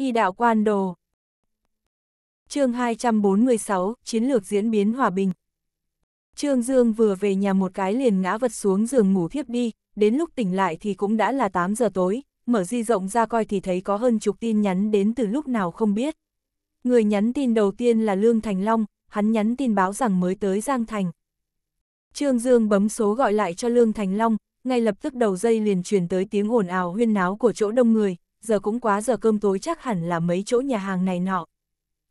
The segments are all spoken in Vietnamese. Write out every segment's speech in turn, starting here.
Y đạo quan đồ. chương 246, Chiến lược diễn biến hòa bình. Trương Dương vừa về nhà một cái liền ngã vật xuống giường ngủ thiếp đi, đến lúc tỉnh lại thì cũng đã là 8 giờ tối, mở di rộng ra coi thì thấy có hơn chục tin nhắn đến từ lúc nào không biết. Người nhắn tin đầu tiên là Lương Thành Long, hắn nhắn tin báo rằng mới tới Giang Thành. Trương Dương bấm số gọi lại cho Lương Thành Long, ngay lập tức đầu dây liền truyền tới tiếng ồn ào huyên náo của chỗ đông người, giờ cũng quá giờ cơm tối chắc hẳn là mấy chỗ nhà hàng này nọ.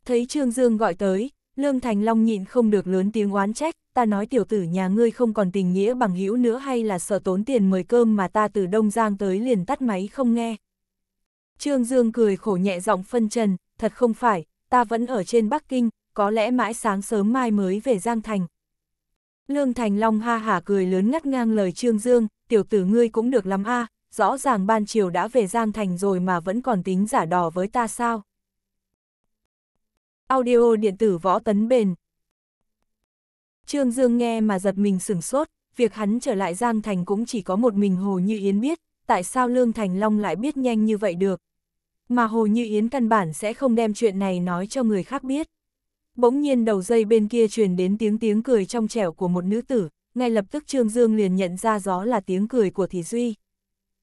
Thấy Trương Dương gọi tới, Lương Thành Long nhịn không được lớn tiếng oán trách, ta nói tiểu tử nhà ngươi không còn tình nghĩa bằng hữu nữa hay là sợ tốn tiền mời cơm mà ta từ Đông Giang tới liền tắt máy không nghe. Trương Dương cười khổ nhẹ giọng phân trần, thật không phải, ta vẫn ở trên Bắc Kinh, có lẽ mãi sáng sớm mai mới về Giang Thành. Lương Thành Long ha hả cười lớn ngắt ngang lời Trương Dương, tiểu tử ngươi cũng được lắm a rõ ràng ban chiều đã về Giang Thành rồi mà vẫn còn tính giả đò với ta sao. Audio điện tử võ tấn bền Trương Dương nghe mà giật mình sửng sốt, việc hắn trở lại Giang Thành cũng chỉ có một mình Hồ Như Yến biết, tại sao Lương Thành Long lại biết nhanh như vậy được. Mà Hồ Như Yến căn bản sẽ không đem chuyện này nói cho người khác biết. Bỗng nhiên đầu dây bên kia truyền đến tiếng tiếng cười trong trẻo của một nữ tử, ngay lập tức Trương Dương liền nhận ra gió là tiếng cười của Thị Duy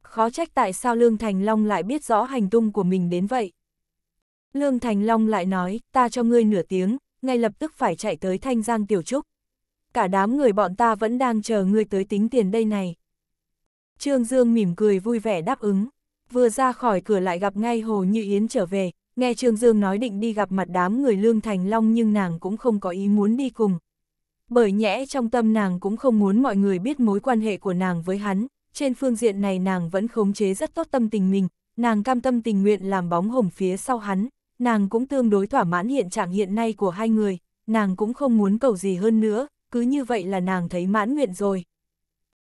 khó trách tại sao Lương Thành Long lại biết rõ hành tung của mình đến vậy. Lương Thành Long lại nói, ta cho ngươi nửa tiếng, ngay lập tức phải chạy tới Thanh Giang Tiểu Trúc. Cả đám người bọn ta vẫn đang chờ ngươi tới tính tiền đây này. Trương Dương mỉm cười vui vẻ đáp ứng, vừa ra khỏi cửa lại gặp ngay Hồ Như Yến trở về, nghe Trương Dương nói định đi gặp mặt đám người Lương Thành Long nhưng nàng cũng không có ý muốn đi cùng. Bởi nhẽ trong tâm nàng cũng không muốn mọi người biết mối quan hệ của nàng với hắn, trên phương diện này nàng vẫn khống chế rất tốt tâm tình mình, nàng cam tâm tình nguyện làm bóng hồng phía sau hắn, nàng cũng tương đối thỏa mãn hiện trạng hiện nay của hai người, nàng cũng không muốn cầu gì hơn nữa, cứ như vậy là nàng thấy mãn nguyện rồi.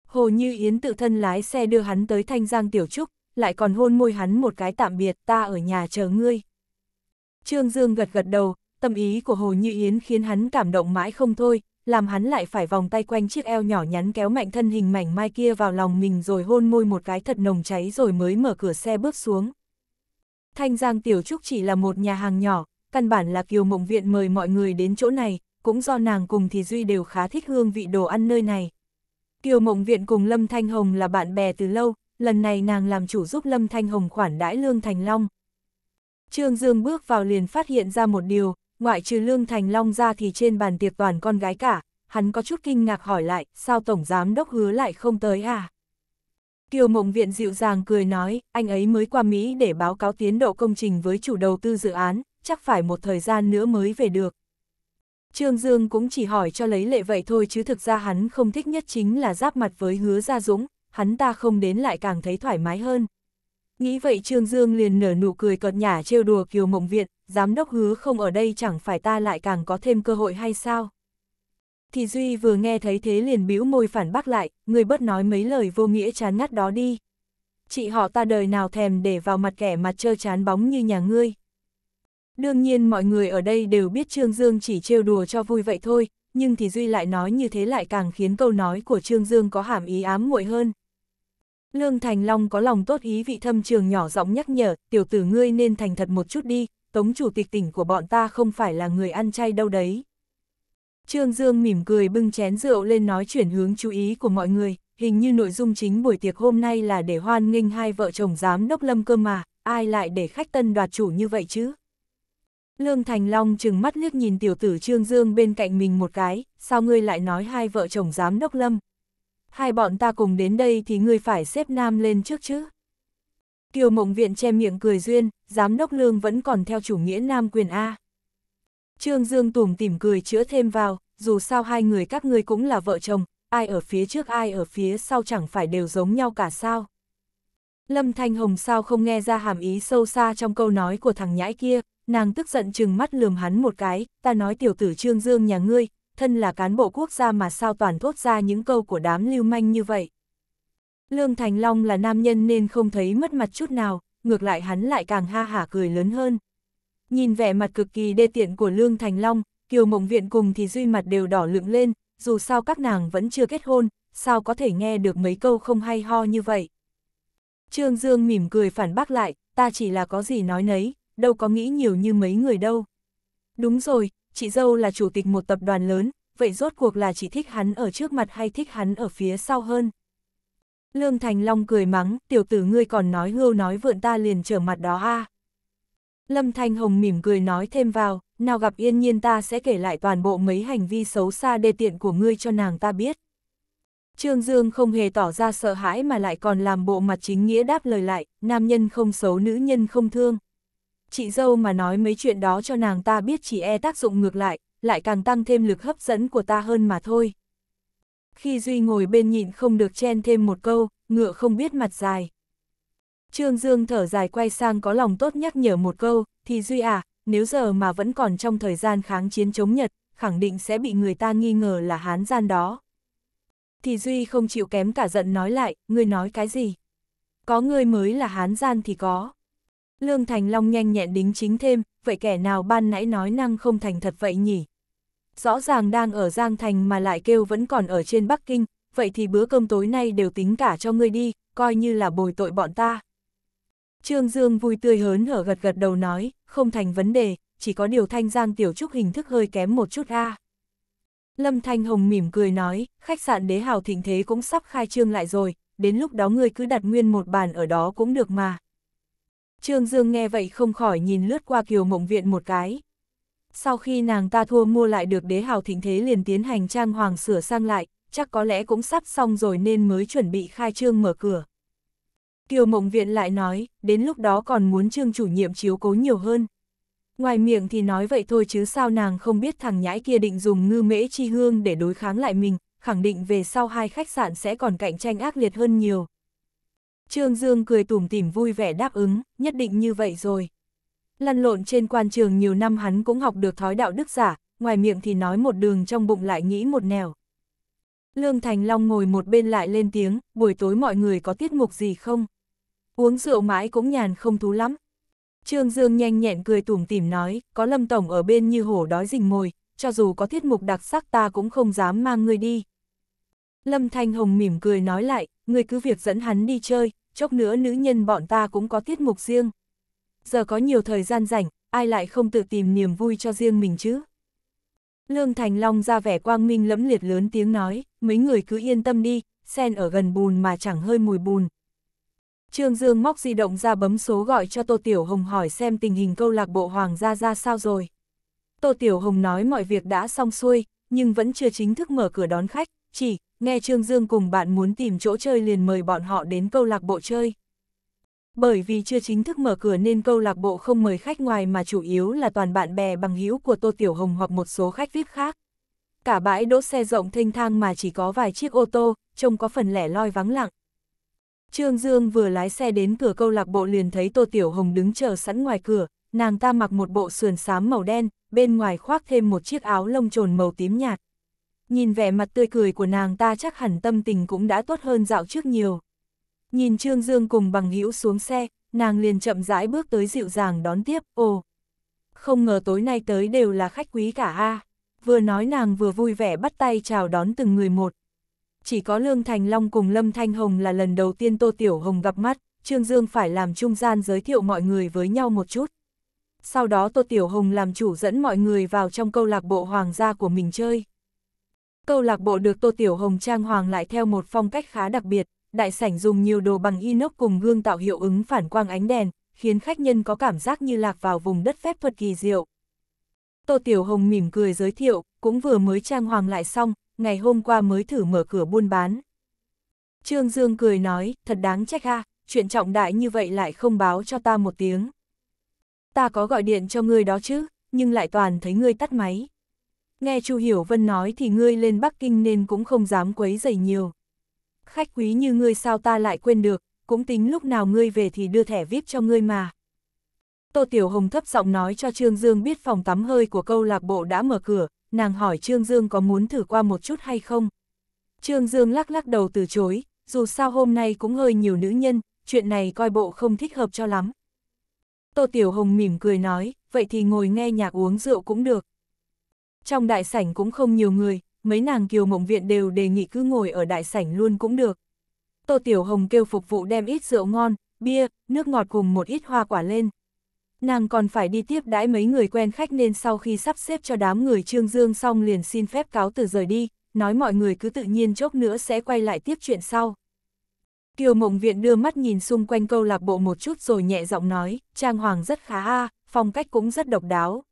Hồ Như Yến tự thân lái xe đưa hắn tới Thanh Giang Tiểu Trúc, lại còn hôn môi hắn một cái tạm biệt ta ở nhà chờ ngươi. Trương Dương gật gật đầu, tâm ý của Hồ Như Yến khiến hắn cảm động mãi không thôi, làm hắn lại phải vòng tay quanh chiếc eo nhỏ nhắn kéo mạnh thân hình mảnh mai kia vào lòng mình rồi hôn môi một cái thật nồng cháy rồi mới mở cửa xe bước xuống. Thanh Giang Tiểu Trúc chỉ là một nhà hàng nhỏ, căn bản là Kiều Mộng Viện mời mọi người đến chỗ này, cũng do nàng cùng thì Duy đều khá thích hương vị đồ ăn nơi này. Kiều Mộng Viện cùng Lâm Thanh Hồng là bạn bè từ lâu, lần này nàng làm chủ giúp Lâm Thanh Hồng khoản đãi Lương Thành Long. Trương Dương bước vào liền phát hiện ra một điều, ngoại trừ Lương Thành Long ra thì trên bàn tiệc toàn con gái cả, hắn có chút kinh ngạc hỏi lại, sao Tổng Giám Đốc hứa lại không tới à? Kiều Mộng Viện dịu dàng cười nói, anh ấy mới qua Mỹ để báo cáo tiến độ công trình với chủ đầu tư dự án, chắc phải một thời gian nữa mới về được. Trương Dương cũng chỉ hỏi cho lấy lệ vậy thôi chứ thực ra hắn không thích nhất chính là giáp mặt với hứa Gia Dũng, hắn ta không đến lại càng thấy thoải mái hơn. Nghĩ vậy Trương Dương liền nở nụ cười cợt nhả trêu đùa Kiều Mộng Viện, giám đốc hứa không ở đây chẳng phải ta lại càng có thêm cơ hội hay sao? Thì Duy vừa nghe thấy thế liền bĩu môi phản bác lại, người bớt nói mấy lời vô nghĩa chán ngắt đó đi. Chị họ ta đời nào thèm để vào mặt kẻ mặt trơ chán bóng như nhà ngươi. Đương nhiên mọi người ở đây đều biết Trương Dương chỉ trêu đùa cho vui vậy thôi, nhưng thì Duy lại nói như thế lại càng khiến câu nói của Trương Dương có hàm ý ám muội hơn. Lương Thành Long có lòng tốt ý vị thâm trường nhỏ giọng nhắc nhở, tiểu tử ngươi nên thành thật một chút đi, Tống chủ tịch tỉnh của bọn ta không phải là người ăn chay đâu đấy. Trương Dương mỉm cười bưng chén rượu lên nói chuyển hướng chú ý của mọi người, hình như nội dung chính buổi tiệc hôm nay là để hoan nghênh hai vợ chồng giám đốc lâm cơ mà, ai lại để khách tân đoạt chủ như vậy chứ? Lương Thành Long chừng mắt liếc nhìn tiểu tử Trương Dương bên cạnh mình một cái, sao ngươi lại nói hai vợ chồng giám đốc lâm? Hai bọn ta cùng đến đây thì ngươi phải xếp nam lên trước chứ? Kiều Mộng Viện che miệng cười duyên, giám đốc lương vẫn còn theo chủ nghĩa nam quyền A. Trương Dương tùm tìm cười chữa thêm vào, dù sao hai người các ngươi cũng là vợ chồng, ai ở phía trước ai ở phía sau chẳng phải đều giống nhau cả sao. Lâm Thanh Hồng sao không nghe ra hàm ý sâu xa trong câu nói của thằng nhãi kia, nàng tức giận chừng mắt lườm hắn một cái, ta nói tiểu tử Trương Dương nhà ngươi, thân là cán bộ quốc gia mà sao toàn thốt ra những câu của đám lưu manh như vậy. Lương Thành Long là nam nhân nên không thấy mất mặt chút nào, ngược lại hắn lại càng ha hả cười lớn hơn. Nhìn vẻ mặt cực kỳ đê tiện của Lương Thành Long, Kiều Mộng Viện cùng thì Duy mặt đều đỏ lựng lên, dù sao các nàng vẫn chưa kết hôn, sao có thể nghe được mấy câu không hay ho như vậy. Trương Dương mỉm cười phản bác lại, ta chỉ là có gì nói nấy, đâu có nghĩ nhiều như mấy người đâu. Đúng rồi, chị dâu là chủ tịch một tập đoàn lớn, vậy rốt cuộc là chị thích hắn ở trước mặt hay thích hắn ở phía sau hơn? Lương Thành Long cười mắng, tiểu tử ngươi còn nói hưu nói vượn ta liền trở mặt đó ha. Lâm Thanh Hồng mỉm cười nói thêm vào, nào gặp yên nhiên ta sẽ kể lại toàn bộ mấy hành vi xấu xa đê tiện của ngươi cho nàng ta biết. Trương Dương không hề tỏ ra sợ hãi mà lại còn làm bộ mặt chính nghĩa đáp lời lại, nam nhân không xấu nữ nhân không thương. Chị dâu mà nói mấy chuyện đó cho nàng ta biết chỉ e tác dụng ngược lại, lại càng tăng thêm lực hấp dẫn của ta hơn mà thôi khi Duy ngồi bên nhịn không được chen thêm một câu, ngựa không biết mặt dài. Trương Dương thở dài quay sang có lòng tốt nhắc nhở một câu, thì Duy à, nếu giờ mà vẫn còn trong thời gian kháng chiến chống Nhật, khẳng định sẽ bị người ta nghi ngờ là hán gian đó. Thì Duy không chịu kém cả giận nói lại, ngươi nói cái gì? Có ngươi mới là hán gian thì có. Lương Thành Long nhanh nhẹn đính chính thêm, vậy kẻ nào ban nãy nói năng không thành thật vậy nhỉ, rõ ràng đang ở Giang Thành mà lại kêu vẫn còn ở trên Bắc Kinh, vậy thì bữa cơm tối nay đều tính cả cho ngươi đi, coi như là bồi tội bọn ta. Trương Dương vui tươi hớn hở gật gật đầu nói, không thành vấn đề, chỉ có điều thanh Giang Tiểu Trúc hình thức hơi kém một chút a Lâm Thanh Hồng mỉm cười nói, khách sạn đế hào thịnh thế cũng sắp khai trương lại rồi, đến lúc đó ngươi cứ đặt nguyên một bàn ở đó cũng được mà. Trương Dương nghe vậy không khỏi nhìn lướt qua kiều mộng viện một cái sau khi nàng ta thua mua lại được đế hào thịnh thế liền tiến hành trang hoàng sửa sang lại, chắc có lẽ cũng sắp xong rồi nên mới chuẩn bị khai trương mở cửa. Kiều Mộng Viện lại nói, đến lúc đó còn muốn trương chủ nhiệm chiếu cố nhiều hơn. Ngoài miệng thì nói vậy thôi chứ sao nàng không biết thằng nhãi kia định dùng ngư mễ chi hương để đối kháng lại mình, khẳng định về sau hai khách sạn sẽ còn cạnh tranh ác liệt hơn nhiều. Trương Dương cười tủm tỉm vui vẻ đáp ứng, nhất định như vậy rồi. Lăn lộn trên quan trường nhiều năm hắn cũng học được thói đạo đức giả, ngoài miệng thì nói một đường trong bụng lại nghĩ một nẻo. Lương Thành Long ngồi một bên lại lên tiếng, buổi tối mọi người có tiết mục gì không? Uống rượu mãi cũng nhàn không thú lắm. Trương Dương nhanh nhẹn cười tủm tỉm nói, có Lâm Tổng ở bên như hổ đói rình mồi, cho dù có tiết mục đặc sắc ta cũng không dám mang người đi. Lâm Thanh Hồng mỉm cười nói lại, người cứ việc dẫn hắn đi chơi, chốc nữa nữ nhân bọn ta cũng có tiết mục riêng giờ có nhiều thời gian rảnh, ai lại không tự tìm niềm vui cho riêng mình chứ? Lương Thành Long ra vẻ quang minh lẫm liệt lớn tiếng nói, mấy người cứ yên tâm đi, sen ở gần bùn mà chẳng hơi mùi bùn. Trương Dương móc di động ra bấm số gọi cho Tô Tiểu Hồng hỏi xem tình hình câu lạc bộ Hoàng gia ra sao rồi. Tô Tiểu Hồng nói mọi việc đã xong xuôi, nhưng vẫn chưa chính thức mở cửa đón khách, chỉ nghe Trương Dương cùng bạn muốn tìm chỗ chơi liền mời bọn họ đến câu lạc bộ chơi bởi vì chưa chính thức mở cửa nên câu lạc bộ không mời khách ngoài mà chủ yếu là toàn bạn bè bằng hữu của Tô Tiểu Hồng hoặc một số khách VIP khác. Cả bãi đỗ xe rộng thênh thang mà chỉ có vài chiếc ô tô, trông có phần lẻ loi vắng lặng. Trương Dương vừa lái xe đến cửa câu lạc bộ liền thấy Tô Tiểu Hồng đứng chờ sẵn ngoài cửa, nàng ta mặc một bộ sườn xám màu đen, bên ngoài khoác thêm một chiếc áo lông trồn màu tím nhạt. Nhìn vẻ mặt tươi cười của nàng ta chắc hẳn tâm tình cũng đã tốt hơn dạo trước nhiều. Nhìn Trương Dương cùng bằng hữu xuống xe, nàng liền chậm rãi bước tới dịu dàng đón tiếp, ồ. Không ngờ tối nay tới đều là khách quý cả a vừa nói nàng vừa vui vẻ bắt tay chào đón từng người một. Chỉ có Lương Thành Long cùng Lâm Thanh Hồng là lần đầu tiên Tô Tiểu Hồng gặp mắt, Trương Dương phải làm trung gian giới thiệu mọi người với nhau một chút. Sau đó Tô Tiểu Hồng làm chủ dẫn mọi người vào trong câu lạc bộ hoàng gia của mình chơi. Câu lạc bộ được Tô Tiểu Hồng trang hoàng lại theo một phong cách khá đặc biệt, đại sảnh dùng nhiều đồ bằng inox cùng gương tạo hiệu ứng phản quang ánh đèn, khiến khách nhân có cảm giác như lạc vào vùng đất phép thuật kỳ diệu. Tô Tiểu Hồng mỉm cười giới thiệu, cũng vừa mới trang hoàng lại xong, ngày hôm qua mới thử mở cửa buôn bán. Trương Dương cười nói, thật đáng trách ha, chuyện trọng đại như vậy lại không báo cho ta một tiếng. Ta có gọi điện cho ngươi đó chứ, nhưng lại toàn thấy ngươi tắt máy. Nghe Chu Hiểu Vân nói thì ngươi lên Bắc Kinh nên cũng không dám quấy rầy nhiều khách quý như ngươi sao ta lại quên được, cũng tính lúc nào ngươi về thì đưa thẻ VIP cho ngươi mà. Tô Tiểu Hồng thấp giọng nói cho Trương Dương biết phòng tắm hơi của câu lạc bộ đã mở cửa, nàng hỏi Trương Dương có muốn thử qua một chút hay không. Trương Dương lắc lắc đầu từ chối, dù sao hôm nay cũng hơi nhiều nữ nhân, chuyện này coi bộ không thích hợp cho lắm. Tô Tiểu Hồng mỉm cười nói, vậy thì ngồi nghe nhạc uống rượu cũng được. Trong đại sảnh cũng không nhiều người, mấy nàng kiều mộng viện đều đề nghị cứ ngồi ở đại sảnh luôn cũng được. Tô Tiểu Hồng kêu phục vụ đem ít rượu ngon, bia, nước ngọt cùng một ít hoa quả lên. Nàng còn phải đi tiếp đãi mấy người quen khách nên sau khi sắp xếp cho đám người Trương Dương xong liền xin phép cáo từ rời đi, nói mọi người cứ tự nhiên chốc nữa sẽ quay lại tiếp chuyện sau. Kiều Mộng Viện đưa mắt nhìn xung quanh câu lạc bộ một chút rồi nhẹ giọng nói, Trang Hoàng rất khá a, phong cách cũng rất độc đáo.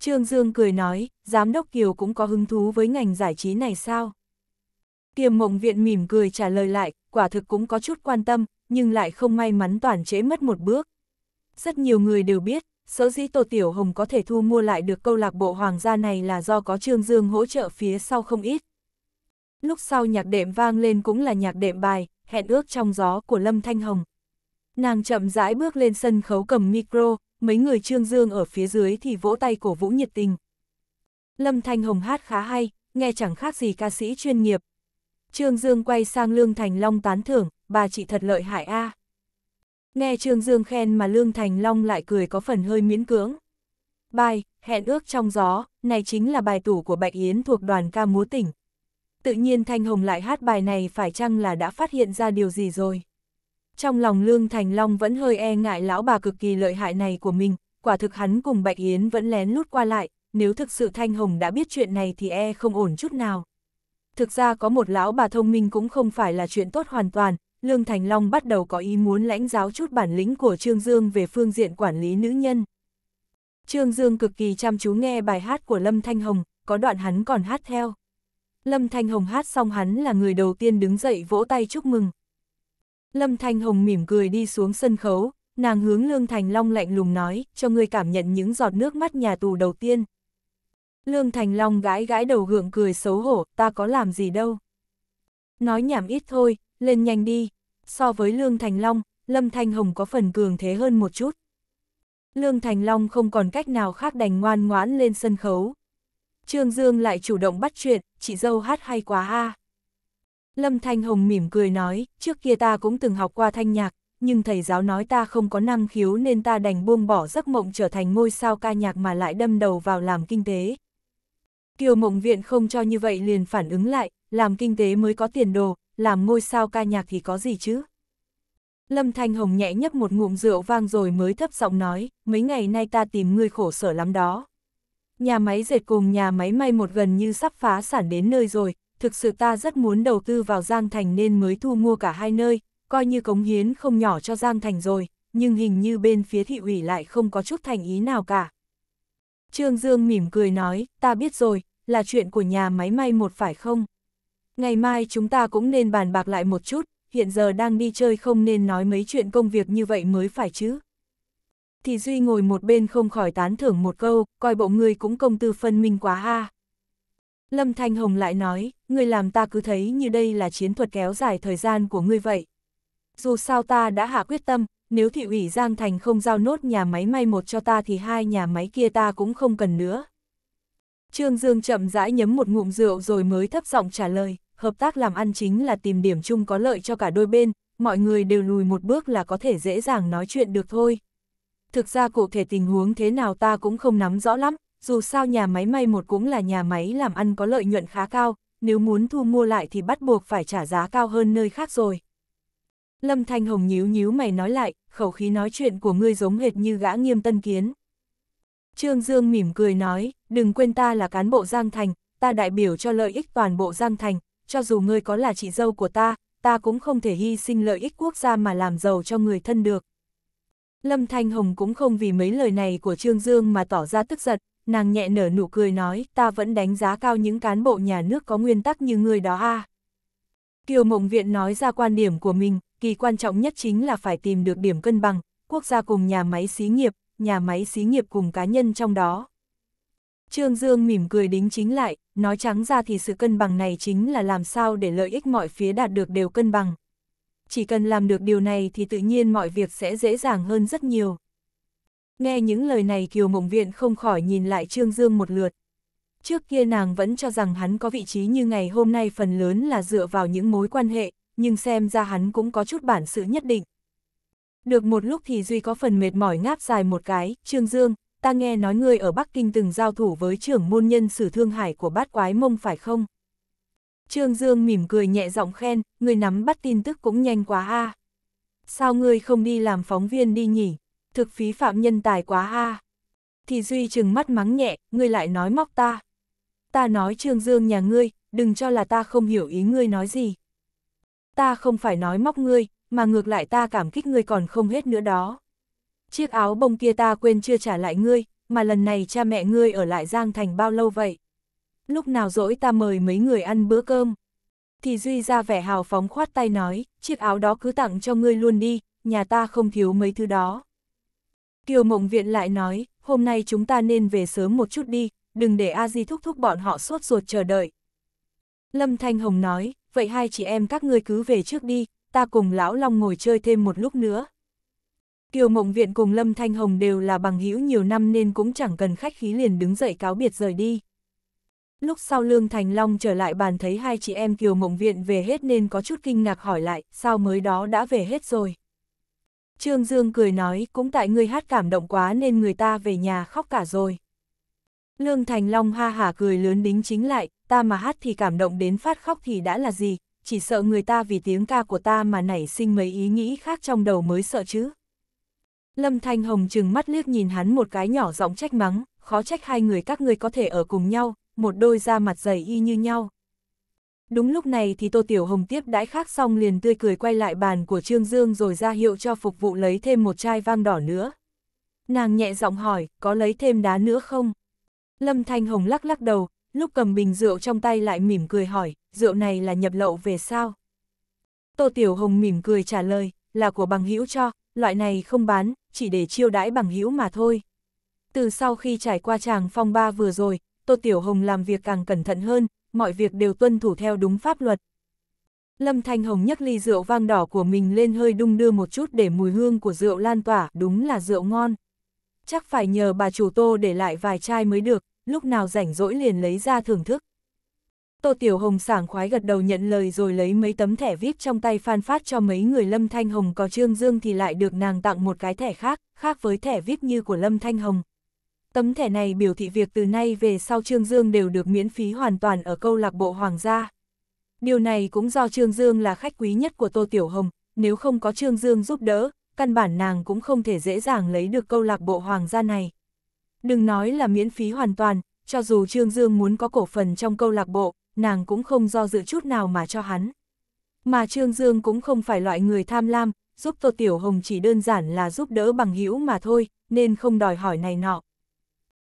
Trương Dương cười nói, giám đốc Kiều cũng có hứng thú với ngành giải trí này sao? Kiềm mộng viện mỉm cười trả lời lại, quả thực cũng có chút quan tâm, nhưng lại không may mắn toàn chế mất một bước. Rất nhiều người đều biết, sở dĩ Tô Tiểu Hồng có thể thu mua lại được câu lạc bộ hoàng gia này là do có Trương Dương hỗ trợ phía sau không ít. Lúc sau nhạc đệm vang lên cũng là nhạc đệm bài, hẹn ước trong gió của Lâm Thanh Hồng. Nàng chậm rãi bước lên sân khấu cầm micro, mấy người Trương Dương ở phía dưới thì vỗ tay cổ vũ nhiệt tình. Lâm Thanh Hồng hát khá hay, nghe chẳng khác gì ca sĩ chuyên nghiệp. Trương Dương quay sang Lương Thành Long tán thưởng, bà chị thật lợi hại a. Nghe Trương Dương khen mà Lương Thành Long lại cười có phần hơi miễn cưỡng. Bài, hẹn ước trong gió, này chính là bài tủ của Bạch Yến thuộc đoàn ca múa tỉnh. Tự nhiên Thanh Hồng lại hát bài này phải chăng là đã phát hiện ra điều gì rồi? trong lòng Lương Thành Long vẫn hơi e ngại lão bà cực kỳ lợi hại này của mình, quả thực hắn cùng Bạch Yến vẫn lén lút qua lại, nếu thực sự Thanh Hồng đã biết chuyện này thì e không ổn chút nào. Thực ra có một lão bà thông minh cũng không phải là chuyện tốt hoàn toàn, Lương Thành Long bắt đầu có ý muốn lãnh giáo chút bản lĩnh của Trương Dương về phương diện quản lý nữ nhân. Trương Dương cực kỳ chăm chú nghe bài hát của Lâm Thanh Hồng, có đoạn hắn còn hát theo. Lâm Thanh Hồng hát xong hắn là người đầu tiên đứng dậy vỗ tay chúc mừng. Lâm Thanh Hồng mỉm cười đi xuống sân khấu, nàng hướng Lương Thành Long lạnh lùng nói, cho người cảm nhận những giọt nước mắt nhà tù đầu tiên. Lương Thành Long gãi gãi đầu gượng cười xấu hổ, ta có làm gì đâu. Nói nhảm ít thôi, lên nhanh đi. So với Lương Thành Long, Lâm Thanh Hồng có phần cường thế hơn một chút. Lương Thành Long không còn cách nào khác đành ngoan ngoãn lên sân khấu. Trương Dương lại chủ động bắt chuyện, chị dâu hát hay quá ha. Lâm Thanh Hồng mỉm cười nói, trước kia ta cũng từng học qua thanh nhạc, nhưng thầy giáo nói ta không có năng khiếu nên ta đành buông bỏ giấc mộng trở thành ngôi sao ca nhạc mà lại đâm đầu vào làm kinh tế. Kiều mộng viện không cho như vậy liền phản ứng lại, làm kinh tế mới có tiền đồ, làm ngôi sao ca nhạc thì có gì chứ? Lâm Thanh Hồng nhẹ nhấp một ngụm rượu vang rồi mới thấp giọng nói, mấy ngày nay ta tìm ngươi khổ sở lắm đó. Nhà máy dệt cùng nhà máy may một gần như sắp phá sản đến nơi rồi, thực sự ta rất muốn đầu tư vào Giang Thành nên mới thu mua cả hai nơi, coi như cống hiến không nhỏ cho Giang Thành rồi, nhưng hình như bên phía thị ủy lại không có chút thành ý nào cả. Trương Dương mỉm cười nói, ta biết rồi, là chuyện của nhà máy may một phải không? Ngày mai chúng ta cũng nên bàn bạc lại một chút, hiện giờ đang đi chơi không nên nói mấy chuyện công việc như vậy mới phải chứ. Thì Duy ngồi một bên không khỏi tán thưởng một câu, coi bộ người cũng công tư phân minh quá ha. Lâm Thanh Hồng lại nói, ngươi làm ta cứ thấy như đây là chiến thuật kéo dài thời gian của ngươi vậy. Dù sao ta đã hạ quyết tâm, nếu thị ủy Giang Thành không giao nốt nhà máy may một cho ta thì hai nhà máy kia ta cũng không cần nữa. Trương Dương chậm rãi nhấm một ngụm rượu rồi mới thấp giọng trả lời, hợp tác làm ăn chính là tìm điểm chung có lợi cho cả đôi bên, mọi người đều lùi một bước là có thể dễ dàng nói chuyện được thôi. Thực ra cụ thể tình huống thế nào ta cũng không nắm rõ lắm, dù sao nhà máy may một cũng là nhà máy làm ăn có lợi nhuận khá cao, nếu muốn thu mua lại thì bắt buộc phải trả giá cao hơn nơi khác rồi. Lâm Thanh Hồng nhíu nhíu mày nói lại, khẩu khí nói chuyện của ngươi giống hệt như gã nghiêm tân kiến. Trương Dương mỉm cười nói, đừng quên ta là cán bộ Giang Thành, ta đại biểu cho lợi ích toàn bộ Giang Thành, cho dù ngươi có là chị dâu của ta, ta cũng không thể hy sinh lợi ích quốc gia mà làm giàu cho người thân được. Lâm Thanh Hồng cũng không vì mấy lời này của Trương Dương mà tỏ ra tức giận, nàng nhẹ nở nụ cười nói, ta vẫn đánh giá cao những cán bộ nhà nước có nguyên tắc như người đó a. À. Kiều Mộng Viện nói ra quan điểm của mình, kỳ quan trọng nhất chính là phải tìm được điểm cân bằng, quốc gia cùng nhà máy xí nghiệp, nhà máy xí nghiệp cùng cá nhân trong đó. Trương Dương mỉm cười đính chính lại, nói trắng ra thì sự cân bằng này chính là làm sao để lợi ích mọi phía đạt được đều cân bằng. Chỉ cần làm được điều này thì tự nhiên mọi việc sẽ dễ dàng hơn rất nhiều. Nghe những lời này Kiều Mộng Viện không khỏi nhìn lại Trương Dương một lượt. Trước kia nàng vẫn cho rằng hắn có vị trí như ngày hôm nay phần lớn là dựa vào những mối quan hệ, nhưng xem ra hắn cũng có chút bản sự nhất định. Được một lúc thì Duy có phần mệt mỏi ngáp dài một cái, Trương Dương, ta nghe nói ngươi ở Bắc Kinh từng giao thủ với trưởng môn nhân sử thương hải của bát quái mông phải không? Trương Dương mỉm cười nhẹ giọng khen, ngươi nắm bắt tin tức cũng nhanh quá ha Sao ngươi không đi làm phóng viên đi nhỉ? thực phí phạm nhân tài quá ha. Thì Duy chừng mắt mắng nhẹ, ngươi lại nói móc ta. Ta nói Trương Dương nhà ngươi, đừng cho là ta không hiểu ý ngươi nói gì. Ta không phải nói móc ngươi, mà ngược lại ta cảm kích ngươi còn không hết nữa đó. Chiếc áo bông kia ta quên chưa trả lại ngươi, mà lần này cha mẹ ngươi ở lại Giang Thành bao lâu vậy? Lúc nào rỗi ta mời mấy người ăn bữa cơm? Thì Duy ra vẻ hào phóng khoát tay nói, chiếc áo đó cứ tặng cho ngươi luôn đi, nhà ta không thiếu mấy thứ đó. Kiều Mộng Viện lại nói, hôm nay chúng ta nên về sớm một chút đi, đừng để A Di thúc thúc bọn họ sốt ruột chờ đợi. Lâm Thanh Hồng nói, vậy hai chị em các ngươi cứ về trước đi, ta cùng Lão Long ngồi chơi thêm một lúc nữa. Kiều Mộng Viện cùng Lâm Thanh Hồng đều là bằng hữu nhiều năm nên cũng chẳng cần khách khí liền đứng dậy cáo biệt rời đi. Lúc sau Lương Thành Long trở lại bàn thấy hai chị em Kiều Mộng Viện về hết nên có chút kinh ngạc hỏi lại, sao mới đó đã về hết rồi. Trương Dương cười nói cũng tại ngươi hát cảm động quá nên người ta về nhà khóc cả rồi. Lương Thành Long ha hả cười lớn đính chính lại, ta mà hát thì cảm động đến phát khóc thì đã là gì, chỉ sợ người ta vì tiếng ca của ta mà nảy sinh mấy ý nghĩ khác trong đầu mới sợ chứ. Lâm Thanh Hồng chừng mắt liếc nhìn hắn một cái nhỏ giọng trách mắng, khó trách hai người các ngươi có thể ở cùng nhau, một đôi da mặt dày y như nhau. Đúng lúc này thì Tô Tiểu Hồng tiếp đãi khác xong liền tươi cười quay lại bàn của Trương Dương rồi ra hiệu cho phục vụ lấy thêm một chai vang đỏ nữa. Nàng nhẹ giọng hỏi, có lấy thêm đá nữa không? Lâm Thanh Hồng lắc lắc đầu, lúc cầm bình rượu trong tay lại mỉm cười hỏi, rượu này là nhập lậu về sao? Tô Tiểu Hồng mỉm cười trả lời, là của bằng hữu cho, loại này không bán, chỉ để chiêu đãi bằng hữu mà thôi. Từ sau khi trải qua tràng phong ba vừa rồi, Tô Tiểu Hồng làm việc càng cẩn thận hơn, mọi việc đều tuân thủ theo đúng pháp luật. Lâm Thanh Hồng nhấc ly rượu vang đỏ của mình lên hơi đung đưa một chút để mùi hương của rượu lan tỏa, đúng là rượu ngon. Chắc phải nhờ bà chủ tô để lại vài chai mới được, lúc nào rảnh rỗi liền lấy ra thưởng thức. Tô Tiểu Hồng sảng khoái gật đầu nhận lời rồi lấy mấy tấm thẻ VIP trong tay Phan phát cho mấy người Lâm Thanh Hồng có Trương Dương thì lại được nàng tặng một cái thẻ khác, khác với thẻ VIP như của Lâm Thanh Hồng. Tấm thẻ này biểu thị việc từ nay về sau Trương Dương đều được miễn phí hoàn toàn ở câu lạc bộ Hoàng gia. Điều này cũng do Trương Dương là khách quý nhất của Tô Tiểu Hồng, nếu không có Trương Dương giúp đỡ, căn bản nàng cũng không thể dễ dàng lấy được câu lạc bộ Hoàng gia này. Đừng nói là miễn phí hoàn toàn, cho dù Trương Dương muốn có cổ phần trong câu lạc bộ, nàng cũng không do dự chút nào mà cho hắn. Mà Trương Dương cũng không phải loại người tham lam, giúp Tô Tiểu Hồng chỉ đơn giản là giúp đỡ bằng hữu mà thôi, nên không đòi hỏi này nọ.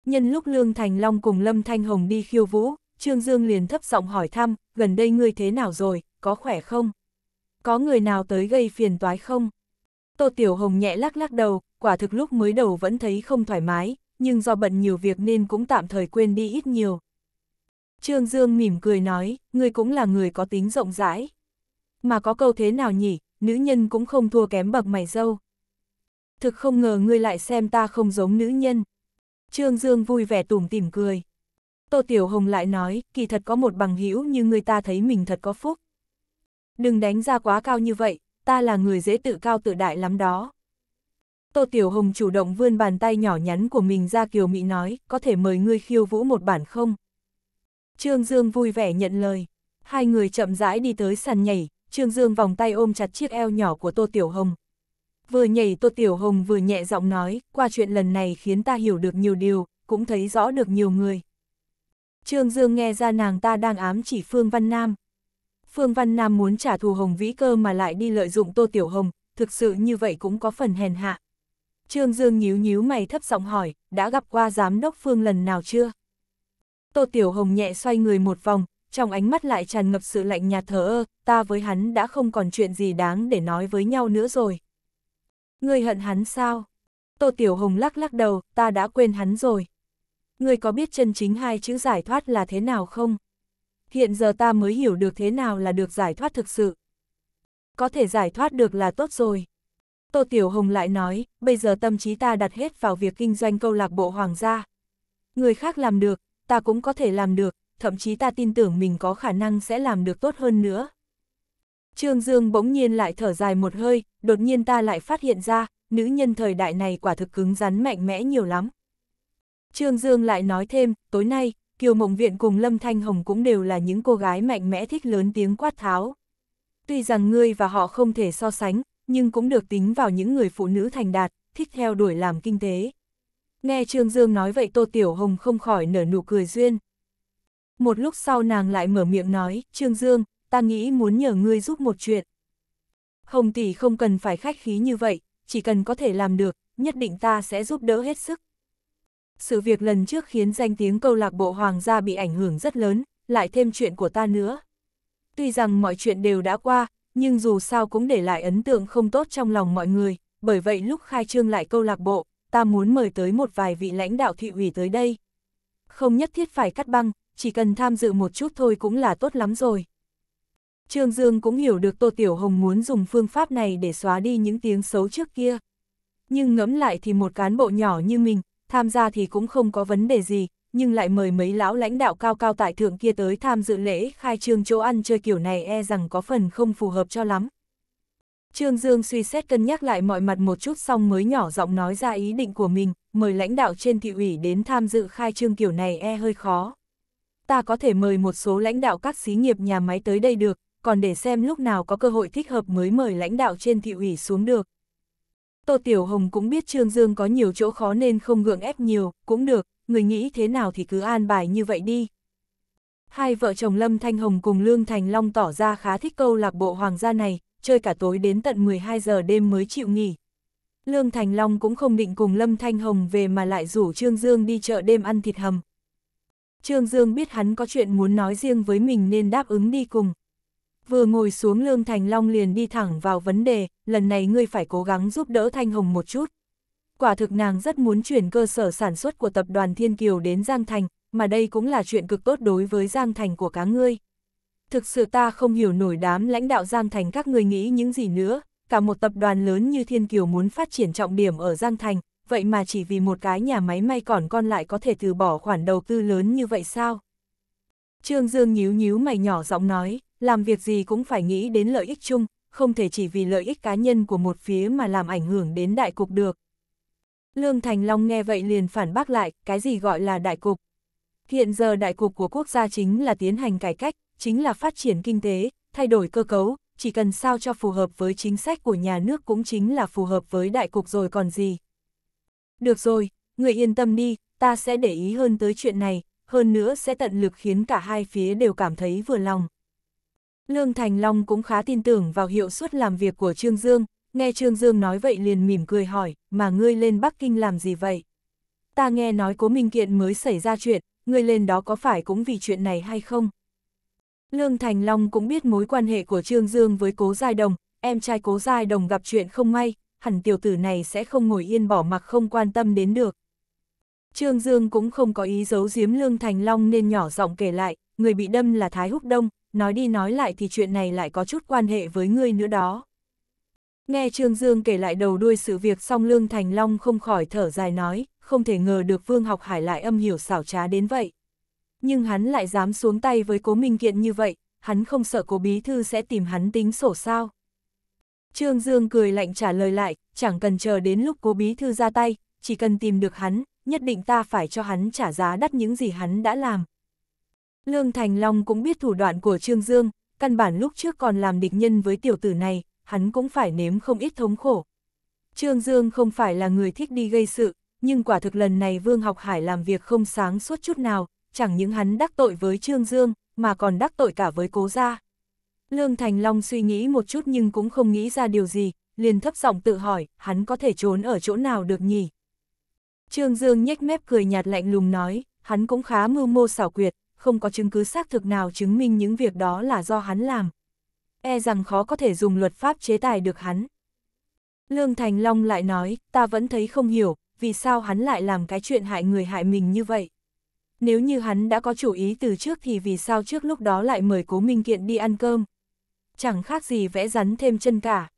Nhân lúc Lương Thành Long cùng Lâm Thanh Hồng đi khiêu vũ, Trương Dương liền thấp giọng hỏi thăm, gần đây ngươi thế nào rồi, có khỏe không? Có người nào tới gây phiền toái không? Tô Tiểu Hồng nhẹ lắc lắc đầu, quả thực lúc mới đầu vẫn thấy không thoải mái, nhưng do bận nhiều việc nên cũng tạm thời quên đi ít nhiều. Trương Dương mỉm cười nói, ngươi cũng là người có tính rộng rãi. Mà có câu thế nào nhỉ, nữ nhân cũng không thua kém bậc mày dâu. Thực không ngờ ngươi lại xem ta không giống nữ nhân. Trương Dương vui vẻ tủm tỉm cười. Tô Tiểu Hồng lại nói, kỳ thật có một bằng hữu như người ta thấy mình thật có phúc. Đừng đánh ra quá cao như vậy, ta là người dễ tự cao tự đại lắm đó. Tô Tiểu Hồng chủ động vươn bàn tay nhỏ nhắn của mình ra Kiều Mỹ nói, có thể mời ngươi khiêu vũ một bản không? Trương Dương vui vẻ nhận lời. Hai người chậm rãi đi tới sàn nhảy, Trương Dương vòng tay ôm chặt chiếc eo nhỏ của Tô Tiểu Hồng, Vừa nhảy Tô Tiểu Hồng vừa nhẹ giọng nói, qua chuyện lần này khiến ta hiểu được nhiều điều, cũng thấy rõ được nhiều người. Trương Dương nghe ra nàng ta đang ám chỉ Phương Văn Nam. Phương Văn Nam muốn trả thù Hồng Vĩ Cơ mà lại đi lợi dụng Tô Tiểu Hồng, thực sự như vậy cũng có phần hèn hạ. Trương Dương nhíu nhíu mày thấp giọng hỏi, đã gặp qua giám đốc Phương lần nào chưa? Tô Tiểu Hồng nhẹ xoay người một vòng, trong ánh mắt lại tràn ngập sự lạnh nhạt thở ơ, ta với hắn đã không còn chuyện gì đáng để nói với nhau nữa rồi người hận hắn sao? Tô Tiểu Hồng lắc lắc đầu, ta đã quên hắn rồi. người có biết chân chính hai chữ giải thoát là thế nào không? Hiện giờ ta mới hiểu được thế nào là được giải thoát thực sự. Có thể giải thoát được là tốt rồi. Tô Tiểu Hồng lại nói, bây giờ tâm trí ta đặt hết vào việc kinh doanh câu lạc bộ hoàng gia. Người khác làm được, ta cũng có thể làm được, thậm chí ta tin tưởng mình có khả năng sẽ làm được tốt hơn nữa. Trương Dương bỗng nhiên lại thở dài một hơi, đột nhiên ta lại phát hiện ra, nữ nhân thời đại này quả thực cứng rắn mạnh mẽ nhiều lắm. Trương Dương lại nói thêm, tối nay, Kiều Mộng Viện cùng Lâm Thanh Hồng cũng đều là những cô gái mạnh mẽ thích lớn tiếng quát tháo. Tuy rằng ngươi và họ không thể so sánh, nhưng cũng được tính vào những người phụ nữ thành đạt, thích theo đuổi làm kinh tế. Nghe Trương Dương nói vậy Tô Tiểu Hồng không khỏi nở nụ cười duyên. Một lúc sau nàng lại mở miệng nói, Trương Dương, ta nghĩ muốn nhờ ngươi giúp một chuyện. Hồng tỷ không cần phải khách khí như vậy, chỉ cần có thể làm được, nhất định ta sẽ giúp đỡ hết sức. Sự việc lần trước khiến danh tiếng câu lạc bộ hoàng gia bị ảnh hưởng rất lớn, lại thêm chuyện của ta nữa. Tuy rằng mọi chuyện đều đã qua, nhưng dù sao cũng để lại ấn tượng không tốt trong lòng mọi người, bởi vậy lúc khai trương lại câu lạc bộ, ta muốn mời tới một vài vị lãnh đạo thị ủy tới đây. Không nhất thiết phải cắt băng, chỉ cần tham dự một chút thôi cũng là tốt lắm rồi. Trương Dương cũng hiểu được Tô Tiểu Hồng muốn dùng phương pháp này để xóa đi những tiếng xấu trước kia. Nhưng ngẫm lại thì một cán bộ nhỏ như mình, tham gia thì cũng không có vấn đề gì, nhưng lại mời mấy lão lãnh đạo cao cao tại thượng kia tới tham dự lễ khai trương chỗ ăn chơi kiểu này e rằng có phần không phù hợp cho lắm. Trương Dương suy xét cân nhắc lại mọi mặt một chút xong mới nhỏ giọng nói ra ý định của mình, mời lãnh đạo trên thị ủy đến tham dự khai trương kiểu này e hơi khó. Ta có thể mời một số lãnh đạo các xí nghiệp nhà máy tới đây được, còn để xem lúc nào có cơ hội thích hợp mới mời lãnh đạo trên thị ủy xuống được. Tô Tiểu Hồng cũng biết Trương Dương có nhiều chỗ khó nên không gượng ép nhiều, cũng được, người nghĩ thế nào thì cứ an bài như vậy đi. Hai vợ chồng Lâm Thanh Hồng cùng Lương Thành Long tỏ ra khá thích câu lạc bộ hoàng gia này, chơi cả tối đến tận 12 giờ đêm mới chịu nghỉ. Lương Thành Long cũng không định cùng Lâm Thanh Hồng về mà lại rủ Trương Dương đi chợ đêm ăn thịt hầm. Trương Dương biết hắn có chuyện muốn nói riêng với mình nên đáp ứng đi cùng. Vừa ngồi xuống Lương Thành Long liền đi thẳng vào vấn đề, lần này ngươi phải cố gắng giúp đỡ Thanh Hồng một chút. Quả thực nàng rất muốn chuyển cơ sở sản xuất của tập đoàn Thiên Kiều đến Giang Thành, mà đây cũng là chuyện cực tốt đối với Giang Thành của cá ngươi. Thực sự ta không hiểu nổi đám lãnh đạo Giang Thành các người nghĩ những gì nữa, cả một tập đoàn lớn như Thiên Kiều muốn phát triển trọng điểm ở Giang Thành, vậy mà chỉ vì một cái nhà máy may còn con lại có thể từ bỏ khoản đầu tư lớn như vậy sao? Trương Dương nhíu nhíu mày nhỏ giọng nói làm việc gì cũng phải nghĩ đến lợi ích chung, không thể chỉ vì lợi ích cá nhân của một phía mà làm ảnh hưởng đến đại cục được. Lương Thành Long nghe vậy liền phản bác lại, cái gì gọi là đại cục? Hiện giờ đại cục của quốc gia chính là tiến hành cải cách, chính là phát triển kinh tế, thay đổi cơ cấu, chỉ cần sao cho phù hợp với chính sách của nhà nước cũng chính là phù hợp với đại cục rồi còn gì. Được rồi, người yên tâm đi, ta sẽ để ý hơn tới chuyện này, hơn nữa sẽ tận lực khiến cả hai phía đều cảm thấy vừa lòng. Lương Thành Long cũng khá tin tưởng vào hiệu suất làm việc của Trương Dương, nghe Trương Dương nói vậy liền mỉm cười hỏi, mà ngươi lên Bắc Kinh làm gì vậy? Ta nghe nói cố Minh Kiện mới xảy ra chuyện, ngươi lên đó có phải cũng vì chuyện này hay không? Lương Thành Long cũng biết mối quan hệ của Trương Dương với cố Giai Đồng, em trai cố Giai Đồng gặp chuyện không may, hẳn tiểu tử này sẽ không ngồi yên bỏ mặc không quan tâm đến được. Trương Dương cũng không có ý giấu giếm Lương Thành Long nên nhỏ giọng kể lại, người bị đâm là Thái Húc Đông, nói đi nói lại thì chuyện này lại có chút quan hệ với ngươi nữa đó. Nghe Trương Dương kể lại đầu đuôi sự việc song Lương Thành Long không khỏi thở dài nói, không thể ngờ được Vương Học Hải lại âm hiểu xảo trá đến vậy. Nhưng hắn lại dám xuống tay với cố Minh Kiện như vậy, hắn không sợ cố bí thư sẽ tìm hắn tính sổ sao. Trương Dương cười lạnh trả lời lại, chẳng cần chờ đến lúc cố bí thư ra tay, chỉ cần tìm được hắn, nhất định ta phải cho hắn trả giá đắt những gì hắn đã làm, Lương Thành Long cũng biết thủ đoạn của Trương Dương, căn bản lúc trước còn làm địch nhân với tiểu tử này, hắn cũng phải nếm không ít thống khổ. Trương Dương không phải là người thích đi gây sự, nhưng quả thực lần này Vương Học Hải làm việc không sáng suốt chút nào, chẳng những hắn đắc tội với Trương Dương, mà còn đắc tội cả với cố gia. Lương Thành Long suy nghĩ một chút nhưng cũng không nghĩ ra điều gì, liền thấp giọng tự hỏi, hắn có thể trốn ở chỗ nào được nhỉ? Trương Dương nhếch mép cười nhạt lạnh lùng nói, hắn cũng khá mưu mô xảo quyệt, không có chứng cứ xác thực nào chứng minh những việc đó là do hắn làm. E rằng khó có thể dùng luật pháp chế tài được hắn. Lương Thành Long lại nói, ta vẫn thấy không hiểu, vì sao hắn lại làm cái chuyện hại người hại mình như vậy. Nếu như hắn đã có chủ ý từ trước thì vì sao trước lúc đó lại mời Cố Minh Kiện đi ăn cơm. Chẳng khác gì vẽ rắn thêm chân cả.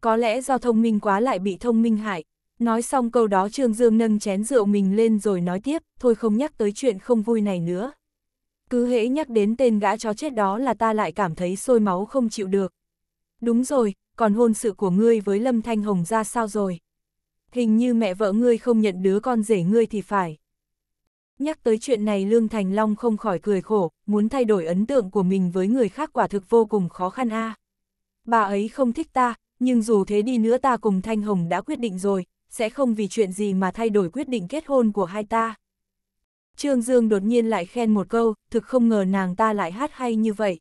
Có lẽ do thông minh quá lại bị thông minh hại. Nói xong câu đó Trương Dương nâng chén rượu mình lên rồi nói tiếp, thôi không nhắc tới chuyện không vui này nữa cứ hễ nhắc đến tên gã chó chết đó là ta lại cảm thấy sôi máu không chịu được. Đúng rồi, còn hôn sự của ngươi với Lâm Thanh Hồng ra sao rồi? Hình như mẹ vợ ngươi không nhận đứa con rể ngươi thì phải. Nhắc tới chuyện này Lương Thành Long không khỏi cười khổ, muốn thay đổi ấn tượng của mình với người khác quả thực vô cùng khó khăn a. À. Bà ấy không thích ta, nhưng dù thế đi nữa ta cùng Thanh Hồng đã quyết định rồi, sẽ không vì chuyện gì mà thay đổi quyết định kết hôn của hai ta. Trương Dương đột nhiên lại khen một câu, thực không ngờ nàng ta lại hát hay như vậy.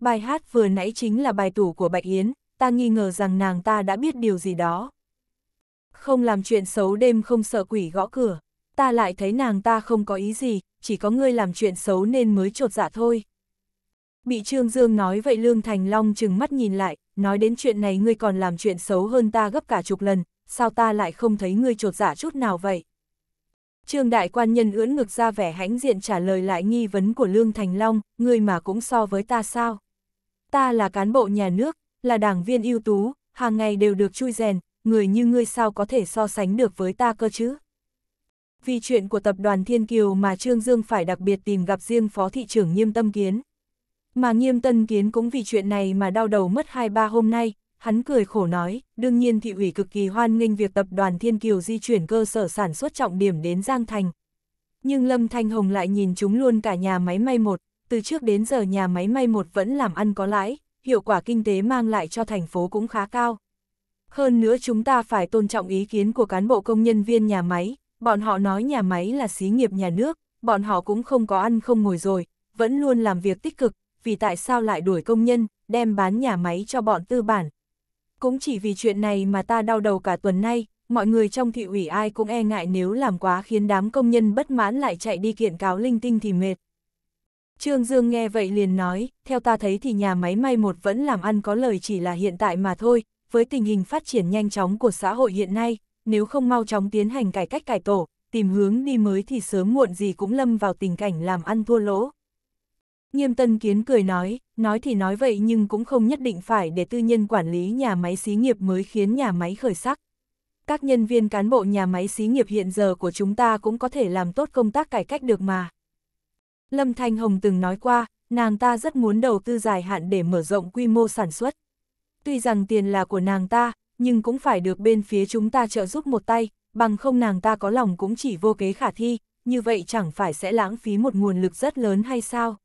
Bài hát vừa nãy chính là bài tủ của Bạch Yến, ta nghi ngờ rằng nàng ta đã biết điều gì đó. Không làm chuyện xấu đêm không sợ quỷ gõ cửa, ta lại thấy nàng ta không có ý gì, chỉ có ngươi làm chuyện xấu nên mới trột dạ thôi. Bị Trương Dương nói vậy Lương Thành Long chừng mắt nhìn lại, nói đến chuyện này ngươi còn làm chuyện xấu hơn ta gấp cả chục lần, sao ta lại không thấy ngươi trột dạ chút nào vậy? Trương đại quan nhân ưỡn ngực ra vẻ hãnh diện trả lời lại nghi vấn của Lương Thành Long, ngươi mà cũng so với ta sao? Ta là cán bộ nhà nước, là đảng viên ưu tú, hàng ngày đều được chui rèn, người như ngươi sao có thể so sánh được với ta cơ chứ? Vì chuyện của tập đoàn Thiên Kiều mà Trương Dương phải đặc biệt tìm gặp riêng phó thị trưởng Nghiêm Tâm Kiến. Mà Nghiêm Tân Kiến cũng vì chuyện này mà đau đầu mất hai ba hôm nay, Hắn cười khổ nói, đương nhiên thị ủy cực kỳ hoan nghênh việc tập đoàn Thiên Kiều di chuyển cơ sở sản xuất trọng điểm đến Giang Thành. Nhưng Lâm Thanh Hồng lại nhìn chúng luôn cả nhà máy may một, từ trước đến giờ nhà máy may một vẫn làm ăn có lãi, hiệu quả kinh tế mang lại cho thành phố cũng khá cao. Hơn nữa chúng ta phải tôn trọng ý kiến của cán bộ công nhân viên nhà máy, bọn họ nói nhà máy là xí nghiệp nhà nước, bọn họ cũng không có ăn không ngồi rồi, vẫn luôn làm việc tích cực, vì tại sao lại đuổi công nhân, đem bán nhà máy cho bọn tư bản, cũng chỉ vì chuyện này mà ta đau đầu cả tuần nay, mọi người trong thị ủy ai cũng e ngại nếu làm quá khiến đám công nhân bất mãn lại chạy đi kiện cáo linh tinh thì mệt. Trương Dương nghe vậy liền nói, theo ta thấy thì nhà máy may một vẫn làm ăn có lời chỉ là hiện tại mà thôi, với tình hình phát triển nhanh chóng của xã hội hiện nay, nếu không mau chóng tiến hành cải cách cải tổ, tìm hướng đi mới thì sớm muộn gì cũng lâm vào tình cảnh làm ăn thua lỗ. Nghiêm Tân Kiến cười nói, nói thì nói vậy nhưng cũng không nhất định phải để tư nhân quản lý nhà máy xí nghiệp mới khiến nhà máy khởi sắc. Các nhân viên cán bộ nhà máy xí nghiệp hiện giờ của chúng ta cũng có thể làm tốt công tác cải cách được mà. Lâm Thanh Hồng từng nói qua, nàng ta rất muốn đầu tư dài hạn để mở rộng quy mô sản xuất. Tuy rằng tiền là của nàng ta, nhưng cũng phải được bên phía chúng ta trợ giúp một tay, bằng không nàng ta có lòng cũng chỉ vô kế khả thi, như vậy chẳng phải sẽ lãng phí một nguồn lực rất lớn hay sao?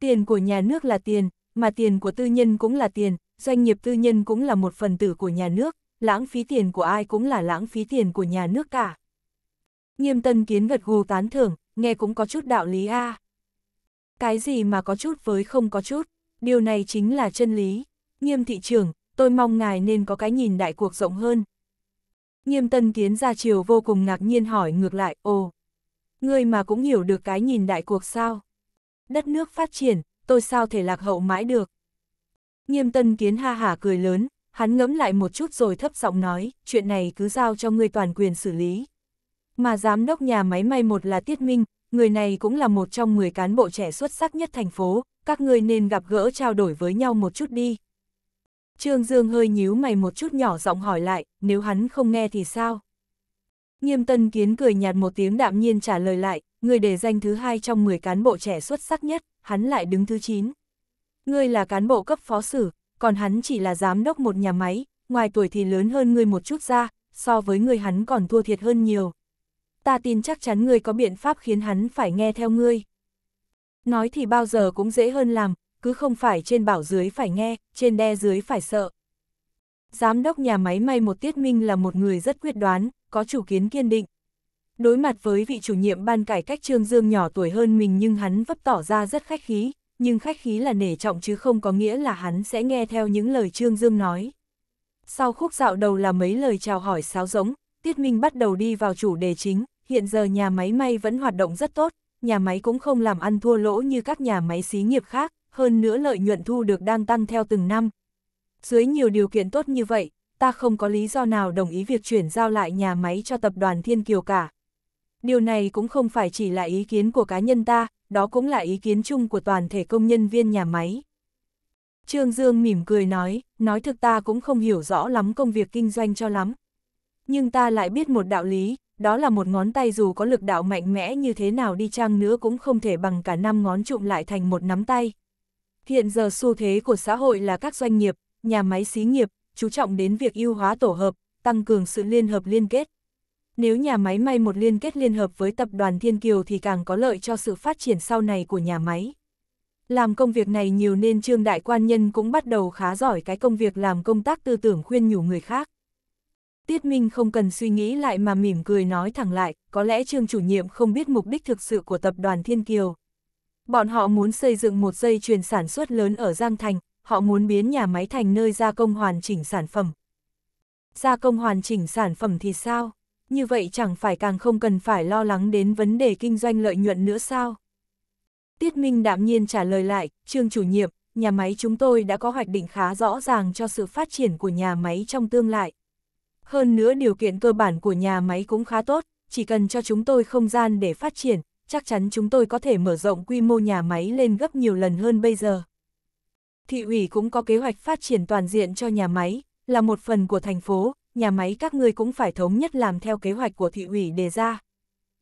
Tiền của nhà nước là tiền, mà tiền của tư nhân cũng là tiền, doanh nghiệp tư nhân cũng là một phần tử của nhà nước, lãng phí tiền của ai cũng là lãng phí tiền của nhà nước cả. Nghiêm tân kiến gật gù tán thưởng, nghe cũng có chút đạo lý a. À. Cái gì mà có chút với không có chút, điều này chính là chân lý. Nghiêm thị trưởng, tôi mong ngài nên có cái nhìn đại cuộc rộng hơn. Nghiêm tân kiến ra chiều vô cùng ngạc nhiên hỏi ngược lại, ồ, ngươi mà cũng hiểu được cái nhìn đại cuộc sao? đất nước phát triển, tôi sao thể lạc hậu mãi được. Nghiêm tân kiến ha hả cười lớn, hắn ngẫm lại một chút rồi thấp giọng nói, chuyện này cứ giao cho ngươi toàn quyền xử lý. Mà giám đốc nhà máy may một là Tiết Minh, người này cũng là một trong 10 cán bộ trẻ xuất sắc nhất thành phố, các ngươi nên gặp gỡ trao đổi với nhau một chút đi. Trương Dương hơi nhíu mày một chút nhỏ giọng hỏi lại, nếu hắn không nghe thì sao? Nghiêm tân kiến cười nhạt một tiếng đạm nhiên trả lời lại, người để danh thứ hai trong 10 cán bộ trẻ xuất sắc nhất, hắn lại đứng thứ 9. Ngươi là cán bộ cấp phó xử, còn hắn chỉ là giám đốc một nhà máy, ngoài tuổi thì lớn hơn ngươi một chút ra, so với ngươi hắn còn thua thiệt hơn nhiều. Ta tin chắc chắn ngươi có biện pháp khiến hắn phải nghe theo ngươi. Nói thì bao giờ cũng dễ hơn làm, cứ không phải trên bảo dưới phải nghe, trên đe dưới phải sợ. Giám đốc nhà máy may một tiết minh là một người rất quyết đoán, có chủ kiến kiên định. Đối mặt với vị chủ nhiệm ban cải cách Trương Dương nhỏ tuổi hơn mình nhưng hắn vấp tỏ ra rất khách khí, nhưng khách khí là nể trọng chứ không có nghĩa là hắn sẽ nghe theo những lời Trương Dương nói. Sau khúc dạo đầu là mấy lời chào hỏi sáo giống, Tiết Minh bắt đầu đi vào chủ đề chính, hiện giờ nhà máy may vẫn hoạt động rất tốt, nhà máy cũng không làm ăn thua lỗ như các nhà máy xí nghiệp khác, hơn nữa lợi nhuận thu được đang tăng theo từng năm. Dưới nhiều điều kiện tốt như vậy, ta không có lý do nào đồng ý việc chuyển giao lại nhà máy cho tập đoàn Thiên Kiều cả, Điều này cũng không phải chỉ là ý kiến của cá nhân ta, đó cũng là ý kiến chung của toàn thể công nhân viên nhà máy. Trương Dương mỉm cười nói, nói thực ta cũng không hiểu rõ lắm công việc kinh doanh cho lắm. Nhưng ta lại biết một đạo lý, đó là một ngón tay dù có lực đạo mạnh mẽ như thế nào đi chăng nữa cũng không thể bằng cả năm ngón trụm lại thành một nắm tay. Hiện giờ xu thế của xã hội là các doanh nghiệp, nhà máy xí nghiệp, chú trọng đến việc ưu hóa tổ hợp, tăng cường sự liên hợp liên kết. Nếu nhà máy may một liên kết liên hợp với tập đoàn Thiên Kiều thì càng có lợi cho sự phát triển sau này của nhà máy. Làm công việc này nhiều nên Trương Đại Quan Nhân cũng bắt đầu khá giỏi cái công việc làm công tác tư tưởng khuyên nhủ người khác. Tiết Minh không cần suy nghĩ lại mà mỉm cười nói thẳng lại, có lẽ Trương chủ nhiệm không biết mục đích thực sự của tập đoàn Thiên Kiều. Bọn họ muốn xây dựng một dây chuyền sản xuất lớn ở Giang Thành, họ muốn biến nhà máy thành nơi gia công hoàn chỉnh sản phẩm. Gia công hoàn chỉnh sản phẩm thì sao? như vậy chẳng phải càng không cần phải lo lắng đến vấn đề kinh doanh lợi nhuận nữa sao? Tiết Minh đạm nhiên trả lời lại, Trương chủ nhiệm, nhà máy chúng tôi đã có hoạch định khá rõ ràng cho sự phát triển của nhà máy trong tương lai. Hơn nữa điều kiện cơ bản của nhà máy cũng khá tốt, chỉ cần cho chúng tôi không gian để phát triển, chắc chắn chúng tôi có thể mở rộng quy mô nhà máy lên gấp nhiều lần hơn bây giờ. Thị ủy cũng có kế hoạch phát triển toàn diện cho nhà máy, là một phần của thành phố, nhà máy các ngươi cũng phải thống nhất làm theo kế hoạch của thị ủy đề ra.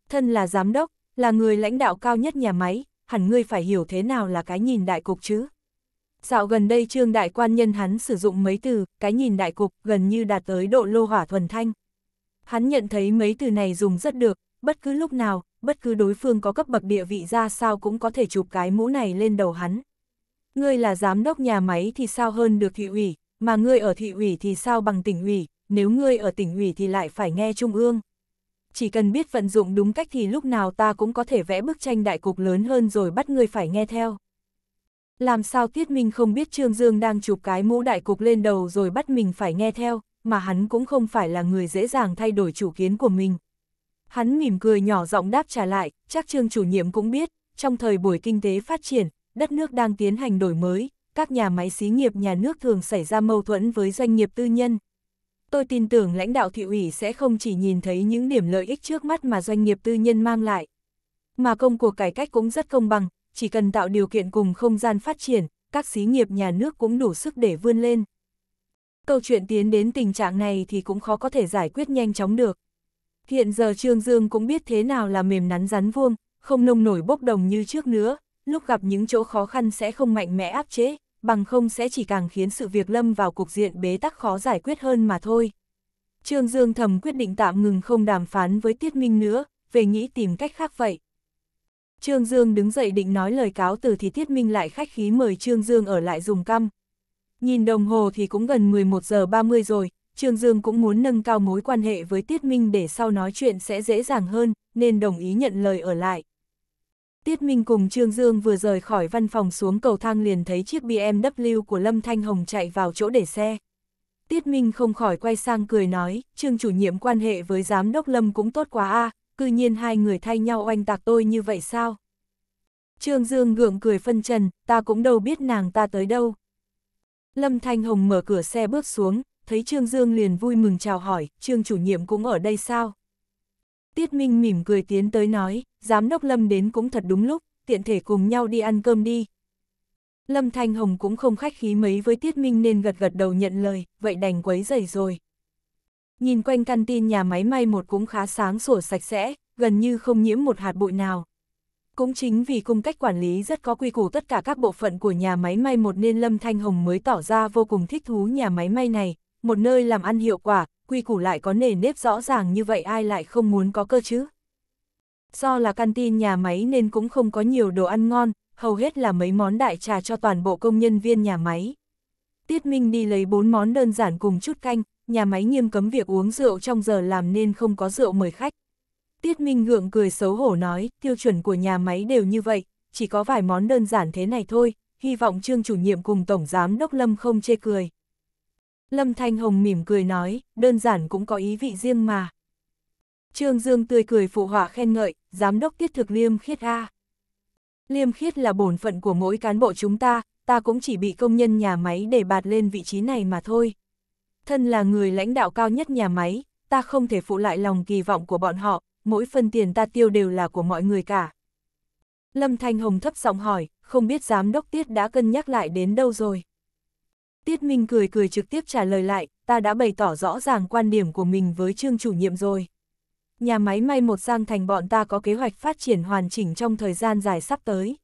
Thân là giám đốc, là người lãnh đạo cao nhất nhà máy, hẳn ngươi phải hiểu thế nào là cái nhìn đại cục chứ. Dạo gần đây trương đại quan nhân hắn sử dụng mấy từ, cái nhìn đại cục gần như đạt tới độ lô hỏa thuần thanh. Hắn nhận thấy mấy từ này dùng rất được, bất cứ lúc nào, bất cứ đối phương có cấp bậc địa vị ra sao cũng có thể chụp cái mũ này lên đầu hắn. Ngươi là giám đốc nhà máy thì sao hơn được thị ủy, mà ngươi ở thị ủy thì sao bằng tỉnh ủy, nếu ngươi ở tỉnh ủy thì lại phải nghe trung ương. Chỉ cần biết vận dụng đúng cách thì lúc nào ta cũng có thể vẽ bức tranh đại cục lớn hơn rồi bắt ngươi phải nghe theo. Làm sao Tiết Minh không biết Trương Dương đang chụp cái mũ đại cục lên đầu rồi bắt mình phải nghe theo, mà hắn cũng không phải là người dễ dàng thay đổi chủ kiến của mình. Hắn mỉm cười nhỏ giọng đáp trả lại, chắc Trương chủ nhiệm cũng biết, trong thời buổi kinh tế phát triển, đất nước đang tiến hành đổi mới, các nhà máy xí nghiệp nhà nước thường xảy ra mâu thuẫn với doanh nghiệp tư nhân, tôi tin tưởng lãnh đạo thị ủy sẽ không chỉ nhìn thấy những điểm lợi ích trước mắt mà doanh nghiệp tư nhân mang lại. Mà công cuộc cải cách cũng rất công bằng, chỉ cần tạo điều kiện cùng không gian phát triển, các xí nghiệp nhà nước cũng đủ sức để vươn lên. Câu chuyện tiến đến tình trạng này thì cũng khó có thể giải quyết nhanh chóng được. Hiện giờ Trương Dương cũng biết thế nào là mềm nắn rắn vuông, không nông nổi bốc đồng như trước nữa, lúc gặp những chỗ khó khăn sẽ không mạnh mẽ áp chế, bằng không sẽ chỉ càng khiến sự việc lâm vào cục diện bế tắc khó giải quyết hơn mà thôi. Trương Dương thầm quyết định tạm ngừng không đàm phán với Tiết Minh nữa, về nghĩ tìm cách khác vậy. Trương Dương đứng dậy định nói lời cáo từ thì Tiết Minh lại khách khí mời Trương Dương ở lại dùng căm. Nhìn đồng hồ thì cũng gần 11 giờ 30 rồi, Trương Dương cũng muốn nâng cao mối quan hệ với Tiết Minh để sau nói chuyện sẽ dễ dàng hơn, nên đồng ý nhận lời ở lại. Tiết Minh cùng Trương Dương vừa rời khỏi văn phòng xuống cầu thang liền thấy chiếc BMW của Lâm Thanh Hồng chạy vào chỗ để xe. Tiết Minh không khỏi quay sang cười nói, Trương chủ nhiệm quan hệ với giám đốc Lâm cũng tốt quá a cư nhiên hai người thay nhau oanh tạc tôi như vậy sao? Trương Dương gượng cười phân trần, ta cũng đâu biết nàng ta tới đâu. Lâm Thanh Hồng mở cửa xe bước xuống, thấy Trương Dương liền vui mừng chào hỏi, Trương chủ nhiệm cũng ở đây sao? Tiết Minh mỉm cười tiến tới nói, giám đốc Lâm đến cũng thật đúng lúc, tiện thể cùng nhau đi ăn cơm đi. Lâm Thanh Hồng cũng không khách khí mấy với Tiết Minh nên gật gật đầu nhận lời, vậy đành quấy rầy rồi. Nhìn quanh căn tin nhà máy may một cũng khá sáng sủa sạch sẽ, gần như không nhiễm một hạt bụi nào. Cũng chính vì cung cách quản lý rất có quy củ tất cả các bộ phận của nhà máy may một nên Lâm Thanh Hồng mới tỏ ra vô cùng thích thú nhà máy may này, một nơi làm ăn hiệu quả, quy củ lại có nề nếp rõ ràng như vậy ai lại không muốn có cơ chứ. Do là căn tin nhà máy nên cũng không có nhiều đồ ăn ngon, hầu hết là mấy món đại trà cho toàn bộ công nhân viên nhà máy. Tiết Minh đi lấy bốn món đơn giản cùng chút canh, nhà máy nghiêm cấm việc uống rượu trong giờ làm nên không có rượu mời khách. Tiết Minh gượng cười xấu hổ nói, tiêu chuẩn của nhà máy đều như vậy, chỉ có vài món đơn giản thế này thôi, hy vọng trương chủ nhiệm cùng tổng giám đốc Lâm không chê cười. Lâm Thanh Hồng mỉm cười nói, đơn giản cũng có ý vị riêng mà. Trương Dương tươi cười phụ họa khen ngợi, giám đốc tiết thực liêm khiết A. Liêm khiết là bổn phận của mỗi cán bộ chúng ta, ta cũng chỉ bị công nhân nhà máy để bạt lên vị trí này mà thôi. Thân là người lãnh đạo cao nhất nhà máy, ta không thể phụ lại lòng kỳ vọng của bọn họ, mỗi phần tiền ta tiêu đều là của mọi người cả. Lâm Thanh Hồng thấp giọng hỏi, không biết giám đốc tiết đã cân nhắc lại đến đâu rồi. Tiết Minh cười cười trực tiếp trả lời lại, ta đã bày tỏ rõ ràng quan điểm của mình với trương chủ nhiệm rồi. Nhà máy may một giang thành bọn ta có kế hoạch phát triển hoàn chỉnh trong thời gian dài sắp tới.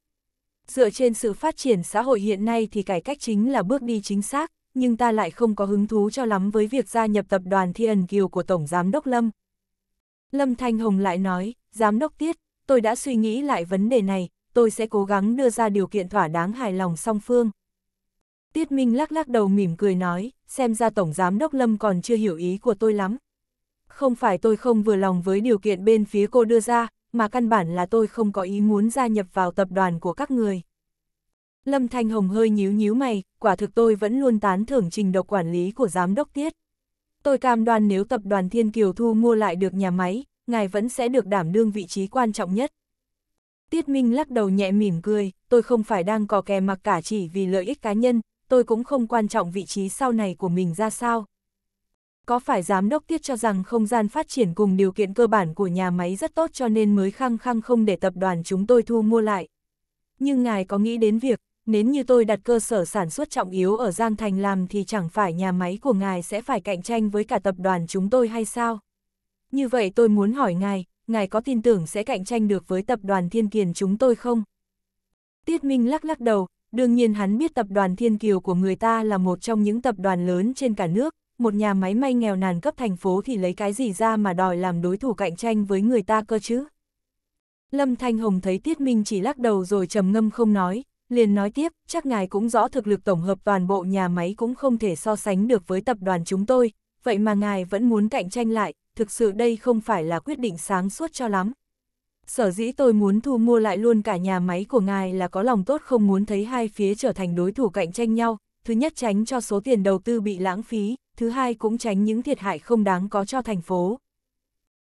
Dựa trên sự phát triển xã hội hiện nay thì cải cách chính là bước đi chính xác, nhưng ta lại không có hứng thú cho lắm với việc gia nhập tập đoàn Thiên Kiều của Tổng Giám đốc Lâm. Lâm Thanh Hồng lại nói, Giám đốc Tiết, tôi đã suy nghĩ lại vấn đề này, tôi sẽ cố gắng đưa ra điều kiện thỏa đáng hài lòng song phương. Tiết Minh lắc lắc đầu mỉm cười nói, xem ra Tổng Giám Đốc Lâm còn chưa hiểu ý của tôi lắm. Không phải tôi không vừa lòng với điều kiện bên phía cô đưa ra, mà căn bản là tôi không có ý muốn gia nhập vào tập đoàn của các người. Lâm Thanh Hồng hơi nhíu nhíu mày, quả thực tôi vẫn luôn tán thưởng trình độc quản lý của Giám Đốc Tiết. Tôi cam đoan nếu tập đoàn Thiên Kiều Thu mua lại được nhà máy, ngài vẫn sẽ được đảm đương vị trí quan trọng nhất. Tiết Minh lắc đầu nhẹ mỉm cười, tôi không phải đang cò kè mặc cả chỉ vì lợi ích cá nhân, tôi cũng không quan trọng vị trí sau này của mình ra sao. Có phải giám đốc tiết cho rằng không gian phát triển cùng điều kiện cơ bản của nhà máy rất tốt cho nên mới khăng khăng không để tập đoàn chúng tôi thu mua lại. Nhưng ngài có nghĩ đến việc, nếu như tôi đặt cơ sở sản xuất trọng yếu ở Giang Thành làm thì chẳng phải nhà máy của ngài sẽ phải cạnh tranh với cả tập đoàn chúng tôi hay sao? Như vậy tôi muốn hỏi ngài, ngài có tin tưởng sẽ cạnh tranh được với tập đoàn thiên kiền chúng tôi không? Tiết Minh lắc lắc đầu, Đương nhiên hắn biết tập đoàn Thiên Kiều của người ta là một trong những tập đoàn lớn trên cả nước, một nhà máy may nghèo nàn cấp thành phố thì lấy cái gì ra mà đòi làm đối thủ cạnh tranh với người ta cơ chứ. Lâm Thanh Hồng thấy Tiết Minh chỉ lắc đầu rồi trầm ngâm không nói, liền nói tiếp, chắc ngài cũng rõ thực lực tổng hợp toàn bộ nhà máy cũng không thể so sánh được với tập đoàn chúng tôi, vậy mà ngài vẫn muốn cạnh tranh lại, thực sự đây không phải là quyết định sáng suốt cho lắm, Sở dĩ tôi muốn thu mua lại luôn cả nhà máy của ngài là có lòng tốt không muốn thấy hai phía trở thành đối thủ cạnh tranh nhau, thứ nhất tránh cho số tiền đầu tư bị lãng phí, thứ hai cũng tránh những thiệt hại không đáng có cho thành phố.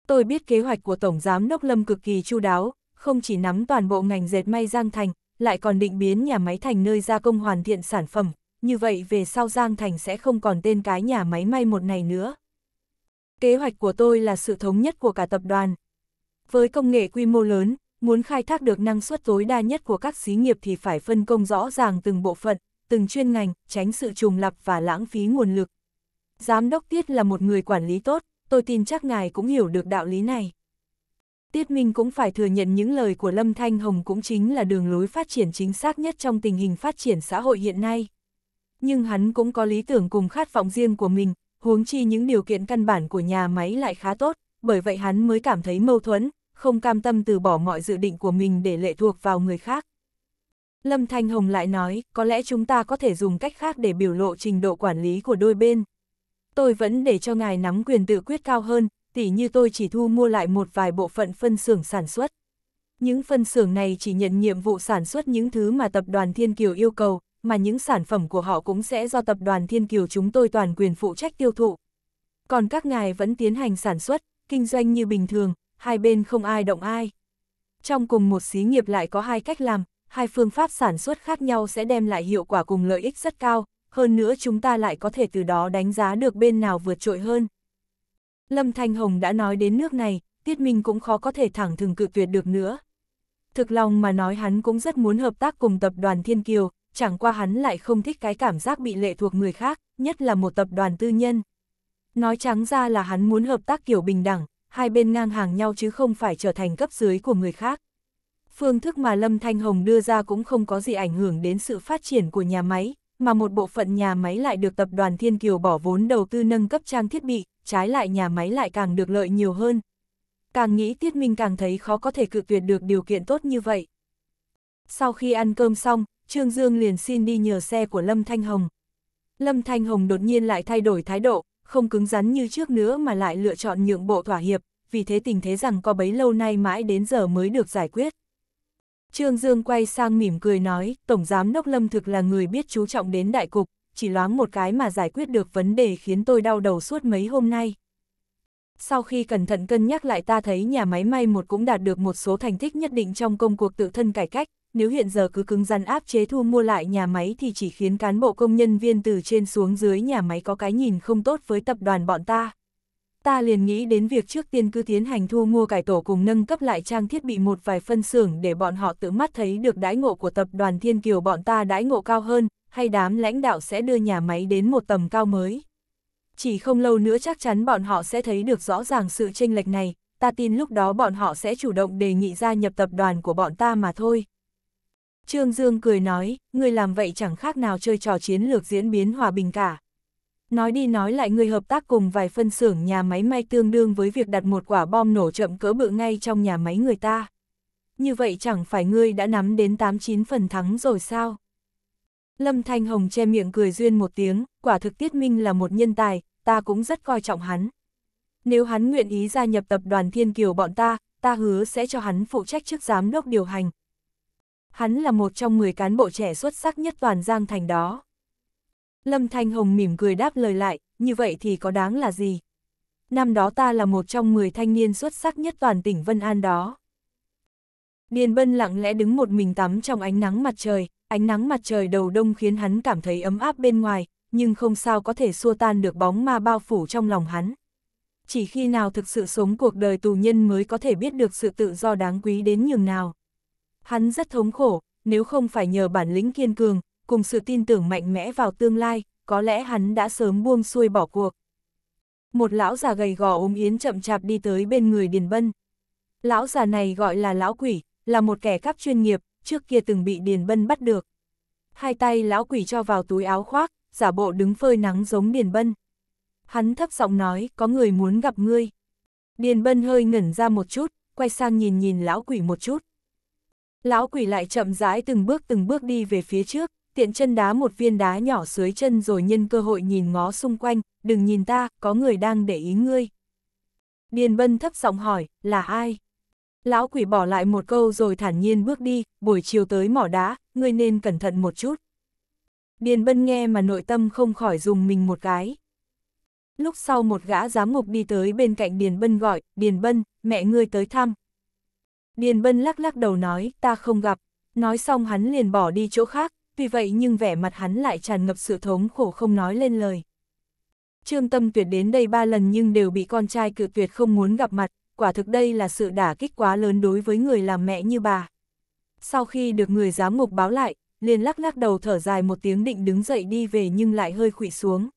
Tôi biết kế hoạch của Tổng Giám Đốc Lâm cực kỳ chu đáo, không chỉ nắm toàn bộ ngành dệt may Giang Thành, lại còn định biến nhà máy thành nơi gia công hoàn thiện sản phẩm, như vậy về sau Giang Thành sẽ không còn tên cái nhà máy may một này nữa. Kế hoạch của tôi là sự thống nhất của cả tập đoàn, với công nghệ quy mô lớn, muốn khai thác được năng suất tối đa nhất của các xí nghiệp thì phải phân công rõ ràng từng bộ phận, từng chuyên ngành, tránh sự trùng lập và lãng phí nguồn lực. Giám đốc Tiết là một người quản lý tốt, tôi tin chắc ngài cũng hiểu được đạo lý này. Tiết Minh cũng phải thừa nhận những lời của Lâm Thanh Hồng cũng chính là đường lối phát triển chính xác nhất trong tình hình phát triển xã hội hiện nay. Nhưng hắn cũng có lý tưởng cùng khát vọng riêng của mình, huống chi những điều kiện căn bản của nhà máy lại khá tốt, bởi vậy hắn mới cảm thấy mâu thuẫn, không cam tâm từ bỏ mọi dự định của mình để lệ thuộc vào người khác. Lâm Thanh Hồng lại nói, có lẽ chúng ta có thể dùng cách khác để biểu lộ trình độ quản lý của đôi bên. Tôi vẫn để cho ngài nắm quyền tự quyết cao hơn, tỉ như tôi chỉ thu mua lại một vài bộ phận phân xưởng sản xuất. Những phân xưởng này chỉ nhận nhiệm vụ sản xuất những thứ mà tập đoàn Thiên Kiều yêu cầu, mà những sản phẩm của họ cũng sẽ do tập đoàn Thiên Kiều chúng tôi toàn quyền phụ trách tiêu thụ. Còn các ngài vẫn tiến hành sản xuất, kinh doanh như bình thường, hai bên không ai động ai. Trong cùng một xí nghiệp lại có hai cách làm, hai phương pháp sản xuất khác nhau sẽ đem lại hiệu quả cùng lợi ích rất cao, hơn nữa chúng ta lại có thể từ đó đánh giá được bên nào vượt trội hơn. Lâm Thanh Hồng đã nói đến nước này, Tiết Minh cũng khó có thể thẳng thừng cự tuyệt được nữa. Thực lòng mà nói hắn cũng rất muốn hợp tác cùng tập đoàn Thiên Kiều, chẳng qua hắn lại không thích cái cảm giác bị lệ thuộc người khác, nhất là một tập đoàn tư nhân. Nói trắng ra là hắn muốn hợp tác kiểu bình đẳng, hai bên ngang hàng nhau chứ không phải trở thành cấp dưới của người khác. Phương thức mà Lâm Thanh Hồng đưa ra cũng không có gì ảnh hưởng đến sự phát triển của nhà máy, mà một bộ phận nhà máy lại được tập đoàn Thiên Kiều bỏ vốn đầu tư nâng cấp trang thiết bị, trái lại nhà máy lại càng được lợi nhiều hơn. Càng nghĩ Tiết Minh càng thấy khó có thể cự tuyệt được điều kiện tốt như vậy. Sau khi ăn cơm xong, Trương Dương liền xin đi nhờ xe của Lâm Thanh Hồng. Lâm Thanh Hồng đột nhiên lại thay đổi thái độ, không cứng rắn như trước nữa mà lại lựa chọn nhượng bộ thỏa hiệp, vì thế tình thế rằng có bấy lâu nay mãi đến giờ mới được giải quyết. Trương Dương quay sang mỉm cười nói, Tổng Giám Đốc Lâm thực là người biết chú trọng đến đại cục, chỉ loáng một cái mà giải quyết được vấn đề khiến tôi đau đầu suốt mấy hôm nay. Sau khi cẩn thận cân nhắc lại ta thấy nhà máy may một cũng đạt được một số thành tích nhất định trong công cuộc tự thân cải cách, nếu hiện giờ cứ cứng rắn áp chế thu mua lại nhà máy thì chỉ khiến cán bộ công nhân viên từ trên xuống dưới nhà máy có cái nhìn không tốt với tập đoàn bọn ta. Ta liền nghĩ đến việc trước tiên cứ tiến hành thu mua cải tổ cùng nâng cấp lại trang thiết bị một vài phân xưởng để bọn họ tự mắt thấy được đãi ngộ của tập đoàn Thiên Kiều bọn ta đãi ngộ cao hơn, hay đám lãnh đạo sẽ đưa nhà máy đến một tầm cao mới. Chỉ không lâu nữa chắc chắn bọn họ sẽ thấy được rõ ràng sự chênh lệch này, ta tin lúc đó bọn họ sẽ chủ động đề nghị gia nhập tập đoàn của bọn ta mà thôi. Trương Dương cười nói, ngươi làm vậy chẳng khác nào chơi trò chiến lược diễn biến hòa bình cả. Nói đi nói lại ngươi hợp tác cùng vài phân xưởng nhà máy may tương đương với việc đặt một quả bom nổ chậm cỡ bự ngay trong nhà máy người ta. Như vậy chẳng phải ngươi đã nắm đến 8-9 phần thắng rồi sao? Lâm Thanh Hồng che miệng cười duyên một tiếng, quả thực Tiết Minh là một nhân tài, ta cũng rất coi trọng hắn. Nếu hắn nguyện ý gia nhập tập đoàn Thiên Kiều bọn ta, ta hứa sẽ cho hắn phụ trách chức giám đốc điều hành, hắn là một trong 10 cán bộ trẻ xuất sắc nhất toàn Giang Thành đó. Lâm Thanh Hồng mỉm cười đáp lời lại, như vậy thì có đáng là gì? Năm đó ta là một trong 10 thanh niên xuất sắc nhất toàn tỉnh Vân An đó. Điền Bân lặng lẽ đứng một mình tắm trong ánh nắng mặt trời, ánh nắng mặt trời đầu đông khiến hắn cảm thấy ấm áp bên ngoài, nhưng không sao có thể xua tan được bóng ma bao phủ trong lòng hắn. Chỉ khi nào thực sự sống cuộc đời tù nhân mới có thể biết được sự tự do đáng quý đến nhường nào. Hắn rất thống khổ, nếu không phải nhờ bản lĩnh kiên cường, cùng sự tin tưởng mạnh mẽ vào tương lai, có lẽ hắn đã sớm buông xuôi bỏ cuộc. Một lão già gầy gò ốm yến chậm chạp đi tới bên người Điền Bân. Lão già này gọi là lão quỷ, là một kẻ cắp chuyên nghiệp, trước kia từng bị Điền Bân bắt được. Hai tay lão quỷ cho vào túi áo khoác, giả bộ đứng phơi nắng giống Điền Bân. Hắn thấp giọng nói, có người muốn gặp ngươi. Điền Bân hơi ngẩn ra một chút, quay sang nhìn nhìn lão quỷ một chút. Lão quỷ lại chậm rãi từng bước từng bước đi về phía trước, tiện chân đá một viên đá nhỏ dưới chân rồi nhân cơ hội nhìn ngó xung quanh, đừng nhìn ta, có người đang để ý ngươi. Điền Bân thấp giọng hỏi, là ai? Lão quỷ bỏ lại một câu rồi thản nhiên bước đi, buổi chiều tới mỏ đá, ngươi nên cẩn thận một chút. Điền Bân nghe mà nội tâm không khỏi dùng mình một cái. Lúc sau một gã giám ngục đi tới bên cạnh Điền Bân gọi, Điền Bân, mẹ ngươi tới thăm, Điền Bân lắc lắc đầu nói, ta không gặp, nói xong hắn liền bỏ đi chỗ khác, vì vậy nhưng vẻ mặt hắn lại tràn ngập sự thống khổ không nói lên lời. Trương Tâm Tuyệt đến đây ba lần nhưng đều bị con trai cự tuyệt không muốn gặp mặt, quả thực đây là sự đả kích quá lớn đối với người làm mẹ như bà. Sau khi được người giám mục báo lại, liền lắc lắc đầu thở dài một tiếng định đứng dậy đi về nhưng lại hơi khụy xuống.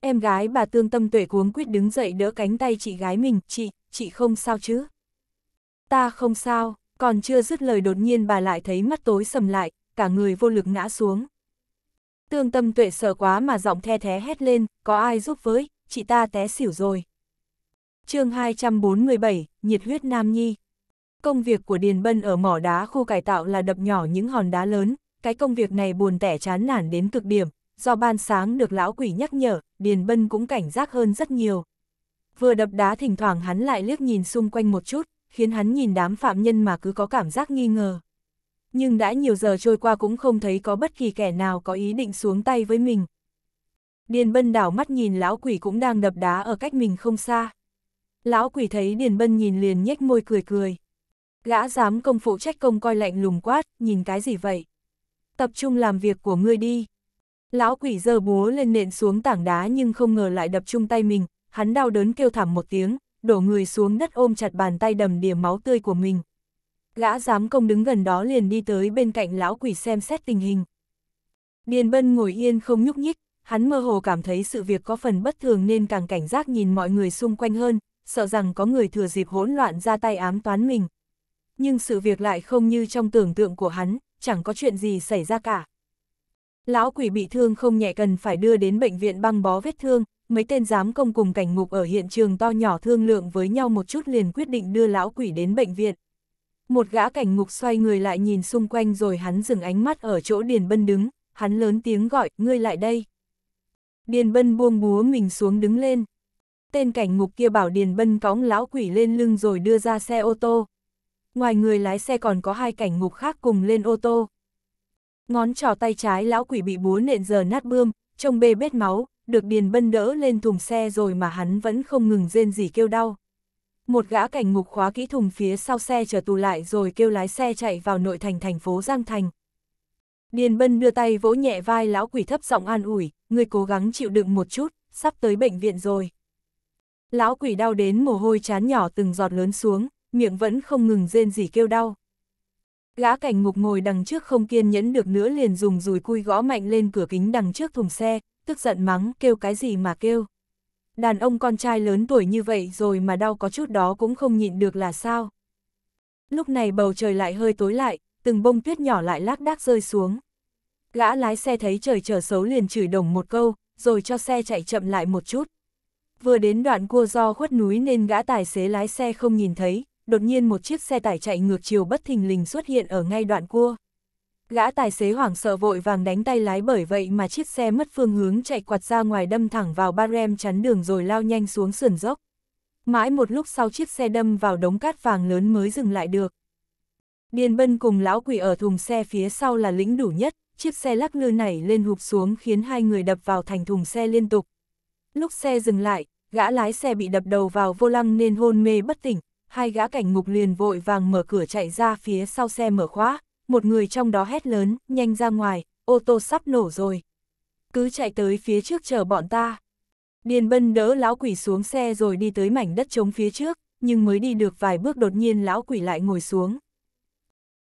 Em gái bà Tương Tâm Tuệ cuống quyết đứng dậy đỡ cánh tay chị gái mình, chị, chị không sao chứ? ta không sao, còn chưa dứt lời đột nhiên bà lại thấy mắt tối sầm lại, cả người vô lực ngã xuống. Tương tâm tuệ sợ quá mà giọng the thé hét lên, có ai giúp với, chị ta té xỉu rồi. chương 247, nhiệt huyết Nam Nhi. Công việc của Điền Bân ở mỏ đá khu cải tạo là đập nhỏ những hòn đá lớn, cái công việc này buồn tẻ chán nản đến cực điểm, do ban sáng được lão quỷ nhắc nhở, Điền Bân cũng cảnh giác hơn rất nhiều. Vừa đập đá thỉnh thoảng hắn lại liếc nhìn xung quanh một chút, khiến hắn nhìn đám phạm nhân mà cứ có cảm giác nghi ngờ. Nhưng đã nhiều giờ trôi qua cũng không thấy có bất kỳ kẻ nào có ý định xuống tay với mình. Điền Bân đảo mắt nhìn lão quỷ cũng đang đập đá ở cách mình không xa. Lão quỷ thấy Điền Bân nhìn liền nhếch môi cười cười. Gã dám công phụ trách công coi lạnh lùng quát, nhìn cái gì vậy? Tập trung làm việc của ngươi đi. Lão quỷ giơ búa lên nện xuống tảng đá nhưng không ngờ lại đập chung tay mình, hắn đau đớn kêu thảm một tiếng, đổ người xuống đất ôm chặt bàn tay đầm đìa máu tươi của mình. Gã giám công đứng gần đó liền đi tới bên cạnh lão quỷ xem xét tình hình. Điền Bân ngồi yên không nhúc nhích, hắn mơ hồ cảm thấy sự việc có phần bất thường nên càng cảnh giác nhìn mọi người xung quanh hơn, sợ rằng có người thừa dịp hỗn loạn ra tay ám toán mình. Nhưng sự việc lại không như trong tưởng tượng của hắn, chẳng có chuyện gì xảy ra cả. Lão quỷ bị thương không nhẹ cần phải đưa đến bệnh viện băng bó vết thương, mấy tên giám công cùng cảnh ngục ở hiện trường to nhỏ thương lượng với nhau một chút liền quyết định đưa lão quỷ đến bệnh viện. Một gã cảnh ngục xoay người lại nhìn xung quanh rồi hắn dừng ánh mắt ở chỗ Điền Bân đứng, hắn lớn tiếng gọi, ngươi lại đây. Điền Bân buông búa mình xuống đứng lên. Tên cảnh ngục kia bảo Điền Bân cõng lão quỷ lên lưng rồi đưa ra xe ô tô. Ngoài người lái xe còn có hai cảnh ngục khác cùng lên ô tô. Ngón trỏ tay trái lão quỷ bị búa nện giờ nát bươm, trông bê bết máu, được Điền Bân đỡ lên thùng xe rồi mà hắn vẫn không ngừng rên gì kêu đau. Một gã cảnh ngục khóa kỹ thùng phía sau xe chờ tù lại rồi kêu lái xe chạy vào nội thành thành phố Giang Thành. Điền Bân đưa tay vỗ nhẹ vai lão quỷ thấp giọng an ủi, người cố gắng chịu đựng một chút, sắp tới bệnh viện rồi. Lão quỷ đau đến mồ hôi chán nhỏ từng giọt lớn xuống, miệng vẫn không ngừng rên gì kêu đau. Gã cảnh ngục ngồi đằng trước không kiên nhẫn được nữa liền dùng dùi cui gõ mạnh lên cửa kính đằng trước thùng xe, tức giận mắng kêu cái gì mà kêu. Đàn ông con trai lớn tuổi như vậy rồi mà đau có chút đó cũng không nhịn được là sao. Lúc này bầu trời lại hơi tối lại, từng bông tuyết nhỏ lại lác đác rơi xuống. Gã lái xe thấy trời trở xấu liền chửi đồng một câu, rồi cho xe chạy chậm lại một chút. Vừa đến đoạn cua do khuất núi nên gã tài xế lái xe không nhìn thấy, đột nhiên một chiếc xe tải chạy ngược chiều bất thình lình xuất hiện ở ngay đoạn cua. Gã tài xế hoảng sợ vội vàng đánh tay lái bởi vậy mà chiếc xe mất phương hướng chạy quạt ra ngoài đâm thẳng vào ba rem chắn đường rồi lao nhanh xuống sườn dốc. Mãi một lúc sau chiếc xe đâm vào đống cát vàng lớn mới dừng lại được. Điền bân cùng lão quỷ ở thùng xe phía sau là lĩnh đủ nhất, chiếc xe lắc lư nảy lên hụp xuống khiến hai người đập vào thành thùng xe liên tục. Lúc xe dừng lại, gã lái xe bị đập đầu vào vô lăng nên hôn mê bất tỉnh, hai gã cảnh ngục liền vội vàng mở cửa chạy ra phía sau xe mở khóa, một người trong đó hét lớn, nhanh ra ngoài, ô tô sắp nổ rồi. Cứ chạy tới phía trước chờ bọn ta. Điền bân đỡ lão quỷ xuống xe rồi đi tới mảnh đất trống phía trước, nhưng mới đi được vài bước đột nhiên lão quỷ lại ngồi xuống.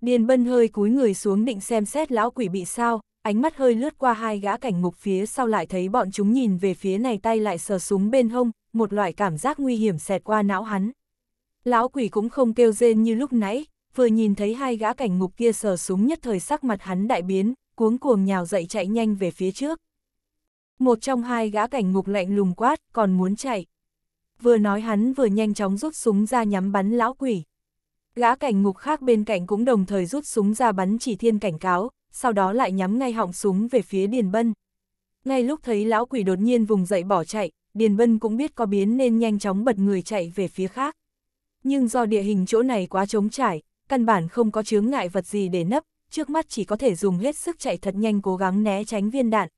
Điền bân hơi cúi người xuống định xem xét lão quỷ bị sao, ánh mắt hơi lướt qua hai gã cảnh ngục phía sau lại thấy bọn chúng nhìn về phía này tay lại sờ súng bên hông, một loại cảm giác nguy hiểm xẹt qua não hắn. Lão quỷ cũng không kêu rên như lúc nãy, vừa nhìn thấy hai gã cảnh ngục kia sờ súng nhất thời sắc mặt hắn đại biến, cuống cuồng nhào dậy chạy nhanh về phía trước. Một trong hai gã cảnh ngục lạnh lùng quát, còn muốn chạy. Vừa nói hắn vừa nhanh chóng rút súng ra nhắm bắn lão quỷ. Gã cảnh ngục khác bên cạnh cũng đồng thời rút súng ra bắn chỉ thiên cảnh cáo, sau đó lại nhắm ngay họng súng về phía Điền Bân. Ngay lúc thấy lão quỷ đột nhiên vùng dậy bỏ chạy, Điền Bân cũng biết có biến nên nhanh chóng bật người chạy về phía khác nhưng do địa hình chỗ này quá trống trải, căn bản không có chướng ngại vật gì để nấp, trước mắt chỉ có thể dùng hết sức chạy thật nhanh cố gắng né tránh viên đạn.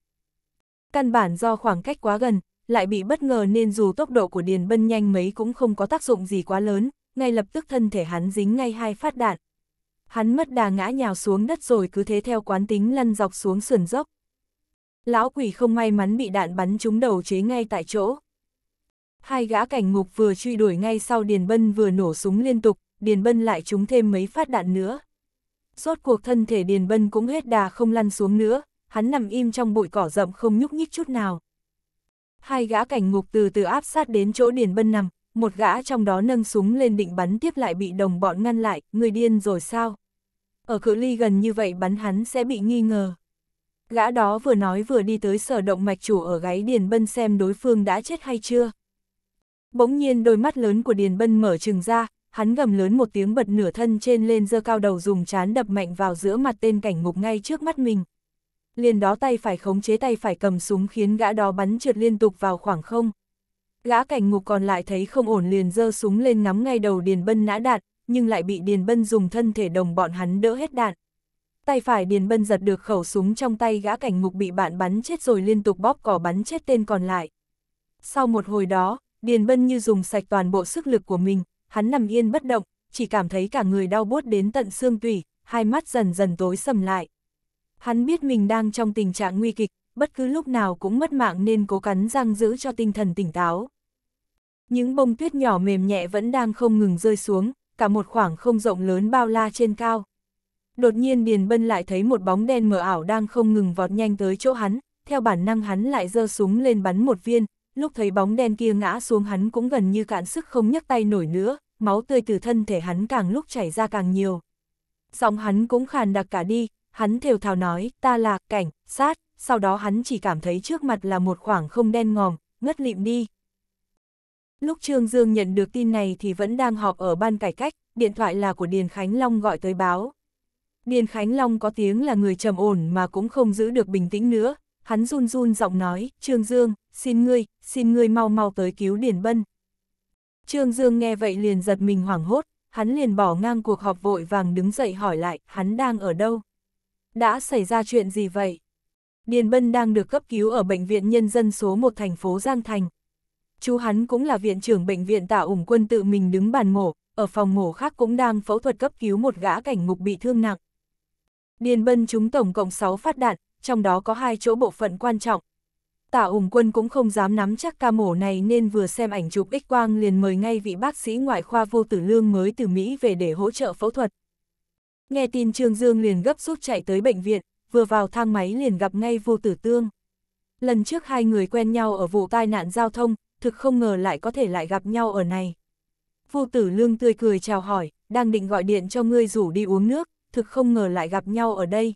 Căn bản do khoảng cách quá gần, lại bị bất ngờ nên dù tốc độ của Điền Bân nhanh mấy cũng không có tác dụng gì quá lớn, ngay lập tức thân thể hắn dính ngay hai phát đạn. Hắn mất đà ngã nhào xuống đất rồi cứ thế theo quán tính lăn dọc xuống sườn dốc. Lão quỷ không may mắn bị đạn bắn trúng đầu chế ngay tại chỗ hai gã cảnh ngục vừa truy đuổi ngay sau Điền Bân vừa nổ súng liên tục, Điền Bân lại trúng thêm mấy phát đạn nữa. Rốt cuộc thân thể Điền Bân cũng hết đà không lăn xuống nữa, hắn nằm im trong bụi cỏ rậm không nhúc nhích chút nào. Hai gã cảnh ngục từ từ áp sát đến chỗ Điền Bân nằm, một gã trong đó nâng súng lên định bắn tiếp lại bị đồng bọn ngăn lại, người điên rồi sao? Ở cự ly gần như vậy bắn hắn sẽ bị nghi ngờ. Gã đó vừa nói vừa đi tới sở động mạch chủ ở gáy Điền Bân xem đối phương đã chết hay chưa. Bỗng nhiên đôi mắt lớn của Điền Bân mở trừng ra, hắn gầm lớn một tiếng bật nửa thân trên lên dơ cao đầu dùng chán đập mạnh vào giữa mặt tên cảnh ngục ngay trước mắt mình. Liền đó tay phải khống chế tay phải cầm súng khiến gã đó bắn trượt liên tục vào khoảng không. Gã cảnh ngục còn lại thấy không ổn liền dơ súng lên ngắm ngay đầu Điền Bân nã đạn, nhưng lại bị Điền Bân dùng thân thể đồng bọn hắn đỡ hết đạn. Tay phải Điền Bân giật được khẩu súng trong tay gã cảnh ngục bị bạn bắn chết rồi liên tục bóp cỏ bắn chết tên còn lại. Sau một hồi đó, Điền Bân như dùng sạch toàn bộ sức lực của mình, hắn nằm yên bất động, chỉ cảm thấy cả người đau buốt đến tận xương tủy, hai mắt dần dần tối sầm lại. Hắn biết mình đang trong tình trạng nguy kịch, bất cứ lúc nào cũng mất mạng nên cố cắn răng giữ cho tinh thần tỉnh táo. Những bông tuyết nhỏ mềm nhẹ vẫn đang không ngừng rơi xuống, cả một khoảng không rộng lớn bao la trên cao. Đột nhiên Điền Bân lại thấy một bóng đen mờ ảo đang không ngừng vọt nhanh tới chỗ hắn, theo bản năng hắn lại giơ súng lên bắn một viên, lúc thấy bóng đen kia ngã xuống hắn cũng gần như cạn sức không nhấc tay nổi nữa, máu tươi từ thân thể hắn càng lúc chảy ra càng nhiều. Giọng hắn cũng khàn đặc cả đi, hắn thều thào nói, ta là, cảnh, sát, sau đó hắn chỉ cảm thấy trước mặt là một khoảng không đen ngòm, ngất lịm đi. Lúc Trương Dương nhận được tin này thì vẫn đang họp ở ban cải cách, điện thoại là của Điền Khánh Long gọi tới báo. Điền Khánh Long có tiếng là người trầm ổn mà cũng không giữ được bình tĩnh nữa, hắn run run giọng nói, Trương Dương, xin ngươi, xin ngươi mau mau tới cứu Điền Bân. Trương Dương nghe vậy liền giật mình hoảng hốt, hắn liền bỏ ngang cuộc họp vội vàng đứng dậy hỏi lại, hắn đang ở đâu? Đã xảy ra chuyện gì vậy? Điền Bân đang được cấp cứu ở Bệnh viện Nhân dân số 1 thành phố Giang Thành. Chú hắn cũng là viện trưởng bệnh viện tạ ủng quân tự mình đứng bàn mổ, ở phòng mổ khác cũng đang phẫu thuật cấp cứu một gã cảnh ngục bị thương nặng. Điền Bân chúng tổng cộng 6 phát đạn, trong đó có hai chỗ bộ phận quan trọng. Tả ủng quân cũng không dám nắm chắc ca mổ này nên vừa xem ảnh chụp x-quang liền mời ngay vị bác sĩ ngoại khoa vô tử lương mới từ Mỹ về để hỗ trợ phẫu thuật. Nghe tin Trương Dương liền gấp rút chạy tới bệnh viện, vừa vào thang máy liền gặp ngay vô tử tương. Lần trước hai người quen nhau ở vụ tai nạn giao thông, thực không ngờ lại có thể lại gặp nhau ở này. Vô tử lương tươi cười chào hỏi, đang định gọi điện cho ngươi rủ đi uống nước, thực không ngờ lại gặp nhau ở đây,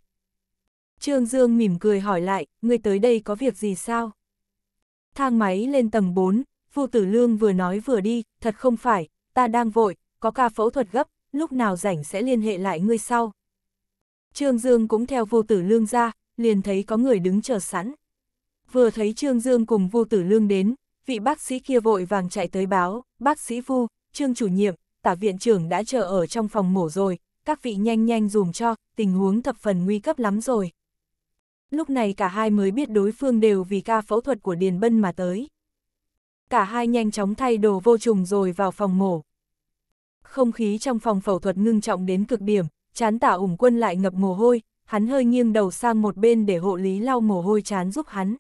Trương Dương mỉm cười hỏi lại, ngươi tới đây có việc gì sao? Thang máy lên tầng 4, Vu Tử Lương vừa nói vừa đi, thật không phải, ta đang vội, có ca phẫu thuật gấp, lúc nào rảnh sẽ liên hệ lại ngươi sau. Trương Dương cũng theo Vu Tử Lương ra, liền thấy có người đứng chờ sẵn. Vừa thấy Trương Dương cùng Vu Tử Lương đến, vị bác sĩ kia vội vàng chạy tới báo, bác sĩ Vu, Trương chủ nhiệm, tả viện trưởng đã chờ ở trong phòng mổ rồi, các vị nhanh nhanh dùm cho, tình huống thập phần nguy cấp lắm rồi lúc này cả hai mới biết đối phương đều vì ca phẫu thuật của Điền Bân mà tới. Cả hai nhanh chóng thay đồ vô trùng rồi vào phòng mổ. Không khí trong phòng phẫu thuật ngưng trọng đến cực điểm, chán tả ủng quân lại ngập mồ hôi, hắn hơi nghiêng đầu sang một bên để hộ lý lau mồ hôi chán giúp hắn.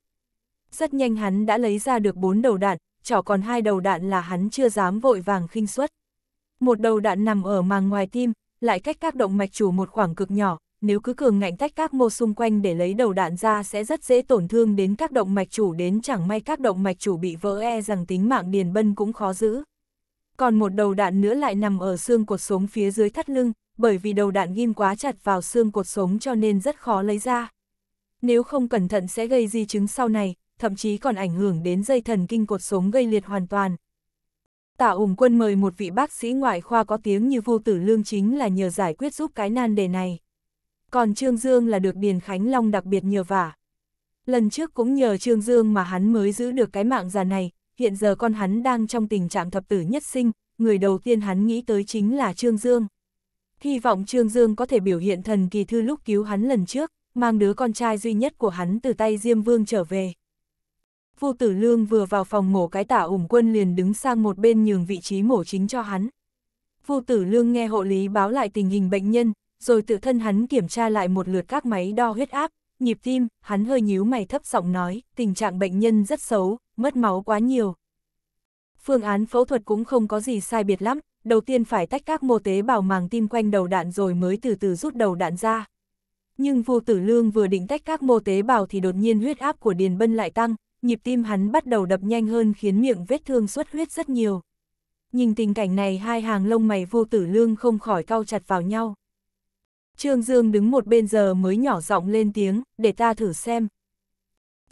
Rất nhanh hắn đã lấy ra được bốn đầu đạn, chỏ còn hai đầu đạn là hắn chưa dám vội vàng khinh suất. Một đầu đạn nằm ở màng ngoài tim, lại cách các động mạch chủ một khoảng cực nhỏ, nếu cứ cường ngạnh tách các mô xung quanh để lấy đầu đạn ra sẽ rất dễ tổn thương đến các động mạch chủ đến chẳng may các động mạch chủ bị vỡ e rằng tính mạng điền bân cũng khó giữ. Còn một đầu đạn nữa lại nằm ở xương cột sống phía dưới thắt lưng, bởi vì đầu đạn ghim quá chặt vào xương cột sống cho nên rất khó lấy ra. Nếu không cẩn thận sẽ gây di chứng sau này, thậm chí còn ảnh hưởng đến dây thần kinh cột sống gây liệt hoàn toàn. Tạ ủng quân mời một vị bác sĩ ngoại khoa có tiếng như vô tử lương chính là nhờ giải quyết giúp cái nan đề này còn Trương Dương là được Điền Khánh Long đặc biệt nhờ vả. Lần trước cũng nhờ Trương Dương mà hắn mới giữ được cái mạng già này, hiện giờ con hắn đang trong tình trạng thập tử nhất sinh, người đầu tiên hắn nghĩ tới chính là Trương Dương. Hy vọng Trương Dương có thể biểu hiện thần kỳ thư lúc cứu hắn lần trước, mang đứa con trai duy nhất của hắn từ tay Diêm Vương trở về. Vu Tử Lương vừa vào phòng mổ cái tả ủng quân liền đứng sang một bên nhường vị trí mổ chính cho hắn. Vu Tử Lương nghe hộ lý báo lại tình hình bệnh nhân, rồi tự thân hắn kiểm tra lại một lượt các máy đo huyết áp, nhịp tim, hắn hơi nhíu mày thấp giọng nói, tình trạng bệnh nhân rất xấu, mất máu quá nhiều. Phương án phẫu thuật cũng không có gì sai biệt lắm, đầu tiên phải tách các mô tế bào màng tim quanh đầu đạn rồi mới từ từ rút đầu đạn ra. Nhưng vô Tử Lương vừa định tách các mô tế bào thì đột nhiên huyết áp của Điền Bân lại tăng, nhịp tim hắn bắt đầu đập nhanh hơn khiến miệng vết thương xuất huyết rất nhiều. Nhìn tình cảnh này hai hàng lông mày vô Tử Lương không khỏi cau chặt vào nhau. Trương Dương đứng một bên giờ mới nhỏ giọng lên tiếng, để ta thử xem.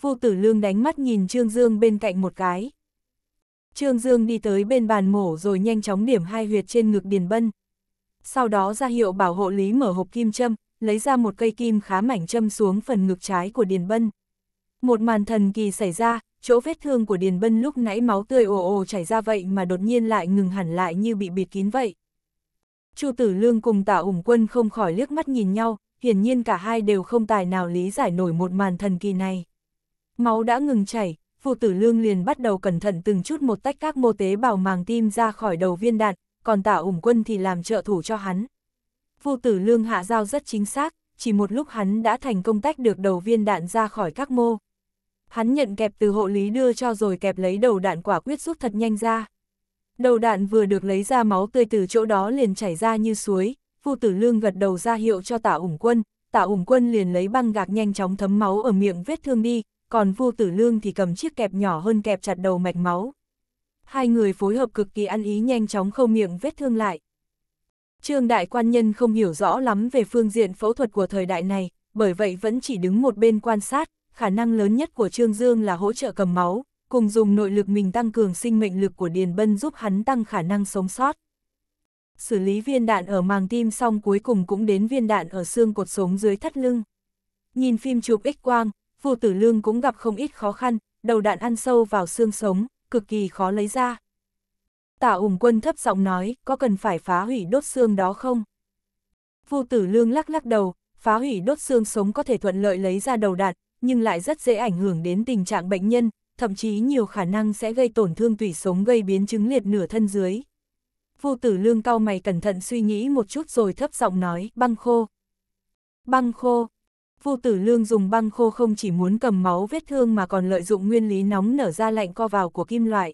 Vu Tử Lương đánh mắt nhìn Trương Dương bên cạnh một cái. Trương Dương đi tới bên bàn mổ rồi nhanh chóng điểm hai huyệt trên ngực Điền Bân. Sau đó ra hiệu bảo hộ lý mở hộp kim châm, lấy ra một cây kim khá mảnh châm xuống phần ngực trái của Điền Bân. Một màn thần kỳ xảy ra, chỗ vết thương của Điền Bân lúc nãy máu tươi ồ ồ chảy ra vậy mà đột nhiên lại ngừng hẳn lại như bị bịt kín vậy. Chu Tử Lương cùng Tạ Ủng Quân không khỏi liếc mắt nhìn nhau, hiển nhiên cả hai đều không tài nào lý giải nổi một màn thần kỳ này. Máu đã ngừng chảy, Phù Tử Lương liền bắt đầu cẩn thận từng chút một tách các mô tế bào màng tim ra khỏi đầu viên đạn, còn Tạ Ủng Quân thì làm trợ thủ cho hắn. Phù Tử Lương hạ dao rất chính xác, chỉ một lúc hắn đã thành công tách được đầu viên đạn ra khỏi các mô. Hắn nhận kẹp từ hộ lý đưa cho rồi kẹp lấy đầu đạn quả quyết rút thật nhanh ra. Đầu đạn vừa được lấy ra máu tươi từ chỗ đó liền chảy ra như suối, Vu Tử Lương gật đầu ra hiệu cho Tả Ủng Quân, Tả Ủng Quân liền lấy băng gạc nhanh chóng thấm máu ở miệng vết thương đi, còn Vu Tử Lương thì cầm chiếc kẹp nhỏ hơn kẹp chặt đầu mạch máu. Hai người phối hợp cực kỳ ăn ý nhanh chóng khâu miệng vết thương lại. Trương đại quan nhân không hiểu rõ lắm về phương diện phẫu thuật của thời đại này, bởi vậy vẫn chỉ đứng một bên quan sát, khả năng lớn nhất của Trương Dương là hỗ trợ cầm máu, cùng dùng nội lực mình tăng cường sinh mệnh lực của Điền Bân giúp hắn tăng khả năng sống sót. Xử lý viên đạn ở màng tim xong cuối cùng cũng đến viên đạn ở xương cột sống dưới thắt lưng. Nhìn phim chụp x-quang, Vô Tử Lương cũng gặp không ít khó khăn, đầu đạn ăn sâu vào xương sống, cực kỳ khó lấy ra. Tả ủng quân thấp giọng nói, có cần phải phá hủy đốt xương đó không? Vô Tử Lương lắc lắc đầu, phá hủy đốt xương sống có thể thuận lợi lấy ra đầu đạn, nhưng lại rất dễ ảnh hưởng đến tình trạng bệnh nhân, thậm chí nhiều khả năng sẽ gây tổn thương tủy sống gây biến chứng liệt nửa thân dưới. Vu tử lương cao mày cẩn thận suy nghĩ một chút rồi thấp giọng nói, băng khô. Băng khô. Vu tử lương dùng băng khô không chỉ muốn cầm máu vết thương mà còn lợi dụng nguyên lý nóng nở ra lạnh co vào của kim loại.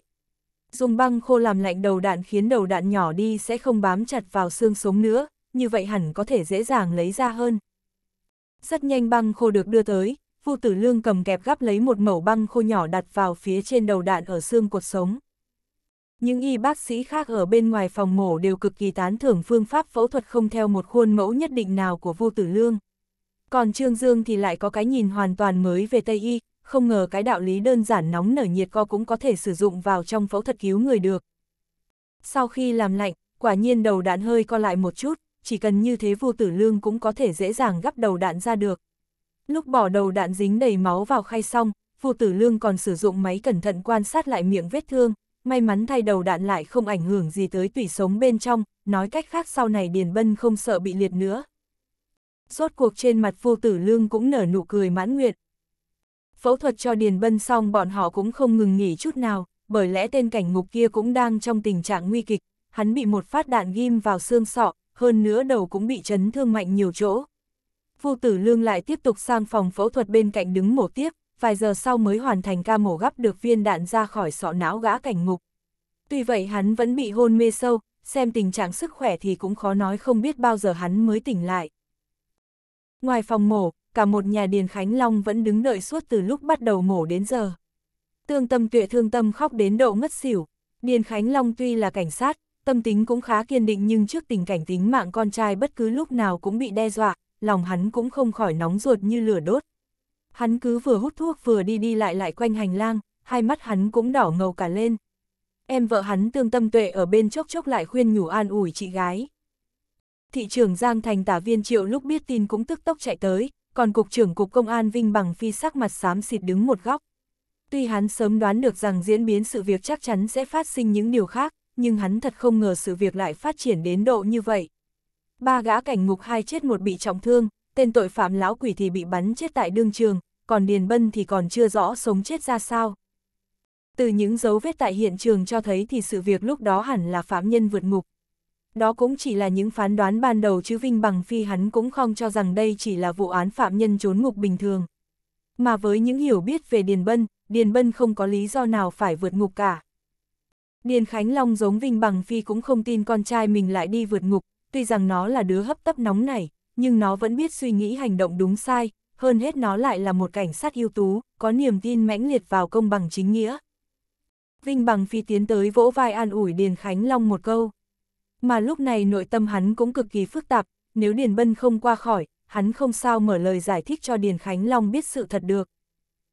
Dùng băng khô làm lạnh đầu đạn khiến đầu đạn nhỏ đi sẽ không bám chặt vào xương sống nữa, như vậy hẳn có thể dễ dàng lấy ra hơn. Rất nhanh băng khô được đưa tới, Vu Tử Lương cầm kẹp gắp lấy một mẩu băng khô nhỏ đặt vào phía trên đầu đạn ở xương cột sống. Những y bác sĩ khác ở bên ngoài phòng mổ đều cực kỳ tán thưởng phương pháp phẫu thuật không theo một khuôn mẫu nhất định nào của vô Tử Lương. Còn Trương Dương thì lại có cái nhìn hoàn toàn mới về Tây Y, không ngờ cái đạo lý đơn giản nóng nở nhiệt co cũng có thể sử dụng vào trong phẫu thuật cứu người được. Sau khi làm lạnh, quả nhiên đầu đạn hơi co lại một chút, chỉ cần như thế vô Tử Lương cũng có thể dễ dàng gắp đầu đạn ra được. Lúc bỏ đầu đạn dính đầy máu vào khay xong, Phù Tử Lương còn sử dụng máy cẩn thận quan sát lại miệng vết thương, may mắn thay đầu đạn lại không ảnh hưởng gì tới tủy sống bên trong, nói cách khác sau này Điền Bân không sợ bị liệt nữa. Rốt cuộc trên mặt phu Tử Lương cũng nở nụ cười mãn nguyện. Phẫu thuật cho Điền Bân xong bọn họ cũng không ngừng nghỉ chút nào, bởi lẽ tên cảnh ngục kia cũng đang trong tình trạng nguy kịch, hắn bị một phát đạn ghim vào xương sọ, hơn nữa đầu cũng bị chấn thương mạnh nhiều chỗ. Vu Tử Lương lại tiếp tục sang phòng phẫu thuật bên cạnh đứng mổ tiếp, vài giờ sau mới hoàn thành ca mổ gắp được viên đạn ra khỏi sọ não gã cảnh ngục. Tuy vậy hắn vẫn bị hôn mê sâu, xem tình trạng sức khỏe thì cũng khó nói không biết bao giờ hắn mới tỉnh lại. Ngoài phòng mổ, cả một nhà Điền Khánh Long vẫn đứng đợi suốt từ lúc bắt đầu mổ đến giờ. Tương tâm tuệ thương tâm khóc đến độ ngất xỉu. Điền Khánh Long tuy là cảnh sát, tâm tính cũng khá kiên định nhưng trước tình cảnh tính mạng con trai bất cứ lúc nào cũng bị đe dọa, lòng hắn cũng không khỏi nóng ruột như lửa đốt. Hắn cứ vừa hút thuốc vừa đi đi lại lại quanh hành lang, hai mắt hắn cũng đỏ ngầu cả lên. Em vợ hắn tương tâm tuệ ở bên chốc chốc lại khuyên nhủ an ủi chị gái. Thị trưởng Giang Thành tả viên triệu lúc biết tin cũng tức tốc chạy tới, còn cục trưởng cục công an Vinh Bằng Phi sắc mặt xám xịt đứng một góc. Tuy hắn sớm đoán được rằng diễn biến sự việc chắc chắn sẽ phát sinh những điều khác, nhưng hắn thật không ngờ sự việc lại phát triển đến độ như vậy. Ba gã cảnh ngục hai chết một bị trọng thương, tên tội phạm lão quỷ thì bị bắn chết tại đương trường, còn Điền Bân thì còn chưa rõ sống chết ra sao. Từ những dấu vết tại hiện trường cho thấy thì sự việc lúc đó hẳn là phạm nhân vượt ngục. Đó cũng chỉ là những phán đoán ban đầu chứ Vinh Bằng Phi hắn cũng không cho rằng đây chỉ là vụ án phạm nhân trốn ngục bình thường. Mà với những hiểu biết về Điền Bân, Điền Bân không có lý do nào phải vượt ngục cả. Điền Khánh Long giống Vinh Bằng Phi cũng không tin con trai mình lại đi vượt ngục, tuy rằng nó là đứa hấp tấp nóng nảy, nhưng nó vẫn biết suy nghĩ hành động đúng sai, hơn hết nó lại là một cảnh sát ưu tú, có niềm tin mãnh liệt vào công bằng chính nghĩa. Vinh Bằng Phi tiến tới vỗ vai an ủi Điền Khánh Long một câu. Mà lúc này nội tâm hắn cũng cực kỳ phức tạp, nếu Điền Bân không qua khỏi, hắn không sao mở lời giải thích cho Điền Khánh Long biết sự thật được.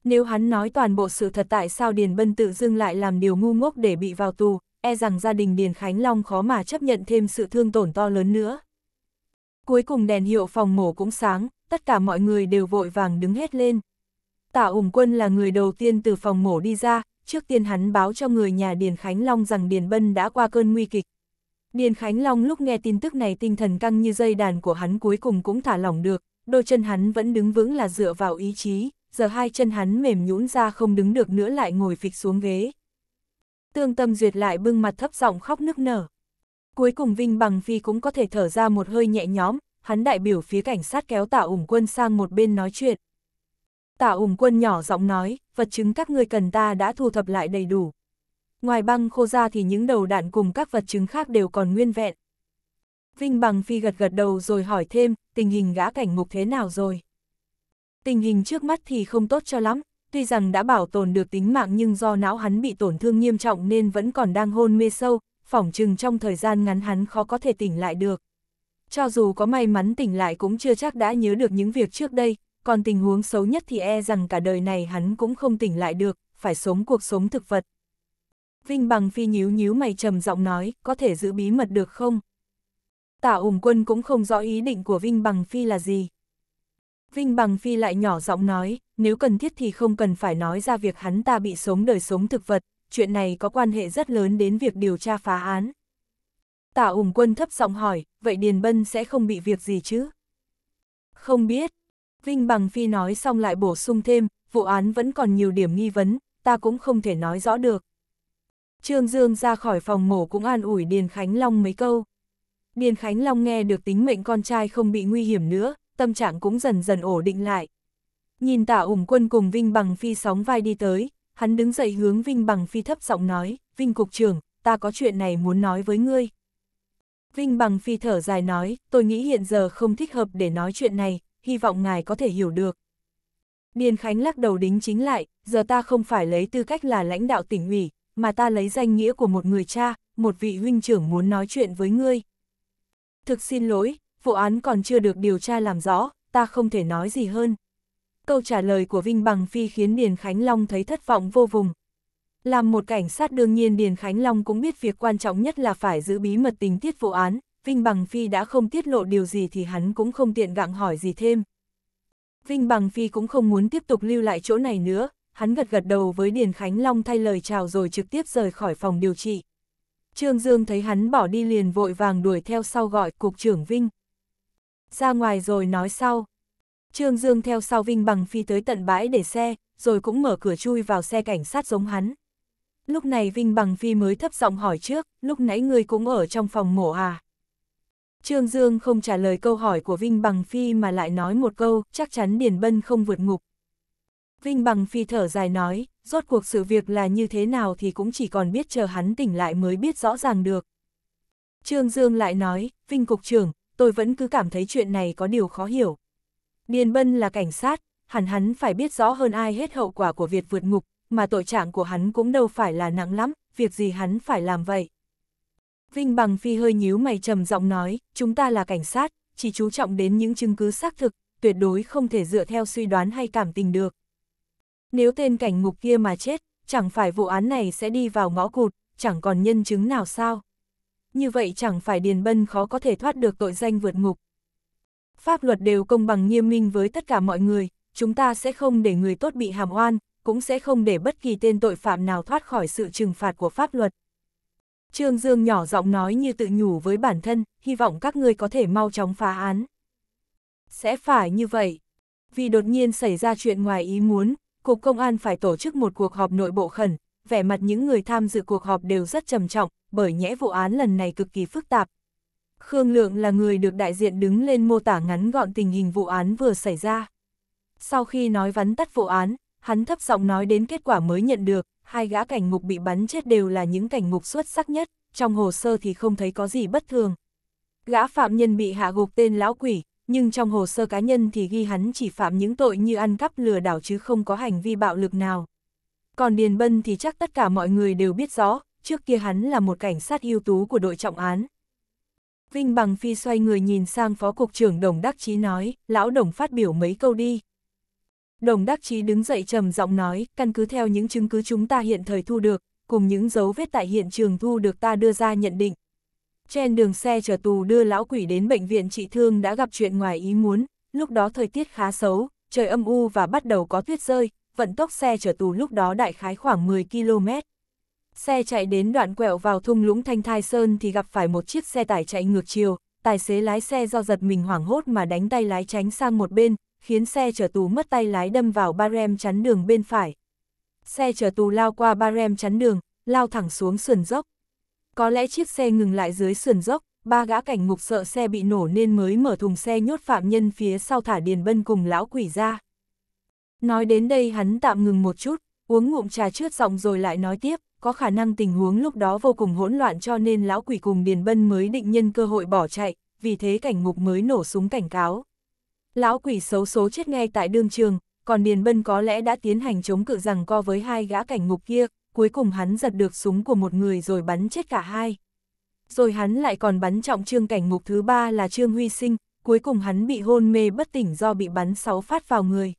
Nếu hắn nói toàn bộ sự thật tại sao Điền Bân tự dưng lại làm điều ngu ngốc để bị vào tù, e rằng gia đình Điền Khánh Long khó mà chấp nhận thêm sự thương tổn to lớn nữa. Cuối cùng đèn hiệu phòng mổ cũng sáng, tất cả mọi người đều vội vàng đứng hết lên. Tả ủng quân là người đầu tiên từ phòng mổ đi ra, trước tiên hắn báo cho người nhà Điền Khánh Long rằng Điền Bân đã qua cơn nguy kịch. Điền Khánh Long lúc nghe tin tức này tinh thần căng như dây đàn của hắn cuối cùng cũng thả lỏng được, đôi chân hắn vẫn đứng vững là dựa vào ý chí, giờ hai chân hắn mềm nhũn ra không đứng được nữa lại ngồi phịch xuống ghế tương tâm duyệt lại bưng mặt thấp giọng khóc nức nở. Cuối cùng Vinh Bằng Phi cũng có thể thở ra một hơi nhẹ nhõm, hắn đại biểu phía cảnh sát kéo tạ ủng quân sang một bên nói chuyện. Tạ ủng quân nhỏ giọng nói, vật chứng các ngươi cần ta đã thu thập lại đầy đủ. Ngoài băng khô ra thì những đầu đạn cùng các vật chứng khác đều còn nguyên vẹn. Vinh Bằng Phi gật gật đầu rồi hỏi thêm, tình hình gã cảnh mục thế nào rồi? Tình hình trước mắt thì không tốt cho lắm, tuy rằng đã bảo tồn được tính mạng nhưng do não hắn bị tổn thương nghiêm trọng nên vẫn còn đang hôn mê sâu, phỏng chừng trong thời gian ngắn hắn khó có thể tỉnh lại được. Cho dù có may mắn tỉnh lại cũng chưa chắc đã nhớ được những việc trước đây, còn tình huống xấu nhất thì e rằng cả đời này hắn cũng không tỉnh lại được, phải sống cuộc sống thực vật. Vinh Bằng Phi nhíu nhíu mày trầm giọng nói, có thể giữ bí mật được không? Tả ủng quân cũng không rõ ý định của Vinh Bằng Phi là gì, Vinh Bằng Phi lại nhỏ giọng nói, nếu cần thiết thì không cần phải nói ra việc hắn ta bị sống đời sống thực vật, chuyện này có quan hệ rất lớn đến việc điều tra phá án. Tả ủng quân thấp giọng hỏi, vậy Điền Bân sẽ không bị việc gì chứ? Không biết. Vinh Bằng Phi nói xong lại bổ sung thêm, vụ án vẫn còn nhiều điểm nghi vấn, ta cũng không thể nói rõ được. Trương Dương ra khỏi phòng mổ cũng an ủi Điền Khánh Long mấy câu. Điền Khánh Long nghe được tính mệnh con trai không bị nguy hiểm nữa, tâm trạng cũng dần dần ổn định lại. Nhìn tả ủng quân cùng Vinh Bằng Phi sóng vai đi tới, hắn đứng dậy hướng Vinh Bằng Phi thấp giọng nói, Vinh Cục trưởng, ta có chuyện này muốn nói với ngươi. Vinh Bằng Phi thở dài nói, tôi nghĩ hiện giờ không thích hợp để nói chuyện này, hy vọng ngài có thể hiểu được. Điền Khánh lắc đầu đính chính lại, giờ ta không phải lấy tư cách là lãnh đạo tỉnh ủy, mà ta lấy danh nghĩa của một người cha, một vị huynh trưởng muốn nói chuyện với ngươi. Thực xin lỗi, vụ án còn chưa được điều tra làm rõ, ta không thể nói gì hơn. Câu trả lời của Vinh Bằng Phi khiến Điền Khánh Long thấy thất vọng vô vùng. Làm một cảnh sát đương nhiên Điền Khánh Long cũng biết việc quan trọng nhất là phải giữ bí mật tình tiết vụ án, Vinh Bằng Phi đã không tiết lộ điều gì thì hắn cũng không tiện gặng hỏi gì thêm. Vinh Bằng Phi cũng không muốn tiếp tục lưu lại chỗ này nữa, hắn gật gật đầu với Điền Khánh Long thay lời chào rồi trực tiếp rời khỏi phòng điều trị. Trương Dương thấy hắn bỏ đi liền vội vàng đuổi theo sau gọi cục trưởng Vinh ra ngoài rồi nói sau. Trương Dương theo sau Vinh Bằng phi tới tận bãi để xe, rồi cũng mở cửa chui vào xe cảnh sát giống hắn. Lúc này Vinh Bằng Phi mới thấp giọng hỏi trước, lúc nãy ngươi cũng ở trong phòng mổ à? Trương Dương không trả lời câu hỏi của Vinh Bằng Phi mà lại nói một câu, chắc chắn Điền Bân không vượt ngục. Vinh Bằng Phi thở dài nói, rốt cuộc sự việc là như thế nào thì cũng chỉ còn biết chờ hắn tỉnh lại mới biết rõ ràng được. Trương Dương lại nói, Vinh Cục trưởng, tôi vẫn cứ cảm thấy chuyện này có điều khó hiểu. Điền Bân là cảnh sát, hẳn hắn phải biết rõ hơn ai hết hậu quả của việc vượt ngục, mà tội trạng của hắn cũng đâu phải là nặng lắm, việc gì hắn phải làm vậy. Vinh Bằng Phi hơi nhíu mày trầm giọng nói, chúng ta là cảnh sát, chỉ chú trọng đến những chứng cứ xác thực, tuyệt đối không thể dựa theo suy đoán hay cảm tình được. Nếu tên cảnh ngục kia mà chết, chẳng phải vụ án này sẽ đi vào ngõ cụt, chẳng còn nhân chứng nào sao? như vậy chẳng phải Điền Bân khó có thể thoát được tội danh vượt ngục. Pháp luật đều công bằng nghiêm minh với tất cả mọi người, chúng ta sẽ không để người tốt bị hàm oan, cũng sẽ không để bất kỳ tên tội phạm nào thoát khỏi sự trừng phạt của pháp luật. Trương Dương nhỏ giọng nói như tự nhủ với bản thân, hy vọng các ngươi có thể mau chóng phá án. Sẽ phải như vậy. Vì đột nhiên xảy ra chuyện ngoài ý muốn, Cục Công an phải tổ chức một cuộc họp nội bộ khẩn, vẻ mặt những người tham dự cuộc họp đều rất trầm trọng, bởi nhẽ vụ án lần này cực kỳ phức tạp. Khương Lượng là người được đại diện đứng lên mô tả ngắn gọn tình hình vụ án vừa xảy ra. Sau khi nói vắn tắt vụ án, hắn thấp giọng nói đến kết quả mới nhận được, hai gã cảnh ngục bị bắn chết đều là những cảnh ngục xuất sắc nhất, trong hồ sơ thì không thấy có gì bất thường. Gã phạm nhân bị hạ gục tên lão quỷ, nhưng trong hồ sơ cá nhân thì ghi hắn chỉ phạm những tội như ăn cắp lừa đảo chứ không có hành vi bạo lực nào. Còn Điền Bân thì chắc tất cả mọi người đều biết rõ, trước kia hắn là một cảnh sát ưu tú của đội trọng án. Vinh Bằng Phi xoay người nhìn sang Phó Cục trưởng Đồng Đắc Chí nói, lão Đồng phát biểu mấy câu đi. Đồng Đắc Chí đứng dậy trầm giọng nói, căn cứ theo những chứng cứ chúng ta hiện thời thu được, cùng những dấu vết tại hiện trường thu được ta đưa ra nhận định. Trên đường xe chở tù đưa lão quỷ đến bệnh viện trị thương đã gặp chuyện ngoài ý muốn, lúc đó thời tiết khá xấu, trời âm u và bắt đầu có tuyết rơi, vận tốc xe chở tù lúc đó đại khái khoảng 10 km. Xe chạy đến đoạn quẹo vào thung lũng Thanh Thai Sơn thì gặp phải một chiếc xe tải chạy ngược chiều, tài xế lái xe do giật mình hoảng hốt mà đánh tay lái tránh sang một bên, khiến xe chở tù mất tay lái đâm vào ba rem chắn đường bên phải. Xe chở tù lao qua ba rem chắn đường, lao thẳng xuống sườn dốc. Có lẽ chiếc xe ngừng lại dưới sườn dốc, ba gã cảnh ngục sợ xe bị nổ nên mới mở thùng xe nhốt phạm nhân phía sau thả Điền Bân cùng lão quỷ ra. Nói đến đây hắn tạm ngừng một chút, uống ngụm trà trước giọng rồi lại nói tiếp, có khả năng tình huống lúc đó vô cùng hỗn loạn cho nên lão quỷ cùng Điền Bân mới định nhân cơ hội bỏ chạy, vì thế cảnh ngục mới nổ súng cảnh cáo. Lão quỷ xấu số chết ngay tại đương trường, còn Điền Bân có lẽ đã tiến hành chống cự rằng co với hai gã cảnh ngục kia, cuối cùng hắn giật được súng của một người rồi bắn chết cả hai. Rồi hắn lại còn bắn trọng trương cảnh ngục thứ ba là Trương Huy Sinh, cuối cùng hắn bị hôn mê bất tỉnh do bị bắn sáu phát vào người.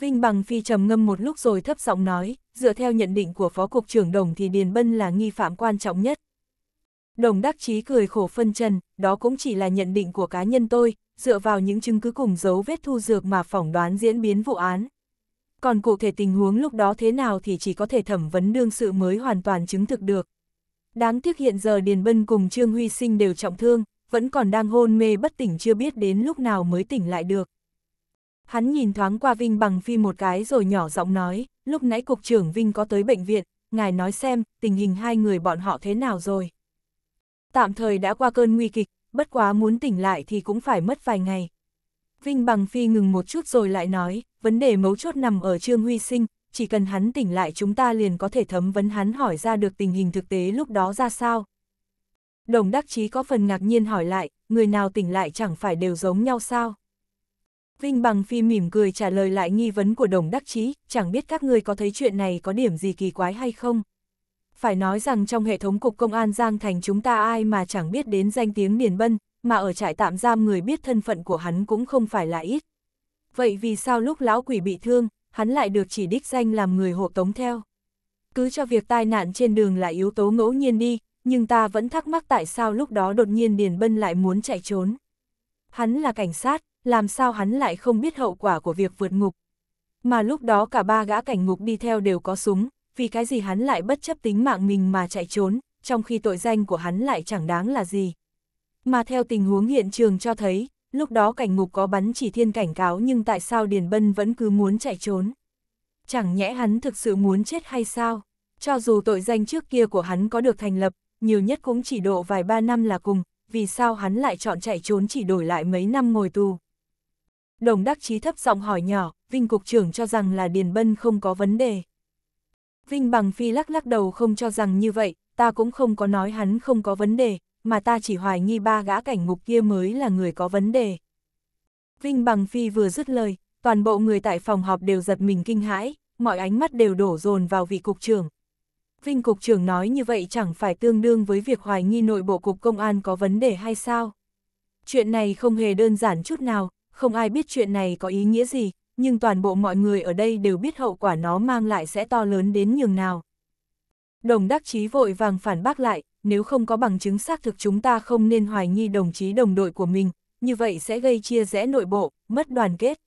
Vinh Bằng Phi trầm ngâm một lúc rồi thấp giọng nói, dựa theo nhận định của Phó Cục trưởng Đồng thì Điền Bân là nghi phạm quan trọng nhất. Đồng đắc chí cười khổ phân trần, đó cũng chỉ là nhận định của cá nhân tôi, dựa vào những chứng cứ cùng dấu vết thu dược mà phỏng đoán diễn biến vụ án. Còn cụ thể tình huống lúc đó thế nào thì chỉ có thể thẩm vấn đương sự mới hoàn toàn chứng thực được. Đáng tiếc hiện giờ Điền Bân cùng Trương Huy Sinh đều trọng thương, vẫn còn đang hôn mê bất tỉnh chưa biết đến lúc nào mới tỉnh lại được. Hắn nhìn thoáng qua Vinh bằng phi một cái rồi nhỏ giọng nói, lúc nãy cục trưởng Vinh có tới bệnh viện, ngài nói xem, tình hình hai người bọn họ thế nào rồi. Tạm thời đã qua cơn nguy kịch, bất quá muốn tỉnh lại thì cũng phải mất vài ngày. Vinh bằng phi ngừng một chút rồi lại nói, vấn đề mấu chốt nằm ở Trương Huy Sinh, chỉ cần hắn tỉnh lại chúng ta liền có thể thấm vấn hắn hỏi ra được tình hình thực tế lúc đó ra sao. Đồng đắc chí có phần ngạc nhiên hỏi lại, người nào tỉnh lại chẳng phải đều giống nhau sao? Vinh Bằng Phi mỉm cười trả lời lại nghi vấn của Đồng Đắc Chí, chẳng biết các ngươi có thấy chuyện này có điểm gì kỳ quái hay không. Phải nói rằng trong hệ thống cục công an Giang Thành chúng ta ai mà chẳng biết đến danh tiếng Điền Bân, mà ở trại tạm giam người biết thân phận của hắn cũng không phải là ít. Vậy vì sao lúc lão quỷ bị thương, hắn lại được chỉ đích danh làm người hộ tống theo? Cứ cho việc tai nạn trên đường là yếu tố ngẫu nhiên đi, nhưng ta vẫn thắc mắc tại sao lúc đó đột nhiên Điền Bân lại muốn chạy trốn. Hắn là cảnh sát, làm sao hắn lại không biết hậu quả của việc vượt ngục. Mà lúc đó cả ba gã cảnh ngục đi theo đều có súng, vì cái gì hắn lại bất chấp tính mạng mình mà chạy trốn, trong khi tội danh của hắn lại chẳng đáng là gì. Mà theo tình huống hiện trường cho thấy, lúc đó cảnh ngục có bắn chỉ thiên cảnh cáo nhưng tại sao Điền Bân vẫn cứ muốn chạy trốn. Chẳng nhẽ hắn thực sự muốn chết hay sao? Cho dù tội danh trước kia của hắn có được thành lập, nhiều nhất cũng chỉ độ vài ba năm là cùng, vì sao hắn lại chọn chạy trốn chỉ đổi lại mấy năm ngồi tù. Đồng đắc chí thấp giọng hỏi nhỏ, Vinh Cục trưởng cho rằng là Điền Bân không có vấn đề. Vinh Bằng Phi lắc lắc đầu không cho rằng như vậy, ta cũng không có nói hắn không có vấn đề, mà ta chỉ hoài nghi ba gã cảnh ngục kia mới là người có vấn đề. Vinh Bằng Phi vừa dứt lời, toàn bộ người tại phòng họp đều giật mình kinh hãi, mọi ánh mắt đều đổ dồn vào vị cục trưởng. Vinh Cục trưởng nói như vậy chẳng phải tương đương với việc hoài nghi nội bộ cục công an có vấn đề hay sao? Chuyện này không hề đơn giản chút nào, không ai biết chuyện này có ý nghĩa gì, nhưng toàn bộ mọi người ở đây đều biết hậu quả nó mang lại sẽ to lớn đến nhường nào. Đồng đắc chí vội vàng phản bác lại, nếu không có bằng chứng xác thực chúng ta không nên hoài nghi đồng chí đồng đội của mình, như vậy sẽ gây chia rẽ nội bộ, mất đoàn kết.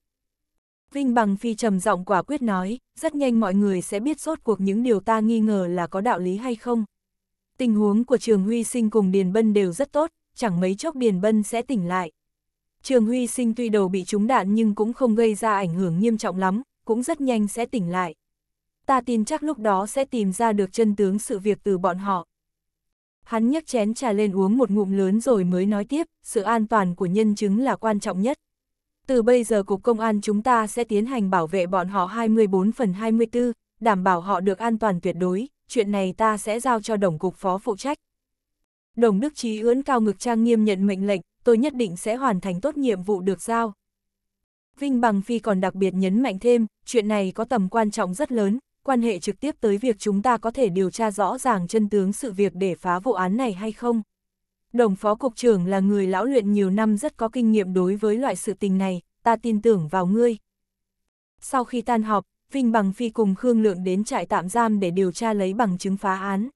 Vinh Bằng Phi trầm giọng quả quyết nói, rất nhanh mọi người sẽ biết rốt cuộc những điều ta nghi ngờ là có đạo lý hay không. Tình huống của trường Huy Sinh cùng Điền Bân đều rất tốt, chẳng mấy chốc Điền Bân sẽ tỉnh lại. Trường Huy Sinh tuy đầu bị trúng đạn nhưng cũng không gây ra ảnh hưởng nghiêm trọng lắm, cũng rất nhanh sẽ tỉnh lại. Ta tin chắc lúc đó sẽ tìm ra được chân tướng sự việc từ bọn họ. Hắn nhấc chén trà lên uống một ngụm lớn rồi mới nói tiếp, sự an toàn của nhân chứng là quan trọng nhất. Từ bây giờ Cục Công an chúng ta sẽ tiến hành bảo vệ bọn họ 24 phần 24, đảm bảo họ được an toàn tuyệt đối, chuyện này ta sẽ giao cho Đồng Cục Phó phụ trách. Đồng Đức Trí ưỡn cao ngực trang nghiêm nhận mệnh lệnh, tôi nhất định sẽ hoàn thành tốt nhiệm vụ được giao. Vinh Bằng Phi còn đặc biệt nhấn mạnh thêm, chuyện này có tầm quan trọng rất lớn, quan hệ trực tiếp tới việc chúng ta có thể điều tra rõ ràng chân tướng sự việc để phá vụ án này hay không. Đồng Phó Cục trưởng là người lão luyện nhiều năm rất có kinh nghiệm đối với loại sự tình này, ta tin tưởng vào ngươi. Sau khi tan họp, Vinh Bằng Phi cùng Khương Lượng đến trại tạm giam để điều tra lấy bằng chứng phá án.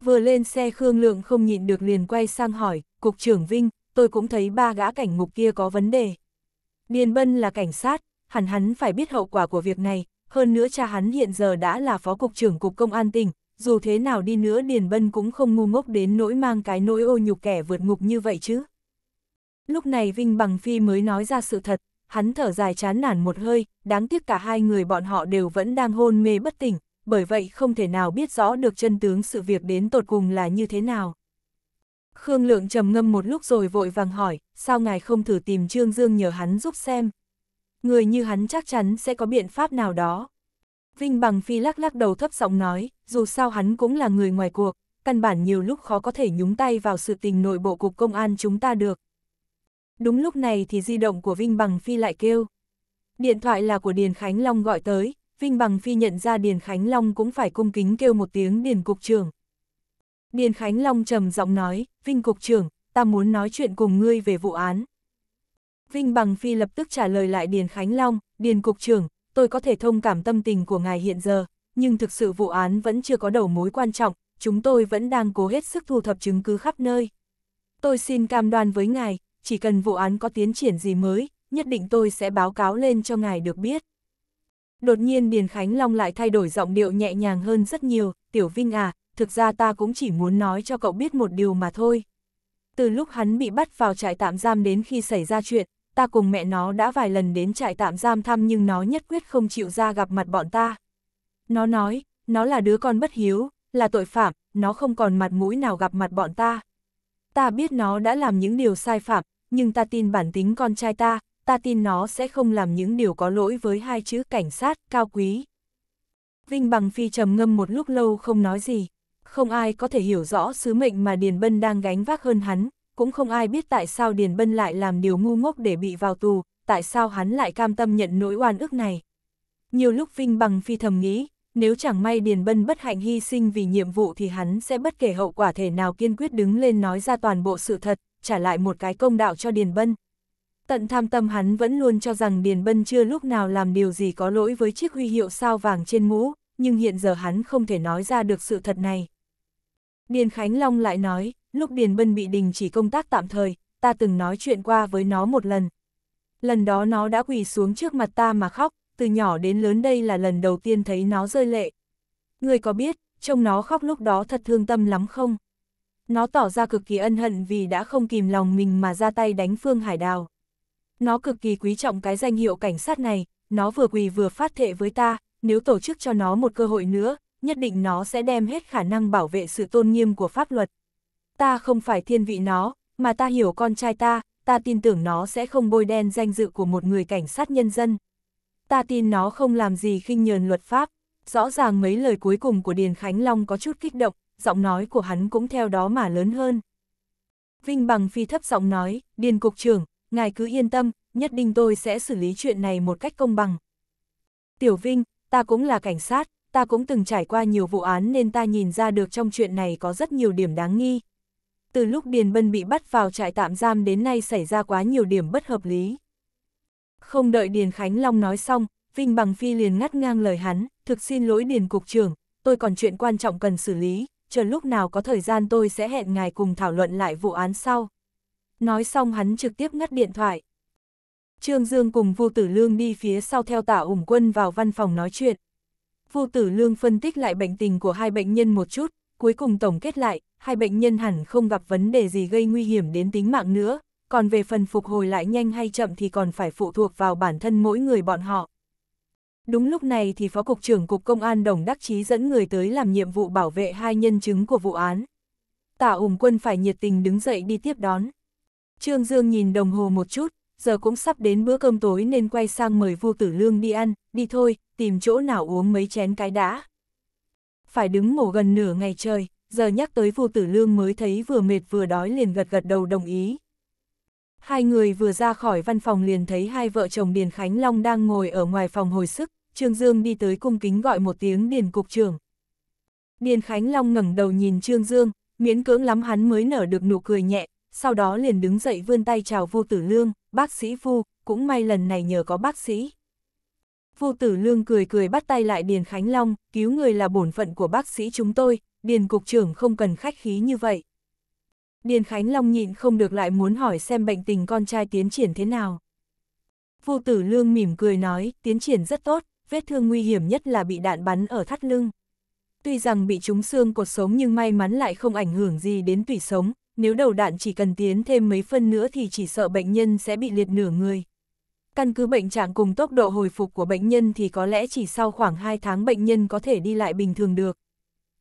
Vừa lên xe Khương Lượng không nhịn được liền quay sang hỏi, Cục trưởng Vinh, tôi cũng thấy ba gã cảnh ngục kia có vấn đề. Điền Bân là cảnh sát, hẳn hắn phải biết hậu quả của việc này, hơn nữa cha hắn hiện giờ đã là phó cục trưởng cục công an tỉnh, dù thế nào đi nữa Điền Bân cũng không ngu ngốc đến nỗi mang cái nỗi ô nhục kẻ vượt ngục như vậy chứ. Lúc này Vinh Bằng Phi mới nói ra sự thật, hắn thở dài chán nản một hơi, đáng tiếc cả hai người bọn họ đều vẫn đang hôn mê bất tỉnh, bởi vậy không thể nào biết rõ được chân tướng sự việc đến tột cùng là như thế nào. Khương Lượng trầm ngâm một lúc rồi vội vàng hỏi, sao ngài không thử tìm Trương Dương nhờ hắn giúp xem. Người như hắn chắc chắn sẽ có biện pháp nào đó. Vinh Bằng Phi lắc lắc đầu thấp giọng nói, dù sao hắn cũng là người ngoài cuộc, căn bản nhiều lúc khó có thể nhúng tay vào sự tình nội bộ cục công an chúng ta được. Đúng lúc này thì di động của Vinh Bằng Phi lại kêu. Điện thoại là của Điền Khánh Long gọi tới, Vinh Bằng Phi nhận ra Điền Khánh Long cũng phải cung kính kêu một tiếng Điền Cục trưởng, Điền Khánh Long trầm giọng nói, Vinh Cục trưởng, ta muốn nói chuyện cùng ngươi về vụ án. Vinh Bằng Phi lập tức trả lời lại Điền Khánh Long, Điền Cục trưởng, tôi có thể thông cảm tâm tình của ngài hiện giờ, nhưng thực sự vụ án vẫn chưa có đầu mối quan trọng, chúng tôi vẫn đang cố hết sức thu thập chứng cứ khắp nơi. Tôi xin cam đoan với ngài, chỉ cần vụ án có tiến triển gì mới, nhất định tôi sẽ báo cáo lên cho ngài được biết. Đột nhiên Điền Khánh Long lại thay đổi giọng điệu nhẹ nhàng hơn rất nhiều, Tiểu Vinh à, thực ra ta cũng chỉ muốn nói cho cậu biết một điều mà thôi. Từ lúc hắn bị bắt vào trại tạm giam đến khi xảy ra chuyện, ta cùng mẹ nó đã vài lần đến trại tạm giam thăm nhưng nó nhất quyết không chịu ra gặp mặt bọn ta. Nó nói, nó là đứa con bất hiếu, là tội phạm, nó không còn mặt mũi nào gặp mặt bọn ta. Ta biết nó đã làm những điều sai phạm, nhưng ta tin bản tính con trai ta, ta tin nó sẽ không làm những điều có lỗi với hai chữ cảnh sát, cao quý. Vinh Bằng Phi trầm ngâm một lúc lâu không nói gì không ai có thể hiểu rõ sứ mệnh mà Điền Bân đang gánh vác hơn hắn, cũng không ai biết tại sao Điền Bân lại làm điều ngu ngốc để bị vào tù, tại sao hắn lại cam tâm nhận nỗi oan ức này. Nhiều lúc Vinh Bằng phi thầm nghĩ, nếu chẳng may Điền Bân bất hạnh hy sinh vì nhiệm vụ thì hắn sẽ bất kể hậu quả thể nào kiên quyết đứng lên nói ra toàn bộ sự thật, trả lại một cái công đạo cho Điền Bân. Tận tham tâm hắn vẫn luôn cho rằng Điền Bân chưa lúc nào làm điều gì có lỗi với chiếc huy hiệu sao vàng trên mũ, nhưng hiện giờ hắn không thể nói ra được sự thật này. Điền Khánh Long lại nói, lúc Điền Bân bị đình chỉ công tác tạm thời, ta từng nói chuyện qua với nó một lần. Lần đó nó đã quỳ xuống trước mặt ta mà khóc, từ nhỏ đến lớn đây là lần đầu tiên thấy nó rơi lệ. Người có biết, trông nó khóc lúc đó thật thương tâm lắm không? Nó tỏ ra cực kỳ ân hận vì đã không kìm lòng mình mà ra tay đánh Phương Hải Đào. Nó cực kỳ quý trọng cái danh hiệu cảnh sát này, nó vừa quỳ vừa phát thệ với ta, nếu tổ chức cho nó một cơ hội nữa, nhất định nó sẽ đem hết khả năng bảo vệ sự tôn nghiêm của pháp luật. Ta không phải thiên vị nó, mà ta hiểu con trai ta, ta tin tưởng nó sẽ không bôi đen danh dự của một người cảnh sát nhân dân. Ta tin nó không làm gì khinh nhờn luật pháp. Rõ ràng mấy lời cuối cùng của Điền Khánh Long có chút kích động, giọng nói của hắn cũng theo đó mà lớn hơn. Vinh Bằng Phi thấp giọng nói, Điền Cục trưởng, ngài cứ yên tâm, nhất định tôi sẽ xử lý chuyện này một cách công bằng. Tiểu Vinh, ta cũng là cảnh sát, ta cũng từng trải qua nhiều vụ án nên ta nhìn ra được trong chuyện này có rất nhiều điểm đáng nghi. Từ lúc Điền Bân bị bắt vào trại tạm giam đến nay xảy ra quá nhiều điểm bất hợp lý. Không đợi Điền Khánh Long nói xong, Vinh Bằng Phi liền ngắt ngang lời hắn, thực xin lỗi Điền Cục trưởng, tôi còn chuyện quan trọng cần xử lý, chờ lúc nào có thời gian tôi sẽ hẹn ngài cùng thảo luận lại vụ án sau. Nói xong hắn trực tiếp ngắt điện thoại. Trương Dương cùng Vu Tử Lương đi phía sau theo tả ủng quân vào văn phòng nói chuyện. Vô tử lương phân tích lại bệnh tình của hai bệnh nhân một chút, cuối cùng tổng kết lại, hai bệnh nhân hẳn không gặp vấn đề gì gây nguy hiểm đến tính mạng nữa, còn về phần phục hồi lại nhanh hay chậm thì còn phải phụ thuộc vào bản thân mỗi người bọn họ. Đúng lúc này thì Phó Cục trưởng Cục Công an Đồng Đắc Chí dẫn người tới làm nhiệm vụ bảo vệ hai nhân chứng của vụ án. Tạ ủng quân phải nhiệt tình đứng dậy đi tiếp đón. Trương Dương nhìn đồng hồ một chút, giờ cũng sắp đến bữa cơm tối nên quay sang mời Vu Tử Lương đi ăn, đi thôi, tìm chỗ nào uống mấy chén cái đã. Phải đứng ngủ gần nửa ngày trời, giờ nhắc tới vô tử lương mới thấy vừa mệt vừa đói liền gật gật đầu đồng ý. Hai người vừa ra khỏi văn phòng liền thấy hai vợ chồng Điền Khánh Long đang ngồi ở ngoài phòng hồi sức, Trương Dương đi tới cung kính gọi một tiếng Điền Cục trưởng. Điền Khánh Long ngẩng đầu nhìn Trương Dương, miễn cưỡng lắm hắn mới nở được nụ cười nhẹ, sau đó liền đứng dậy vươn tay chào vô tử lương, bác sĩ Vu cũng may lần này nhờ có bác sĩ. Vô tử lương cười cười bắt tay lại Điền Khánh Long, cứu người là bổn phận của bác sĩ chúng tôi, Điền Cục trưởng không cần khách khí như vậy. Điền Khánh Long nhịn không được lại muốn hỏi xem bệnh tình con trai tiến triển thế nào. Vô tử lương mỉm cười nói, tiến triển rất tốt, vết thương nguy hiểm nhất là bị đạn bắn ở thắt lưng. Tuy rằng bị trúng xương cột sống nhưng may mắn lại không ảnh hưởng gì đến tủy sống, nếu đầu đạn chỉ cần tiến thêm mấy phân nữa thì chỉ sợ bệnh nhân sẽ bị liệt nửa người, Căn cứ bệnh trạng cùng tốc độ hồi phục của bệnh nhân thì có lẽ chỉ sau khoảng 2 tháng bệnh nhân có thể đi lại bình thường được.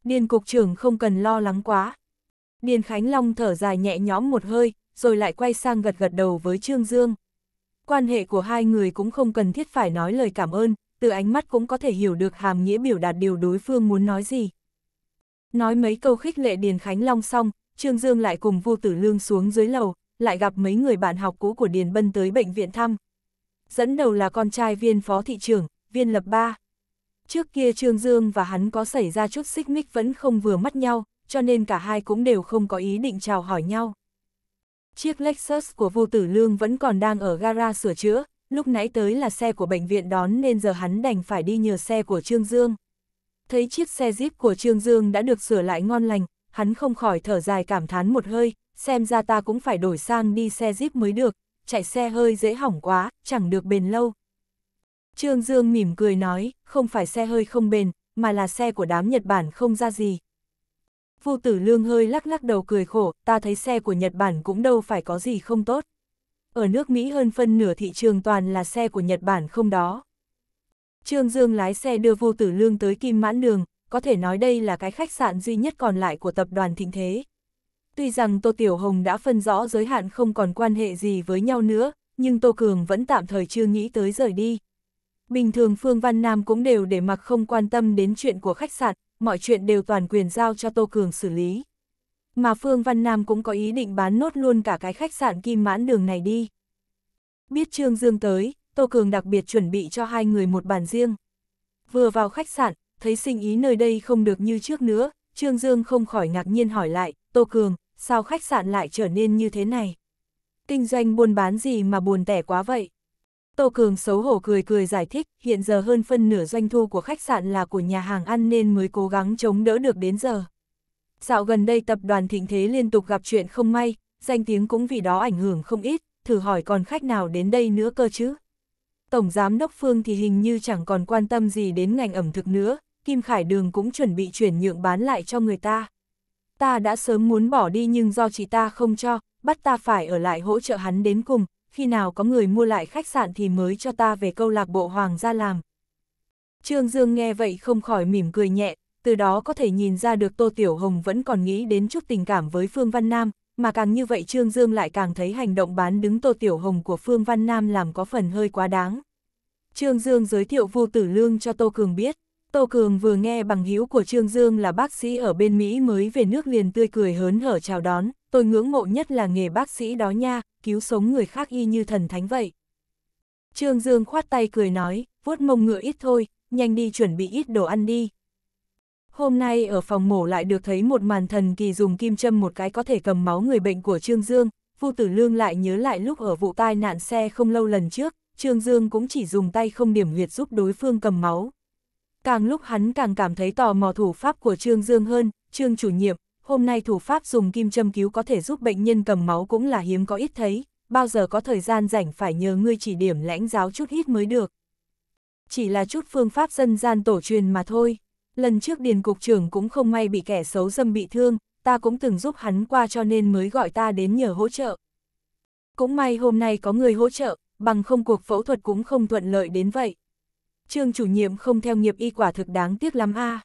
Điền cục trưởng không cần lo lắng quá. Điền Khánh Long thở dài nhẹ nhõm một hơi, rồi lại quay sang gật gật đầu với Trương Dương. Quan hệ của hai người cũng không cần thiết phải nói lời cảm ơn, từ ánh mắt cũng có thể hiểu được hàm nghĩa biểu đạt điều đối phương muốn nói gì. Nói mấy câu khích lệ Điền Khánh Long xong, Trương Dương lại cùng Vu Tử Lương xuống dưới lầu, lại gặp mấy người bạn học cũ của Điền Bân tới bệnh viện thăm, dẫn đầu là con trai viên phó thị trưởng, viên lập ba. Trước kia Trương Dương và hắn có xảy ra chút xích mích vẫn không vừa mắt nhau, cho nên cả hai cũng đều không có ý định chào hỏi nhau. Chiếc Lexus của Vu Tử Lương vẫn còn đang ở gara sửa chữa, lúc nãy tới là xe của bệnh viện đón nên giờ hắn đành phải đi nhờ xe của Trương Dương. Thấy chiếc xe Jeep của Trương Dương đã được sửa lại ngon lành, hắn không khỏi thở dài cảm thán một hơi, xem ra ta cũng phải đổi sang đi xe Jeep mới được, chạy xe hơi dễ hỏng quá, chẳng được bền lâu. Trương Dương mỉm cười nói, không phải xe hơi không bền, mà là xe của đám Nhật Bản không ra gì. Vu Tử Lương hơi lắc lắc đầu cười khổ, ta thấy xe của Nhật Bản cũng đâu phải có gì không tốt. Ở nước Mỹ hơn phân nửa thị trường toàn là xe của Nhật Bản không đó. Trương Dương lái xe đưa Vu Tử Lương tới Kim Mãn Đường, có thể nói đây là cái khách sạn duy nhất còn lại của tập đoàn Thịnh Thế. Tuy rằng Tô Tiểu Hồng đã phân rõ giới hạn không còn quan hệ gì với nhau nữa, nhưng Tô Cường vẫn tạm thời chưa nghĩ tới rời đi. Bình thường Phương Văn Nam cũng đều để mặc không quan tâm đến chuyện của khách sạn, mọi chuyện đều toàn quyền giao cho Tô Cường xử lý. Mà Phương Văn Nam cũng có ý định bán nốt luôn cả cái khách sạn kim mãn đường này đi. Biết Trương Dương tới, Tô Cường đặc biệt chuẩn bị cho hai người một bàn riêng. Vừa vào khách sạn, thấy sinh ý nơi đây không được như trước nữa, Trương Dương không khỏi ngạc nhiên hỏi lại, Tô Cường, sao khách sạn lại trở nên như thế này? Kinh doanh buôn bán gì mà buồn tẻ quá vậy? Tô Cường xấu hổ cười cười giải thích, hiện giờ hơn phân nửa doanh thu của khách sạn là của nhà hàng ăn nên mới cố gắng chống đỡ được đến giờ. Dạo gần đây tập đoàn thịnh thế liên tục gặp chuyện không may, danh tiếng cũng vì đó ảnh hưởng không ít, thử hỏi còn khách nào đến đây nữa cơ chứ. Tổng giám đốc Phương thì hình như chẳng còn quan tâm gì đến ngành ẩm thực nữa, Kim Khải Đường cũng chuẩn bị chuyển nhượng bán lại cho người ta. Ta đã sớm muốn bỏ đi nhưng do chị ta không cho, bắt ta phải ở lại hỗ trợ hắn đến cùng, khi nào có người mua lại khách sạn thì mới cho ta về câu lạc bộ hoàng gia làm. Trương Dương nghe vậy không khỏi mỉm cười nhẹ, từ đó có thể nhìn ra được Tô Tiểu Hồng vẫn còn nghĩ đến chút tình cảm với Phương Văn Nam, mà càng như vậy Trương Dương lại càng thấy hành động bán đứng Tô Tiểu Hồng của Phương Văn Nam làm có phần hơi quá đáng. Trương Dương giới thiệu Vu Tử Lương cho Tô Cường biết. Tô Cường vừa nghe bằng hữu của Trương Dương là bác sĩ ở bên Mỹ mới về nước liền tươi cười hớn hở chào đón, tôi ngưỡng mộ nhất là nghề bác sĩ đó nha, cứu sống người khác y như thần thánh vậy. Trương Dương khoát tay cười nói, vuốt mông ngựa ít thôi, nhanh đi chuẩn bị ít đồ ăn đi. Hôm nay ở phòng mổ lại được thấy một màn thần kỳ dùng kim châm một cái có thể cầm máu người bệnh của Trương Dương, Vu Tử Lương lại nhớ lại lúc ở vụ tai nạn xe không lâu lần trước, Trương Dương cũng chỉ dùng tay không điểm huyệt giúp đối phương cầm máu, Càng lúc hắn càng cảm thấy tò mò thủ pháp của Trương Dương hơn, Trương chủ nhiệm, hôm nay thủ pháp dùng kim châm cứu có thể giúp bệnh nhân cầm máu cũng là hiếm có ít thấy, bao giờ có thời gian rảnh phải nhờ ngươi chỉ điểm lãnh giáo chút ít mới được. Chỉ là chút phương pháp dân gian tổ truyền mà thôi, lần trước Điền Cục trưởng cũng không may bị kẻ xấu dâm bị thương, ta cũng từng giúp hắn qua cho nên mới gọi ta đến nhờ hỗ trợ. Cũng may hôm nay có người hỗ trợ, bằng không cuộc phẫu thuật cũng không thuận lợi đến vậy. Trương chủ nhiệm không theo nghiệp y quả thực đáng tiếc lắm a. À.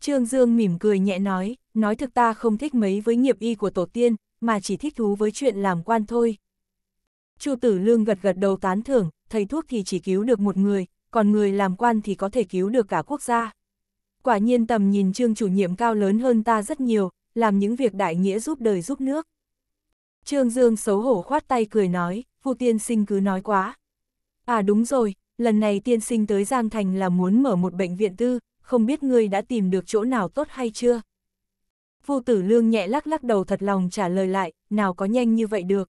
Trương Dương mỉm cười nhẹ nói, nói thực ta không thích mấy với nghiệp y của tổ tiên, mà chỉ thích thú với chuyện làm quan thôi. Chu Tử Lương gật gật đầu tán thưởng, thầy thuốc thì chỉ cứu được một người, còn người làm quan thì có thể cứu được cả quốc gia. Quả nhiên tầm nhìn Trương chủ nhiệm cao lớn hơn ta rất nhiều, làm những việc đại nghĩa giúp đời giúp nước. Trương Dương xấu hổ khoát tay cười nói, Vu tiên sinh cứ nói quá. À đúng rồi, lần này tiên sinh tới Giang Thành là muốn mở một bệnh viện tư, không biết ngươi đã tìm được chỗ nào tốt hay chưa? Vô tử lương nhẹ lắc lắc đầu thật lòng trả lời lại, nào có nhanh như vậy được.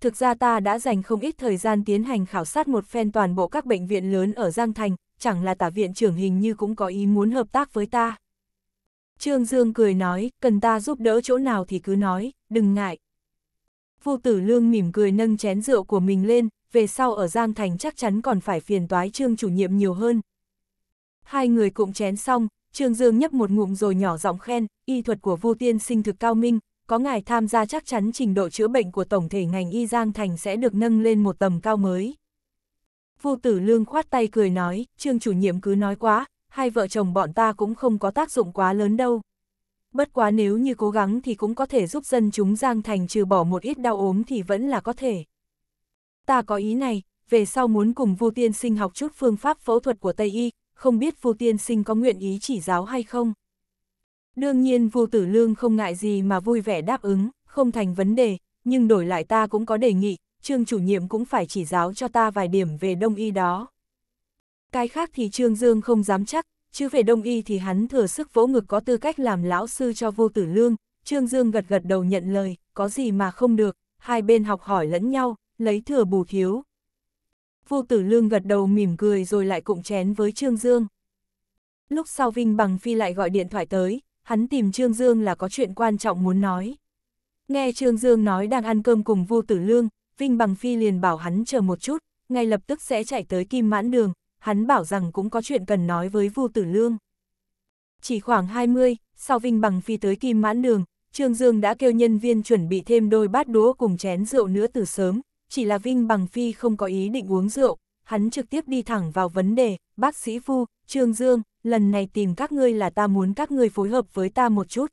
Thực ra ta đã dành không ít thời gian tiến hành khảo sát một phen toàn bộ các bệnh viện lớn ở Giang Thành, chẳng là tả viện trưởng hình như cũng có ý muốn hợp tác với ta. Trương Dương cười nói, cần ta giúp đỡ chỗ nào thì cứ nói, đừng ngại. Vô tử lương mỉm cười nâng chén rượu của mình lên, về sau ở Giang Thành chắc chắn còn phải phiền toái Trương chủ nhiệm nhiều hơn. Hai người cũng chén xong, Trương Dương nhấp một ngụm rồi nhỏ giọng khen, y thuật của Vu Tiên sinh thực cao minh, có ngài tham gia chắc chắn trình độ chữa bệnh của tổng thể ngành y Giang Thành sẽ được nâng lên một tầm cao mới. Vu Tử Lương khoát tay cười nói, Trương chủ nhiệm cứ nói quá, hai vợ chồng bọn ta cũng không có tác dụng quá lớn đâu. Bất quá nếu như cố gắng thì cũng có thể giúp dân chúng Giang Thành trừ bỏ một ít đau ốm thì vẫn là có thể ta có ý này, về sau muốn cùng Vu Tiên Sinh học chút phương pháp phẫu thuật của Tây Y, không biết Vu Tiên Sinh có nguyện ý chỉ giáo hay không? Đương nhiên Vu Tử Lương không ngại gì mà vui vẻ đáp ứng, không thành vấn đề, nhưng đổi lại ta cũng có đề nghị, Trương chủ nhiệm cũng phải chỉ giáo cho ta vài điểm về Đông Y đó. Cái khác thì Trương Dương không dám chắc, chứ về Đông Y thì hắn thừa sức vỗ ngực có tư cách làm lão sư cho Vu Tử Lương, Trương Dương gật gật đầu nhận lời, có gì mà không được, hai bên học hỏi lẫn nhau, lấy thừa bù thiếu. Vu Tử Lương gật đầu mỉm cười rồi lại cụng chén với Trương Dương. Lúc sau Vinh Bằng Phi lại gọi điện thoại tới, hắn tìm Trương Dương là có chuyện quan trọng muốn nói. Nghe Trương Dương nói đang ăn cơm cùng Vu Tử Lương, Vinh Bằng Phi liền bảo hắn chờ một chút, ngay lập tức sẽ chạy tới Kim Mãn Đường, hắn bảo rằng cũng có chuyện cần nói với Vu Tử Lương. Chỉ khoảng 20, sau Vinh Bằng Phi tới Kim Mãn Đường, Trương Dương đã kêu nhân viên chuẩn bị thêm đôi bát đũa cùng chén rượu nữa từ sớm, chỉ là Vinh Bằng Phi không có ý định uống rượu, hắn trực tiếp đi thẳng vào vấn đề, bác sĩ Phu, Trương Dương, lần này tìm các ngươi là ta muốn các ngươi phối hợp với ta một chút.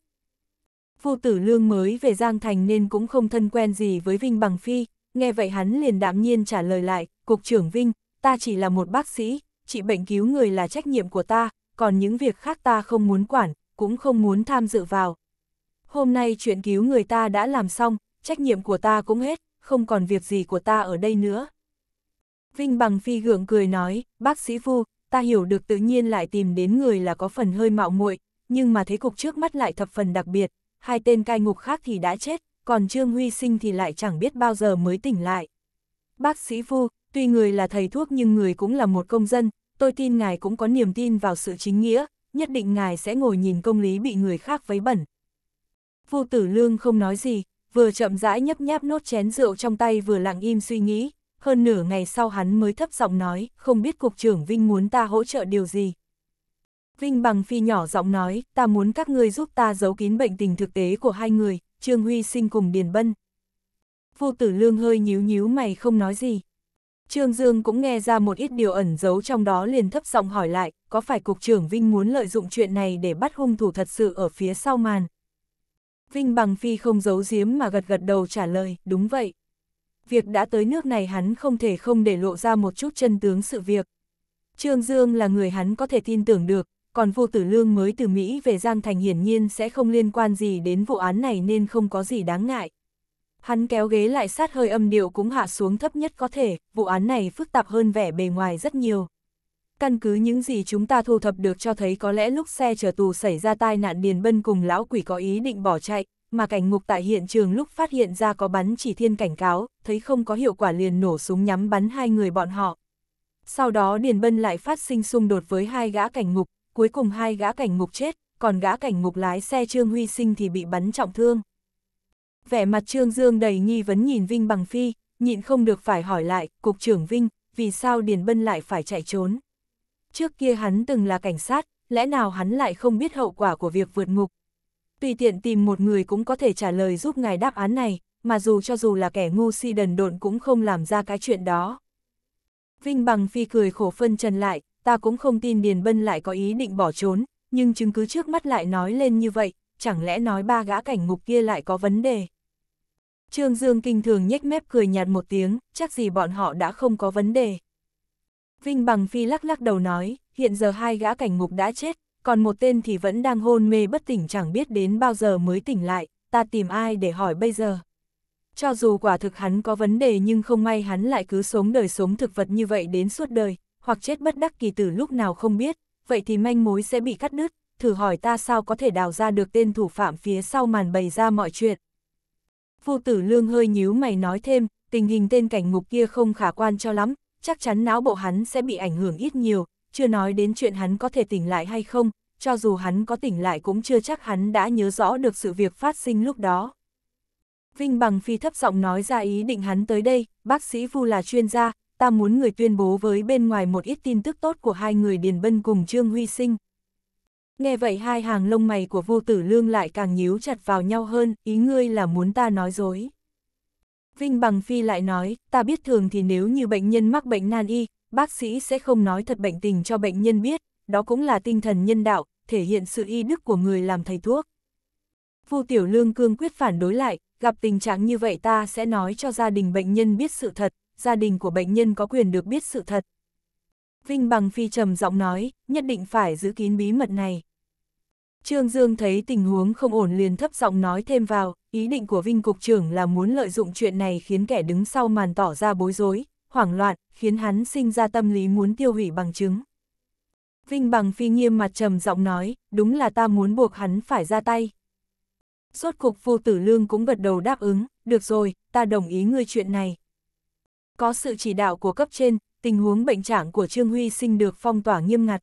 Phu Tử Lương mới về Giang Thành nên cũng không thân quen gì với Vinh Bằng Phi, nghe vậy hắn liền đạm nhiên trả lời lại, Cục trưởng Vinh, ta chỉ là một bác sĩ, trị bệnh cứu người là trách nhiệm của ta, còn những việc khác ta không muốn quản, cũng không muốn tham dự vào. Hôm nay chuyện cứu người ta đã làm xong, trách nhiệm của ta cũng hết, không còn việc gì của ta ở đây nữa. Vinh Bằng Phi gượng cười nói, bác sĩ Vu, ta hiểu được tự nhiên lại tìm đến người là có phần hơi mạo muội, nhưng mà thế cục trước mắt lại thập phần đặc biệt, hai tên cai ngục khác thì đã chết, còn Trương Huy Sinh thì lại chẳng biết bao giờ mới tỉnh lại. Bác sĩ Vu, tuy người là thầy thuốc nhưng người cũng là một công dân, tôi tin ngài cũng có niềm tin vào sự chính nghĩa, nhất định ngài sẽ ngồi nhìn công lý bị người khác vấy bẩn. Vu Tử Lương không nói gì, vừa chậm rãi nhấp nháp nốt chén rượu trong tay vừa lặng im suy nghĩ, hơn nửa ngày sau hắn mới thấp giọng nói, không biết cục trưởng Vinh muốn ta hỗ trợ điều gì. Vinh bằng phi nhỏ giọng nói, ta muốn các ngươi giúp ta giấu kín bệnh tình thực tế của hai người, Trương Huy sinh cùng Điền Bân. Vô tử lương hơi nhíu nhíu mày không nói gì. Trương Dương cũng nghe ra một ít điều ẩn giấu trong đó liền thấp giọng hỏi lại, có phải cục trưởng Vinh muốn lợi dụng chuyện này để bắt hung thủ thật sự ở phía sau màn? Vinh Bằng Phi không giấu giếm mà gật gật đầu trả lời, đúng vậy. Việc đã tới nước này hắn không thể không để lộ ra một chút chân tướng sự việc. Trương Dương là người hắn có thể tin tưởng được, còn vô tử lương mới từ Mỹ về Giang Thành hiển nhiên sẽ không liên quan gì đến vụ án này nên không có gì đáng ngại. Hắn kéo ghế lại sát hơi âm điệu cũng hạ xuống thấp nhất có thể, vụ án này phức tạp hơn vẻ bề ngoài rất nhiều, căn cứ những gì chúng ta thu thập được cho thấy có lẽ lúc xe chở tù xảy ra tai nạn Điền Bân cùng lão quỷ có ý định bỏ chạy, mà cảnh ngục tại hiện trường lúc phát hiện ra có bắn chỉ thiên cảnh cáo, thấy không có hiệu quả liền nổ súng nhắm bắn hai người bọn họ. Sau đó Điền Bân lại phát sinh xung đột với hai gã cảnh ngục, cuối cùng hai gã cảnh ngục chết, còn gã cảnh ngục lái xe Trương Huy Sinh thì bị bắn trọng thương. Vẻ mặt Trương Dương đầy nghi vấn nhìn Vinh Bằng Phi, nhịn không được phải hỏi lại, Cục trưởng Vinh, vì sao Điền Bân lại phải chạy trốn? Trước kia hắn từng là cảnh sát, lẽ nào hắn lại không biết hậu quả của việc vượt ngục? Tùy tiện tìm một người cũng có thể trả lời giúp ngài đáp án này, mà dù cho dù là kẻ ngu si đần độn cũng không làm ra cái chuyện đó. Vinh Bằng Phi cười khổ phân trần lại, ta cũng không tin Điền Bân lại có ý định bỏ trốn, nhưng chứng cứ trước mắt lại nói lên như vậy, chẳng lẽ nói ba gã cảnh ngục kia lại có vấn đề. Trương Dương kinh thường nhếch mép cười nhạt một tiếng, chắc gì bọn họ đã không có vấn đề. Vinh Bằng Phi lắc lắc đầu nói, hiện giờ hai gã cảnh ngục đã chết, còn một tên thì vẫn đang hôn mê bất tỉnh chẳng biết đến bao giờ mới tỉnh lại, ta tìm ai để hỏi bây giờ. Cho dù quả thực hắn có vấn đề nhưng không may hắn lại cứ sống đời sống thực vật như vậy đến suốt đời, hoặc chết bất đắc kỳ tử lúc nào không biết, vậy thì manh mối sẽ bị cắt đứt, thử hỏi ta sao có thể đào ra được tên thủ phạm phía sau màn bày ra mọi chuyện. Vô tử lương hơi nhíu mày nói thêm, tình hình tên cảnh ngục kia không khả quan cho lắm, chắc chắn não bộ hắn sẽ bị ảnh hưởng ít nhiều, chưa nói đến chuyện hắn có thể tỉnh lại hay không, cho dù hắn có tỉnh lại cũng chưa chắc hắn đã nhớ rõ được sự việc phát sinh lúc đó. Vinh Bằng Phi thấp giọng nói ra ý định hắn tới đây, bác sĩ Vu là chuyên gia, ta muốn người tuyên bố với bên ngoài một ít tin tức tốt của hai người Điền Bân cùng Trương Huy Sinh. Nghe vậy hai hàng lông mày của Vu Tử Lương lại càng nhíu chặt vào nhau hơn, ý ngươi là muốn ta nói dối. Vinh Bằng Phi lại nói, ta biết thường thì nếu như bệnh nhân mắc bệnh nan y, bác sĩ sẽ không nói thật bệnh tình cho bệnh nhân biết, đó cũng là tinh thần nhân đạo, thể hiện sự y đức của người làm thầy thuốc. Vu Tiểu Lương cương quyết phản đối lại, gặp tình trạng như vậy ta sẽ nói cho gia đình bệnh nhân biết sự thật, gia đình của bệnh nhân có quyền được biết sự thật. Vinh Bằng Phi trầm giọng nói, nhất định phải giữ kín bí mật này. Trương Dương thấy tình huống không ổn liền thấp giọng nói thêm vào, ý định của Vinh Cục trưởng là muốn lợi dụng chuyện này khiến kẻ đứng sau màn tỏ ra bối rối, hoảng loạn, khiến hắn sinh ra tâm lý muốn tiêu hủy bằng chứng. Vinh Bằng Phi nghiêm mặt trầm giọng nói, đúng là ta muốn buộc hắn phải ra tay. Suốt cục Phu Tử Lương cũng gật đầu đáp ứng, được rồi, ta đồng ý ngươi chuyện này. Có sự chỉ đạo của cấp trên, tình huống bệnh trạng của Trương Huy sinh được phong tỏa nghiêm ngặt.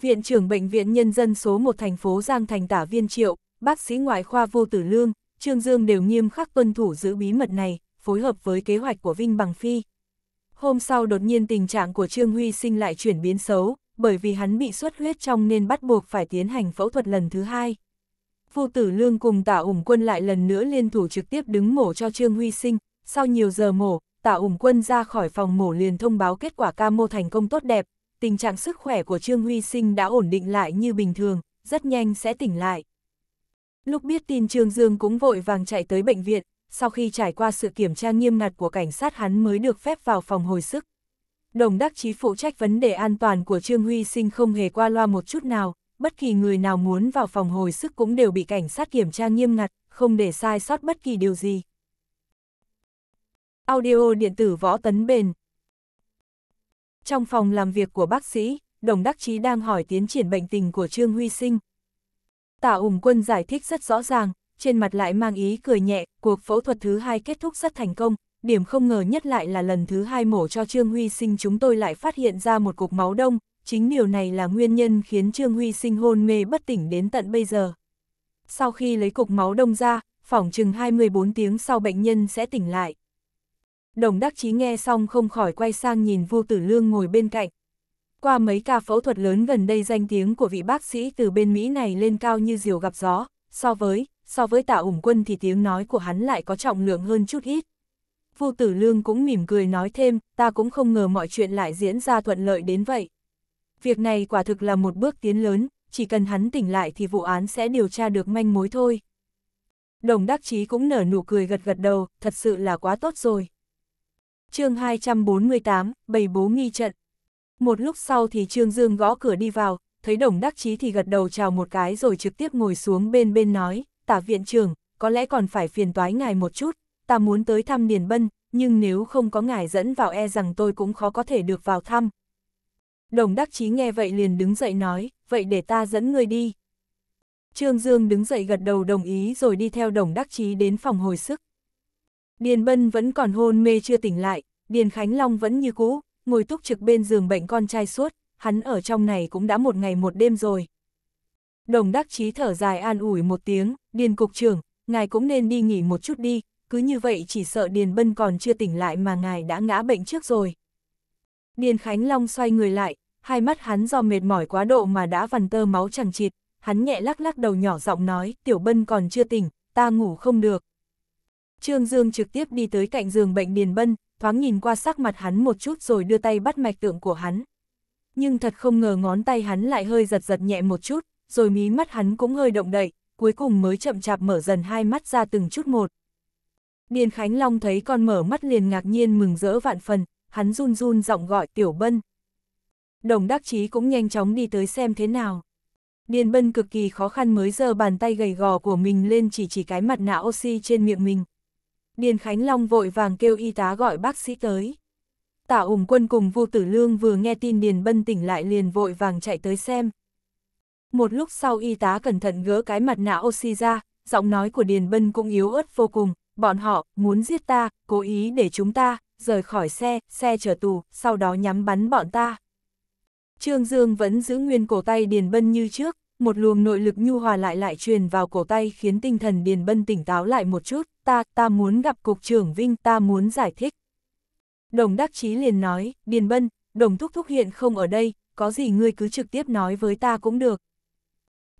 Viện trưởng Bệnh viện Nhân dân số 1 thành phố Giang Thành tả viên triệu, bác sĩ ngoại khoa vô tử lương, Trương Dương đều nghiêm khắc tuân thủ giữ bí mật này, phối hợp với kế hoạch của Vinh Bằng Phi. Hôm sau đột nhiên tình trạng của Trương Huy Sinh lại chuyển biến xấu, bởi vì hắn bị xuất huyết trong nên bắt buộc phải tiến hành phẫu thuật lần thứ hai. Vô tử lương cùng Tả ủng quân lại lần nữa liên thủ trực tiếp đứng mổ cho Trương Huy Sinh, sau nhiều giờ mổ, Tả ủng quân ra khỏi phòng mổ liền thông báo kết quả ca mô thành công tốt đẹp, tình trạng sức khỏe của Trương Huy Sinh đã ổn định lại như bình thường, rất nhanh sẽ tỉnh lại. Lúc biết tin Trương Dương cũng vội vàng chạy tới bệnh viện, sau khi trải qua sự kiểm tra nghiêm ngặt của cảnh sát hắn mới được phép vào phòng hồi sức. Đồng đắc chí phụ trách vấn đề an toàn của Trương Huy Sinh không hề qua loa một chút nào, bất kỳ người nào muốn vào phòng hồi sức cũng đều bị cảnh sát kiểm tra nghiêm ngặt, không để sai sót bất kỳ điều gì. Audio điện tử võ tấn bền trong phòng làm việc của bác sĩ, Đồng Đắc Chí đang hỏi tiến triển bệnh tình của Trương Huy Sinh. tạ ủng quân giải thích rất rõ ràng, trên mặt lại mang ý cười nhẹ, cuộc phẫu thuật thứ hai kết thúc rất thành công, điểm không ngờ nhất lại là lần thứ hai mổ cho Trương Huy Sinh chúng tôi lại phát hiện ra một cục máu đông, chính điều này là nguyên nhân khiến Trương Huy Sinh hôn mê bất tỉnh đến tận bây giờ. Sau khi lấy cục máu đông ra, phỏng chừng 24 tiếng sau bệnh nhân sẽ tỉnh lại đồng đắc chí nghe xong không khỏi quay sang nhìn Vu Tử Lương ngồi bên cạnh. Qua mấy ca phẫu thuật lớn gần đây danh tiếng của vị bác sĩ từ bên Mỹ này lên cao như diều gặp gió, so với, so với tạ ủng quân thì tiếng nói của hắn lại có trọng lượng hơn chút ít. Vu Tử Lương cũng mỉm cười nói thêm, ta cũng không ngờ mọi chuyện lại diễn ra thuận lợi đến vậy. Việc này quả thực là một bước tiến lớn, chỉ cần hắn tỉnh lại thì vụ án sẽ điều tra được manh mối thôi. Đồng đắc chí cũng nở nụ cười gật gật đầu, thật sự là quá tốt rồi chương 248, bầy bố nghi trận. Một lúc sau thì Trương Dương gõ cửa đi vào, thấy Đồng Đắc Chí thì gật đầu chào một cái rồi trực tiếp ngồi xuống bên bên nói, tả viện trưởng, có lẽ còn phải phiền toái ngài một chút, ta muốn tới thăm Điền Bân, nhưng nếu không có ngài dẫn vào e rằng tôi cũng khó có thể được vào thăm. Đồng Đắc Chí nghe vậy liền đứng dậy nói, vậy để ta dẫn người đi. Trương Dương đứng dậy gật đầu đồng ý rồi đi theo Đồng Đắc Chí đến phòng hồi sức. Điền Bân vẫn còn hôn mê chưa tỉnh lại, Điền Khánh Long vẫn như cũ, ngồi túc trực bên giường bệnh con trai suốt, hắn ở trong này cũng đã một ngày một đêm rồi. Đồng đắc chí thở dài an ủi một tiếng, Điền Cục trưởng, ngài cũng nên đi nghỉ một chút đi, cứ như vậy chỉ sợ Điền Bân còn chưa tỉnh lại mà ngài đã ngã bệnh trước rồi. Điền Khánh Long xoay người lại, hai mắt hắn do mệt mỏi quá độ mà đã vằn tơ máu chẳng chịt, hắn nhẹ lắc lắc đầu nhỏ giọng nói, Tiểu Bân còn chưa tỉnh, ta ngủ không được, Trương Dương trực tiếp đi tới cạnh giường bệnh Điền Bân, thoáng nhìn qua sắc mặt hắn một chút rồi đưa tay bắt mạch tượng của hắn. Nhưng thật không ngờ ngón tay hắn lại hơi giật giật nhẹ một chút, rồi mí mắt hắn cũng hơi động đậy, cuối cùng mới chậm chạp mở dần hai mắt ra từng chút một. Điền Khánh Long thấy con mở mắt liền ngạc nhiên mừng rỡ vạn phần, hắn run run giọng gọi Tiểu Bân. Đồng Đắc Chí cũng nhanh chóng đi tới xem thế nào. Điền Bân cực kỳ khó khăn mới giơ bàn tay gầy gò của mình lên chỉ chỉ cái mặt nạ oxy trên miệng mình. Điền Khánh Long vội vàng kêu y tá gọi bác sĩ tới. Tả ủng quân cùng Vu Tử Lương vừa nghe tin Điền Bân tỉnh lại liền vội vàng chạy tới xem. Một lúc sau y tá cẩn thận gỡ cái mặt nạ oxy ra, giọng nói của Điền Bân cũng yếu ớt vô cùng, bọn họ muốn giết ta, cố ý để chúng ta rời khỏi xe, xe chở tù, sau đó nhắm bắn bọn ta. Trương Dương vẫn giữ nguyên cổ tay Điền Bân như trước, một luồng nội lực nhu hòa lại lại truyền vào cổ tay khiến tinh thần Điền Bân tỉnh táo lại một chút, ta, ta muốn gặp cục trưởng Vinh, ta muốn giải thích. Đồng Đắc Chí liền nói, Điền Bân, Đồng Thúc Thúc hiện không ở đây, có gì ngươi cứ trực tiếp nói với ta cũng được.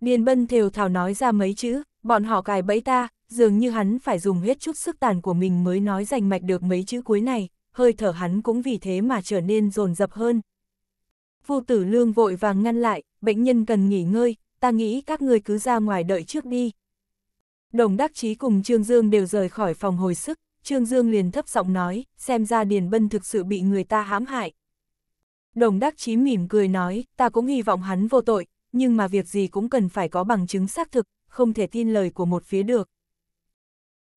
Điền Bân thều thảo nói ra mấy chữ, bọn họ cài bẫy ta, dường như hắn phải dùng hết chút sức tàn của mình mới nói rành mạch được mấy chữ cuối này, hơi thở hắn cũng vì thế mà trở nên rồn rập hơn. Vô tử lương vội vàng ngăn lại, bệnh nhân cần nghỉ ngơi, ta nghĩ các người cứ ra ngoài đợi trước đi. Đồng đắc chí cùng Trương Dương đều rời khỏi phòng hồi sức, Trương Dương liền thấp giọng nói, xem ra Điền Bân thực sự bị người ta hãm hại. Đồng đắc chí mỉm cười nói, ta cũng hy vọng hắn vô tội, nhưng mà việc gì cũng cần phải có bằng chứng xác thực, không thể tin lời của một phía được.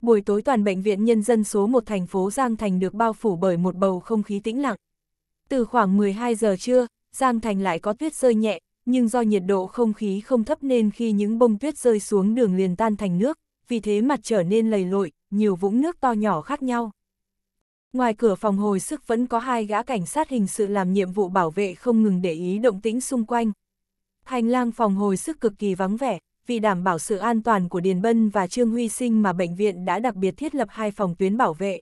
Buổi tối toàn bệnh viện nhân dân số một thành phố Giang Thành được bao phủ bởi một bầu không khí tĩnh lặng. Từ khoảng 12 giờ trưa, Giang Thành lại có tuyết rơi nhẹ, nhưng do nhiệt độ không khí không thấp nên khi những bông tuyết rơi xuống đường liền tan thành nước, vì thế mặt trở nên lầy lội, nhiều vũng nước to nhỏ khác nhau. Ngoài cửa phòng hồi sức vẫn có hai gã cảnh sát hình sự làm nhiệm vụ bảo vệ không ngừng để ý động tĩnh xung quanh. Hành lang phòng hồi sức cực kỳ vắng vẻ, vì đảm bảo sự an toàn của Điền Bân và Trương Huy Sinh mà bệnh viện đã đặc biệt thiết lập hai phòng tuyến bảo vệ.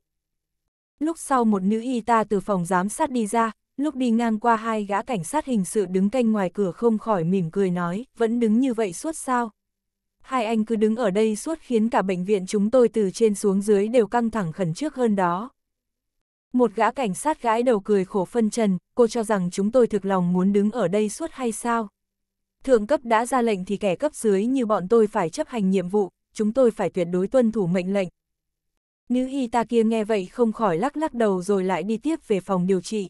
Lúc sau một nữ y tá từ phòng giám sát đi ra, lúc đi ngang qua hai gã cảnh sát hình sự đứng canh ngoài cửa không khỏi mỉm cười nói, vẫn đứng như vậy suốt sao. Hai anh cứ đứng ở đây suốt khiến cả bệnh viện chúng tôi từ trên xuống dưới đều căng thẳng khẩn trước hơn đó. Một gã cảnh sát gãi đầu cười khổ phân trần, cô cho rằng chúng tôi thực lòng muốn đứng ở đây suốt hay sao? Thượng cấp đã ra lệnh thì kẻ cấp dưới như bọn tôi phải chấp hành nhiệm vụ, chúng tôi phải tuyệt đối tuân thủ mệnh lệnh. Nữ y ta kia nghe vậy không khỏi lắc lắc đầu rồi lại đi tiếp về phòng điều trị.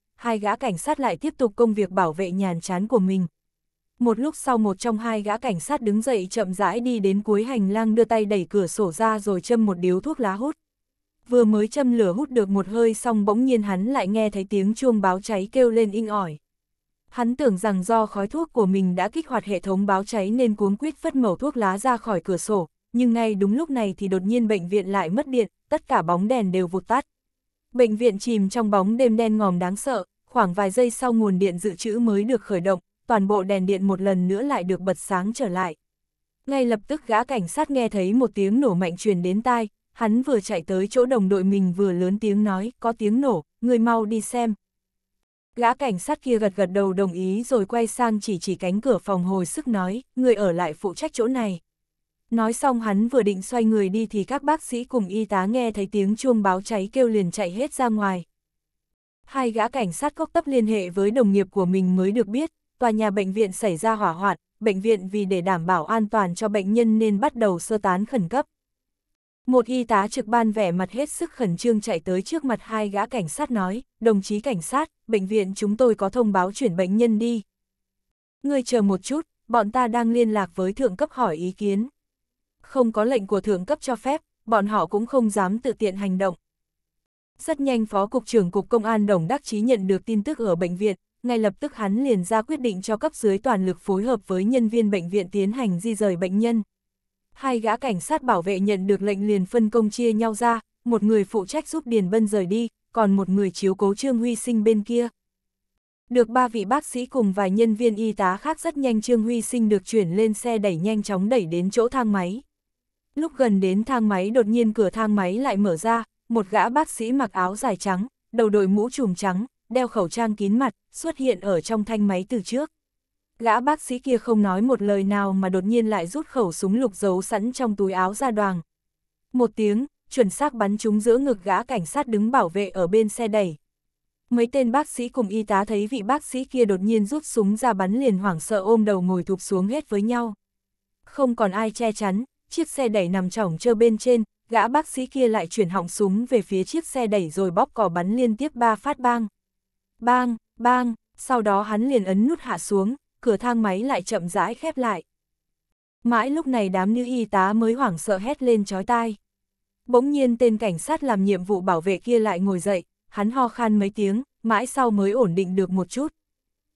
hai gã cảnh sát lại tiếp tục công việc bảo vệ nhàn chán của mình. Một lúc sau một trong hai gã cảnh sát đứng dậy chậm rãi đi đến cuối hành lang đưa tay đẩy cửa sổ ra rồi châm một điếu thuốc lá hút. Vừa mới châm lửa hút được một hơi xong bỗng nhiên hắn lại nghe thấy tiếng chuông báo cháy kêu lên inh ỏi. Hắn tưởng rằng do khói thuốc của mình đã kích hoạt hệ thống báo cháy nên cuống quýt phất mẩu thuốc lá ra khỏi cửa sổ, nhưng ngay đúng lúc này thì đột nhiên bệnh viện lại mất điện, tất cả bóng đèn đều vụt tắt. Bệnh viện chìm trong bóng đêm đen ngòm đáng sợ, khoảng vài giây sau nguồn điện dự trữ mới được khởi động, toàn bộ đèn điện một lần nữa lại được bật sáng trở lại. Ngay lập tức gã cảnh sát nghe thấy một tiếng nổ mạnh truyền đến tai, hắn vừa chạy tới chỗ đồng đội mình vừa lớn tiếng nói, có tiếng nổ, người mau đi xem. Gã cảnh sát kia gật gật đầu đồng ý rồi quay sang chỉ chỉ cánh cửa phòng hồi sức nói, người ở lại phụ trách chỗ này. Nói xong hắn vừa định xoay người đi thì các bác sĩ cùng y tá nghe thấy tiếng chuông báo cháy kêu liền chạy hết ra ngoài. Hai gã cảnh sát cốc tấp liên hệ với đồng nghiệp của mình mới được biết, tòa nhà bệnh viện xảy ra hỏa hoạn, bệnh viện vì để đảm bảo an toàn cho bệnh nhân nên bắt đầu sơ tán khẩn cấp. Một y tá trực ban vẻ mặt hết sức khẩn trương chạy tới trước mặt hai gã cảnh sát nói, đồng chí cảnh sát, bệnh viện chúng tôi có thông báo chuyển bệnh nhân đi. Người chờ một chút, bọn ta đang liên lạc với thượng cấp hỏi ý kiến không có lệnh của thượng cấp cho phép, bọn họ cũng không dám tự tiện hành động. Rất nhanh Phó Cục trưởng Cục Công an Đồng Đắc Chí nhận được tin tức ở bệnh viện, ngay lập tức hắn liền ra quyết định cho cấp dưới toàn lực phối hợp với nhân viên bệnh viện tiến hành di rời bệnh nhân. Hai gã cảnh sát bảo vệ nhận được lệnh liền phân công chia nhau ra, một người phụ trách giúp Điền Bân rời đi, còn một người chiếu cố Trương Huy Sinh bên kia. Được ba vị bác sĩ cùng vài nhân viên y tá khác rất nhanh Trương Huy Sinh được chuyển lên xe đẩy nhanh chóng đẩy đến chỗ thang máy. Lúc gần đến thang máy đột nhiên cửa thang máy lại mở ra, một gã bác sĩ mặc áo dài trắng, đầu đội mũ trùm trắng, đeo khẩu trang kín mặt, xuất hiện ở trong thanh máy từ trước. Gã bác sĩ kia không nói một lời nào mà đột nhiên lại rút khẩu súng lục giấu sẵn trong túi áo ra đoàn. Một tiếng, chuẩn xác bắn trúng giữa ngực gã cảnh sát đứng bảo vệ ở bên xe đẩy. Mấy tên bác sĩ cùng y tá thấy vị bác sĩ kia đột nhiên rút súng ra bắn liền hoảng sợ ôm đầu ngồi thụp xuống hết với nhau. Không còn ai che chắn, chiếc xe đẩy nằm chỏng trơ bên trên, gã bác sĩ kia lại chuyển họng súng về phía chiếc xe đẩy rồi bóp cò bắn liên tiếp ba phát bang. Bang, bang, sau đó hắn liền ấn nút hạ xuống, cửa thang máy lại chậm rãi khép lại. Mãi lúc này đám nữ y tá mới hoảng sợ hét lên chói tai. Bỗng nhiên tên cảnh sát làm nhiệm vụ bảo vệ kia lại ngồi dậy, hắn ho khan mấy tiếng, mãi sau mới ổn định được một chút.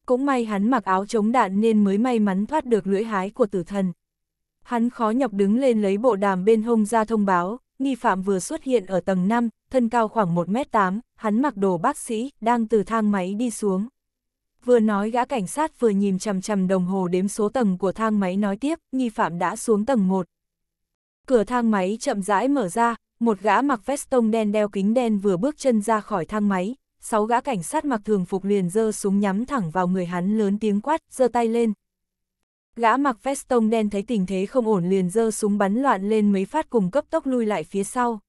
Cũng may hắn mặc áo chống đạn nên mới may mắn thoát được lưỡi hái của tử thần. Hắn khó nhọc đứng lên lấy bộ đàm bên hông ra thông báo, nghi phạm vừa xuất hiện ở tầng 5, thân cao khoảng 1m8, hắn mặc đồ bác sĩ, đang từ thang máy đi xuống. Vừa nói gã cảnh sát vừa nhìn chằm chằm đồng hồ đếm số tầng của thang máy nói tiếp, nghi phạm đã xuống tầng 1. Cửa thang máy chậm rãi mở ra, một gã mặc vest tông đen đeo kính đen vừa bước chân ra khỏi thang máy, sáu gã cảnh sát mặc thường phục liền giơ súng nhắm thẳng vào người hắn lớn tiếng quát, giơ tay lên, Gã mặc vest tông đen thấy tình thế không ổn liền giơ súng bắn loạn lên mấy phát cùng cấp tốc lui lại phía sau.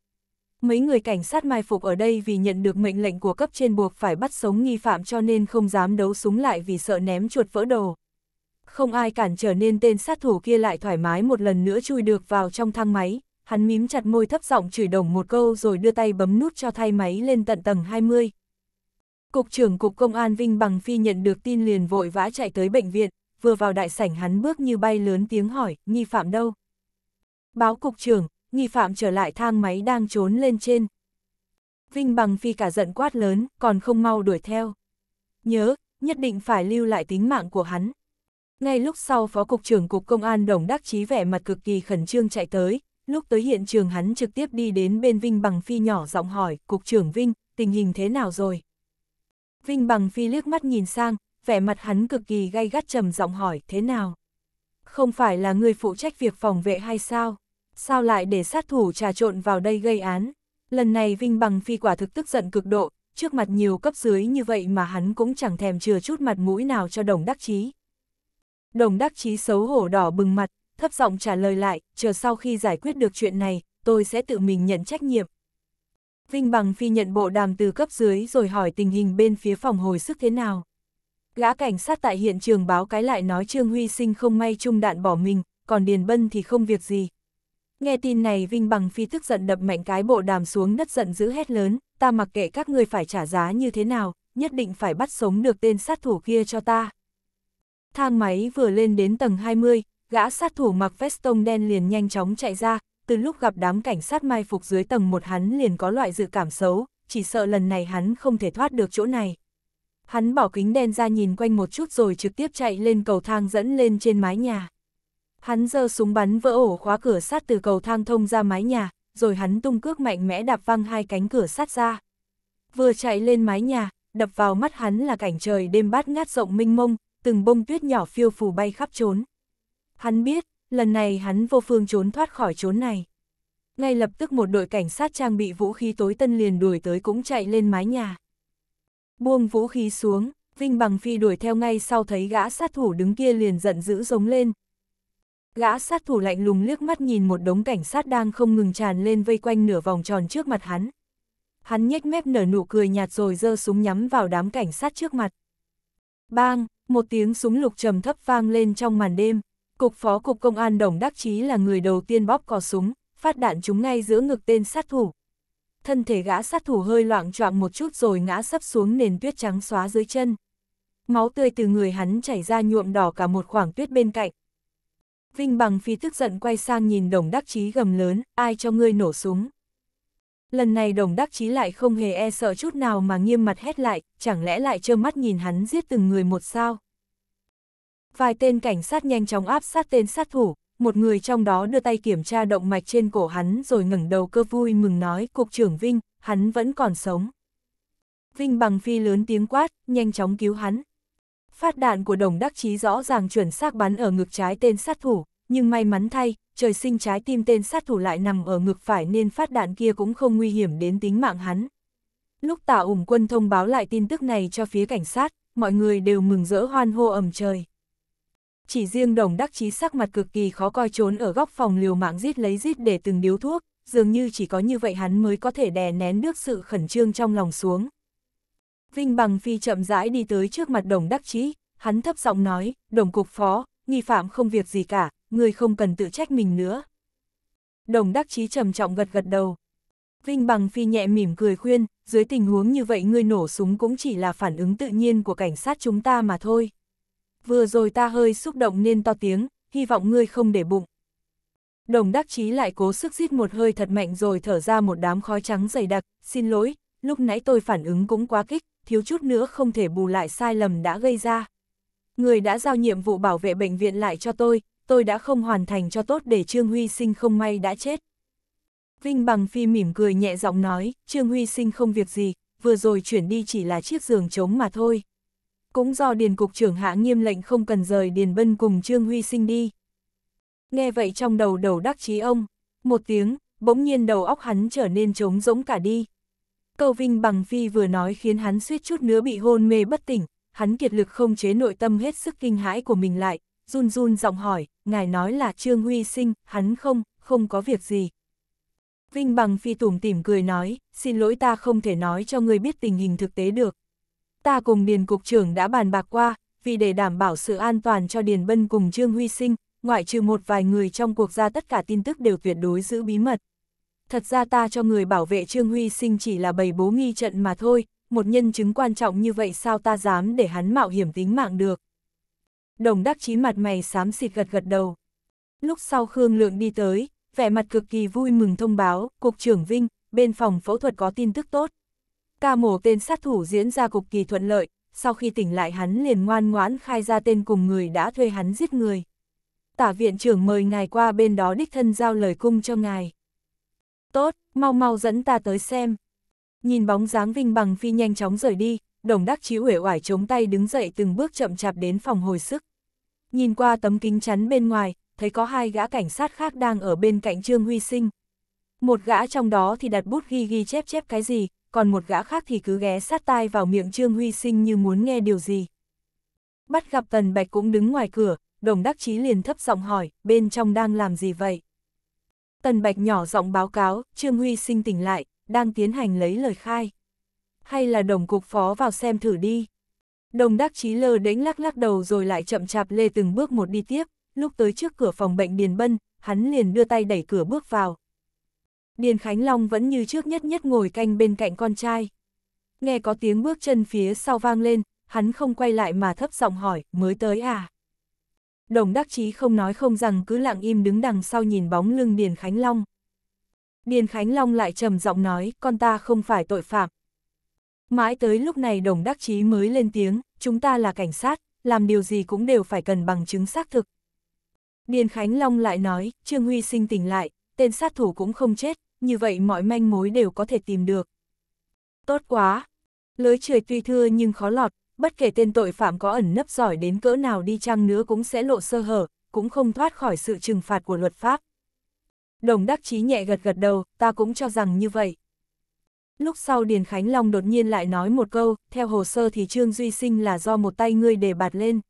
Mấy người cảnh sát mai phục ở đây vì nhận được mệnh lệnh của cấp trên buộc phải bắt sống nghi phạm cho nên không dám đấu súng lại vì sợ ném chuột vỡ đồ. Không ai cản trở nên tên sát thủ kia lại thoải mái một lần nữa chui được vào trong thang máy, hắn mím chặt môi thấp giọng chửi đồng một câu rồi đưa tay bấm nút cho thay máy lên tận tầng 20. Cục trưởng Cục Công an Vinh Bằng Phi nhận được tin liền vội vã chạy tới bệnh viện, vừa vào đại sảnh hắn bước như bay lớn tiếng hỏi, nghi phạm đâu? Báo cục trưởng, nghi phạm trở lại thang máy đang trốn lên trên. Vinh bằng phi cả giận quát lớn, còn không mau đuổi theo. Nhớ, nhất định phải lưu lại tính mạng của hắn. Ngay lúc sau Phó Cục trưởng Cục Công an Đồng Đắc Chí vẻ mặt cực kỳ khẩn trương chạy tới, lúc tới hiện trường hắn trực tiếp đi đến bên Vinh Bằng Phi nhỏ giọng hỏi, Cục trưởng Vinh, tình hình thế nào rồi? Vinh Bằng Phi liếc mắt nhìn sang, vẻ mặt hắn cực kỳ gay gắt trầm giọng hỏi thế nào. Không phải là người phụ trách việc phòng vệ hay sao? Sao lại để sát thủ trà trộn vào đây gây án? Lần này Vinh Bằng Phi quả thực tức giận cực độ, trước mặt nhiều cấp dưới như vậy mà hắn cũng chẳng thèm chừa chút mặt mũi nào cho đồng đắc chí. Đồng đắc chí xấu hổ đỏ bừng mặt, thấp giọng trả lời lại, chờ sau khi giải quyết được chuyện này, tôi sẽ tự mình nhận trách nhiệm. Vinh Bằng Phi nhận bộ đàm từ cấp dưới rồi hỏi tình hình bên phía phòng hồi sức thế nào. Gã cảnh sát tại hiện trường báo cái lại nói Trương Huy Sinh không may trung đạn bỏ mình, còn Điền Bân thì không việc gì. Nghe tin này Vinh Bằng Phi tức giận đập mạnh cái bộ đàm xuống đất giận dữ hét lớn, ta mặc kệ các người phải trả giá như thế nào, nhất định phải bắt sống được tên sát thủ kia cho ta. Thang máy vừa lên đến tầng 20, gã sát thủ mặc vest tông đen liền nhanh chóng chạy ra, từ lúc gặp đám cảnh sát mai phục dưới tầng một hắn liền có loại dự cảm xấu, chỉ sợ lần này hắn không thể thoát được chỗ này hắn bỏ kính đen ra nhìn quanh một chút rồi trực tiếp chạy lên cầu thang dẫn lên trên mái nhà. Hắn giơ súng bắn vỡ ổ khóa cửa sắt từ cầu thang thông ra mái nhà, rồi hắn tung cước mạnh mẽ đạp văng hai cánh cửa sắt ra. Vừa chạy lên mái nhà, đập vào mắt hắn là cảnh trời đêm bát ngát rộng minh mông, từng bông tuyết nhỏ phiêu phù bay khắp trốn. Hắn biết, lần này hắn vô phương trốn thoát khỏi trốn này. Ngay lập tức một đội cảnh sát trang bị vũ khí tối tân liền đuổi tới cũng chạy lên mái nhà. Buông vũ khí xuống, Vinh Bằng Phi đuổi theo ngay sau thấy gã sát thủ đứng kia liền giận dữ giống lên. Gã sát thủ lạnh lùng liếc mắt nhìn một đống cảnh sát đang không ngừng tràn lên vây quanh nửa vòng tròn trước mặt hắn. Hắn nhếch mép nở nụ cười nhạt rồi giơ súng nhắm vào đám cảnh sát trước mặt. Bang, một tiếng súng lục trầm thấp vang lên trong màn đêm. Cục phó cục công an Đồng Đắc Chí là người đầu tiên bóp cò súng, phát đạn chúng ngay giữa ngực tên sát thủ, thân thể gã sát thủ hơi loạn choạng một chút rồi ngã sắp xuống nền tuyết trắng xóa dưới chân. Máu tươi từ người hắn chảy ra nhuộm đỏ cả một khoảng tuyết bên cạnh. Vinh bằng phi tức giận quay sang nhìn đồng đắc chí gầm lớn, ai cho ngươi nổ súng. Lần này đồng đắc chí lại không hề e sợ chút nào mà nghiêm mặt hét lại, chẳng lẽ lại trơ mắt nhìn hắn giết từng người một sao. Vài tên cảnh sát nhanh chóng áp sát tên sát thủ, một người trong đó đưa tay kiểm tra động mạch trên cổ hắn rồi ngẩng đầu cơ vui mừng nói cục trưởng Vinh, hắn vẫn còn sống. Vinh bằng phi lớn tiếng quát, nhanh chóng cứu hắn. Phát đạn của đồng đắc chí rõ ràng chuẩn xác bắn ở ngực trái tên sát thủ, nhưng may mắn thay, trời sinh trái tim tên sát thủ lại nằm ở ngực phải nên phát đạn kia cũng không nguy hiểm đến tính mạng hắn. Lúc tả ủng quân thông báo lại tin tức này cho phía cảnh sát, mọi người đều mừng rỡ hoan hô ẩm trời chỉ riêng đồng đắc chí sắc mặt cực kỳ khó coi trốn ở góc phòng liều mạng rít lấy rít để từng điếu thuốc, dường như chỉ có như vậy hắn mới có thể đè nén nước sự khẩn trương trong lòng xuống. Vinh Bằng Phi chậm rãi đi tới trước mặt đồng đắc chí, hắn thấp giọng nói, đồng cục phó, nghi phạm không việc gì cả, người không cần tự trách mình nữa. Đồng đắc chí trầm trọng gật gật đầu. Vinh Bằng Phi nhẹ mỉm cười khuyên, dưới tình huống như vậy ngươi nổ súng cũng chỉ là phản ứng tự nhiên của cảnh sát chúng ta mà thôi vừa rồi ta hơi xúc động nên to tiếng, hy vọng ngươi không để bụng. Đồng đắc chí lại cố sức giít một hơi thật mạnh rồi thở ra một đám khói trắng dày đặc, xin lỗi, lúc nãy tôi phản ứng cũng quá kích, thiếu chút nữa không thể bù lại sai lầm đã gây ra. Người đã giao nhiệm vụ bảo vệ bệnh viện lại cho tôi, tôi đã không hoàn thành cho tốt để Trương Huy Sinh không may đã chết. Vinh Bằng Phi mỉm cười nhẹ giọng nói, Trương Huy Sinh không việc gì, vừa rồi chuyển đi chỉ là chiếc giường trống mà thôi cũng do Điền Cục trưởng hạ nghiêm lệnh không cần rời Điền Bân cùng Trương Huy sinh đi. Nghe vậy trong đầu đầu đắc chí ông, một tiếng, bỗng nhiên đầu óc hắn trở nên trống rỗng cả đi. Câu Vinh Bằng Phi vừa nói khiến hắn suýt chút nữa bị hôn mê bất tỉnh, hắn kiệt lực không chế nội tâm hết sức kinh hãi của mình lại, run run giọng hỏi, ngài nói là Trương Huy sinh, hắn không, không có việc gì. Vinh Bằng Phi tủm tỉm cười nói, xin lỗi ta không thể nói cho người biết tình hình thực tế được, ta cùng Điền Cục trưởng đã bàn bạc qua, vì để đảm bảo sự an toàn cho Điền Bân cùng Trương Huy Sinh, ngoại trừ một vài người trong cuộc ra tất cả tin tức đều tuyệt đối giữ bí mật. Thật ra ta cho người bảo vệ Trương Huy Sinh chỉ là bày bố nghi trận mà thôi, một nhân chứng quan trọng như vậy sao ta dám để hắn mạo hiểm tính mạng được. Đồng đắc chí mặt mày xám xịt gật gật đầu. Lúc sau Khương Lượng đi tới, vẻ mặt cực kỳ vui mừng thông báo, Cục trưởng Vinh, bên phòng phẫu thuật có tin tức tốt. Ca mổ tên sát thủ diễn ra cực kỳ thuận lợi, sau khi tỉnh lại hắn liền ngoan ngoãn khai ra tên cùng người đã thuê hắn giết người. Tả viện trưởng mời ngài qua bên đó đích thân giao lời cung cho ngài. Tốt, mau mau dẫn ta tới xem. Nhìn bóng dáng Vinh Bằng Phi nhanh chóng rời đi, đồng đắc chí uể oải chống tay đứng dậy từng bước chậm chạp đến phòng hồi sức. Nhìn qua tấm kính chắn bên ngoài, thấy có hai gã cảnh sát khác đang ở bên cạnh Trương Huy Sinh. Một gã trong đó thì đặt bút ghi ghi chép chép cái gì, còn một gã khác thì cứ ghé sát tai vào miệng Trương Huy Sinh như muốn nghe điều gì. Bắt gặp Tần Bạch cũng đứng ngoài cửa, đồng đắc chí liền thấp giọng hỏi, bên trong đang làm gì vậy? Tần Bạch nhỏ giọng báo cáo, Trương Huy Sinh tỉnh lại, đang tiến hành lấy lời khai. Hay là đồng cục phó vào xem thử đi. Đồng đắc chí lơ đánh lắc lắc đầu rồi lại chậm chạp lê từng bước một đi tiếp, lúc tới trước cửa phòng bệnh Điền Bân, hắn liền đưa tay đẩy cửa bước vào, Điền Khánh Long vẫn như trước nhất nhất ngồi canh bên cạnh con trai. Nghe có tiếng bước chân phía sau vang lên, hắn không quay lại mà thấp giọng hỏi, mới tới à? Đồng đắc chí không nói không rằng cứ lặng im đứng đằng sau nhìn bóng lưng Điền Khánh Long. Điền Khánh Long lại trầm giọng nói, con ta không phải tội phạm. Mãi tới lúc này đồng đắc chí mới lên tiếng, chúng ta là cảnh sát, làm điều gì cũng đều phải cần bằng chứng xác thực. Điền Khánh Long lại nói, Trương Huy sinh tỉnh lại, tên sát thủ cũng không chết, như vậy mọi manh mối đều có thể tìm được. Tốt quá! Lưới trời tuy thưa nhưng khó lọt, bất kể tên tội phạm có ẩn nấp giỏi đến cỡ nào đi chăng nữa cũng sẽ lộ sơ hở, cũng không thoát khỏi sự trừng phạt của luật pháp. Đồng đắc chí nhẹ gật gật đầu, ta cũng cho rằng như vậy. Lúc sau Điền Khánh Long đột nhiên lại nói một câu, theo hồ sơ thì Trương Duy Sinh là do một tay ngươi để bạt lên.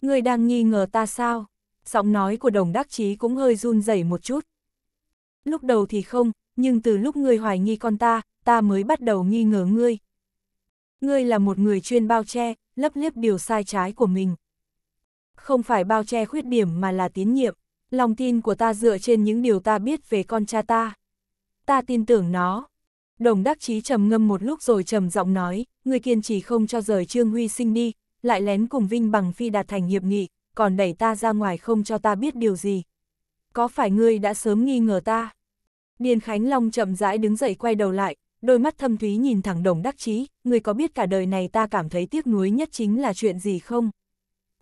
Ngươi đang nghi ngờ ta sao? Giọng nói của đồng đắc chí cũng hơi run rẩy một chút lúc đầu thì không, nhưng từ lúc ngươi hoài nghi con ta, ta mới bắt đầu nghi ngờ ngươi. Ngươi là một người chuyên bao che, lấp liếp điều sai trái của mình. Không phải bao che khuyết điểm mà là tín nhiệm, lòng tin của ta dựa trên những điều ta biết về con cha ta. Ta tin tưởng nó. Đồng đắc chí trầm ngâm một lúc rồi trầm giọng nói, ngươi kiên trì không cho rời Trương Huy sinh đi, lại lén cùng Vinh bằng phi đạt thành hiệp nghị, còn đẩy ta ra ngoài không cho ta biết điều gì. Có phải ngươi đã sớm nghi ngờ ta? Điền Khánh Long chậm rãi đứng dậy quay đầu lại, đôi mắt thâm thúy nhìn thẳng đồng đắc chí, người có biết cả đời này ta cảm thấy tiếc nuối nhất chính là chuyện gì không?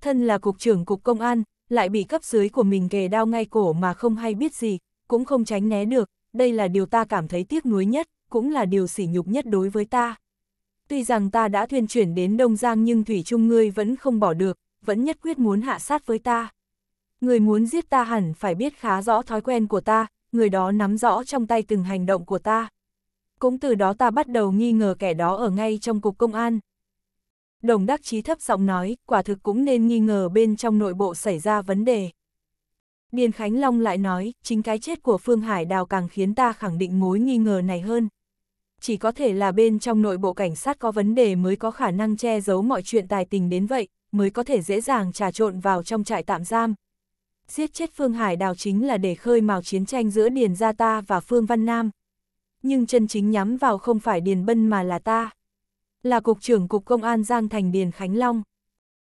Thân là cục trưởng cục công an, lại bị cấp dưới của mình kề đao ngay cổ mà không hay biết gì, cũng không tránh né được, đây là điều ta cảm thấy tiếc nuối nhất, cũng là điều sỉ nhục nhất đối với ta. Tuy rằng ta đã thuyền chuyển đến Đông Giang nhưng Thủy Trung ngươi vẫn không bỏ được, vẫn nhất quyết muốn hạ sát với ta. Người muốn giết ta hẳn phải biết khá rõ thói quen của ta, người đó nắm rõ trong tay từng hành động của ta. Cũng từ đó ta bắt đầu nghi ngờ kẻ đó ở ngay trong cục công an. Đồng đắc chí thấp giọng nói, quả thực cũng nên nghi ngờ bên trong nội bộ xảy ra vấn đề. Điền Khánh Long lại nói, chính cái chết của Phương Hải Đào càng khiến ta khẳng định mối nghi ngờ này hơn. Chỉ có thể là bên trong nội bộ cảnh sát có vấn đề mới có khả năng che giấu mọi chuyện tài tình đến vậy, mới có thể dễ dàng trà trộn vào trong trại tạm giam giết chết Phương Hải Đào chính là để khơi mào chiến tranh giữa Điền Gia ta và Phương Văn Nam. Nhưng chân chính nhắm vào không phải Điền Bân mà là ta. Là Cục trưởng Cục Công an Giang Thành Điền Khánh Long.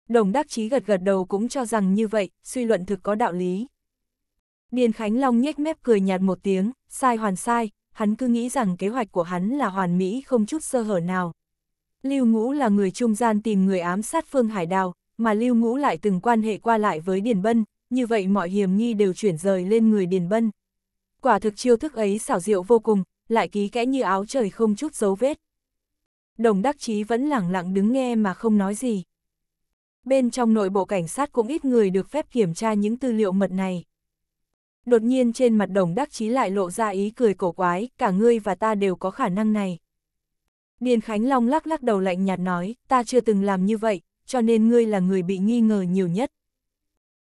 Đồng Đắc Chí gật gật đầu cũng cho rằng như vậy, suy luận thực có đạo lý. Điền Khánh Long nhếch mép cười nhạt một tiếng, sai hoàn sai, hắn cứ nghĩ rằng kế hoạch của hắn là hoàn mỹ không chút sơ hở nào. Lưu Ngũ là người trung gian tìm người ám sát Phương Hải Đào, mà Lưu Ngũ lại từng quan hệ qua lại với Điền Bân, như vậy mọi hiểm nghi đều chuyển rời lên người Điền Bân. Quả thực chiêu thức ấy xảo diệu vô cùng, lại ký kẽ như áo trời không chút dấu vết. Đồng đắc chí vẫn lẳng lặng đứng nghe mà không nói gì. Bên trong nội bộ cảnh sát cũng ít người được phép kiểm tra những tư liệu mật này. Đột nhiên trên mặt đồng đắc chí lại lộ ra ý cười cổ quái, cả ngươi và ta đều có khả năng này. Điền Khánh Long lắc lắc đầu lạnh nhạt nói, ta chưa từng làm như vậy, cho nên ngươi là người bị nghi ngờ nhiều nhất.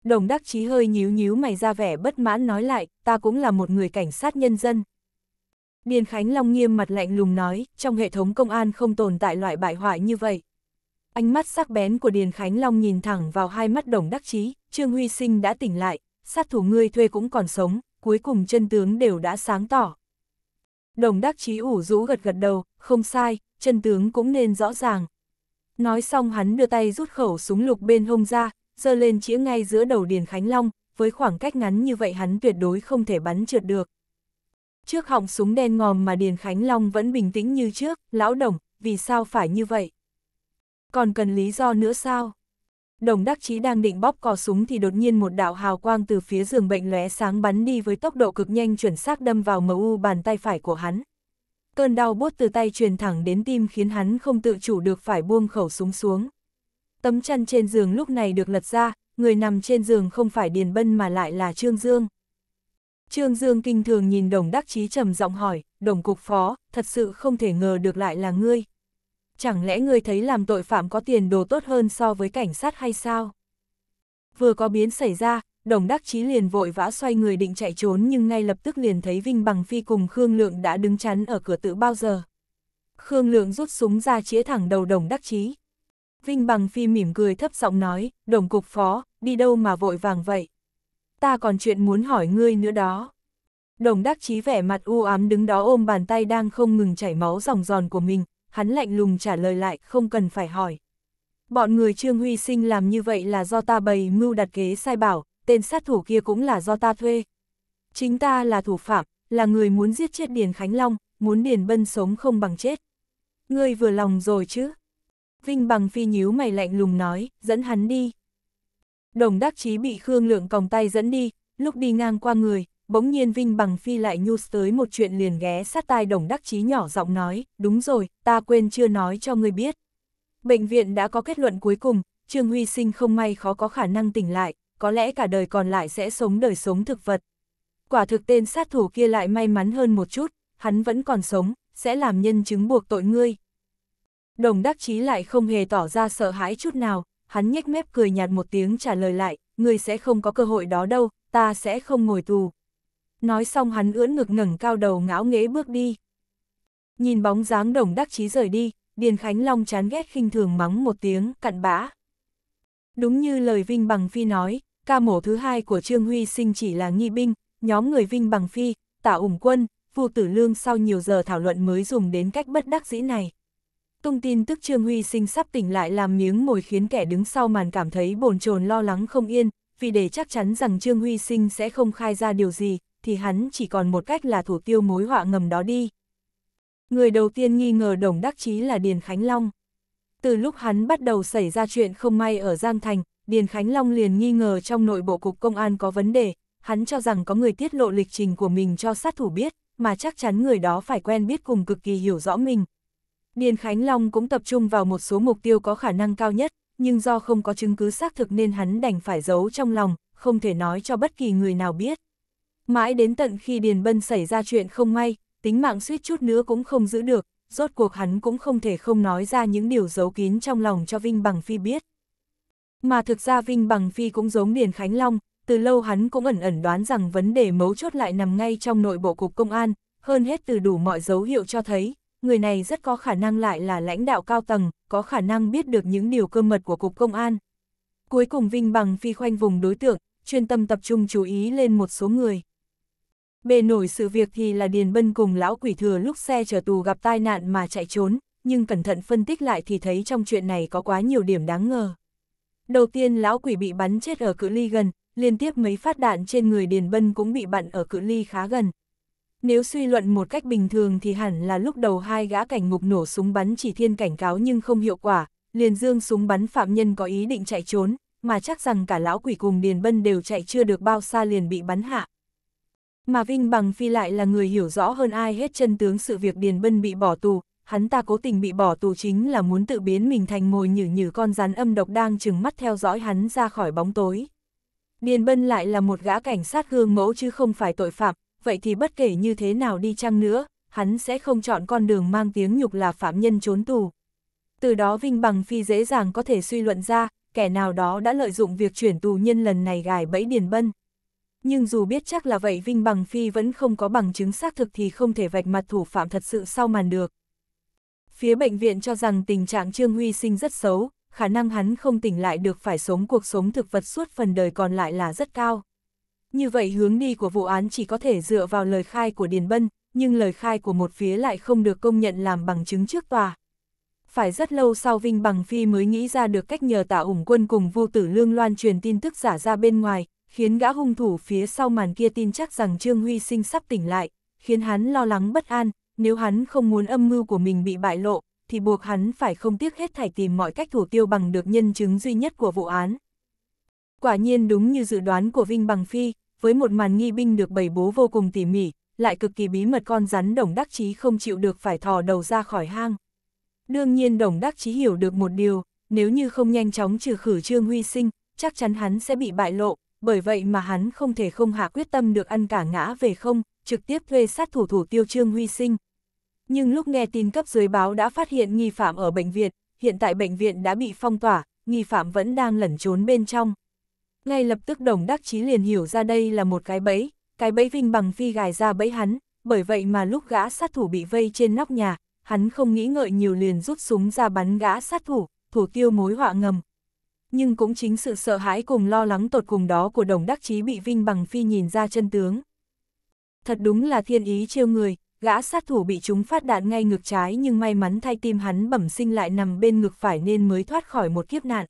Đồng đắc chí hơi nhíu nhíu mày ra vẻ bất mãn nói lại, ta cũng là một người cảnh sát nhân dân. Điền Khánh Long nghiêm mặt lạnh lùng nói, trong hệ thống công an không tồn tại loại bại hoại như vậy. Ánh mắt sắc bén của Điền Khánh Long nhìn thẳng vào hai mắt đồng đắc chí, Trương Huy Sinh đã tỉnh lại, sát thủ ngươi thuê cũng còn sống, cuối cùng chân tướng đều đã sáng tỏ. Đồng đắc chí ủ rũ gật gật đầu, không sai, chân tướng cũng nên rõ ràng. Nói xong hắn đưa tay rút khẩu súng lục bên hông ra, giơ lên chĩa ngay giữa đầu Điền Khánh Long, với khoảng cách ngắn như vậy hắn tuyệt đối không thể bắn trượt được. Trước họng súng đen ngòm mà Điền Khánh Long vẫn bình tĩnh như trước, lão đồng, vì sao phải như vậy? Còn cần lý do nữa sao? Đồng đắc chí đang định bóp cò súng thì đột nhiên một đạo hào quang từ phía giường bệnh lóe sáng bắn đi với tốc độ cực nhanh chuẩn xác đâm vào mờ u bàn tay phải của hắn. Cơn đau bốt từ tay truyền thẳng đến tim khiến hắn không tự chủ được phải buông khẩu súng xuống. Tấm chăn trên giường lúc này được lật ra, người nằm trên giường không phải Điền Bân mà lại là Trương Dương. Trương Dương kinh thường nhìn đồng đắc chí trầm giọng hỏi, đồng cục phó, thật sự không thể ngờ được lại là ngươi. Chẳng lẽ ngươi thấy làm tội phạm có tiền đồ tốt hơn so với cảnh sát hay sao? Vừa có biến xảy ra, đồng đắc chí liền vội vã xoay người định chạy trốn nhưng ngay lập tức liền thấy Vinh Bằng Phi cùng Khương Lượng đã đứng chắn ở cửa tự bao giờ. Khương Lượng rút súng ra chĩa thẳng đầu đồng đắc chí. Vinh Bằng Phi mỉm cười thấp giọng nói, đồng cục phó, đi đâu mà vội vàng vậy? Ta còn chuyện muốn hỏi ngươi nữa đó. Đồng đắc chí vẻ mặt u ám đứng đó ôm bàn tay đang không ngừng chảy máu ròng giòn của mình, hắn lạnh lùng trả lời lại không cần phải hỏi. Bọn người Trương Huy Sinh làm như vậy là do ta bày mưu đặt kế sai bảo, tên sát thủ kia cũng là do ta thuê. Chính ta là thủ phạm, là người muốn giết chết Điền Khánh Long, muốn Điền Bân sống không bằng chết. Ngươi vừa lòng rồi chứ? Vinh Bằng Phi nhíu mày lạnh lùng nói, dẫn hắn đi. Đồng đắc chí bị Khương Lượng còng tay dẫn đi, lúc đi ngang qua người, bỗng nhiên Vinh Bằng Phi lại nhus tới một chuyện liền ghé sát tai đồng đắc chí nhỏ giọng nói, đúng rồi, ta quên chưa nói cho người biết. Bệnh viện đã có kết luận cuối cùng, Trương Huy Sinh không may khó có khả năng tỉnh lại, có lẽ cả đời còn lại sẽ sống đời sống thực vật. Quả thực tên sát thủ kia lại may mắn hơn một chút, hắn vẫn còn sống, sẽ làm nhân chứng buộc tội ngươi, Đồng đắc chí lại không hề tỏ ra sợ hãi chút nào, hắn nhếch mép cười nhạt một tiếng trả lời lại, ngươi sẽ không có cơ hội đó đâu, ta sẽ không ngồi tù. Nói xong hắn ưỡn ngực ngẩng cao đầu ngáo nghế bước đi. Nhìn bóng dáng đồng đắc chí rời đi, Điền Khánh Long chán ghét khinh thường mắng một tiếng, cặn bã. Đúng như lời Vinh Bằng Phi nói, ca mổ thứ hai của Trương Huy Sinh chỉ là nghi binh, nhóm người Vinh Bằng Phi, Tạ ủng quân, Vu Tử Lương sau nhiều giờ thảo luận mới dùng đến cách bất đắc dĩ này tung tin tức Trương Huy Sinh sắp tỉnh lại làm miếng mồi khiến kẻ đứng sau màn cảm thấy bồn chồn lo lắng không yên, vì để chắc chắn rằng Trương Huy Sinh sẽ không khai ra điều gì, thì hắn chỉ còn một cách là thủ tiêu mối họa ngầm đó đi. Người đầu tiên nghi ngờ Đồng Đắc Chí là Điền Khánh Long. Từ lúc hắn bắt đầu xảy ra chuyện không may ở Giang Thành, Điền Khánh Long liền nghi ngờ trong nội bộ cục công an có vấn đề, hắn cho rằng có người tiết lộ lịch trình của mình cho sát thủ biết, mà chắc chắn người đó phải quen biết cùng cực kỳ hiểu rõ mình, Điền Khánh Long cũng tập trung vào một số mục tiêu có khả năng cao nhất, nhưng do không có chứng cứ xác thực nên hắn đành phải giấu trong lòng, không thể nói cho bất kỳ người nào biết. Mãi đến tận khi Điền Bân xảy ra chuyện không may, tính mạng suýt chút nữa cũng không giữ được, rốt cuộc hắn cũng không thể không nói ra những điều giấu kín trong lòng cho Vinh Bằng Phi biết. Mà thực ra Vinh Bằng Phi cũng giống Điền Khánh Long, từ lâu hắn cũng ẩn ẩn đoán rằng vấn đề mấu chốt lại nằm ngay trong nội bộ cục công an, hơn hết từ đủ mọi dấu hiệu cho thấy, người này rất có khả năng lại là lãnh đạo cao tầng, có khả năng biết được những điều cơ mật của Cục Công an. Cuối cùng Vinh Bằng phi khoanh vùng đối tượng, chuyên tâm tập trung chú ý lên một số người. Bề nổi sự việc thì là Điền Bân cùng lão quỷ thừa lúc xe chở tù gặp tai nạn mà chạy trốn, nhưng cẩn thận phân tích lại thì thấy trong chuyện này có quá nhiều điểm đáng ngờ. Đầu tiên lão quỷ bị bắn chết ở cự ly gần, liên tiếp mấy phát đạn trên người Điền Bân cũng bị bắn ở cự ly khá gần, nếu suy luận một cách bình thường thì hẳn là lúc đầu hai gã cảnh ngục nổ súng bắn chỉ thiên cảnh cáo nhưng không hiệu quả, liền dương súng bắn phạm nhân có ý định chạy trốn, mà chắc rằng cả lão quỷ cùng Điền Bân đều chạy chưa được bao xa liền bị bắn hạ. Mà Vinh Bằng Phi lại là người hiểu rõ hơn ai hết chân tướng sự việc Điền Bân bị bỏ tù, hắn ta cố tình bị bỏ tù chính là muốn tự biến mình thành mồi nhử nhử con rắn âm độc đang chừng mắt theo dõi hắn ra khỏi bóng tối. Điền Bân lại là một gã cảnh sát gương mẫu chứ không phải tội phạm, vậy thì bất kể như thế nào đi chăng nữa, hắn sẽ không chọn con đường mang tiếng nhục là phạm nhân trốn tù. Từ đó Vinh Bằng Phi dễ dàng có thể suy luận ra, kẻ nào đó đã lợi dụng việc chuyển tù nhân lần này gài bẫy Điền Bân. Nhưng dù biết chắc là vậy Vinh Bằng Phi vẫn không có bằng chứng xác thực thì không thể vạch mặt thủ phạm thật sự sau màn được. Phía bệnh viện cho rằng tình trạng Trương Huy Sinh rất xấu, khả năng hắn không tỉnh lại được phải sống cuộc sống thực vật suốt phần đời còn lại là rất cao như vậy hướng đi của vụ án chỉ có thể dựa vào lời khai của Điền Bân, nhưng lời khai của một phía lại không được công nhận làm bằng chứng trước tòa. Phải rất lâu sau Vinh Bằng Phi mới nghĩ ra được cách nhờ tạ ủng quân cùng Vu Tử Lương loan truyền tin tức giả ra bên ngoài, khiến gã hung thủ phía sau màn kia tin chắc rằng Trương Huy Sinh sắp tỉnh lại, khiến hắn lo lắng bất an, nếu hắn không muốn âm mưu của mình bị bại lộ, thì buộc hắn phải không tiếc hết thảy tìm mọi cách thủ tiêu bằng được nhân chứng duy nhất của vụ án. Quả nhiên đúng như dự đoán của Vinh Bằng Phi, với một màn nghi binh được bày bố vô cùng tỉ mỉ, lại cực kỳ bí mật con rắn đồng đắc chí không chịu được phải thò đầu ra khỏi hang. Đương nhiên đồng đắc chí hiểu được một điều, nếu như không nhanh chóng trừ khử trương huy sinh, chắc chắn hắn sẽ bị bại lộ, bởi vậy mà hắn không thể không hạ quyết tâm được ăn cả ngã về không, trực tiếp thuê sát thủ thủ tiêu trương huy sinh. Nhưng lúc nghe tin cấp dưới báo đã phát hiện nghi phạm ở bệnh viện, hiện tại bệnh viện đã bị phong tỏa, nghi phạm vẫn đang lẩn trốn bên trong. Ngay lập tức Đồng Đắc Chí liền hiểu ra đây là một cái bẫy, cái bẫy Vinh Bằng Phi gài ra bẫy hắn, bởi vậy mà lúc gã sát thủ bị vây trên nóc nhà, hắn không nghĩ ngợi nhiều liền rút súng ra bắn gã sát thủ, thủ tiêu mối họa ngầm. Nhưng cũng chính sự sợ hãi cùng lo lắng tột cùng đó của Đồng Đắc Chí bị Vinh Bằng Phi nhìn ra chân tướng. Thật đúng là thiên ý trêu người, gã sát thủ bị chúng phát đạn ngay ngực trái nhưng may mắn thay tim hắn bẩm sinh lại nằm bên ngực phải nên mới thoát khỏi một kiếp nạn.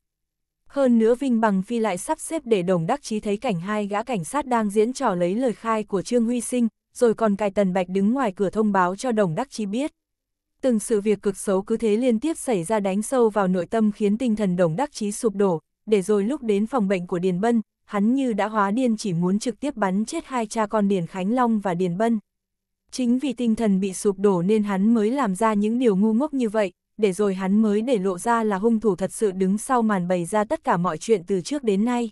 Hơn nữa Vinh Bằng Phi lại sắp xếp để đồng đắc chí thấy cảnh hai gã cảnh sát đang diễn trò lấy lời khai của Trương Huy Sinh, rồi còn cài Tần Bạch đứng ngoài cửa thông báo cho đồng đắc chí biết. Từng sự việc cực xấu cứ thế liên tiếp xảy ra đánh sâu vào nội tâm khiến tinh thần đồng đắc chí sụp đổ, để rồi lúc đến phòng bệnh của Điền Bân, hắn như đã hóa điên chỉ muốn trực tiếp bắn chết hai cha con Điền Khánh Long và Điền Bân. Chính vì tinh thần bị sụp đổ nên hắn mới làm ra những điều ngu ngốc như vậy, để rồi hắn mới để lộ ra là hung thủ thật sự đứng sau màn bày ra tất cả mọi chuyện từ trước đến nay.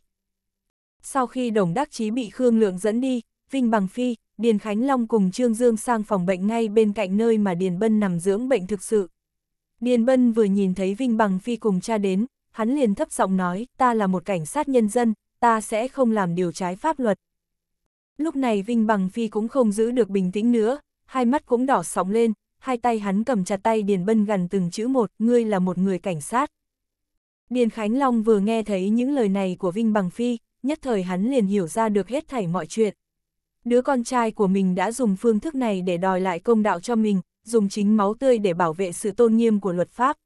Sau khi Đồng Đắc Chí bị Khương Lượng dẫn đi, Vinh Bằng Phi, Điền Khánh Long cùng Trương Dương sang phòng bệnh ngay bên cạnh nơi mà Điền Bân nằm dưỡng bệnh thực sự. Điền Bân vừa nhìn thấy Vinh Bằng Phi cùng cha đến, hắn liền thấp giọng nói, ta là một cảnh sát nhân dân, ta sẽ không làm điều trái pháp luật. Lúc này Vinh Bằng Phi cũng không giữ được bình tĩnh nữa, hai mắt cũng đỏ sóng lên, hai tay hắn cầm chặt tay Điền Bân gần từng chữ một, ngươi là một người cảnh sát. Điền Khánh Long vừa nghe thấy những lời này của Vinh Bằng Phi, nhất thời hắn liền hiểu ra được hết thảy mọi chuyện. Đứa con trai của mình đã dùng phương thức này để đòi lại công đạo cho mình, dùng chính máu tươi để bảo vệ sự tôn nghiêm của luật pháp.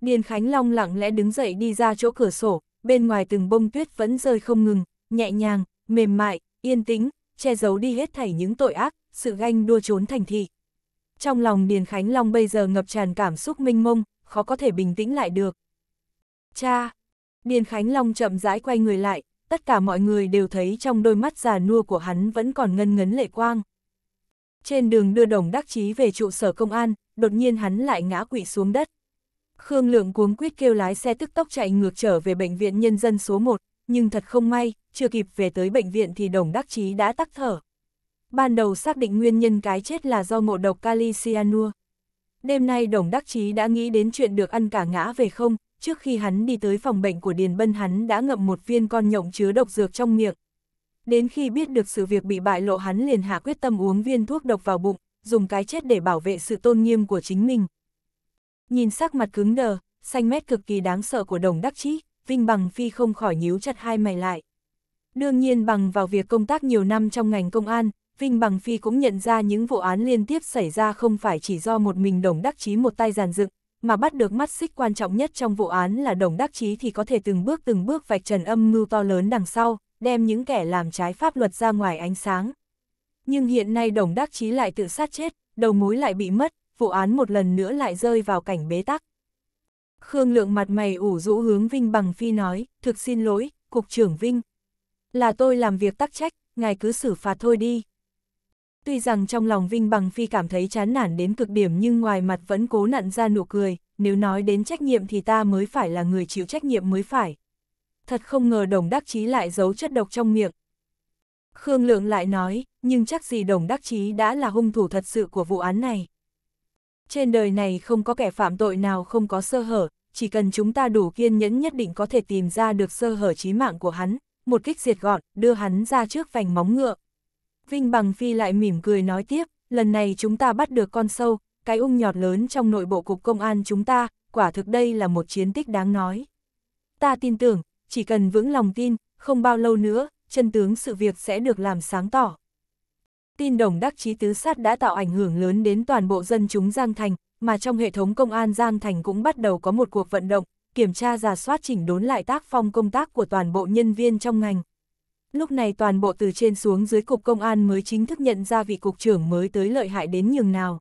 Điền Khánh Long lặng lẽ đứng dậy đi ra chỗ cửa sổ, bên ngoài từng bông tuyết vẫn rơi không ngừng, nhẹ nhàng, mềm mại, yên tĩnh, che giấu đi hết thảy những tội ác, sự ganh đua trốn thành thị trong lòng Điền Khánh Long bây giờ ngập tràn cảm xúc minh mông, khó có thể bình tĩnh lại được. Cha! Điền Khánh Long chậm rãi quay người lại, tất cả mọi người đều thấy trong đôi mắt già nua của hắn vẫn còn ngân ngấn lệ quang. Trên đường đưa đồng đắc chí về trụ sở công an, đột nhiên hắn lại ngã quỵ xuống đất. Khương Lượng cuống quyết kêu lái xe tức tốc chạy ngược trở về bệnh viện nhân dân số 1, nhưng thật không may, chưa kịp về tới bệnh viện thì đồng đắc chí đã tắc thở ban đầu xác định nguyên nhân cái chết là do ngộ độc kali cyanua. Đêm nay Đồng Đắc Chí đã nghĩ đến chuyện được ăn cả ngã về không, trước khi hắn đi tới phòng bệnh của Điền Bân hắn đã ngậm một viên con nhộng chứa độc dược trong miệng. Đến khi biết được sự việc bị bại lộ hắn liền hạ quyết tâm uống viên thuốc độc vào bụng, dùng cái chết để bảo vệ sự tôn nghiêm của chính mình. Nhìn sắc mặt cứng đờ, xanh mét cực kỳ đáng sợ của Đồng Đắc Chí, Vinh Bằng Phi không khỏi nhíu chặt hai mày lại. Đương nhiên bằng vào việc công tác nhiều năm trong ngành công an, Vinh Bằng Phi cũng nhận ra những vụ án liên tiếp xảy ra không phải chỉ do một mình Đồng Đắc Chí một tay giàn dựng, mà bắt được mắt xích quan trọng nhất trong vụ án là Đồng Đắc Chí thì có thể từng bước từng bước vạch trần âm mưu to lớn đằng sau, đem những kẻ làm trái pháp luật ra ngoài ánh sáng. Nhưng hiện nay Đồng Đắc Chí lại tự sát chết, đầu mối lại bị mất, vụ án một lần nữa lại rơi vào cảnh bế tắc. Khương Lượng mặt mày ủ rũ hướng Vinh Bằng Phi nói, thực xin lỗi, Cục trưởng Vinh. Là tôi làm việc tắc trách, ngài cứ xử phạt thôi đi. Tuy rằng trong lòng Vinh Bằng Phi cảm thấy chán nản đến cực điểm nhưng ngoài mặt vẫn cố nặn ra nụ cười, nếu nói đến trách nhiệm thì ta mới phải là người chịu trách nhiệm mới phải. Thật không ngờ đồng đắc chí lại giấu chất độc trong miệng. Khương Lượng lại nói, nhưng chắc gì đồng đắc chí đã là hung thủ thật sự của vụ án này. Trên đời này không có kẻ phạm tội nào không có sơ hở, chỉ cần chúng ta đủ kiên nhẫn nhất định có thể tìm ra được sơ hở chí mạng của hắn, một kích diệt gọn, đưa hắn ra trước vành móng ngựa. Vinh Bằng Phi lại mỉm cười nói tiếp, lần này chúng ta bắt được con sâu, cái ung nhọt lớn trong nội bộ cục công an chúng ta, quả thực đây là một chiến tích đáng nói. Ta tin tưởng, chỉ cần vững lòng tin, không bao lâu nữa, chân tướng sự việc sẽ được làm sáng tỏ. Tin đồng đắc chí tứ sát đã tạo ảnh hưởng lớn đến toàn bộ dân chúng Giang Thành, mà trong hệ thống công an Giang Thành cũng bắt đầu có một cuộc vận động, kiểm tra giả soát chỉnh đốn lại tác phong công tác của toàn bộ nhân viên trong ngành lúc này toàn bộ từ trên xuống dưới cục công an mới chính thức nhận ra vị cục trưởng mới tới lợi hại đến nhường nào.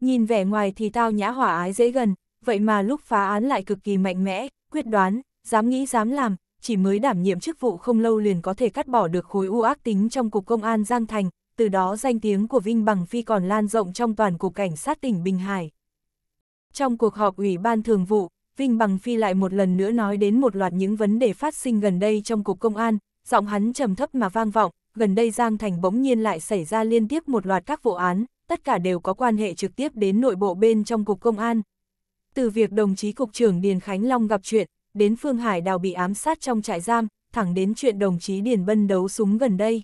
Nhìn vẻ ngoài thì tao nhã hỏa ái dễ gần, vậy mà lúc phá án lại cực kỳ mạnh mẽ, quyết đoán, dám nghĩ dám làm, chỉ mới đảm nhiệm chức vụ không lâu liền có thể cắt bỏ được khối u ác tính trong cục công an Giang Thành, từ đó danh tiếng của Vinh Bằng Phi còn lan rộng trong toàn cục cảnh sát tỉnh Bình Hải. Trong cuộc họp ủy ban thường vụ, Vinh Bằng Phi lại một lần nữa nói đến một loạt những vấn đề phát sinh gần đây trong Cục Công an, giọng hắn trầm thấp mà vang vọng, gần đây Giang Thành bỗng nhiên lại xảy ra liên tiếp một loạt các vụ án, tất cả đều có quan hệ trực tiếp đến nội bộ bên trong Cục Công an. Từ việc đồng chí Cục trưởng Điền Khánh Long gặp chuyện, đến Phương Hải Đào bị ám sát trong trại giam, thẳng đến chuyện đồng chí Điền Bân đấu súng gần đây.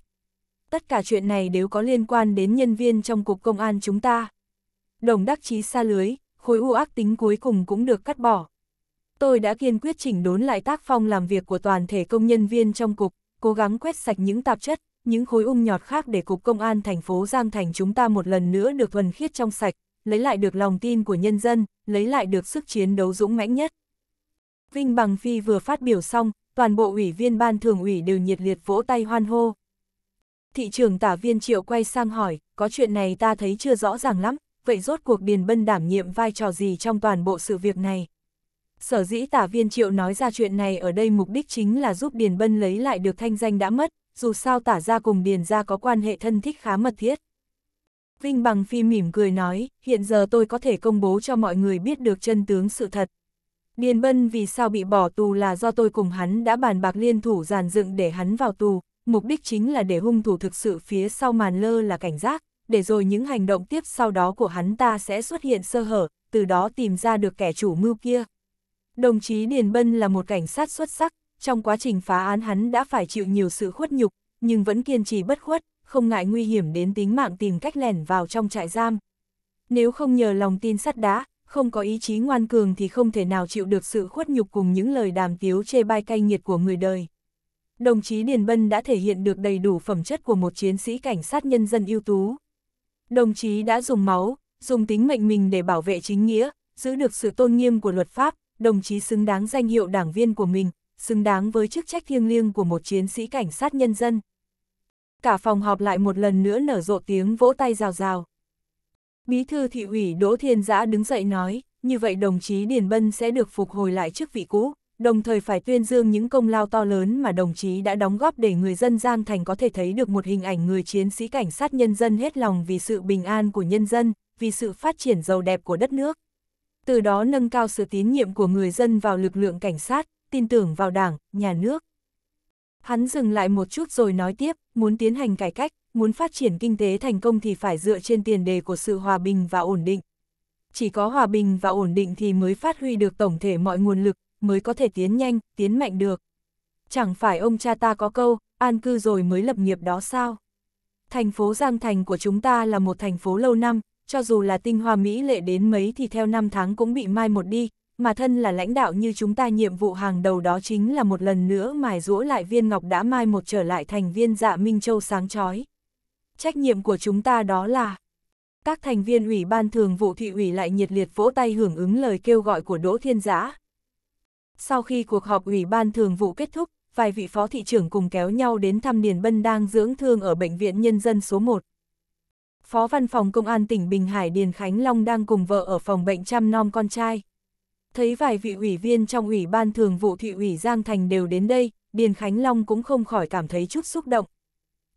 Tất cả chuyện này đều có liên quan đến nhân viên trong Cục Công an chúng ta. Đồng đắc chí xa lưới, khối u ác tính cuối cùng cũng được cắt bỏ. Tôi đã kiên quyết chỉnh đốn lại tác phong làm việc của toàn thể công nhân viên trong cục cố gắng quét sạch những tạp chất, những khối ung nhọt khác để Cục Công an thành phố Giang Thành chúng ta một lần nữa được thuần khiết trong sạch, lấy lại được lòng tin của nhân dân, lấy lại được sức chiến đấu dũng mãnh nhất. Vinh Bằng Phi vừa phát biểu xong, toàn bộ ủy viên ban thường ủy đều nhiệt liệt vỗ tay hoan hô. Thị Trường tả viên triệu quay sang hỏi, có chuyện này ta thấy chưa rõ ràng lắm, vậy rốt cuộc Điền Bân đảm nhiệm vai trò gì trong toàn bộ sự việc này? Sở dĩ tả viên triệu nói ra chuyện này ở đây mục đích chính là giúp Điền Bân lấy lại được thanh danh đã mất, dù sao tả ra cùng Điền ra có quan hệ thân thích khá mật thiết. Vinh Bằng Phi mỉm cười nói, hiện giờ tôi có thể công bố cho mọi người biết được chân tướng sự thật. Điền Bân vì sao bị bỏ tù là do tôi cùng hắn đã bàn bạc liên thủ giàn dựng để hắn vào tù, mục đích chính là để hung thủ thực sự phía sau màn lơ là cảnh giác, để rồi những hành động tiếp sau đó của hắn ta sẽ xuất hiện sơ hở, từ đó tìm ra được kẻ chủ mưu kia. Đồng chí Điền Bân là một cảnh sát xuất sắc, trong quá trình phá án hắn đã phải chịu nhiều sự khuất nhục, nhưng vẫn kiên trì bất khuất, không ngại nguy hiểm đến tính mạng tìm cách lẻn vào trong trại giam. Nếu không nhờ lòng tin sắt đá, không có ý chí ngoan cường thì không thể nào chịu được sự khuất nhục cùng những lời đàm tiếu chê bai cay nghiệt của người đời. Đồng chí Điền Bân đã thể hiện được đầy đủ phẩm chất của một chiến sĩ cảnh sát nhân dân ưu tú. Đồng chí đã dùng máu, dùng tính mệnh mình để bảo vệ chính nghĩa, giữ được sự tôn nghiêm của luật pháp, đồng chí xứng đáng danh hiệu đảng viên của mình, xứng đáng với chức trách thiêng liêng của một chiến sĩ cảnh sát nhân dân. Cả phòng họp lại một lần nữa nở rộ tiếng vỗ tay rào rào. Bí thư thị ủy Đỗ Thiên Giã đứng dậy nói, như vậy đồng chí Điền Bân sẽ được phục hồi lại chức vị cũ, đồng thời phải tuyên dương những công lao to lớn mà đồng chí đã đóng góp để người dân Giang Thành có thể thấy được một hình ảnh người chiến sĩ cảnh sát nhân dân hết lòng vì sự bình an của nhân dân, vì sự phát triển giàu đẹp của đất nước từ đó nâng cao sự tín nhiệm của người dân vào lực lượng cảnh sát, tin tưởng vào đảng, nhà nước. Hắn dừng lại một chút rồi nói tiếp, muốn tiến hành cải cách, muốn phát triển kinh tế thành công thì phải dựa trên tiền đề của sự hòa bình và ổn định. Chỉ có hòa bình và ổn định thì mới phát huy được tổng thể mọi nguồn lực, mới có thể tiến nhanh, tiến mạnh được. Chẳng phải ông cha ta có câu, an cư rồi mới lập nghiệp đó sao? Thành phố Giang Thành của chúng ta là một thành phố lâu năm, cho dù là tinh hoa mỹ lệ đến mấy thì theo năm tháng cũng bị mai một đi, mà thân là lãnh đạo như chúng ta nhiệm vụ hàng đầu đó chính là một lần nữa mài rũa lại viên ngọc đã mai một trở lại thành viên dạ Minh Châu sáng chói. Trách nhiệm của chúng ta đó là các thành viên ủy ban thường vụ thị ủy lại nhiệt liệt vỗ tay hưởng ứng lời kêu gọi của Đỗ Thiên Giã. Sau khi cuộc họp ủy ban thường vụ kết thúc, vài vị phó thị trưởng cùng kéo nhau đến thăm Điền Bân đang dưỡng thương ở Bệnh viện Nhân dân số 1. Phó Văn phòng Công an tỉnh Bình Hải Điền Khánh Long đang cùng vợ ở phòng bệnh chăm nom con trai. Thấy vài vị ủy viên trong Ủy ban Thường vụ Thị ủy Giang Thành đều đến đây, Điền Khánh Long cũng không khỏi cảm thấy chút xúc động.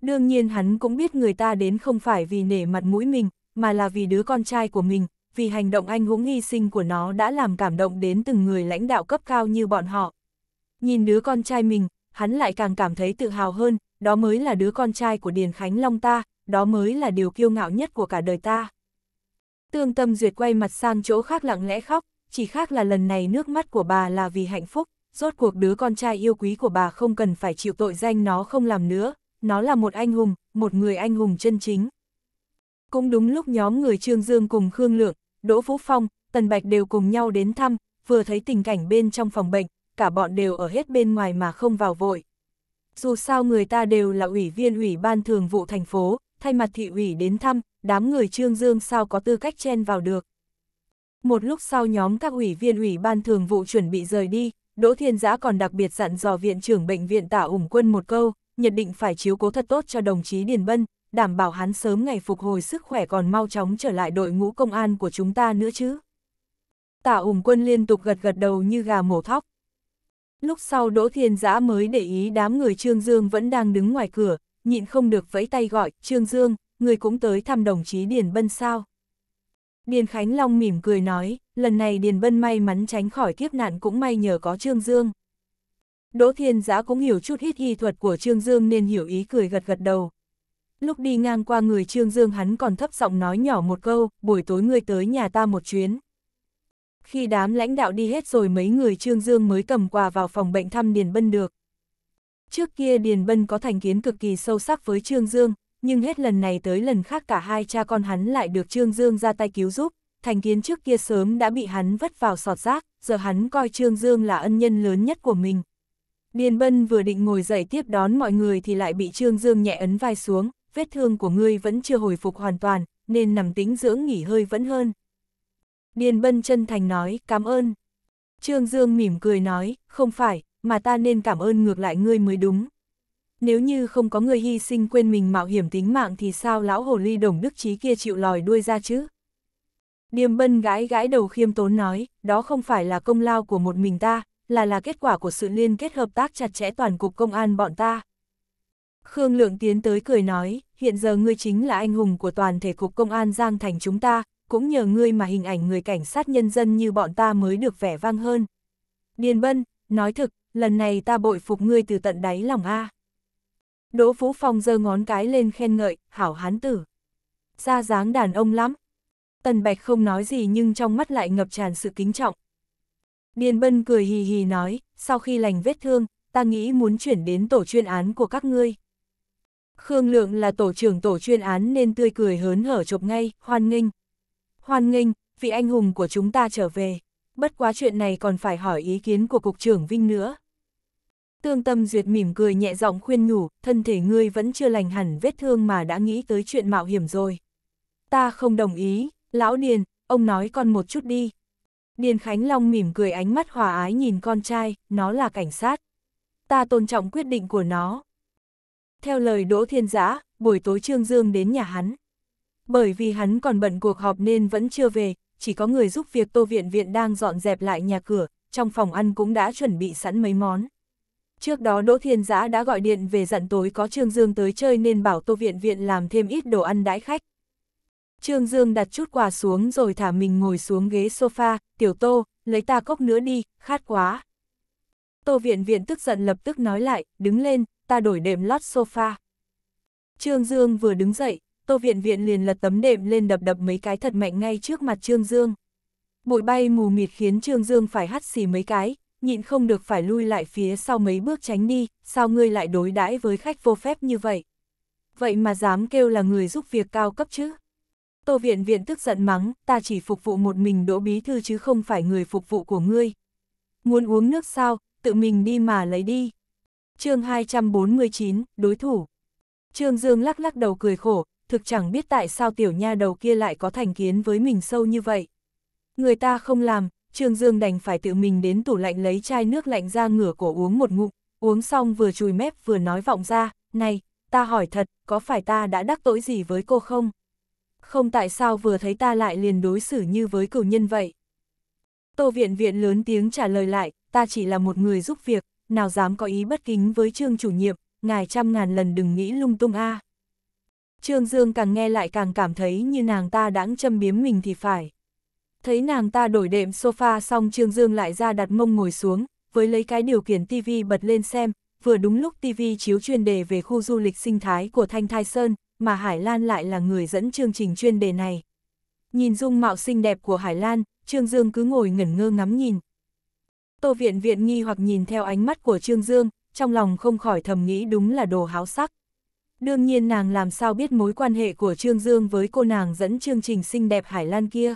Đương nhiên hắn cũng biết người ta đến không phải vì nể mặt mũi mình, mà là vì đứa con trai của mình, vì hành động anh hũng hy sinh của nó đã làm cảm động đến từng người lãnh đạo cấp cao như bọn họ. Nhìn đứa con trai mình, hắn lại càng cảm thấy tự hào hơn, đó mới là đứa con trai của Điền Khánh Long ta, đó mới là điều kiêu ngạo nhất của cả đời ta. Tương tâm duyệt quay mặt sang chỗ khác lặng lẽ khóc, chỉ khác là lần này nước mắt của bà là vì hạnh phúc, rốt cuộc đứa con trai yêu quý của bà không cần phải chịu tội danh nó không làm nữa, nó là một anh hùng, một người anh hùng chân chính. Cũng đúng lúc nhóm người Trương Dương cùng Khương Lượng, Đỗ Vũ Phong, Tần Bạch đều cùng nhau đến thăm, vừa thấy tình cảnh bên trong phòng bệnh, cả bọn đều ở hết bên ngoài mà không vào vội. Dù sao người ta đều là ủy viên ủy ban thường vụ thành phố, thay mặt thị ủy đến thăm, đám người Trương Dương sao có tư cách chen vào được. Một lúc sau nhóm các ủy viên ủy ban thường vụ chuẩn bị rời đi, Đỗ Thiên Giã còn đặc biệt dặn dò viện trưởng bệnh viện tả ủng quân một câu, nhận định phải chiếu cố thật tốt cho đồng chí Điền Bân, đảm bảo hắn sớm ngày phục hồi sức khỏe còn mau chóng trở lại đội ngũ công an của chúng ta nữa chứ. Tả ủng quân liên tục gật gật đầu như gà mổ thóc. Lúc sau Đỗ Thiên Giã mới để ý đám người Trương Dương vẫn đang đứng ngoài cửa, nhịn không được vẫy tay gọi, Trương Dương, người cũng tới thăm đồng chí Điền Bân sao. Điền Khánh Long mỉm cười nói, lần này Điền Bân may mắn tránh khỏi kiếp nạn cũng may nhờ có Trương Dương. Đỗ Thiên giá cũng hiểu chút ít y thuật của Trương Dương nên hiểu ý cười gật gật đầu. Lúc đi ngang qua người Trương Dương hắn còn thấp giọng nói nhỏ một câu, buổi tối ngươi tới nhà ta một chuyến. Khi đám lãnh đạo đi hết rồi mấy người Trương Dương mới cầm quà vào phòng bệnh thăm Điền Bân được. Trước kia Điền Bân có thành kiến cực kỳ sâu sắc với Trương Dương, nhưng hết lần này tới lần khác cả hai cha con hắn lại được Trương Dương ra tay cứu giúp, thành kiến trước kia sớm đã bị hắn vất vào sọt rác, giờ hắn coi Trương Dương là ân nhân lớn nhất của mình. Điền Bân vừa định ngồi dậy tiếp đón mọi người thì lại bị Trương Dương nhẹ ấn vai xuống, vết thương của ngươi vẫn chưa hồi phục hoàn toàn, nên nằm tính dưỡng nghỉ hơi vẫn hơn. Điền Bân chân thành nói, cảm ơn. Trương Dương mỉm cười nói, không phải, mà ta nên cảm ơn ngược lại ngươi mới đúng. Nếu như không có người hy sinh quên mình mạo hiểm tính mạng thì sao lão hồ ly đồng đức trí kia chịu lòi đuôi ra chứ? Điềm bân gái gái đầu khiêm tốn nói, đó không phải là công lao của một mình ta, là là kết quả của sự liên kết hợp tác chặt chẽ toàn cục công an bọn ta. Khương Lượng tiến tới cười nói, hiện giờ ngươi chính là anh hùng của toàn thể cục công an Giang Thành chúng ta, cũng nhờ ngươi mà hình ảnh người cảnh sát nhân dân như bọn ta mới được vẻ vang hơn. Điền Bân, nói thực, lần này ta bội phục ngươi từ tận đáy lòng A. Đỗ Phú Phong giơ ngón cái lên khen ngợi, hảo hán tử. Ra dáng đàn ông lắm. Tần Bạch không nói gì nhưng trong mắt lại ngập tràn sự kính trọng. Điền Bân cười hì hì nói, sau khi lành vết thương, ta nghĩ muốn chuyển đến tổ chuyên án của các ngươi. Khương Lượng là tổ trưởng tổ chuyên án nên tươi cười hớn hở chụp ngay, hoan nghênh. Hoan nghênh, vị anh hùng của chúng ta trở về. Bất quá chuyện này còn phải hỏi ý kiến của Cục trưởng Vinh nữa. Tương tâm duyệt mỉm cười nhẹ giọng khuyên nhủ, thân thể ngươi vẫn chưa lành hẳn vết thương mà đã nghĩ tới chuyện mạo hiểm rồi. Ta không đồng ý, lão Điền, ông nói con một chút đi. Điền Khánh Long mỉm cười ánh mắt hòa ái nhìn con trai, nó là cảnh sát. Ta tôn trọng quyết định của nó. Theo lời Đỗ Thiên Giã, buổi tối Trương Dương đến nhà hắn. Bởi vì hắn còn bận cuộc họp nên vẫn chưa về, chỉ có người giúp việc Tô Viện Viện đang dọn dẹp lại nhà cửa, trong phòng ăn cũng đã chuẩn bị sẵn mấy món. Trước đó Đỗ Thiên Giã đã gọi điện về dặn tối có Trương Dương tới chơi nên bảo Tô Viện Viện làm thêm ít đồ ăn đãi khách. Trương Dương đặt chút quà xuống rồi thả mình ngồi xuống ghế sofa, tiểu tô, lấy ta cốc nữa đi, khát quá. Tô Viện Viện tức giận lập tức nói lại, đứng lên, ta đổi đệm lót sofa. Trương Dương vừa đứng dậy, Tô Viện Viện liền lật tấm đệm lên đập đập mấy cái thật mạnh ngay trước mặt Trương Dương. Bụi bay mù mịt khiến Trương Dương phải hắt xì mấy cái, nhịn không được phải lui lại phía sau mấy bước tránh đi, sao ngươi lại đối đãi với khách vô phép như vậy? Vậy mà dám kêu là người giúp việc cao cấp chứ? Tô Viện Viện tức giận mắng, ta chỉ phục vụ một mình đỗ bí thư chứ không phải người phục vụ của ngươi. Muốn uống nước sao, tự mình đi mà lấy đi. chương 249, đối thủ. Trương Dương lắc lắc đầu cười khổ, thực chẳng biết tại sao tiểu nha đầu kia lại có thành kiến với mình sâu như vậy. Người ta không làm, Trương Dương đành phải tự mình đến tủ lạnh lấy chai nước lạnh ra ngửa cổ uống một ngụm, uống xong vừa chùi mép vừa nói vọng ra, này, ta hỏi thật, có phải ta đã đắc tội gì với cô không? Không tại sao vừa thấy ta lại liền đối xử như với cửu nhân vậy? Tô viện viện lớn tiếng trả lời lại, ta chỉ là một người giúp việc, nào dám có ý bất kính với trương chủ nhiệm, ngài trăm ngàn lần đừng nghĩ lung tung a. Trương Dương càng nghe lại càng cảm thấy như nàng ta đãng châm biếm mình thì phải. Thấy nàng ta đổi đệm sofa xong Trương Dương lại ra đặt mông ngồi xuống, với lấy cái điều khiển tivi bật lên xem, vừa đúng lúc tivi chiếu chuyên đề về khu du lịch sinh thái của Thanh thai Sơn, mà Hải Lan lại là người dẫn chương trình chuyên đề này. Nhìn dung mạo xinh đẹp của Hải Lan, Trương Dương cứ ngồi ngẩn ngơ ngắm nhìn. Tô Viện Viện nghi hoặc nhìn theo ánh mắt của Trương Dương, trong lòng không khỏi thầm nghĩ đúng là đồ háo sắc. Đương nhiên nàng làm sao biết mối quan hệ của Trương Dương với cô nàng dẫn chương trình xinh đẹp Hải Lan kia.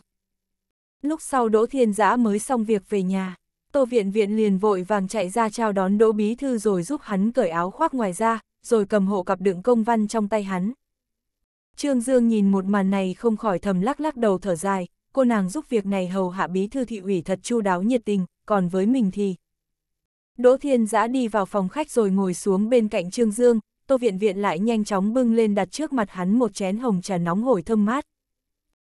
Lúc sau Đỗ Thiên Giã mới xong việc về nhà, Tô Viện Viện liền vội vàng chạy ra chào đón Đỗ Bí Thư rồi giúp hắn cởi áo khoác ngoài ra, rồi cầm hộ cặp đựng công văn trong tay hắn. Trương Dương nhìn một màn này không khỏi thầm lắc lắc đầu thở dài, cô nàng giúp việc này hầu hạ Bí Thư thị ủy thật chu đáo nhiệt tình, còn với mình thì... Đỗ Thiên Giã đi vào phòng khách rồi ngồi xuống bên cạnh Trương Dương, Tô Viện Viện lại nhanh chóng bưng lên đặt trước mặt hắn một chén hồng trà nóng hổi thơm mát.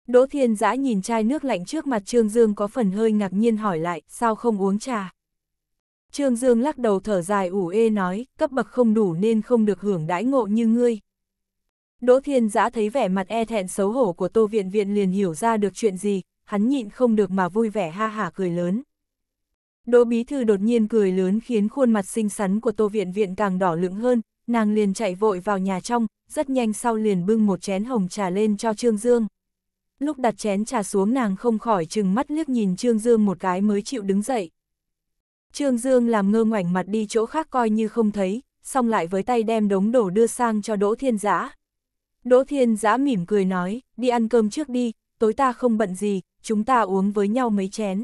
Đỗ Thiên Giã nhìn chai nước lạnh trước mặt Trương Dương có phần hơi ngạc nhiên hỏi lại, sao không uống trà? Trương Dương lắc đầu thở dài ủ ê nói, cấp bậc không đủ nên không được hưởng đãi ngộ như ngươi. Đỗ Thiên Giã thấy vẻ mặt e thẹn xấu hổ của Tô Viện Viện liền hiểu ra được chuyện gì, hắn nhịn không được mà vui vẻ ha hả cười lớn. Đỗ Bí Thư đột nhiên cười lớn khiến khuôn mặt xinh xắn của Tô Viện Viện càng đỏ lưỡng hơn, nàng liền chạy vội vào nhà trong, rất nhanh sau liền bưng một chén hồng trà lên cho Trương Dương lúc đặt chén trà xuống nàng không khỏi chừng mắt liếc nhìn Trương Dương một cái mới chịu đứng dậy. Trương Dương làm ngơ ngoảnh mặt đi chỗ khác coi như không thấy, xong lại với tay đem đống đổ đưa sang cho Đỗ Thiên Giã. Đỗ Thiên Giã mỉm cười nói, đi ăn cơm trước đi, tối ta không bận gì, chúng ta uống với nhau mấy chén.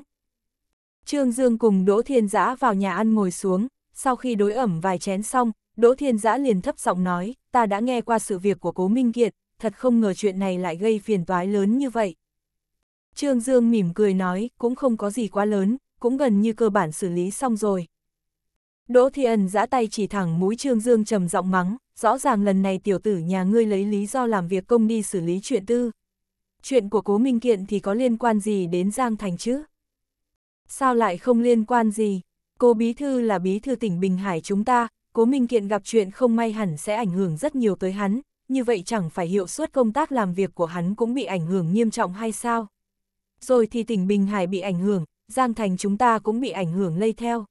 Trương Dương cùng Đỗ Thiên Giã vào nhà ăn ngồi xuống, sau khi đối ẩm vài chén xong, Đỗ Thiên Giã liền thấp giọng nói, ta đã nghe qua sự việc của Cố Minh Kiệt, thật không ngờ chuyện này lại gây phiền toái lớn như vậy. Trương Dương mỉm cười nói, cũng không có gì quá lớn, cũng gần như cơ bản xử lý xong rồi. Đỗ Thị Ân giã tay chỉ thẳng mũi Trương Dương trầm giọng mắng, rõ ràng lần này tiểu tử nhà ngươi lấy lý do làm việc công đi xử lý chuyện tư. Chuyện của Cố Minh Kiện thì có liên quan gì đến Giang Thành chứ? Sao lại không liên quan gì? Cô Bí Thư là Bí Thư tỉnh Bình Hải chúng ta, Cố Minh Kiện gặp chuyện không may hẳn sẽ ảnh hưởng rất nhiều tới hắn, như vậy chẳng phải hiệu suất công tác làm việc của hắn cũng bị ảnh hưởng nghiêm trọng hay sao? Rồi thì tỉnh Bình Hải bị ảnh hưởng, Giang Thành chúng ta cũng bị ảnh hưởng lây theo.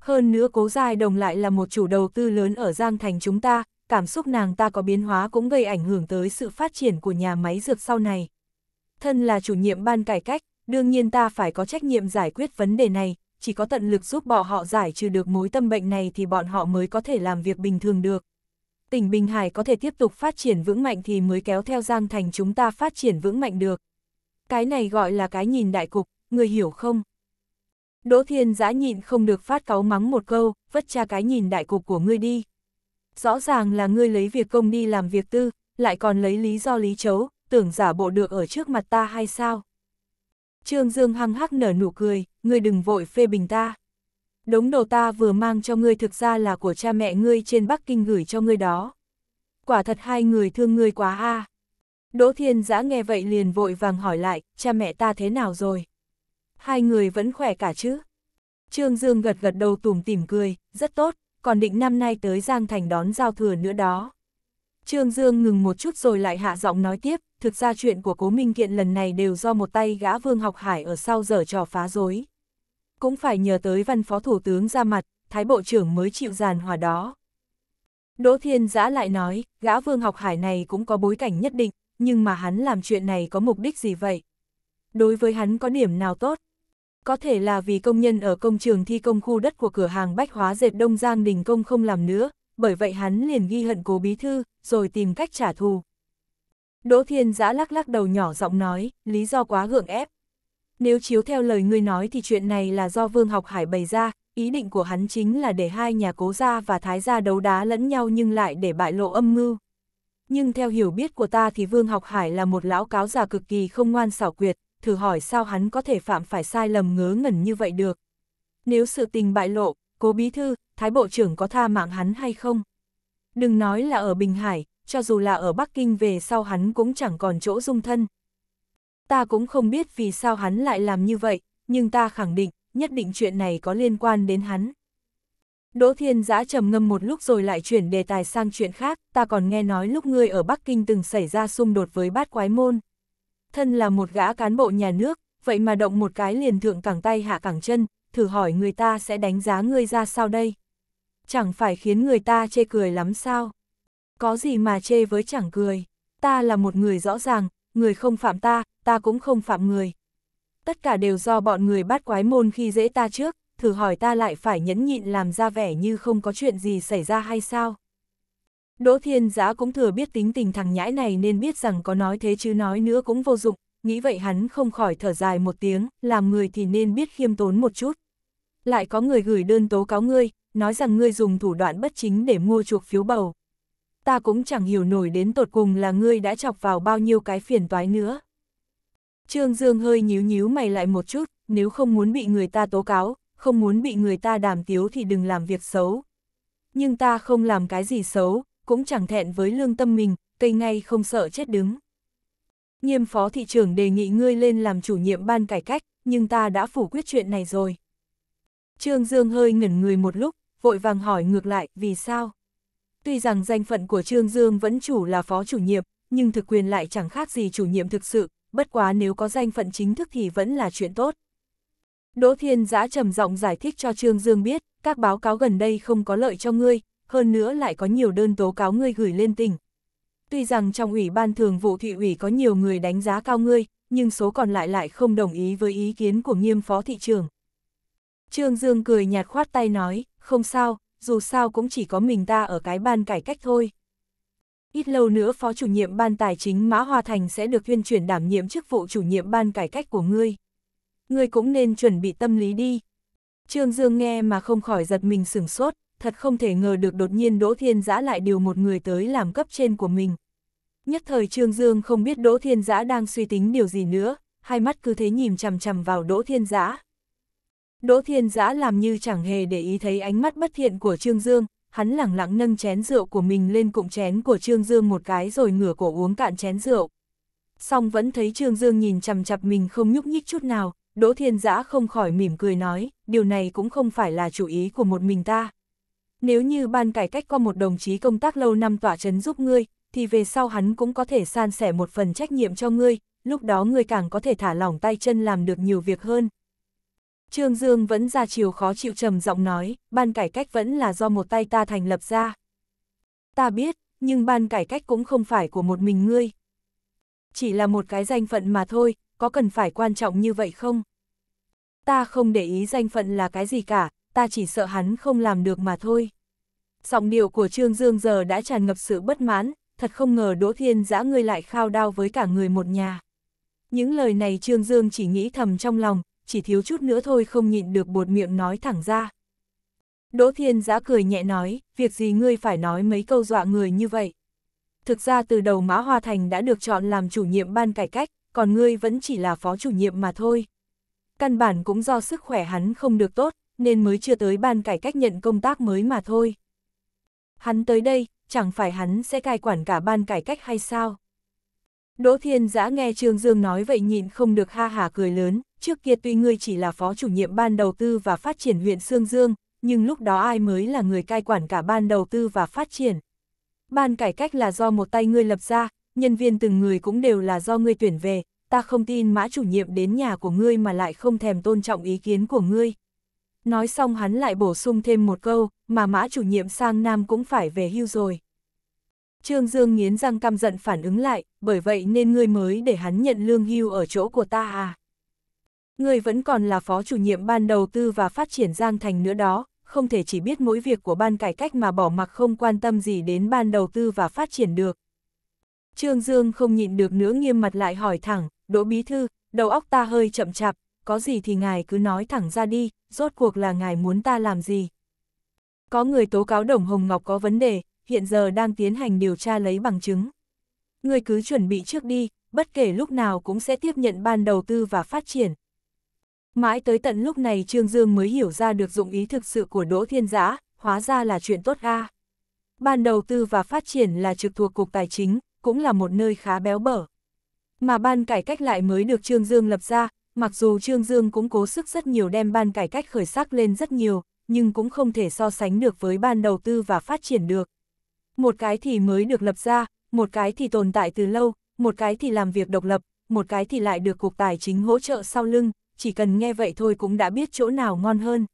Hơn nữa cố dài đồng lại là một chủ đầu tư lớn ở Giang Thành chúng ta, cảm xúc nàng ta có biến hóa cũng gây ảnh hưởng tới sự phát triển của nhà máy dược sau này. Thân là chủ nhiệm ban cải cách, đương nhiên ta phải có trách nhiệm giải quyết vấn đề này, chỉ có tận lực giúp bọn họ giải trừ được mối tâm bệnh này thì bọn họ mới có thể làm việc bình thường được tỉnh Bình Hải có thể tiếp tục phát triển vững mạnh thì mới kéo theo Giang Thành chúng ta phát triển vững mạnh được. Cái này gọi là cái nhìn đại cục, người hiểu không? Đỗ Thiên giã nhịn không được phát cáu mắng một câu, vất cha cái nhìn đại cục của ngươi đi. Rõ ràng là ngươi lấy việc công đi làm việc tư, lại còn lấy lý do lý chấu, tưởng giả bộ được ở trước mặt ta hay sao? Trương Dương hăng hắc nở nụ cười, ngươi đừng vội phê bình ta đống đồ ta vừa mang cho ngươi thực ra là của cha mẹ ngươi trên Bắc Kinh gửi cho ngươi đó. Quả thật hai người thương ngươi quá a. À. Đỗ Thiên Giã nghe vậy liền vội vàng hỏi lại, cha mẹ ta thế nào rồi? Hai người vẫn khỏe cả chứ? Trương Dương gật gật đầu tủm tỉm cười, rất tốt, còn định năm nay tới Giang Thành đón giao thừa nữa đó. Trương Dương ngừng một chút rồi lại hạ giọng nói tiếp, thực ra chuyện của Cố Minh Kiện lần này đều do một tay gã Vương Học Hải ở sau giờ trò phá rối cũng phải nhờ tới văn phó thủ tướng ra mặt, thái bộ trưởng mới chịu giàn hòa đó. Đỗ Thiên Giã lại nói, gã vương học hải này cũng có bối cảnh nhất định, nhưng mà hắn làm chuyện này có mục đích gì vậy? Đối với hắn có điểm nào tốt? Có thể là vì công nhân ở công trường thi công khu đất của cửa hàng bách hóa dệt Đông Giang Đình Công không làm nữa, bởi vậy hắn liền ghi hận cố bí thư, rồi tìm cách trả thù. Đỗ Thiên Giã lắc lắc đầu nhỏ giọng nói, lý do quá gượng ép. Nếu chiếu theo lời ngươi nói thì chuyện này là do Vương Học Hải bày ra, ý định của hắn chính là để hai nhà cố gia và thái gia đấu đá lẫn nhau nhưng lại để bại lộ âm mưu. Nhưng theo hiểu biết của ta thì Vương Học Hải là một lão cáo già cực kỳ không ngoan xảo quyệt, thử hỏi sao hắn có thể phạm phải sai lầm ngớ ngẩn như vậy được. Nếu sự tình bại lộ, cố bí thư, thái bộ trưởng có tha mạng hắn hay không? Đừng nói là ở Bình Hải, cho dù là ở Bắc Kinh về sau hắn cũng chẳng còn chỗ dung thân, ta cũng không biết vì sao hắn lại làm như vậy, nhưng ta khẳng định, nhất định chuyện này có liên quan đến hắn. Đỗ Thiên Giã trầm ngâm một lúc rồi lại chuyển đề tài sang chuyện khác, ta còn nghe nói lúc ngươi ở Bắc Kinh từng xảy ra xung đột với bát quái môn. Thân là một gã cán bộ nhà nước, vậy mà động một cái liền thượng cẳng tay hạ cẳng chân, thử hỏi người ta sẽ đánh giá ngươi ra sao đây? Chẳng phải khiến người ta chê cười lắm sao? Có gì mà chê với chẳng cười? Ta là một người rõ ràng, người không phạm ta, ta cũng không phạm người. Tất cả đều do bọn người bắt quái môn khi dễ ta trước, thử hỏi ta lại phải nhẫn nhịn làm ra vẻ như không có chuyện gì xảy ra hay sao. Đỗ Thiên Giá cũng thừa biết tính tình thằng nhãi này nên biết rằng có nói thế chứ nói nữa cũng vô dụng, nghĩ vậy hắn không khỏi thở dài một tiếng, làm người thì nên biết khiêm tốn một chút. Lại có người gửi đơn tố cáo ngươi, nói rằng ngươi dùng thủ đoạn bất chính để mua chuộc phiếu bầu, ta cũng chẳng hiểu nổi đến tột cùng là ngươi đã chọc vào bao nhiêu cái phiền toái nữa. Trương Dương hơi nhíu nhíu mày lại một chút, nếu không muốn bị người ta tố cáo, không muốn bị người ta đàm tiếu thì đừng làm việc xấu. Nhưng ta không làm cái gì xấu, cũng chẳng thẹn với lương tâm mình, cây ngay không sợ chết đứng. Nghiêm phó thị trưởng đề nghị ngươi lên làm chủ nhiệm ban cải cách, nhưng ta đã phủ quyết chuyện này rồi. Trương Dương hơi ngẩn người một lúc, vội vàng hỏi ngược lại, vì sao? Tuy rằng danh phận của Trương Dương vẫn chủ là phó chủ nhiệm, nhưng thực quyền lại chẳng khác gì chủ nhiệm thực sự, bất quá nếu có danh phận chính thức thì vẫn là chuyện tốt. Đỗ Thiên Giã trầm giọng giải thích cho Trương Dương biết, các báo cáo gần đây không có lợi cho ngươi, hơn nữa lại có nhiều đơn tố cáo ngươi gửi lên tỉnh. Tuy rằng trong ủy ban thường vụ thị ủy có nhiều người đánh giá cao ngươi, nhưng số còn lại lại không đồng ý với ý kiến của nghiêm phó thị trường. Trương Dương cười nhạt khoát tay nói, không sao, dù sao cũng chỉ có mình ta ở cái ban cải cách thôi. Ít lâu nữa phó chủ nhiệm ban tài chính Mã Hoa Thành sẽ được tuyên chuyển đảm nhiệm chức vụ chủ nhiệm ban cải cách của ngươi. Ngươi cũng nên chuẩn bị tâm lý đi. Trương Dương nghe mà không khỏi giật mình sửng sốt, thật không thể ngờ được đột nhiên Đỗ Thiên Giã lại điều một người tới làm cấp trên của mình. Nhất thời Trương Dương không biết Đỗ Thiên Giã đang suy tính điều gì nữa, hai mắt cứ thế nhìn chằm chằm vào Đỗ Thiên Giã. Đỗ Thiên Giã làm như chẳng hề để ý thấy ánh mắt bất thiện của Trương Dương, hắn lẳng lặng nâng chén rượu của mình lên cụm chén của Trương Dương một cái rồi ngửa cổ uống cạn chén rượu. Xong vẫn thấy Trương Dương nhìn chằm chặp mình không nhúc nhích chút nào, Đỗ Thiên Giã không khỏi mỉm cười nói, điều này cũng không phải là chủ ý của một mình ta. Nếu như ban cải cách có một đồng chí công tác lâu năm tỏa chấn giúp ngươi, thì về sau hắn cũng có thể san sẻ một phần trách nhiệm cho ngươi, lúc đó ngươi càng có thể thả lỏng tay chân làm được nhiều việc hơn. Trương Dương vẫn ra chiều khó chịu trầm giọng nói, ban cải cách vẫn là do một tay ta thành lập ra. Ta biết, nhưng ban cải cách cũng không phải của một mình ngươi. Chỉ là một cái danh phận mà thôi, có cần phải quan trọng như vậy không? Ta không để ý danh phận là cái gì cả, ta chỉ sợ hắn không làm được mà thôi. Giọng điệu của Trương Dương giờ đã tràn ngập sự bất mãn, thật không ngờ Đỗ Thiên giã ngươi lại khao đao với cả người một nhà. Những lời này Trương Dương chỉ nghĩ thầm trong lòng, chỉ thiếu chút nữa thôi không nhịn được bột miệng nói thẳng ra. Đỗ Thiên Giã cười nhẹ nói, việc gì ngươi phải nói mấy câu dọa người như vậy. Thực ra từ đầu Mã Hoa Thành đã được chọn làm chủ nhiệm ban cải cách, còn ngươi vẫn chỉ là phó chủ nhiệm mà thôi. Căn bản cũng do sức khỏe hắn không được tốt, nên mới chưa tới ban cải cách nhận công tác mới mà thôi. Hắn tới đây, chẳng phải hắn sẽ cai quản cả ban cải cách hay sao? Đỗ Thiên Giã nghe Trương Dương nói vậy nhịn không được ha hà cười lớn, trước kia tuy ngươi chỉ là phó chủ nhiệm ban đầu tư và phát triển huyện Sương Dương, nhưng lúc đó ai mới là người cai quản cả ban đầu tư và phát triển. Ban cải cách là do một tay ngươi lập ra, nhân viên từng người cũng đều là do ngươi tuyển về, ta không tin mã chủ nhiệm đến nhà của ngươi mà lại không thèm tôn trọng ý kiến của ngươi. Nói xong hắn lại bổ sung thêm một câu, mà mã chủ nhiệm sang Nam cũng phải về hưu rồi. Trương Dương nghiến răng căm giận phản ứng lại, bởi vậy nên ngươi mới để hắn nhận lương hưu ở chỗ của ta à. Ngươi vẫn còn là phó chủ nhiệm ban đầu tư và phát triển Giang Thành nữa đó, không thể chỉ biết mỗi việc của ban cải cách mà bỏ mặc không quan tâm gì đến ban đầu tư và phát triển được. Trương Dương không nhịn được nữa nghiêm mặt lại hỏi thẳng, Đỗ Bí Thư, đầu óc ta hơi chậm chạp, có gì thì ngài cứ nói thẳng ra đi, rốt cuộc là ngài muốn ta làm gì. Có người tố cáo Đồng Hồng Ngọc có vấn đề, hiện giờ đang tiến hành điều tra lấy bằng chứng. Người cứ chuẩn bị trước đi, bất kể lúc nào cũng sẽ tiếp nhận ban đầu tư và phát triển. Mãi tới tận lúc này Trương Dương mới hiểu ra được dụng ý thực sự của Đỗ Thiên Giã, hóa ra là chuyện tốt ga. Ban đầu tư và phát triển là trực thuộc Cục Tài chính, cũng là một nơi khá béo bở. Mà ban cải cách lại mới được Trương Dương lập ra, mặc dù Trương Dương cũng cố sức rất nhiều đem ban cải cách khởi sắc lên rất nhiều, nhưng cũng không thể so sánh được với ban đầu tư và phát triển được một cái thì mới được lập ra, một cái thì tồn tại từ lâu, một cái thì làm việc độc lập, một cái thì lại được cục tài chính hỗ trợ sau lưng, chỉ cần nghe vậy thôi cũng đã biết chỗ nào ngon hơn.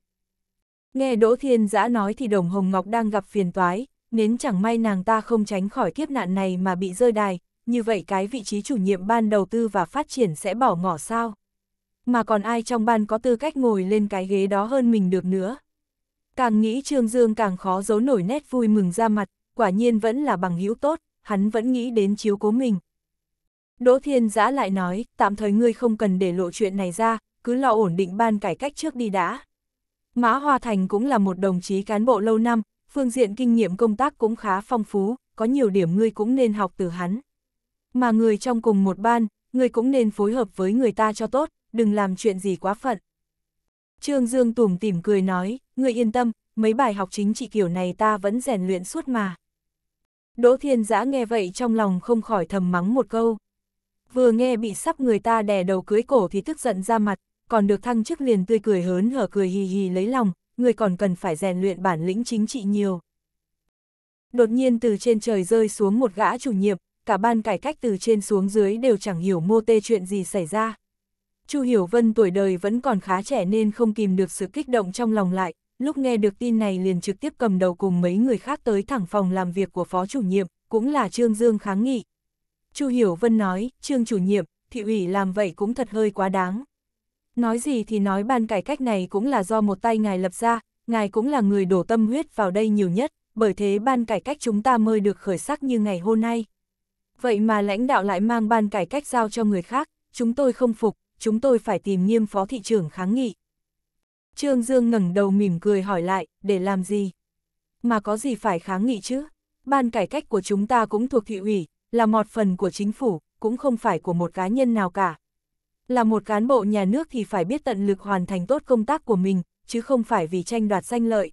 Nghe Đỗ Thiên Giã nói thì Đồng Hồng Ngọc đang gặp phiền toái, nếu chẳng may nàng ta không tránh khỏi kiếp nạn này mà bị rơi đài, như vậy cái vị trí chủ nhiệm ban đầu tư và phát triển sẽ bỏ ngỏ sao. Mà còn ai trong ban có tư cách ngồi lên cái ghế đó hơn mình được nữa. Càng nghĩ Trương Dương càng khó giấu nổi nét vui mừng ra mặt, quả nhiên vẫn là bằng hữu tốt, hắn vẫn nghĩ đến chiếu cố mình. Đỗ Thiên Giã lại nói, tạm thời ngươi không cần để lộ chuyện này ra, cứ lo ổn định ban cải cách trước đi đã. Mã Hoa Thành cũng là một đồng chí cán bộ lâu năm, phương diện kinh nghiệm công tác cũng khá phong phú, có nhiều điểm ngươi cũng nên học từ hắn. Mà người trong cùng một ban, ngươi cũng nên phối hợp với người ta cho tốt, đừng làm chuyện gì quá phận. Trương Dương tủm tỉm cười nói, ngươi yên tâm, mấy bài học chính trị kiểu này ta vẫn rèn luyện suốt mà. Đỗ Thiên Giã nghe vậy trong lòng không khỏi thầm mắng một câu. Vừa nghe bị sắp người ta đè đầu cưới cổ thì tức giận ra mặt, còn được thăng chức liền tươi cười hớn hở cười hì hì lấy lòng, người còn cần phải rèn luyện bản lĩnh chính trị nhiều. Đột nhiên từ trên trời rơi xuống một gã chủ nhiệm, cả ban cải cách từ trên xuống dưới đều chẳng hiểu mô tê chuyện gì xảy ra. Chu Hiểu Vân tuổi đời vẫn còn khá trẻ nên không kìm được sự kích động trong lòng lại, lúc nghe được tin này liền trực tiếp cầm đầu cùng mấy người khác tới thẳng phòng làm việc của phó chủ nhiệm, cũng là Trương Dương kháng nghị. Chu Hiểu Vân nói, Trương chủ nhiệm, thị ủy làm vậy cũng thật hơi quá đáng. Nói gì thì nói ban cải cách này cũng là do một tay ngài lập ra, ngài cũng là người đổ tâm huyết vào đây nhiều nhất, bởi thế ban cải cách chúng ta mới được khởi sắc như ngày hôm nay. Vậy mà lãnh đạo lại mang ban cải cách giao cho người khác, chúng tôi không phục, chúng tôi phải tìm nghiêm phó thị trưởng kháng nghị. Trương Dương ngẩng đầu mỉm cười hỏi lại, để làm gì? Mà có gì phải kháng nghị chứ? Ban cải cách của chúng ta cũng thuộc thị ủy, là một phần của chính phủ, cũng không phải của một cá nhân nào cả. Là một cán bộ nhà nước thì phải biết tận lực hoàn thành tốt công tác của mình, chứ không phải vì tranh đoạt danh lợi.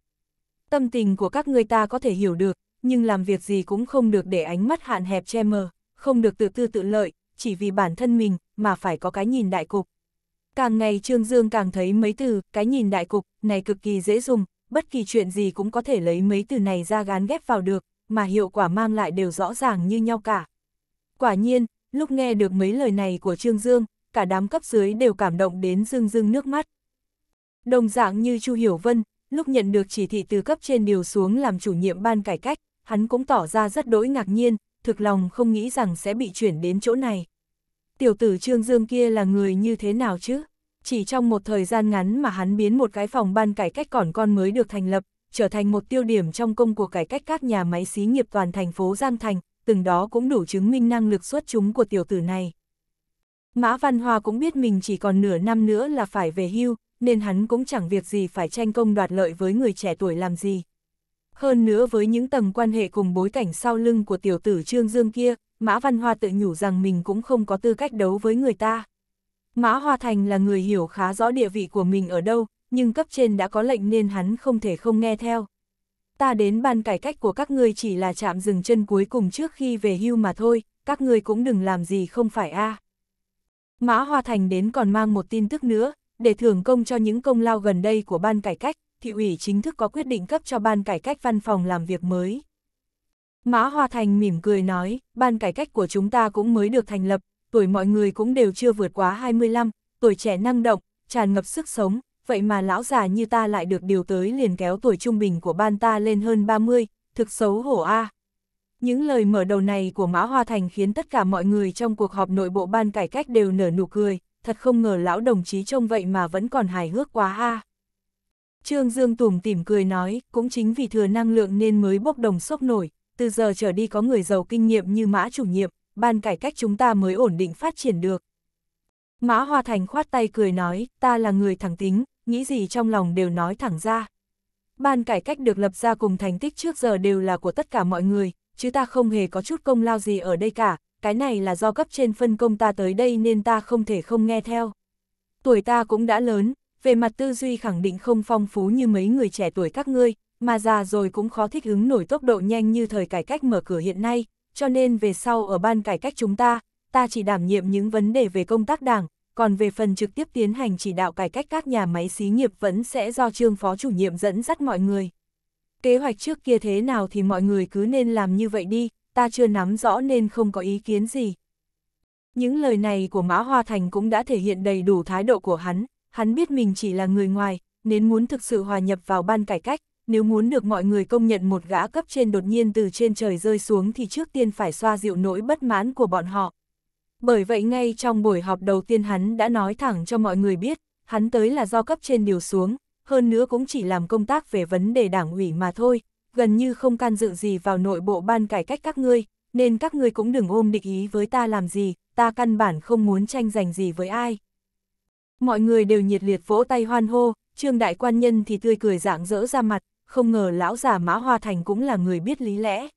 Tâm tình của các người ta có thể hiểu được, nhưng làm việc gì cũng không được để ánh mắt hạn hẹp che mờ, không được tự tư tự lợi, chỉ vì bản thân mình mà phải có cái nhìn đại cục. Càng ngày Trương Dương càng thấy mấy từ, cái nhìn đại cục, này cực kỳ dễ dùng, bất kỳ chuyện gì cũng có thể lấy mấy từ này ra gán ghép vào được, mà hiệu quả mang lại đều rõ ràng như nhau cả. Quả nhiên, lúc nghe được mấy lời này của Trương Dương, cả đám cấp dưới đều cảm động đến rưng rưng nước mắt. Đồng dạng như Chu Hiểu Vân, lúc nhận được chỉ thị từ cấp trên điều xuống làm chủ nhiệm ban cải cách, hắn cũng tỏ ra rất đỗi ngạc nhiên, thực lòng không nghĩ rằng sẽ bị chuyển đến chỗ này tiểu tử Trương Dương kia là người như thế nào chứ? Chỉ trong một thời gian ngắn mà hắn biến một cái phòng ban cải cách còn con mới được thành lập, trở thành một tiêu điểm trong công cuộc cải cách các nhà máy xí nghiệp toàn thành phố Giang Thành, từng đó cũng đủ chứng minh năng lực xuất chúng của tiểu tử này. Mã Văn Hoa cũng biết mình chỉ còn nửa năm nữa là phải về hưu, nên hắn cũng chẳng việc gì phải tranh công đoạt lợi với người trẻ tuổi làm gì. Hơn nữa với những tầng quan hệ cùng bối cảnh sau lưng của tiểu tử Trương Dương kia, Mã Văn Hoa tự nhủ rằng mình cũng không có tư cách đấu với người ta. Mã Hoa Thành là người hiểu khá rõ địa vị của mình ở đâu, nhưng cấp trên đã có lệnh nên hắn không thể không nghe theo. Ta đến ban cải cách của các ngươi chỉ là chạm dừng chân cuối cùng trước khi về hưu mà thôi, các ngươi cũng đừng làm gì không phải a. Mã Hoa Thành đến còn mang một tin tức nữa, để thưởng công cho những công lao gần đây của ban cải cách, thị ủy chính thức có quyết định cấp cho ban cải cách văn phòng làm việc mới. Mã Hoa Thành mỉm cười nói, ban cải cách của chúng ta cũng mới được thành lập, tuổi mọi người cũng đều chưa vượt quá 25, tuổi trẻ năng động, tràn ngập sức sống, vậy mà lão già như ta lại được điều tới liền kéo tuổi trung bình của ban ta lên hơn 30, thực xấu hổ a. À. Những lời mở đầu này của Mã Hoa Thành khiến tất cả mọi người trong cuộc họp nội bộ ban cải cách đều nở nụ cười, thật không ngờ lão đồng chí trông vậy mà vẫn còn hài hước quá a. À. Trương Dương tủm tỉm cười nói, cũng chính vì thừa năng lượng nên mới bốc đồng sốc nổi, từ giờ trở đi có người giàu kinh nghiệm như mã chủ nhiệm, ban cải cách chúng ta mới ổn định phát triển được. Mã Hoa Thành khoát tay cười nói, ta là người thẳng tính, nghĩ gì trong lòng đều nói thẳng ra. Ban cải cách được lập ra cùng thành tích trước giờ đều là của tất cả mọi người, chứ ta không hề có chút công lao gì ở đây cả, cái này là do cấp trên phân công ta tới đây nên ta không thể không nghe theo. Tuổi ta cũng đã lớn, về mặt tư duy khẳng định không phong phú như mấy người trẻ tuổi các ngươi, mà già rồi cũng khó thích ứng nổi tốc độ nhanh như thời cải cách mở cửa hiện nay, cho nên về sau ở ban cải cách chúng ta, ta chỉ đảm nhiệm những vấn đề về công tác đảng, còn về phần trực tiếp tiến hành chỉ đạo cải cách các nhà máy xí nghiệp vẫn sẽ do trương phó chủ nhiệm dẫn dắt mọi người. Kế hoạch trước kia thế nào thì mọi người cứ nên làm như vậy đi, ta chưa nắm rõ nên không có ý kiến gì. Những lời này của Mã Hoa Thành cũng đã thể hiện đầy đủ thái độ của hắn, hắn biết mình chỉ là người ngoài, nên muốn thực sự hòa nhập vào ban cải cách, nếu muốn được mọi người công nhận một gã cấp trên đột nhiên từ trên trời rơi xuống thì trước tiên phải xoa dịu nỗi bất mãn của bọn họ. Bởi vậy ngay trong buổi họp đầu tiên hắn đã nói thẳng cho mọi người biết, hắn tới là do cấp trên điều xuống, hơn nữa cũng chỉ làm công tác về vấn đề đảng ủy mà thôi, gần như không can dự gì vào nội bộ ban cải cách các ngươi, nên các ngươi cũng đừng ôm địch ý với ta làm gì, ta căn bản không muốn tranh giành gì với ai. Mọi người đều nhiệt liệt vỗ tay hoan hô, trương đại quan nhân thì tươi cười rạng rỡ ra mặt, không ngờ lão già mã hoa thành cũng là người biết lý lẽ.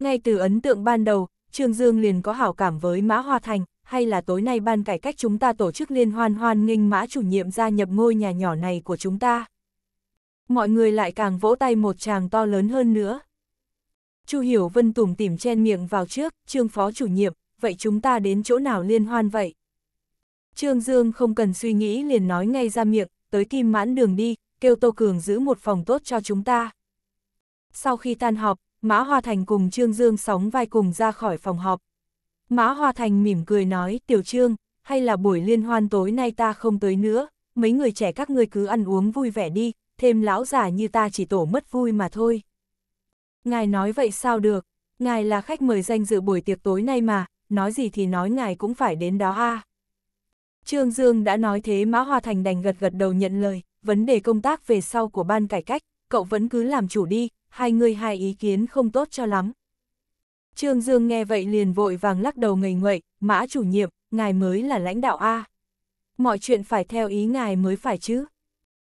Ngay từ ấn tượng ban đầu, Trương Dương liền có hảo cảm với Mã Hoa Thành, hay là tối nay ban cải cách chúng ta tổ chức liên hoan hoan nghênh Mã chủ nhiệm gia nhập ngôi nhà nhỏ này của chúng ta. Mọi người lại càng vỗ tay một chàng to lớn hơn nữa. Chu Hiểu Vân tủm tỉm chen miệng vào trước, Trương Phó chủ nhiệm, vậy chúng ta đến chỗ nào liên hoan vậy? Trương Dương không cần suy nghĩ liền nói ngay ra miệng, tới kim mãn đường đi, kêu Tô Cường giữ một phòng tốt cho chúng ta. Sau khi tan họp, Mã Hoa Thành cùng Trương Dương sóng vai cùng ra khỏi phòng họp. Mã Hoa Thành mỉm cười nói, Tiểu Trương, hay là buổi liên hoan tối nay ta không tới nữa, mấy người trẻ các ngươi cứ ăn uống vui vẻ đi, thêm lão già như ta chỉ tổ mất vui mà thôi. Ngài nói vậy sao được, ngài là khách mời danh dự buổi tiệc tối nay mà, nói gì thì nói ngài cũng phải đến đó ha. À. Trương Dương đã nói thế Mã Hoa Thành đành gật gật đầu nhận lời, vấn đề công tác về sau của ban cải cách, cậu vẫn cứ làm chủ đi, hai người hai ý kiến không tốt cho lắm. Trương Dương nghe vậy liền vội vàng lắc đầu ngầy nguậy, Mã chủ nhiệm, ngài mới là lãnh đạo A. Mọi chuyện phải theo ý ngài mới phải chứ.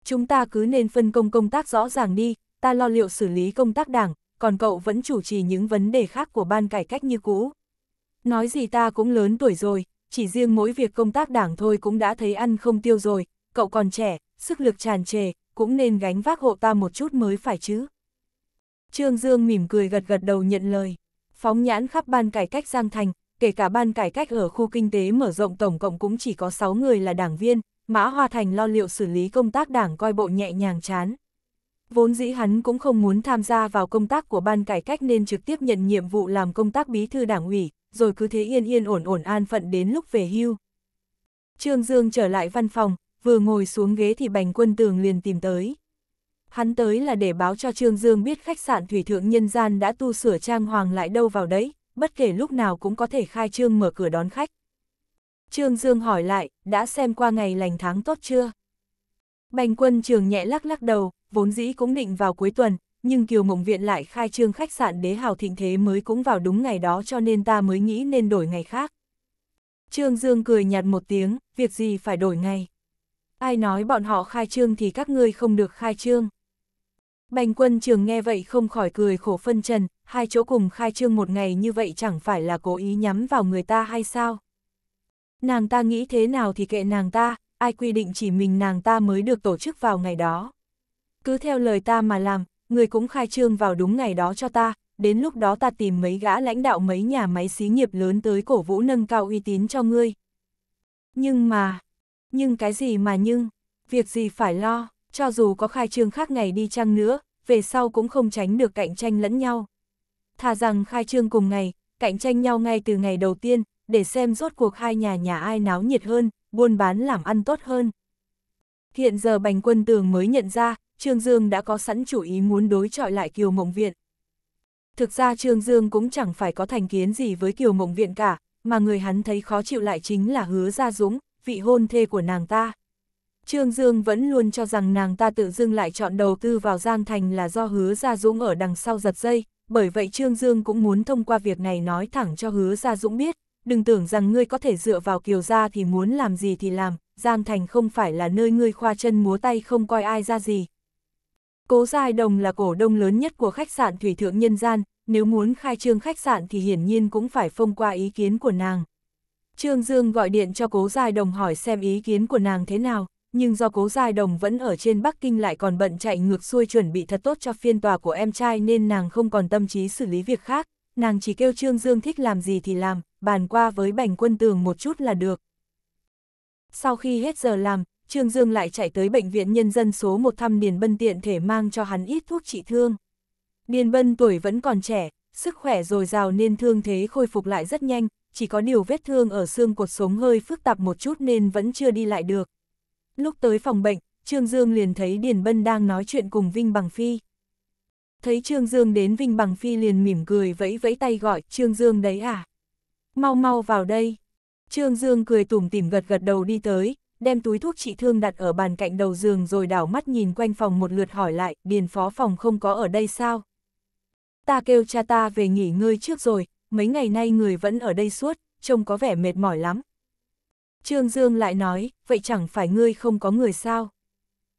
Chúng ta cứ nên phân công công tác rõ ràng đi, ta lo liệu xử lý công tác đảng, còn cậu vẫn chủ trì những vấn đề khác của ban cải cách như cũ. Nói gì ta cũng lớn tuổi rồi, chỉ riêng mỗi việc công tác đảng thôi cũng đã thấy ăn không tiêu rồi, cậu còn trẻ, sức lực tràn trề, cũng nên gánh vác hộ ta một chút mới phải chứ. Trương Dương mỉm cười gật gật đầu nhận lời, phóng nhãn khắp ban cải cách Giang Thành, kể cả ban cải cách ở khu kinh tế mở rộng tổng cộng cũng chỉ có 6 người là đảng viên, Mã Hoa Thành lo liệu xử lý công tác đảng coi bộ nhẹ nhàng chán. Vốn dĩ hắn cũng không muốn tham gia vào công tác của ban cải cách nên trực tiếp nhận nhiệm vụ làm công tác bí thư đảng ủy, rồi cứ thế yên yên ổn ổn an phận đến lúc về hưu. Trương Dương trở lại văn phòng, vừa ngồi xuống ghế thì bành quân tường liền tìm tới. Hắn tới là để báo cho Trương Dương biết khách sạn Thủy Thượng Nhân Gian đã tu sửa trang hoàng lại đâu vào đấy, bất kể lúc nào cũng có thể khai trương mở cửa đón khách. Trương Dương hỏi lại, đã xem qua ngày lành tháng tốt chưa? Bành quân trường nhẹ lắc lắc đầu, vốn dĩ cũng định vào cuối tuần, nhưng Kiều Mộng Viện lại khai trương khách sạn đế hào thịnh thế mới cũng vào đúng ngày đó cho nên ta mới nghĩ nên đổi ngày khác. Trương Dương cười nhạt một tiếng, việc gì phải đổi ngày. Ai nói bọn họ khai trương thì các ngươi không được khai trương. Bành quân trường nghe vậy không khỏi cười khổ phân trần, hai chỗ cùng khai trương một ngày như vậy chẳng phải là cố ý nhắm vào người ta hay sao? Nàng ta nghĩ thế nào thì kệ nàng ta, ai quy định chỉ mình nàng ta mới được tổ chức vào ngày đó. Cứ theo lời ta mà làm, người cũng khai trương vào đúng ngày đó cho ta, đến lúc đó ta tìm mấy gã lãnh đạo mấy nhà máy xí nghiệp lớn tới cổ vũ nâng cao uy tín cho ngươi. Nhưng mà, nhưng cái gì mà nhưng, việc gì phải lo, cho dù có khai trương khác ngày đi chăng nữa, về sau cũng không tránh được cạnh tranh lẫn nhau. Thà rằng khai trương cùng ngày, cạnh tranh nhau ngay từ ngày đầu tiên, để xem rốt cuộc hai nhà nhà ai náo nhiệt hơn, buôn bán làm ăn tốt hơn. Hiện giờ Bành Quân Tường mới nhận ra, Trương Dương đã có sẵn chủ ý muốn đối chọi lại Kiều Mộng Viện. Thực ra Trương Dương cũng chẳng phải có thành kiến gì với Kiều Mộng Viện cả, mà người hắn thấy khó chịu lại chính là hứa Gia Dũng, vị hôn thê của nàng ta. Trương Dương vẫn luôn cho rằng nàng ta tự dưng lại chọn đầu tư vào Giang Thành là do hứa Gia Dũng ở đằng sau giật dây, bởi vậy Trương Dương cũng muốn thông qua việc này nói thẳng cho hứa Gia Dũng biết, đừng tưởng rằng ngươi có thể dựa vào Kiều Gia thì muốn làm gì thì làm, Giang Thành không phải là nơi ngươi khoa chân múa tay không coi ai ra gì, Cố Giai Đồng là cổ đông lớn nhất của khách sạn Thủy Thượng Nhân Gian, nếu muốn khai trương khách sạn thì hiển nhiên cũng phải phong qua ý kiến của nàng. Trương Dương gọi điện cho Cố Giai Đồng hỏi xem ý kiến của nàng thế nào, nhưng do Cố Giai Đồng vẫn ở trên Bắc Kinh lại còn bận chạy ngược xuôi chuẩn bị thật tốt cho phiên tòa của em trai nên nàng không còn tâm trí xử lý việc khác, nàng chỉ kêu Trương Dương thích làm gì thì làm, bàn qua với Bành Quân Tường một chút là được. Sau khi hết giờ làm, Trương Dương lại chạy tới bệnh viện nhân dân số 1 thăm Điền Bân tiện thể mang cho hắn ít thuốc trị thương. Điền Bân tuổi vẫn còn trẻ, sức khỏe dồi dào nên thương thế khôi phục lại rất nhanh, chỉ có điều vết thương ở xương cột sống hơi phức tạp một chút nên vẫn chưa đi lại được. Lúc tới phòng bệnh, Trương Dương liền thấy Điền Bân đang nói chuyện cùng Vinh Bằng Phi. Thấy Trương Dương đến Vinh Bằng Phi liền mỉm cười vẫy vẫy tay gọi Trương Dương đấy à. Mau mau vào đây. Trương Dương cười tủm tỉm gật gật đầu đi tới, đem túi thuốc trị thương đặt ở bàn cạnh đầu giường rồi đảo mắt nhìn quanh phòng một lượt hỏi lại, điền phó phòng không có ở đây sao? Ta kêu cha ta về nghỉ ngơi trước rồi, mấy ngày nay người vẫn ở đây suốt, trông có vẻ mệt mỏi lắm. Trương Dương lại nói, vậy chẳng phải ngươi không có người sao?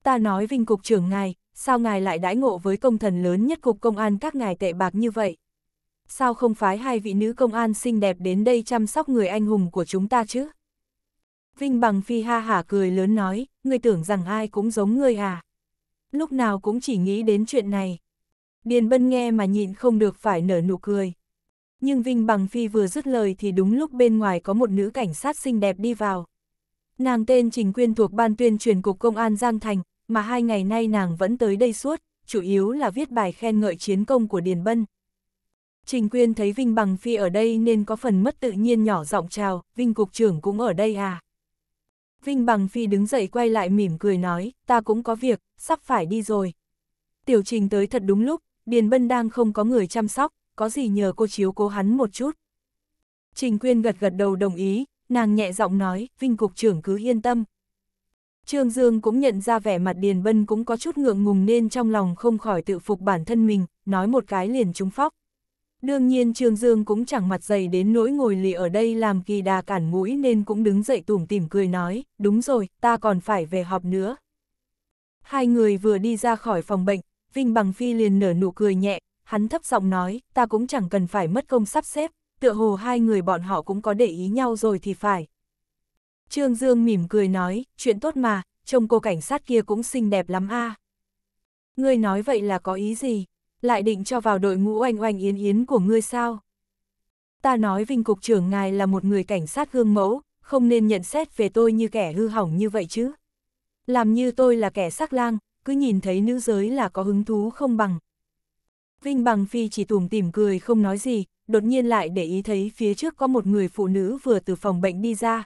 Ta nói Vinh Cục trưởng ngài, sao ngài lại đãi ngộ với công thần lớn nhất cục công an các ngài tệ bạc như vậy? Sao không phái hai vị nữ công an xinh đẹp đến đây chăm sóc người anh hùng của chúng ta chứ? Vinh Bằng Phi ha hả cười lớn nói, ngươi tưởng rằng ai cũng giống ngươi à. Lúc nào cũng chỉ nghĩ đến chuyện này. Điền Bân nghe mà nhịn không được phải nở nụ cười. Nhưng Vinh Bằng Phi vừa dứt lời thì đúng lúc bên ngoài có một nữ cảnh sát xinh đẹp đi vào. Nàng tên Trình Quyên thuộc Ban tuyên truyền Cục Công an Giang Thành, mà hai ngày nay nàng vẫn tới đây suốt, chủ yếu là viết bài khen ngợi chiến công của Điền Bân. Trình Quyên thấy Vinh Bằng Phi ở đây nên có phần mất tự nhiên nhỏ giọng chào, Vinh Cục trưởng cũng ở đây à. Vinh Bằng Phi đứng dậy quay lại mỉm cười nói, ta cũng có việc, sắp phải đi rồi. Tiểu trình tới thật đúng lúc, Điền Bân đang không có người chăm sóc, có gì nhờ cô chiếu cố hắn một chút. Trình Quyên gật gật đầu đồng ý, nàng nhẹ giọng nói, Vinh Cục trưởng cứ yên tâm. Trương Dương cũng nhận ra vẻ mặt Điền Bân cũng có chút ngượng ngùng nên trong lòng không khỏi tự phục bản thân mình, nói một cái liền trúng phóc. Đương nhiên Trương Dương cũng chẳng mặt dày đến nỗi ngồi lì ở đây làm kỳ đà cản mũi nên cũng đứng dậy tủm tỉm cười nói, đúng rồi, ta còn phải về họp nữa. Hai người vừa đi ra khỏi phòng bệnh, Vinh Bằng Phi liền nở nụ cười nhẹ, hắn thấp giọng nói, ta cũng chẳng cần phải mất công sắp xếp, tựa hồ hai người bọn họ cũng có để ý nhau rồi thì phải. Trương Dương mỉm cười nói, chuyện tốt mà, trông cô cảnh sát kia cũng xinh đẹp lắm a à. Ngươi nói vậy là có ý gì? lại định cho vào đội ngũ oanh oanh yến yến của ngươi sao? Ta nói Vinh Cục trưởng ngài là một người cảnh sát gương mẫu, không nên nhận xét về tôi như kẻ hư hỏng như vậy chứ. Làm như tôi là kẻ sắc lang, cứ nhìn thấy nữ giới là có hứng thú không bằng. Vinh Bằng Phi chỉ tủm tỉm cười không nói gì, đột nhiên lại để ý thấy phía trước có một người phụ nữ vừa từ phòng bệnh đi ra.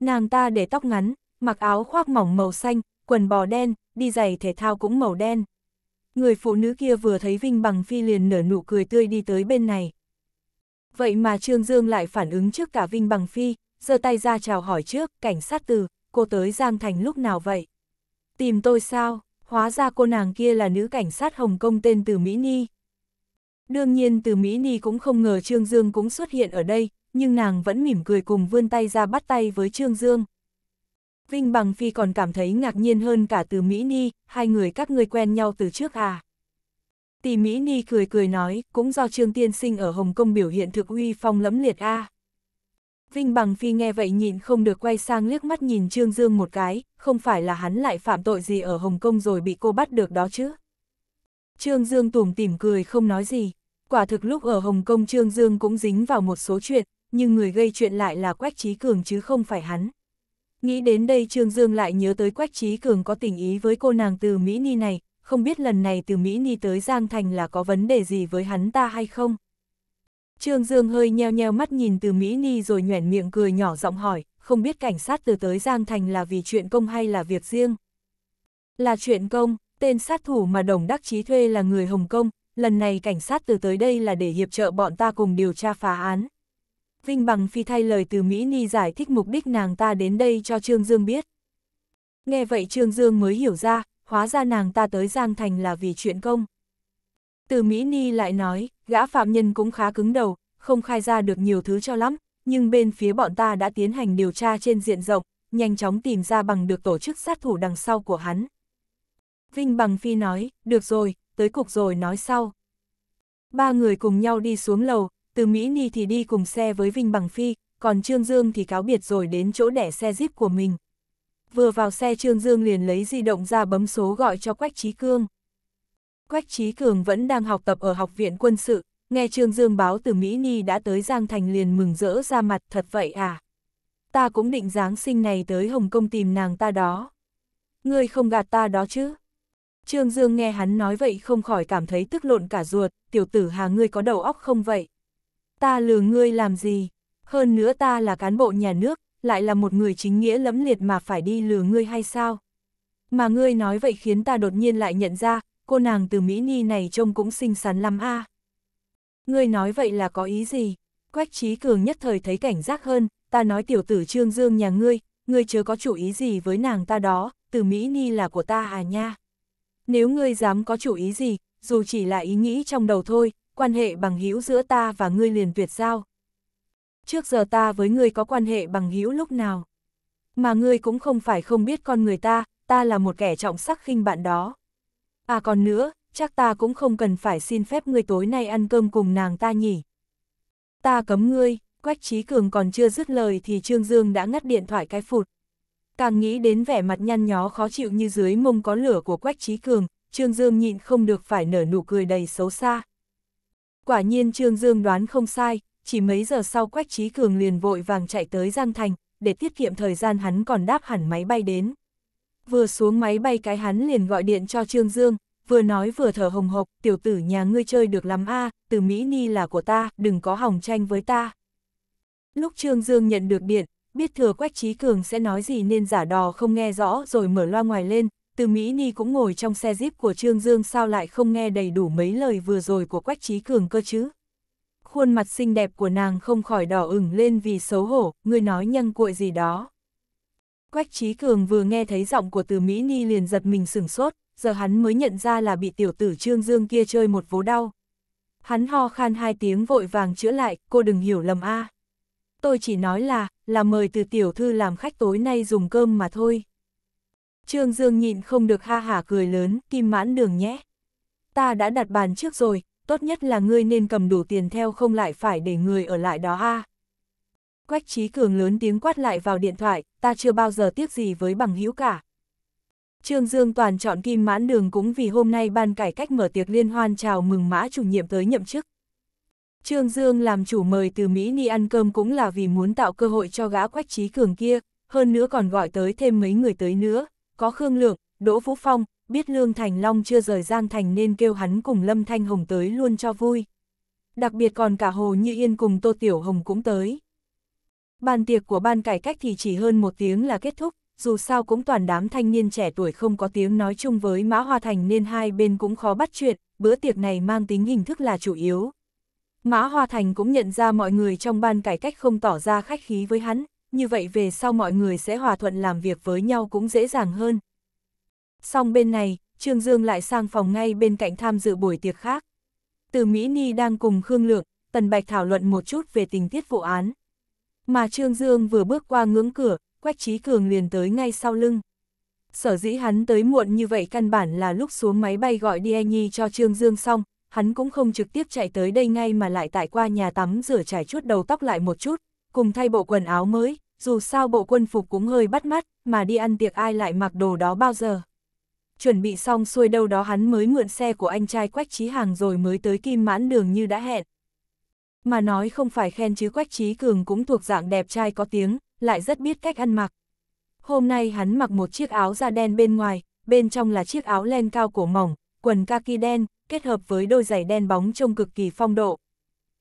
Nàng ta để tóc ngắn, mặc áo khoác mỏng màu xanh, quần bò đen, đi giày thể thao cũng màu đen người phụ nữ kia vừa thấy Vinh Bằng Phi liền nở nụ cười tươi đi tới bên này. Vậy mà Trương Dương lại phản ứng trước cả Vinh Bằng Phi, giơ tay ra chào hỏi trước, cảnh sát từ, cô tới Giang Thành lúc nào vậy? Tìm tôi sao? Hóa ra cô nàng kia là nữ cảnh sát Hồng Kông tên Từ Mỹ Ni. Đương nhiên Từ Mỹ Ni cũng không ngờ Trương Dương cũng xuất hiện ở đây, nhưng nàng vẫn mỉm cười cùng vươn tay ra bắt tay với Trương Dương. Vinh Bằng Phi còn cảm thấy ngạc nhiên hơn cả từ Mỹ Ni, hai người các ngươi quen nhau từ trước à. Tỷ Mỹ Ni cười cười nói, cũng do Trương Tiên Sinh ở Hồng Kông biểu hiện thực uy phong lẫm liệt a. À. Vinh Bằng Phi nghe vậy nhịn không được quay sang liếc mắt nhìn Trương Dương một cái, không phải là hắn lại phạm tội gì ở Hồng Kông rồi bị cô bắt được đó chứ. Trương Dương tủm tỉm cười không nói gì, quả thực lúc ở Hồng Kông Trương Dương cũng dính vào một số chuyện, nhưng người gây chuyện lại là Quách Trí Cường chứ không phải hắn. Nghĩ đến đây Trương Dương lại nhớ tới Quách Trí Cường có tình ý với cô nàng từ Mỹ Ni này, không biết lần này từ Mỹ Ni tới Giang Thành là có vấn đề gì với hắn ta hay không. Trương Dương hơi nheo nheo mắt nhìn từ Mỹ Ni rồi nhoẻn miệng cười nhỏ giọng hỏi, không biết cảnh sát từ tới Giang Thành là vì chuyện công hay là việc riêng. Là chuyện công, tên sát thủ mà Đồng Đắc trí thuê là người Hồng Kông, lần này cảnh sát từ tới đây là để hiệp trợ bọn ta cùng điều tra phá án. Vinh Bằng Phi thay lời từ Mỹ Ni giải thích mục đích nàng ta đến đây cho Trương Dương biết. Nghe vậy Trương Dương mới hiểu ra, hóa ra nàng ta tới Giang Thành là vì chuyện công. Từ Mỹ Ni lại nói, gã phạm nhân cũng khá cứng đầu, không khai ra được nhiều thứ cho lắm, nhưng bên phía bọn ta đã tiến hành điều tra trên diện rộng, nhanh chóng tìm ra bằng được tổ chức sát thủ đằng sau của hắn. Vinh Bằng Phi nói, được rồi, tới cục rồi nói sau. Ba người cùng nhau đi xuống lầu, từ Mỹ Ni thì đi cùng xe với Vinh Bằng Phi, còn Trương Dương thì cáo biệt rồi đến chỗ đẻ xe Jeep của mình. Vừa vào xe Trương Dương liền lấy di động ra bấm số gọi cho Quách Trí Cương. Quách Trí Cường vẫn đang học tập ở Học viện Quân sự, nghe Trương Dương báo từ Mỹ Ni đã tới Giang Thành liền mừng rỡ ra mặt thật vậy à. Ta cũng định Giáng sinh này tới Hồng Kông tìm nàng ta đó. Ngươi không gạt ta đó chứ? Trương Dương nghe hắn nói vậy không khỏi cảm thấy tức lộn cả ruột, tiểu tử hà ngươi có đầu óc không vậy? ta lừa ngươi làm gì? Hơn nữa ta là cán bộ nhà nước, lại là một người chính nghĩa lẫm liệt mà phải đi lừa ngươi hay sao? Mà ngươi nói vậy khiến ta đột nhiên lại nhận ra, cô nàng từ Mỹ Ni này trông cũng xinh xắn lắm a. Ngươi nói vậy là có ý gì? Quách Chí cường nhất thời thấy cảnh giác hơn, ta nói tiểu tử trương dương nhà ngươi, ngươi chớ có chủ ý gì với nàng ta đó, từ Mỹ Ni là của ta à nha. Nếu ngươi dám có chủ ý gì, dù chỉ là ý nghĩ trong đầu thôi, quan hệ bằng hữu giữa ta và ngươi liền tuyệt giao. Trước giờ ta với ngươi có quan hệ bằng hữu lúc nào? Mà ngươi cũng không phải không biết con người ta, ta là một kẻ trọng sắc khinh bạn đó. À còn nữa, chắc ta cũng không cần phải xin phép ngươi tối nay ăn cơm cùng nàng ta nhỉ. Ta cấm ngươi, Quách Trí Cường còn chưa dứt lời thì Trương Dương đã ngắt điện thoại cái phụt. Càng nghĩ đến vẻ mặt nhăn nhó khó chịu như dưới mông có lửa của Quách Trí Cường, Trương Dương nhịn không được phải nở nụ cười đầy xấu xa. Quả nhiên Trương Dương đoán không sai, chỉ mấy giờ sau Quách Trí Cường liền vội vàng chạy tới Giang Thành, để tiết kiệm thời gian hắn còn đáp hẳn máy bay đến. Vừa xuống máy bay cái hắn liền gọi điện cho Trương Dương, vừa nói vừa thở hồng hộc, tiểu tử nhà ngươi chơi được lắm a từ Mỹ Ni là của ta, đừng có hỏng tranh với ta. Lúc Trương Dương nhận được điện, biết thừa Quách Trí Cường sẽ nói gì nên giả đò không nghe rõ rồi mở loa ngoài lên, từ Mỹ Ni cũng ngồi trong xe jeep của Trương Dương sao lại không nghe đầy đủ mấy lời vừa rồi của Quách Trí Cường cơ chứ. Khuôn mặt xinh đẹp của nàng không khỏi đỏ ửng lên vì xấu hổ, Người nói nhăng cuội gì đó. Quách Trí Cường vừa nghe thấy giọng của từ Mỹ Ni liền giật mình sửng sốt, giờ hắn mới nhận ra là bị tiểu tử Trương Dương kia chơi một vố đau. Hắn ho khan hai tiếng vội vàng chữa lại, cô đừng hiểu lầm a. Tôi chỉ nói là, là mời từ tiểu thư làm khách tối nay dùng cơm mà thôi. Trương Dương nhịn không được ha hả cười lớn, kim mãn đường nhé. Ta đã đặt bàn trước rồi, tốt nhất là ngươi nên cầm đủ tiền theo không lại phải để người ở lại đó ha. Quách Chí cường lớn tiếng quát lại vào điện thoại, ta chưa bao giờ tiếc gì với bằng hữu cả. Trương Dương toàn chọn kim mãn đường cũng vì hôm nay ban cải cách mở tiệc liên hoan chào mừng mã chủ nhiệm tới nhậm chức. Trương Dương làm chủ mời từ Mỹ đi ăn cơm cũng là vì muốn tạo cơ hội cho gã quách Chí cường kia, hơn nữa còn gọi tới thêm mấy người tới nữa, có Khương Lượng, Đỗ Vũ Phong, biết Lương Thành Long chưa rời Giang Thành nên kêu hắn cùng Lâm Thanh Hồng tới luôn cho vui. Đặc biệt còn cả Hồ Như Yên cùng Tô Tiểu Hồng cũng tới. Bàn tiệc của ban cải cách thì chỉ hơn một tiếng là kết thúc, dù sao cũng toàn đám thanh niên trẻ tuổi không có tiếng nói chung với Mã Hoa Thành nên hai bên cũng khó bắt chuyện, bữa tiệc này mang tính hình thức là chủ yếu. Mã Hoa Thành cũng nhận ra mọi người trong ban cải cách không tỏ ra khách khí với hắn, như vậy về sau mọi người sẽ hòa thuận làm việc với nhau cũng dễ dàng hơn. Xong bên này, Trương Dương lại sang phòng ngay bên cạnh tham dự buổi tiệc khác. Từ Mỹ Ni đang cùng Khương Lượng, Tần Bạch thảo luận một chút về tình tiết vụ án. Mà Trương Dương vừa bước qua ngưỡng cửa, Quách Trí Cường liền tới ngay sau lưng. Sở dĩ hắn tới muộn như vậy căn bản là lúc xuống máy bay gọi đi anh Nhi cho Trương Dương xong, hắn cũng không trực tiếp chạy tới đây ngay mà lại tại qua nhà tắm rửa trải chút đầu tóc lại một chút, cùng thay bộ quần áo mới, dù sao bộ quân phục cũng hơi bắt mắt, mà đi ăn tiệc ai lại mặc đồ đó bao giờ. Chuẩn bị xong xuôi đâu đó hắn mới mượn xe của anh trai Quách Trí Hàng rồi mới tới Kim Mãn Đường như đã hẹn. Mà nói không phải khen chứ Quách Trí Cường cũng thuộc dạng đẹp trai có tiếng, lại rất biết cách ăn mặc. Hôm nay hắn mặc một chiếc áo da đen bên ngoài, bên trong là chiếc áo len cao cổ mỏng, quần kaki đen, kết hợp với đôi giày đen bóng trông cực kỳ phong độ.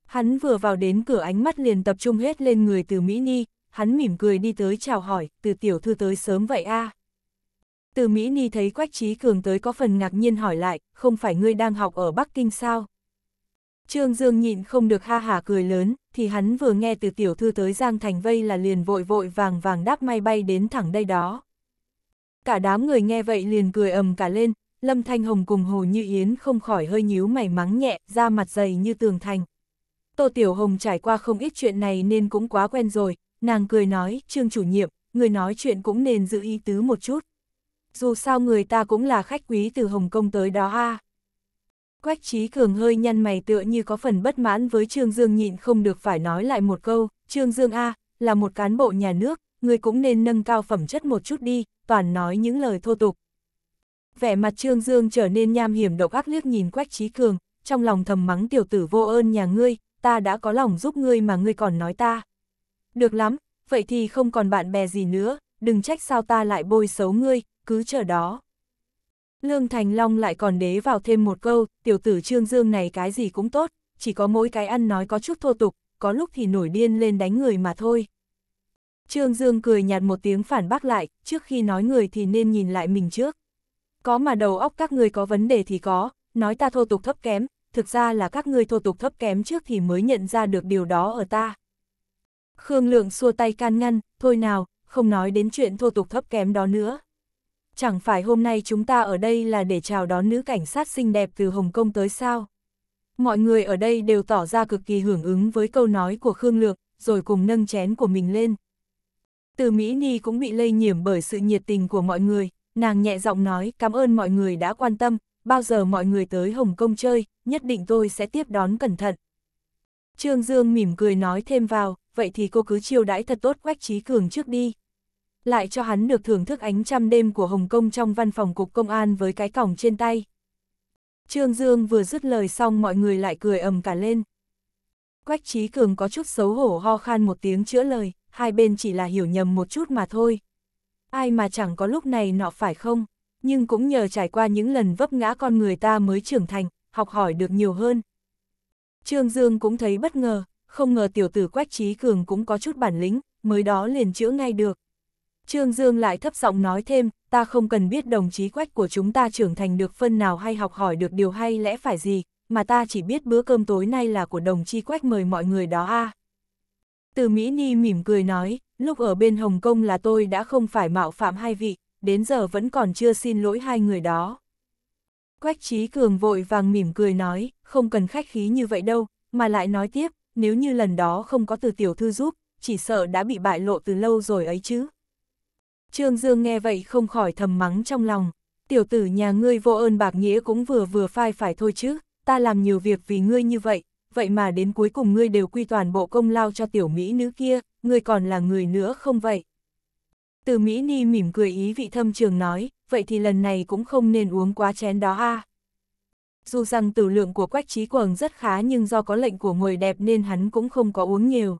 Hắn vừa vào đến cửa ánh mắt liền tập trung hết lên người từ Mỹ Ni, hắn mỉm cười đi tới chào hỏi, từ tiểu thư tới sớm vậy a à? Từ Mỹ Ni thấy Quách Trí Cường tới có phần ngạc nhiên hỏi lại, không phải ngươi đang học ở Bắc Kinh sao? Trương Dương nhịn không được ha hả cười lớn, thì hắn vừa nghe từ tiểu thư tới Giang Thành Vây là liền vội vội vàng vàng đáp may bay đến thẳng đây đó. Cả đám người nghe vậy liền cười ầm cả lên, Lâm Thanh Hồng cùng Hồ Như Yến không khỏi hơi nhíu mày mắng nhẹ, da mặt dày như tường thành. Tô Tiểu Hồng trải qua không ít chuyện này nên cũng quá quen rồi, Nàng cười nói, trương chủ nhiệm, người nói chuyện cũng nên giữ ý tứ một chút. Dù sao người ta cũng là khách quý từ Hồng Kông tới đó ha. Quách chí cường hơi nhăn mày tựa như có phần bất mãn với Trương Dương nhịn không được phải nói lại một câu, Trương Dương A, là một cán bộ nhà nước, người cũng nên nâng cao phẩm chất một chút đi, toàn nói những lời thô tục. Vẻ mặt Trương Dương trở nên nham hiểm độc ác liếc nhìn Quách chí Cường, trong lòng thầm mắng tiểu tử vô ơn nhà ngươi, ta đã có lòng giúp ngươi mà ngươi còn nói ta được lắm, vậy thì không còn bạn bè gì nữa, đừng trách sao ta lại bôi xấu ngươi, cứ chờ đó. Lương Thành Long lại còn đế vào thêm một câu, tiểu tử Trương Dương này cái gì cũng tốt, chỉ có mỗi cái ăn nói có chút thô tục, có lúc thì nổi điên lên đánh người mà thôi. Trương Dương cười nhạt một tiếng phản bác lại, trước khi nói người thì nên nhìn lại mình trước. Có mà đầu óc các người có vấn đề thì có, nói ta thô tục thấp kém, thực ra là các ngươi thô tục thấp kém trước thì mới nhận ra được điều đó ở ta. Khương Lượng xua tay can ngăn, thôi nào, không nói đến chuyện thô tục thấp kém đó nữa. Chẳng phải hôm nay chúng ta ở đây là để chào đón nữ cảnh sát xinh đẹp từ Hồng Kông tới sao? Mọi người ở đây đều tỏ ra cực kỳ hưởng ứng với câu nói của Khương Lượng, rồi cùng nâng chén của mình lên. Từ Mỹ Ni cũng bị lây nhiễm bởi sự nhiệt tình của mọi người, nàng nhẹ giọng nói cảm ơn mọi người đã quan tâm, bao giờ mọi người tới Hồng Kông chơi, nhất định tôi sẽ tiếp đón cẩn thận. Trương Dương mỉm cười nói thêm vào, vậy thì cô cứ chiêu đãi thật tốt Quách Trí Cường trước đi. Lại cho hắn được thưởng thức ánh trăm đêm của Hồng Kông trong văn phòng cục công an với cái cổng trên tay. Trương Dương vừa dứt lời xong mọi người lại cười ầm cả lên. Quách Trí Cường có chút xấu hổ ho khan một tiếng chữa lời, hai bên chỉ là hiểu nhầm một chút mà thôi. Ai mà chẳng có lúc này nọ phải không, nhưng cũng nhờ trải qua những lần vấp ngã con người ta mới trưởng thành, học hỏi được nhiều hơn. Trương Dương cũng thấy bất ngờ, không ngờ tiểu tử Quách Trí Cường cũng có chút bản lĩnh, mới đó liền chữa ngay được. Trương Dương lại thấp giọng nói thêm, ta không cần biết đồng chí Quách của chúng ta trưởng thành được phân nào hay học hỏi được điều hay lẽ phải gì, mà ta chỉ biết bữa cơm tối nay là của đồng chí Quách mời mọi người đó a. Từ Mỹ Ni mỉm cười nói, lúc ở bên Hồng Kông là tôi đã không phải mạo phạm hai vị, đến giờ vẫn còn chưa xin lỗi hai người đó. Quách Trí Cường vội vàng mỉm cười nói, không cần khách khí như vậy đâu, mà lại nói tiếp, nếu như lần đó không có từ tiểu thư giúp, chỉ sợ đã bị bại lộ từ lâu rồi ấy chứ. Trương Dương nghe vậy không khỏi thầm mắng trong lòng, tiểu tử nhà ngươi vô ơn bạc nghĩa cũng vừa vừa phai phải thôi chứ, ta làm nhiều việc vì ngươi như vậy, vậy mà đến cuối cùng ngươi đều quy toàn bộ công lao cho tiểu mỹ nữ kia, ngươi còn là người nữa không vậy? Từ Mỹ Ni mỉm cười ý vị thâm trường nói, vậy thì lần này cũng không nên uống quá chén đó a. À. Dù rằng tử lượng của Quách Trí Quầng rất khá nhưng do có lệnh của người đẹp nên hắn cũng không có uống nhiều.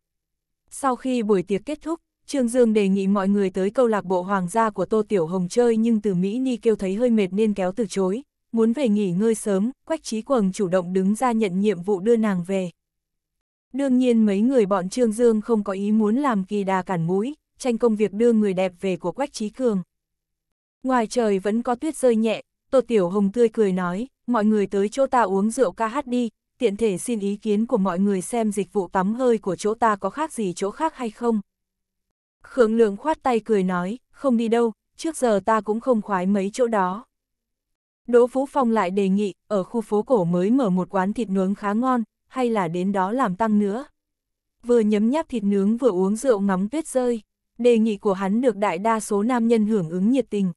Sau khi buổi tiệc kết thúc, Trương Dương đề nghị mọi người tới câu lạc bộ hoàng gia của Tô Tiểu Hồng chơi nhưng từ Mỹ Ni kêu thấy hơi mệt nên kéo từ chối. Muốn về nghỉ ngơi sớm, Quách Trí Quầng chủ động đứng ra nhận nhiệm vụ đưa nàng về. Đương nhiên mấy người bọn Trương Dương không có ý muốn làm kỳ đà cản mũi, tranh công việc đưa người đẹp về của Quách Trí Cường. Ngoài trời vẫn có tuyết rơi nhẹ, Tô Tiểu Hồng tươi cười nói, mọi người tới chỗ ta uống rượu ca hát đi, tiện thể xin ý kiến của mọi người xem dịch vụ tắm hơi của chỗ ta có khác gì chỗ khác hay không. Khương Lượng khoát tay cười nói, không đi đâu, trước giờ ta cũng không khoái mấy chỗ đó. Đỗ Phú Phong lại đề nghị, ở khu phố cổ mới mở một quán thịt nướng khá ngon, hay là đến đó làm tăng nữa. Vừa nhấm nháp thịt nướng vừa uống rượu ngắm tuyết rơi, đề nghị của hắn được đại đa số nam nhân hưởng ứng nhiệt tình.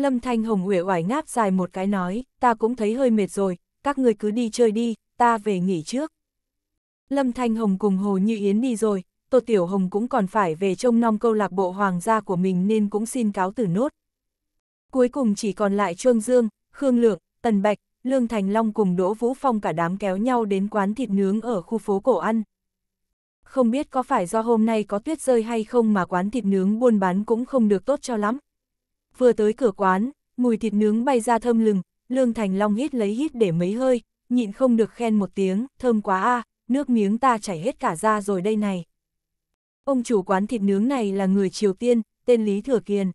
Lâm Thanh Hồng uể oải ngáp dài một cái nói, ta cũng thấy hơi mệt rồi, các người cứ đi chơi đi, ta về nghỉ trước. Lâm Thanh Hồng cùng Hồ Như Yến đi rồi, Tô Tiểu Hồng cũng còn phải về trông nom câu lạc bộ hoàng gia của mình nên cũng xin cáo từ nốt. Cuối cùng chỉ còn lại Trương Dương, Khương Lượng, Tần Bạch, Lương Thành Long cùng Đỗ Vũ Phong cả đám kéo nhau đến quán thịt nướng ở khu phố cổ ăn. Không biết có phải do hôm nay có tuyết rơi hay không mà quán thịt nướng buôn bán cũng không được tốt cho lắm, Vừa tới cửa quán, mùi thịt nướng bay ra thơm lừng, Lương Thành Long hít lấy hít để mấy hơi, nhịn không được khen một tiếng, thơm quá a, à, nước miếng ta chảy hết cả ra rồi đây này. Ông chủ quán thịt nướng này là người Triều Tiên, tên Lý Thừa Kiền.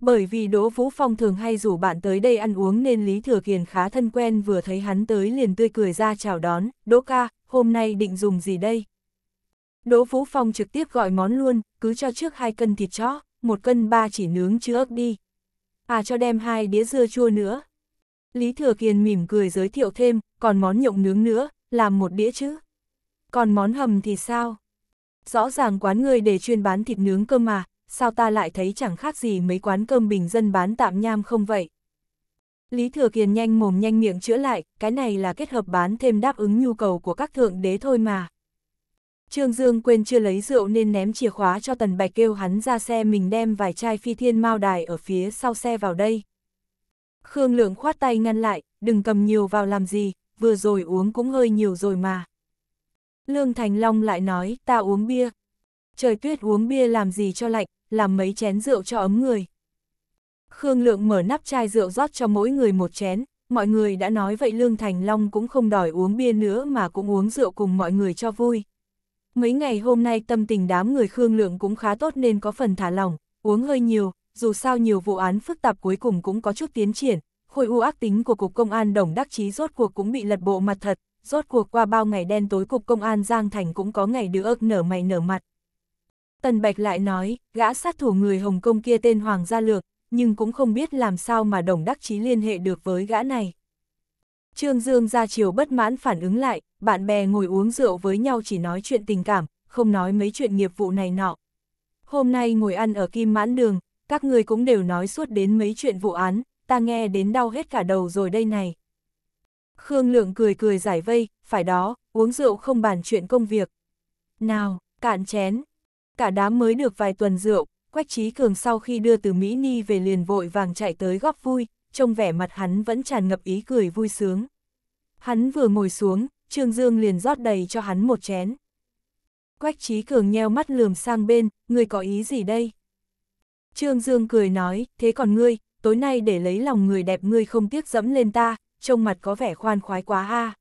Bởi vì Đỗ Vũ Phong thường hay rủ bạn tới đây ăn uống nên Lý Thừa Kiền khá thân quen vừa thấy hắn tới liền tươi cười ra chào đón, Đỗ ca, hôm nay định dùng gì đây? Đỗ Vũ Phong trực tiếp gọi món luôn, cứ cho trước hai cân thịt chó, một cân ba chỉ nướng chứ ớt đi à cho đem hai đĩa dưa chua nữa. Lý Thừa Kiền mỉm cười giới thiệu thêm, còn món nhộng nướng nữa, làm một đĩa chứ. Còn món hầm thì sao? Rõ ràng quán người để chuyên bán thịt nướng cơm mà, sao ta lại thấy chẳng khác gì mấy quán cơm bình dân bán tạm nham không vậy? Lý Thừa Kiền nhanh mồm nhanh miệng chữa lại, cái này là kết hợp bán thêm đáp ứng nhu cầu của các thượng đế thôi mà. Trương Dương quên chưa lấy rượu nên ném chìa khóa cho Tần Bạch kêu hắn ra xe mình đem vài chai phi thiên mao đài ở phía sau xe vào đây. Khương Lượng khoát tay ngăn lại, đừng cầm nhiều vào làm gì, vừa rồi uống cũng hơi nhiều rồi mà. Lương Thành Long lại nói, ta uống bia. Trời tuyết uống bia làm gì cho lạnh, làm mấy chén rượu cho ấm người. Khương Lượng mở nắp chai rượu rót cho mỗi người một chén, mọi người đã nói vậy Lương Thành Long cũng không đòi uống bia nữa mà cũng uống rượu cùng mọi người cho vui. Mấy ngày hôm nay tâm tình đám người Khương Lượng cũng khá tốt nên có phần thả lỏng, uống hơi nhiều, dù sao nhiều vụ án phức tạp cuối cùng cũng có chút tiến triển, khôi u ác tính của Cục Công an Đồng Đắc Chí rốt cuộc cũng bị lật bộ mặt thật, rốt cuộc qua bao ngày đen tối Cục Công an Giang Thành cũng có ngày đứa ớt nở mày nở mặt. Tần Bạch lại nói, gã sát thủ người Hồng Kông kia tên Hoàng Gia Lược, nhưng cũng không biết làm sao mà Đồng Đắc Chí liên hệ được với gã này. Trương Dương ra chiều bất mãn phản ứng lại, bạn bè ngồi uống rượu với nhau chỉ nói chuyện tình cảm, không nói mấy chuyện nghiệp vụ này nọ. Hôm nay ngồi ăn ở Kim Mãn Đường, các người cũng đều nói suốt đến mấy chuyện vụ án, ta nghe đến đau hết cả đầu rồi đây này. Khương Lượng cười cười giải vây, phải đó, uống rượu không bàn chuyện công việc. Nào, cạn chén. Cả đám mới được vài tuần rượu, Quách Trí Cường sau khi đưa từ Mỹ Ni về liền vội vàng chạy tới góp vui, trông vẻ mặt hắn vẫn tràn ngập ý cười vui sướng. Hắn vừa ngồi xuống, Trương Dương liền rót đầy cho hắn một chén. Quách Trí Cường nheo mắt lườm sang bên, người có ý gì đây? Trương Dương cười nói, thế còn ngươi, tối nay để lấy lòng người đẹp ngươi không tiếc dẫm lên ta, trông mặt có vẻ khoan khoái quá ha.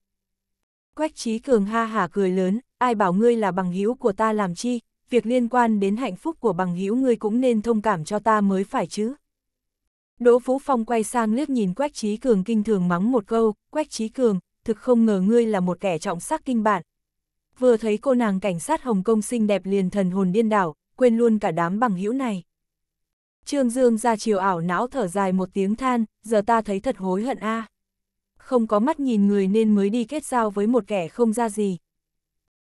Quách Trí Cường ha hả cười lớn, ai bảo ngươi là bằng hữu của ta làm chi, việc liên quan đến hạnh phúc của bằng hữu ngươi cũng nên thông cảm cho ta mới phải chứ. Đỗ Phú Phong quay sang liếc nhìn Quách Trí Cường kinh thường mắng một câu, Quách Trí Cường, thực không ngờ ngươi là một kẻ trọng sắc kinh bản. Vừa thấy cô nàng cảnh sát Hồng Kông xinh đẹp liền thần hồn điên đảo, quên luôn cả đám bằng hữu này. Trương Dương ra chiều ảo não thở dài một tiếng than, giờ ta thấy thật hối hận a. À. Không có mắt nhìn người nên mới đi kết giao với một kẻ không ra gì.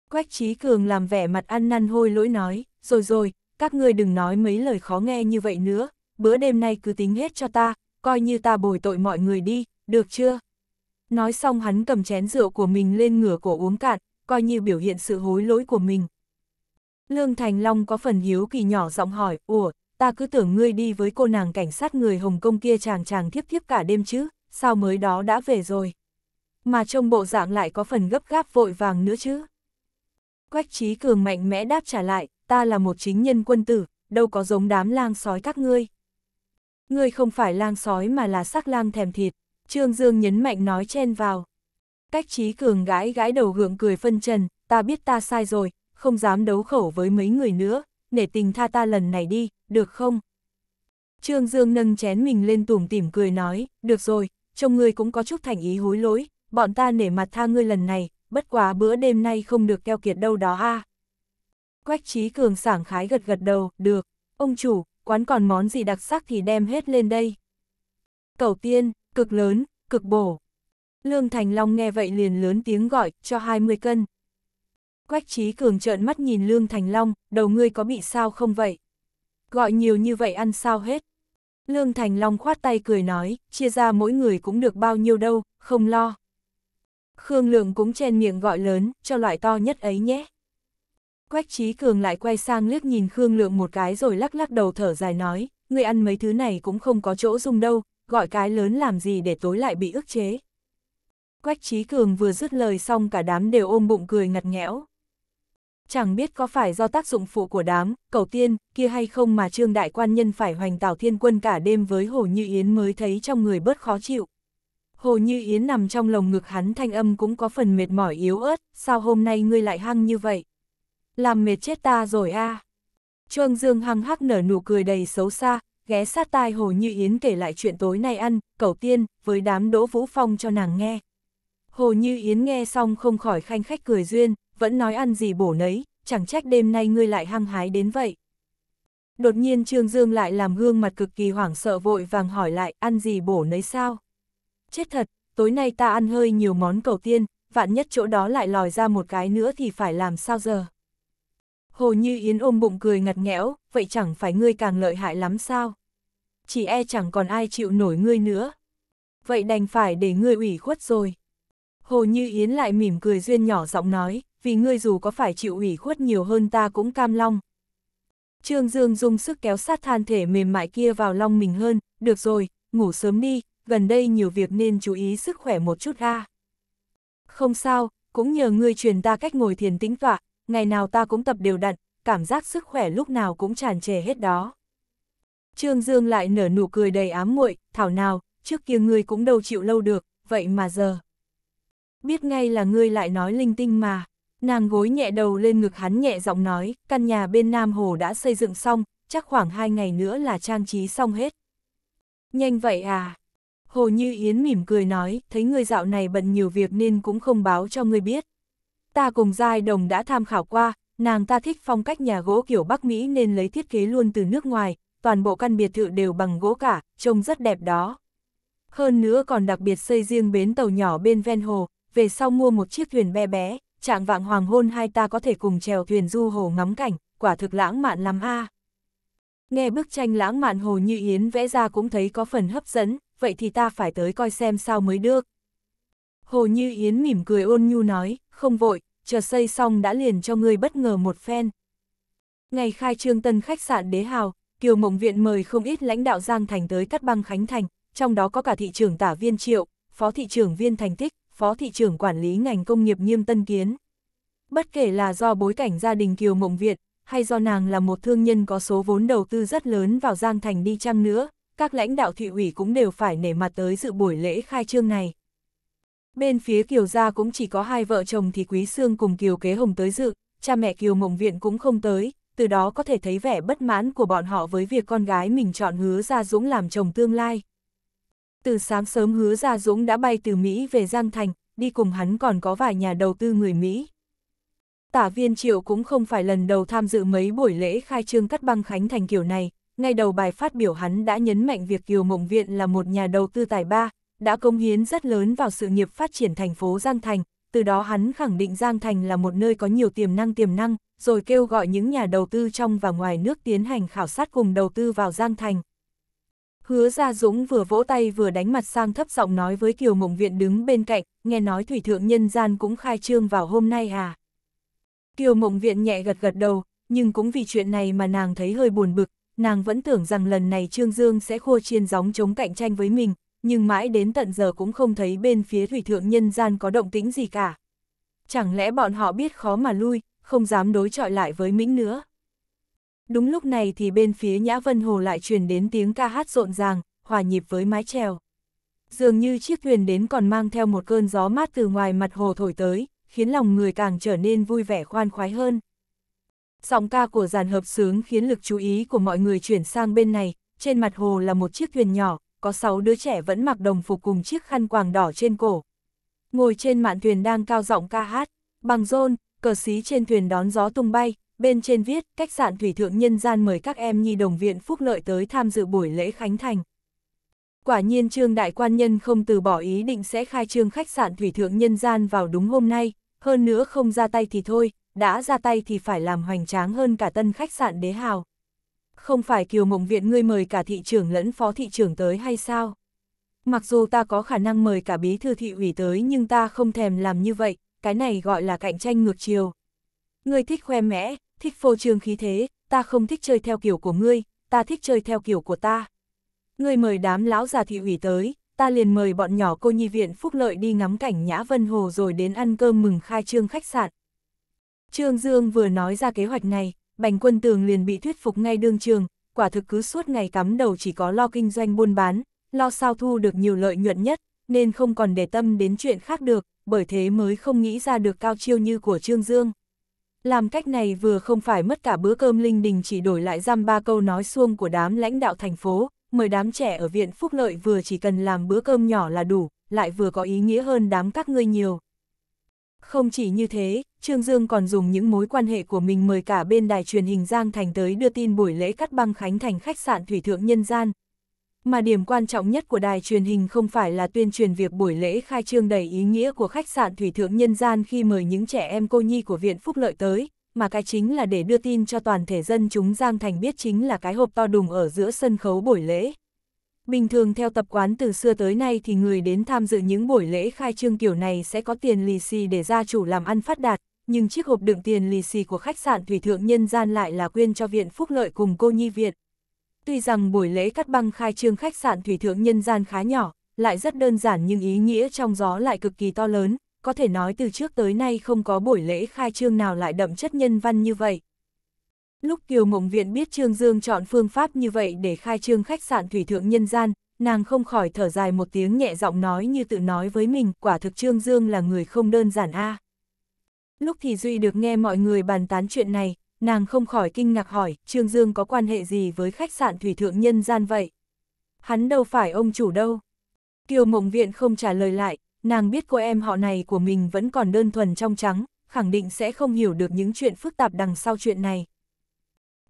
Quách Trí Cường làm vẻ mặt ăn năn hôi lỗi nói, rồi rồi, các ngươi đừng nói mấy lời khó nghe như vậy nữa, bữa đêm nay cứ tính hết cho ta, coi như ta bồi tội mọi người đi, được chưa? Nói xong hắn cầm chén rượu của mình lên ngửa cổ uống cạn, coi như biểu hiện sự hối lỗi của mình. Lương Thành Long có phần hiếu kỳ nhỏ giọng hỏi, ủa, ta cứ tưởng ngươi đi với cô nàng cảnh sát người Hồng Kông kia chàng chàng thiếp thiếp cả đêm chứ, sao mới đó đã về rồi? Mà trông bộ dạng lại có phần gấp gáp vội vàng nữa chứ? Quách trí cường mạnh mẽ đáp trả lại, ta là một chính nhân quân tử, đâu có giống đám lang sói các ngươi ngươi không phải lang sói mà là sắc lang thèm thịt, Trương Dương nhấn mạnh nói chen vào. Cách trí cường gãi gãi đầu gượng cười phân trần, ta biết ta sai rồi, không dám đấu khẩu với mấy người nữa, nể tình tha ta lần này đi, được không? Trương Dương nâng chén mình lên tủm tỉm cười nói, được rồi, trông ngươi cũng có chút thành ý hối lỗi, bọn ta nể mặt tha ngươi lần này, bất quá bữa đêm nay không được keo kiệt đâu đó a à. Quách trí cường sảng khái gật gật đầu, được, ông chủ, quán còn món gì đặc sắc thì đem hết lên đây. Cầu tiên, cực lớn, cực bổ. Lương Thành Long nghe vậy liền lớn tiếng gọi, cho 20 cân. Quách Chí cường trợn mắt nhìn Lương Thành Long, đầu ngươi có bị sao không vậy? Gọi nhiều như vậy ăn sao hết? Lương Thành Long khoát tay cười nói, chia ra mỗi người cũng được bao nhiêu đâu, không lo. Khương Lượng cũng chen miệng gọi lớn, cho loại to nhất ấy nhé. Quách Chí Cường lại quay sang liếc nhìn Khương Lượng một cái rồi lắc lắc đầu thở dài nói, người ăn mấy thứ này cũng không có chỗ dùng đâu, gọi cái lớn làm gì để tối lại bị ức chế. Quách Chí Cường vừa dứt lời xong cả đám đều ôm bụng cười ngặt nghẽo. Chẳng biết có phải do tác dụng phụ của đám, cầu tiên, kia hay không mà Trương Đại Quan Nhân phải hoành tảo thiên quân cả đêm với Hồ Như Yến mới thấy trong người bớt khó chịu. Hồ Như Yến nằm trong lồng ngực hắn thanh âm cũng có phần mệt mỏi yếu ớt, sao hôm nay ngươi lại hăng như vậy? làm mệt chết ta rồi a. À. Trương Dương hăng hắc nở nụ cười đầy xấu xa, ghé sát tai Hồ Như Yến kể lại chuyện tối nay ăn, cầu tiên, với đám Đỗ Vũ Phong cho nàng nghe. Hồ Như Yến nghe xong không khỏi khanh khách cười duyên, vẫn nói ăn gì bổ nấy, chẳng trách đêm nay ngươi lại hăng hái đến vậy. Đột nhiên Trương Dương lại làm gương mặt cực kỳ hoảng sợ vội vàng hỏi lại ăn gì bổ nấy sao. Chết thật, tối nay ta ăn hơi nhiều món cầu tiên, vạn nhất chỗ đó lại lòi ra một cái nữa thì phải làm sao giờ. Hồ Như Yến ôm bụng cười ngặt nghẽo, vậy chẳng phải ngươi càng lợi hại lắm sao? Chỉ e chẳng còn ai chịu nổi ngươi nữa. Vậy đành phải để ngươi ủy khuất rồi. Hồ Như Yến lại mỉm cười duyên nhỏ giọng nói, vì ngươi dù có phải chịu ủy khuất nhiều hơn ta cũng cam long. Trương Dương dùng sức kéo sát than thể mềm mại kia vào long mình hơn, được rồi, ngủ sớm đi, gần đây nhiều việc nên chú ý sức khỏe một chút a. Không sao, cũng nhờ ngươi truyền ta cách ngồi thiền tĩnh tọa, ngày nào ta cũng tập đều đặn, cảm giác sức khỏe lúc nào cũng tràn trề hết đó. Trương Dương lại nở nụ cười đầy ám muội, thảo nào, trước kia ngươi cũng đâu chịu lâu được, vậy mà giờ. Biết ngay là ngươi lại nói linh tinh mà, nàng gối nhẹ đầu lên ngực hắn nhẹ giọng nói, căn nhà bên Nam Hồ đã xây dựng xong, chắc khoảng hai ngày nữa là trang trí xong hết. Nhanh vậy à? Hồ Như Yến mỉm cười nói, thấy ngươi dạo này bận nhiều việc nên cũng không báo cho ngươi biết ta cùng giai đồng đã tham khảo qua, nàng ta thích phong cách nhà gỗ kiểu Bắc Mỹ nên lấy thiết kế luôn từ nước ngoài, toàn bộ căn biệt thự đều bằng gỗ cả, trông rất đẹp đó. Hơn nữa còn đặc biệt xây riêng bến tàu nhỏ bên ven hồ, về sau mua một chiếc thuyền bé bé, trạng vạng hoàng hôn hai ta có thể cùng chèo thuyền du hồ ngắm cảnh, quả thực lãng mạn lắm a. Nghe bức tranh lãng mạn Hồ Như Yến vẽ ra cũng thấy có phần hấp dẫn, vậy thì ta phải tới coi xem sao mới được. Hồ Như Yến mỉm cười ôn nhu nói, không vội, chờ xây xong đã liền cho ngươi bất ngờ một phen. Ngày khai trương tân khách sạn Đế Hào, Kiều Mộng Viện mời không ít lãnh đạo Giang Thành tới cắt băng Khánh Thành, trong đó có cả thị trưởng tả viên triệu, phó thị trưởng viên thành tích, phó thị trưởng quản lý ngành công nghiệp nghiêm tân kiến. Bất kể là do bối cảnh gia đình Kiều Mộng Viện, hay do nàng là một thương nhân có số vốn đầu tư rất lớn vào Giang Thành đi chăng nữa, các lãnh đạo thị ủy cũng đều phải nể mặt tới dự buổi lễ khai trương này. Bên phía Kiều gia cũng chỉ có hai vợ chồng thì Quý Sương cùng Kiều Kế Hồng tới dự, cha mẹ Kiều Mộng Viện cũng không tới, từ đó có thể thấy vẻ bất mãn của bọn họ với việc con gái mình chọn hứa Gia Dũng làm chồng tương lai. Từ sáng sớm hứa Gia Dũng đã bay từ Mỹ về Giang Thành, đi cùng hắn còn có vài nhà đầu tư người Mỹ. Tả viên triệu cũng không phải lần đầu tham dự mấy buổi lễ khai trương cắt băng khánh thành kiểu này, ngay đầu bài phát biểu hắn đã nhấn mạnh việc Kiều Mộng Viện là một nhà đầu tư tài ba, đã công hiến rất lớn vào sự nghiệp phát triển thành phố Giang Thành, từ đó hắn khẳng định Giang Thành là một nơi có nhiều tiềm năng tiềm năng, rồi kêu gọi những nhà đầu tư trong và ngoài nước tiến hành khảo sát cùng đầu tư vào Giang Thành. Hứa Gia Dũng vừa vỗ tay vừa đánh mặt sang thấp giọng nói với Kiều Mộng Viện đứng bên cạnh, nghe nói Thủy Thượng Nhân Gian cũng khai trương vào hôm nay à. Kiều Mộng Viện nhẹ gật gật đầu, nhưng cũng vì chuyện này mà nàng thấy hơi buồn bực, nàng vẫn tưởng rằng lần này Trương Dương sẽ khua chiên gióng chống cạnh tranh với mình, nhưng mãi đến tận giờ cũng không thấy bên phía thủy thượng nhân gian có động tĩnh gì cả. Chẳng lẽ bọn họ biết khó mà lui, không dám đối chọi lại với Mĩnh nữa. Đúng lúc này thì bên phía Nhã Vân Hồ lại truyền đến tiếng ca hát rộn ràng, hòa nhịp với mái chèo. Dường như chiếc thuyền đến còn mang theo một cơn gió mát từ ngoài mặt hồ thổi tới, khiến lòng người càng trở nên vui vẻ khoan khoái hơn. Giọng ca của dàn hợp sướng khiến lực chú ý của mọi người chuyển sang bên này, trên mặt hồ là một chiếc thuyền nhỏ, có sáu đứa trẻ vẫn mặc đồng phục cùng chiếc khăn quàng đỏ trên cổ. Ngồi trên mạn thuyền đang cao giọng ca hát, bằng rôn, cờ xí trên thuyền đón gió tung bay, bên trên viết cách sạn thủy thượng nhân gian mời các em nhi đồng viện phúc lợi tới tham dự buổi lễ khánh thành. Quả nhiên trương đại quan nhân không từ bỏ ý định sẽ khai trương khách sạn thủy thượng nhân gian vào đúng hôm nay, hơn nữa không ra tay thì thôi, đã ra tay thì phải làm hoành tráng hơn cả tân khách sạn đế hào không phải Kiều Mộng Viện ngươi mời cả thị trưởng lẫn phó thị trưởng tới hay sao? Mặc dù ta có khả năng mời cả bí thư thị ủy tới nhưng ta không thèm làm như vậy, cái này gọi là cạnh tranh ngược chiều. Ngươi thích khoe mẽ, thích phô trương khí thế, ta không thích chơi theo kiểu của ngươi, ta thích chơi theo kiểu của ta. Ngươi mời đám lão già thị ủy tới, ta liền mời bọn nhỏ cô nhi viện phúc lợi đi ngắm cảnh Nhã Vân Hồ rồi đến ăn cơm mừng khai trương khách sạn. Trương Dương vừa nói ra kế hoạch này, Bành quân tường liền bị thuyết phục ngay đương trường, quả thực cứ suốt ngày cắm đầu chỉ có lo kinh doanh buôn bán, lo sao thu được nhiều lợi nhuận nhất, nên không còn để tâm đến chuyện khác được, bởi thế mới không nghĩ ra được cao chiêu như của Trương Dương. Làm cách này vừa không phải mất cả bữa cơm linh đình chỉ đổi lại giam ba câu nói xuông của đám lãnh đạo thành phố, mời đám trẻ ở viện phúc lợi vừa chỉ cần làm bữa cơm nhỏ là đủ, lại vừa có ý nghĩa hơn đám các ngươi nhiều. Không chỉ như thế, Trương Dương còn dùng những mối quan hệ của mình mời cả bên đài truyền hình Giang Thành tới đưa tin buổi lễ cắt băng khánh thành khách sạn Thủy Thượng Nhân Gian. Mà điểm quan trọng nhất của đài truyền hình không phải là tuyên truyền việc buổi lễ khai trương đầy ý nghĩa của khách sạn Thủy Thượng Nhân Gian khi mời những trẻ em cô nhi của Viện Phúc Lợi tới, mà cái chính là để đưa tin cho toàn thể dân chúng Giang Thành biết chính là cái hộp to đùng ở giữa sân khấu buổi lễ. Bình thường theo tập quán từ xưa tới nay thì người đến tham dự những buổi lễ khai trương kiểu này sẽ có tiền lì xì để gia chủ làm ăn phát đạt, nhưng chiếc hộp đựng tiền lì xì của khách sạn Thủy Thượng Nhân Gian lại là quyên cho Viện Phúc Lợi cùng cô nhi viện. Tuy rằng buổi lễ cắt băng khai trương khách sạn Thủy Thượng Nhân Gian khá nhỏ, lại rất đơn giản nhưng ý nghĩa trong gió lại cực kỳ to lớn, có thể nói từ trước tới nay không có buổi lễ khai trương nào lại đậm chất nhân văn như vậy. Lúc Kiều Mộng Viện biết Trương Dương chọn phương pháp như vậy để khai trương khách sạn Thủy Thượng Nhân Gian, nàng không khỏi thở dài một tiếng nhẹ giọng nói như tự nói với mình, quả thực Trương Dương là người không đơn giản a Lúc thì Duy được nghe mọi người bàn tán chuyện này, nàng không khỏi kinh ngạc hỏi, Trương Dương có quan hệ gì với khách sạn Thủy Thượng Nhân Gian vậy? Hắn đâu phải ông chủ đâu. Kiều Mộng Viện không trả lời lại, nàng biết cô em họ này của mình vẫn còn đơn thuần trong trắng, khẳng định sẽ không hiểu được những chuyện phức tạp đằng sau chuyện này.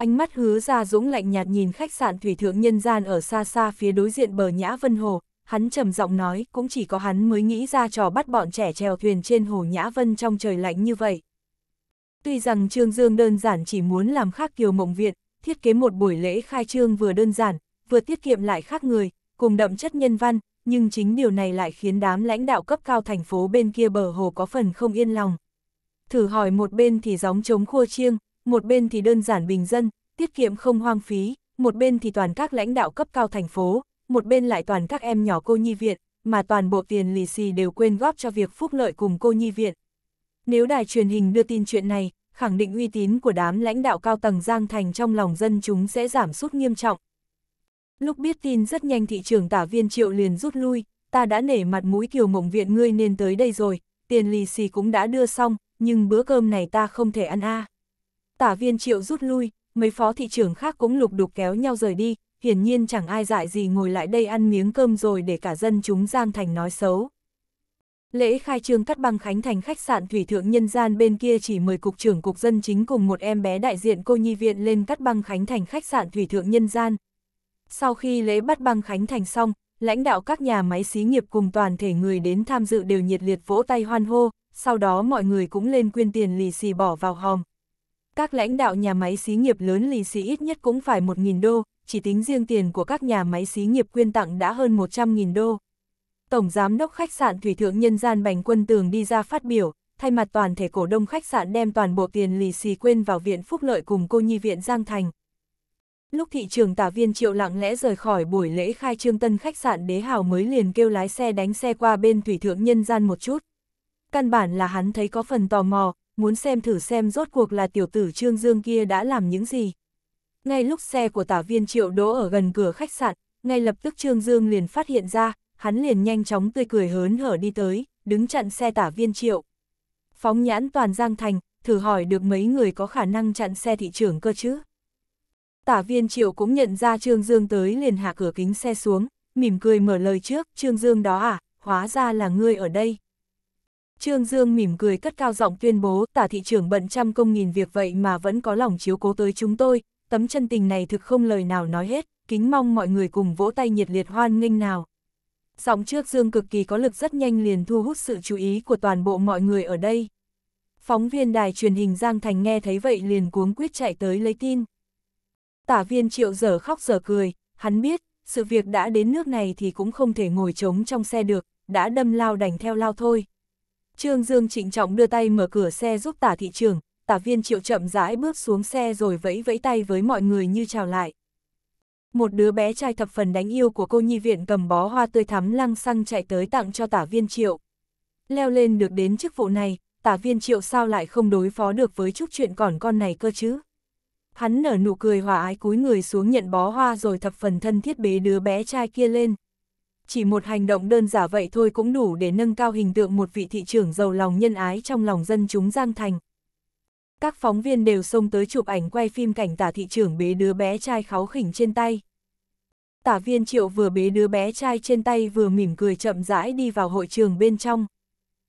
Ánh mắt hứa ra dũng lạnh nhạt nhìn khách sạn thủy thượng nhân gian ở xa xa phía đối diện bờ nhã Vân Hồ, hắn trầm giọng nói cũng chỉ có hắn mới nghĩ ra trò bắt bọn trẻ trèo thuyền trên hồ nhã Vân trong trời lạnh như vậy. Tuy rằng Trương Dương đơn giản chỉ muốn làm khác kiều mộng viện, thiết kế một buổi lễ khai trương vừa đơn giản, vừa tiết kiệm lại khác người, cùng đậm chất nhân văn, nhưng chính điều này lại khiến đám lãnh đạo cấp cao thành phố bên kia bờ hồ có phần không yên lòng. Thử hỏi một bên thì gióng chống khua chiêng, một bên thì đơn giản bình dân, tiết kiệm không hoang phí, một bên thì toàn các lãnh đạo cấp cao thành phố, một bên lại toàn các em nhỏ cô nhi viện, mà toàn bộ tiền lì xì đều quên góp cho việc phúc lợi cùng cô nhi viện. Nếu đài truyền hình đưa tin chuyện này, khẳng định uy tín của đám lãnh đạo cao tầng Giang Thành trong lòng dân chúng sẽ giảm sút nghiêm trọng. Lúc biết tin rất nhanh thị trường tả viên triệu liền rút lui, ta đã nể mặt mũi kiều mộng viện ngươi nên tới đây rồi, tiền lì xì cũng đã đưa xong, nhưng bữa cơm này ta không thể ăn a. À. Tả viên triệu rút lui, mấy phó thị trưởng khác cũng lục đục kéo nhau rời đi, hiển nhiên chẳng ai dại gì ngồi lại đây ăn miếng cơm rồi để cả dân chúng Giang Thành nói xấu. Lễ khai trương cắt băng khánh thành khách sạn Thủy Thượng Nhân Gian bên kia chỉ mời cục trưởng cục dân chính cùng một em bé đại diện cô nhi viện lên cắt băng khánh thành khách sạn Thủy Thượng Nhân Gian. Sau khi lễ bắt băng khánh thành xong, lãnh đạo các nhà máy xí nghiệp cùng toàn thể người đến tham dự đều nhiệt liệt vỗ tay hoan hô, sau đó mọi người cũng lên quyên tiền lì xì bỏ vào hòm, các lãnh đạo nhà máy xí nghiệp lớn lì xì ít nhất cũng phải 1.000 đô, chỉ tính riêng tiền của các nhà máy xí nghiệp quyên tặng đã hơn 100.000 đô. Tổng Giám đốc khách sạn Thủy Thượng Nhân gian Bành Quân Tường đi ra phát biểu, thay mặt toàn thể cổ đông khách sạn đem toàn bộ tiền lì xì quên vào Viện Phúc Lợi cùng cô nhi viện Giang Thành. Lúc thị trường tả viên triệu lặng lẽ rời khỏi buổi lễ khai trương tân khách sạn đế hào mới liền kêu lái xe đánh xe qua bên Thủy Thượng Nhân gian một chút. Căn bản là hắn thấy có phần tò mò, muốn xem thử xem rốt cuộc là tiểu tử Trương Dương kia đã làm những gì. Ngay lúc xe của tả viên triệu đỗ ở gần cửa khách sạn, ngay lập tức Trương Dương liền phát hiện ra, hắn liền nhanh chóng tươi cười hớn hở đi tới, đứng chặn xe tả viên triệu. Phóng nhãn toàn Giang Thành, thử hỏi được mấy người có khả năng chặn xe thị trưởng cơ chứ. Tả viên triệu cũng nhận ra Trương Dương tới liền hạ cửa kính xe xuống, mỉm cười mở lời trước, Trương Dương đó à, hóa ra là ngươi ở đây. Trương Dương mỉm cười cất cao giọng tuyên bố, tả thị trưởng bận trăm công nghìn việc vậy mà vẫn có lòng chiếu cố tới chúng tôi, tấm chân tình này thực không lời nào nói hết, kính mong mọi người cùng vỗ tay nhiệt liệt hoan nghênh nào. Giọng trước Dương cực kỳ có lực rất nhanh liền thu hút sự chú ý của toàn bộ mọi người ở đây. Phóng viên đài truyền hình Giang Thành nghe thấy vậy liền cuống quyết chạy tới lấy tin. Tả viên triệu giờ khóc giờ cười, hắn biết, sự việc đã đến nước này thì cũng không thể ngồi trống trong xe được, đã đâm lao đành theo lao thôi. Trương Dương trịnh trọng đưa tay mở cửa xe giúp tả thị trường, tả viên triệu chậm rãi bước xuống xe rồi vẫy vẫy tay với mọi người như chào lại. Một đứa bé trai thập phần đánh yêu của cô nhi viện cầm bó hoa tươi thắm lăng xăng chạy tới tặng cho tả viên triệu. Leo lên được đến chức vụ này, tả viên triệu sao lại không đối phó được với chút chuyện còn con này cơ chứ. Hắn nở nụ cười hòa ái cúi người xuống nhận bó hoa rồi thập phần thân thiết bế đứa bé trai kia lên chỉ một hành động đơn giản vậy thôi cũng đủ để nâng cao hình tượng một vị thị trưởng giàu lòng nhân ái trong lòng dân chúng Giang Thành. Các phóng viên đều xông tới chụp ảnh quay phim cảnh tả thị trưởng bế đứa bé trai kháo khỉnh trên tay. Tả viên triệu vừa bế đứa bé trai trên tay vừa mỉm cười chậm rãi đi vào hội trường bên trong.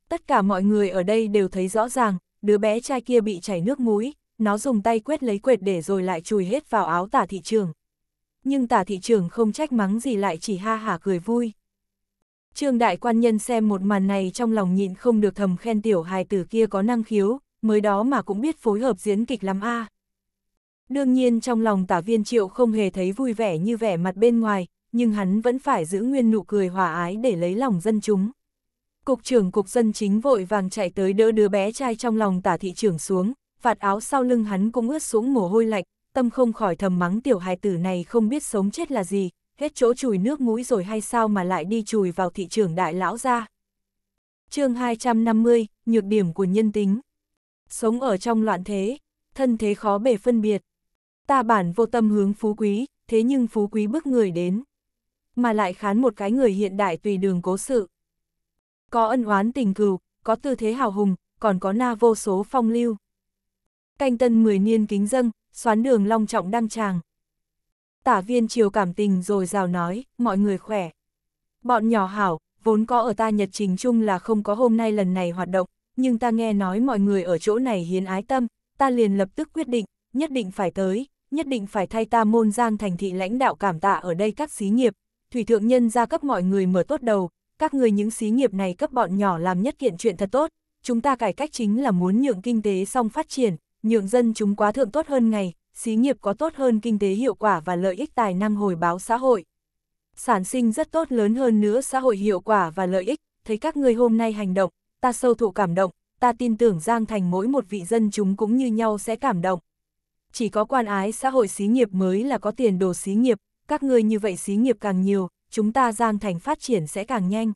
Tất cả mọi người ở đây đều thấy rõ ràng, đứa bé trai kia bị chảy nước mũi, nó dùng tay quét lấy quệt để rồi lại chùi hết vào áo tả thị trường, nhưng tả thị trưởng không trách mắng gì lại chỉ ha hả cười vui. Trương đại quan nhân xem một màn này trong lòng nhịn không được thầm khen tiểu hài tử kia có năng khiếu, mới đó mà cũng biết phối hợp diễn kịch lắm a. À. Đương nhiên trong lòng tả viên triệu không hề thấy vui vẻ như vẻ mặt bên ngoài, nhưng hắn vẫn phải giữ nguyên nụ cười hòa ái để lấy lòng dân chúng. Cục trưởng cục dân chính vội vàng chạy tới đỡ đứa bé trai trong lòng tả thị trưởng xuống, vạt áo sau lưng hắn cũng ướt xuống mồ hôi lạnh, tâm không khỏi thầm mắng tiểu hài tử này không biết sống chết là gì, hết chỗ chùi nước mũi rồi hay sao mà lại đi chùi vào thị trường đại lão ra. chương 250, nhược điểm của nhân tính. Sống ở trong loạn thế, thân thế khó bề phân biệt. Ta bản vô tâm hướng phú quý, thế nhưng phú quý bước người đến. Mà lại khán một cái người hiện đại tùy đường cố sự. Có ân oán tình cừu, có tư thế hào hùng, còn có na vô số phong lưu. Canh tân 10 niên kính dâng, xoán đường long trọng đăng tràng. Tả viên chiều cảm tình rồi rào nói, mọi người khỏe. Bọn nhỏ hảo, vốn có ở ta nhật trình chung là không có hôm nay lần này hoạt động, nhưng ta nghe nói mọi người ở chỗ này hiến ái tâm, ta liền lập tức quyết định, nhất định phải tới, nhất định phải thay ta môn giang thành thị lãnh đạo cảm tạ ở đây các xí nghiệp, thủy thượng nhân ra cấp mọi người mở tốt đầu, các người những xí nghiệp này cấp bọn nhỏ làm nhất kiện chuyện thật tốt, chúng ta cải cách chính là muốn nhượng kinh tế song phát triển, nhượng dân chúng quá thượng tốt hơn ngày, xí nghiệp có tốt hơn kinh tế hiệu quả và lợi ích tài năng hồi báo xã hội. Sản sinh rất tốt lớn hơn nữa xã hội hiệu quả và lợi ích, thấy các người hôm nay hành động, ta sâu thụ cảm động, ta tin tưởng Giang Thành mỗi một vị dân chúng cũng như nhau sẽ cảm động. Chỉ có quan ái xã hội xí nghiệp mới là có tiền đồ xí nghiệp, các người như vậy xí nghiệp càng nhiều, chúng ta Giang Thành phát triển sẽ càng nhanh.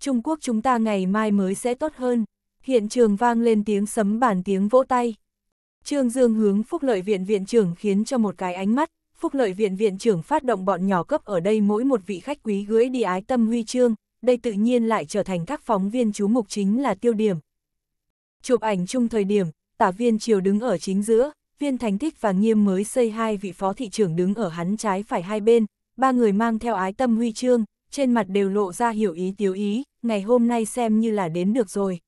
Trung Quốc chúng ta ngày mai mới sẽ tốt hơn. Hiện trường vang lên tiếng sấm bản tiếng vỗ tay. Trương Dương hướng Phúc Lợi Viện Viện trưởng khiến cho một cái ánh mắt, Phúc Lợi Viện Viện trưởng phát động bọn nhỏ cấp ở đây mỗi một vị khách quý gửi đi ái tâm huy chương, đây tự nhiên lại trở thành các phóng viên chú mục chính là tiêu điểm. Chụp ảnh chung thời điểm, tả viên triều đứng ở chính giữa, viên thành thích và nghiêm mới xây hai vị phó thị trưởng đứng ở hắn trái phải hai bên, ba người mang theo ái tâm huy chương, trên mặt đều lộ ra hiểu ý tiếu ý, ngày hôm nay xem như là đến được rồi.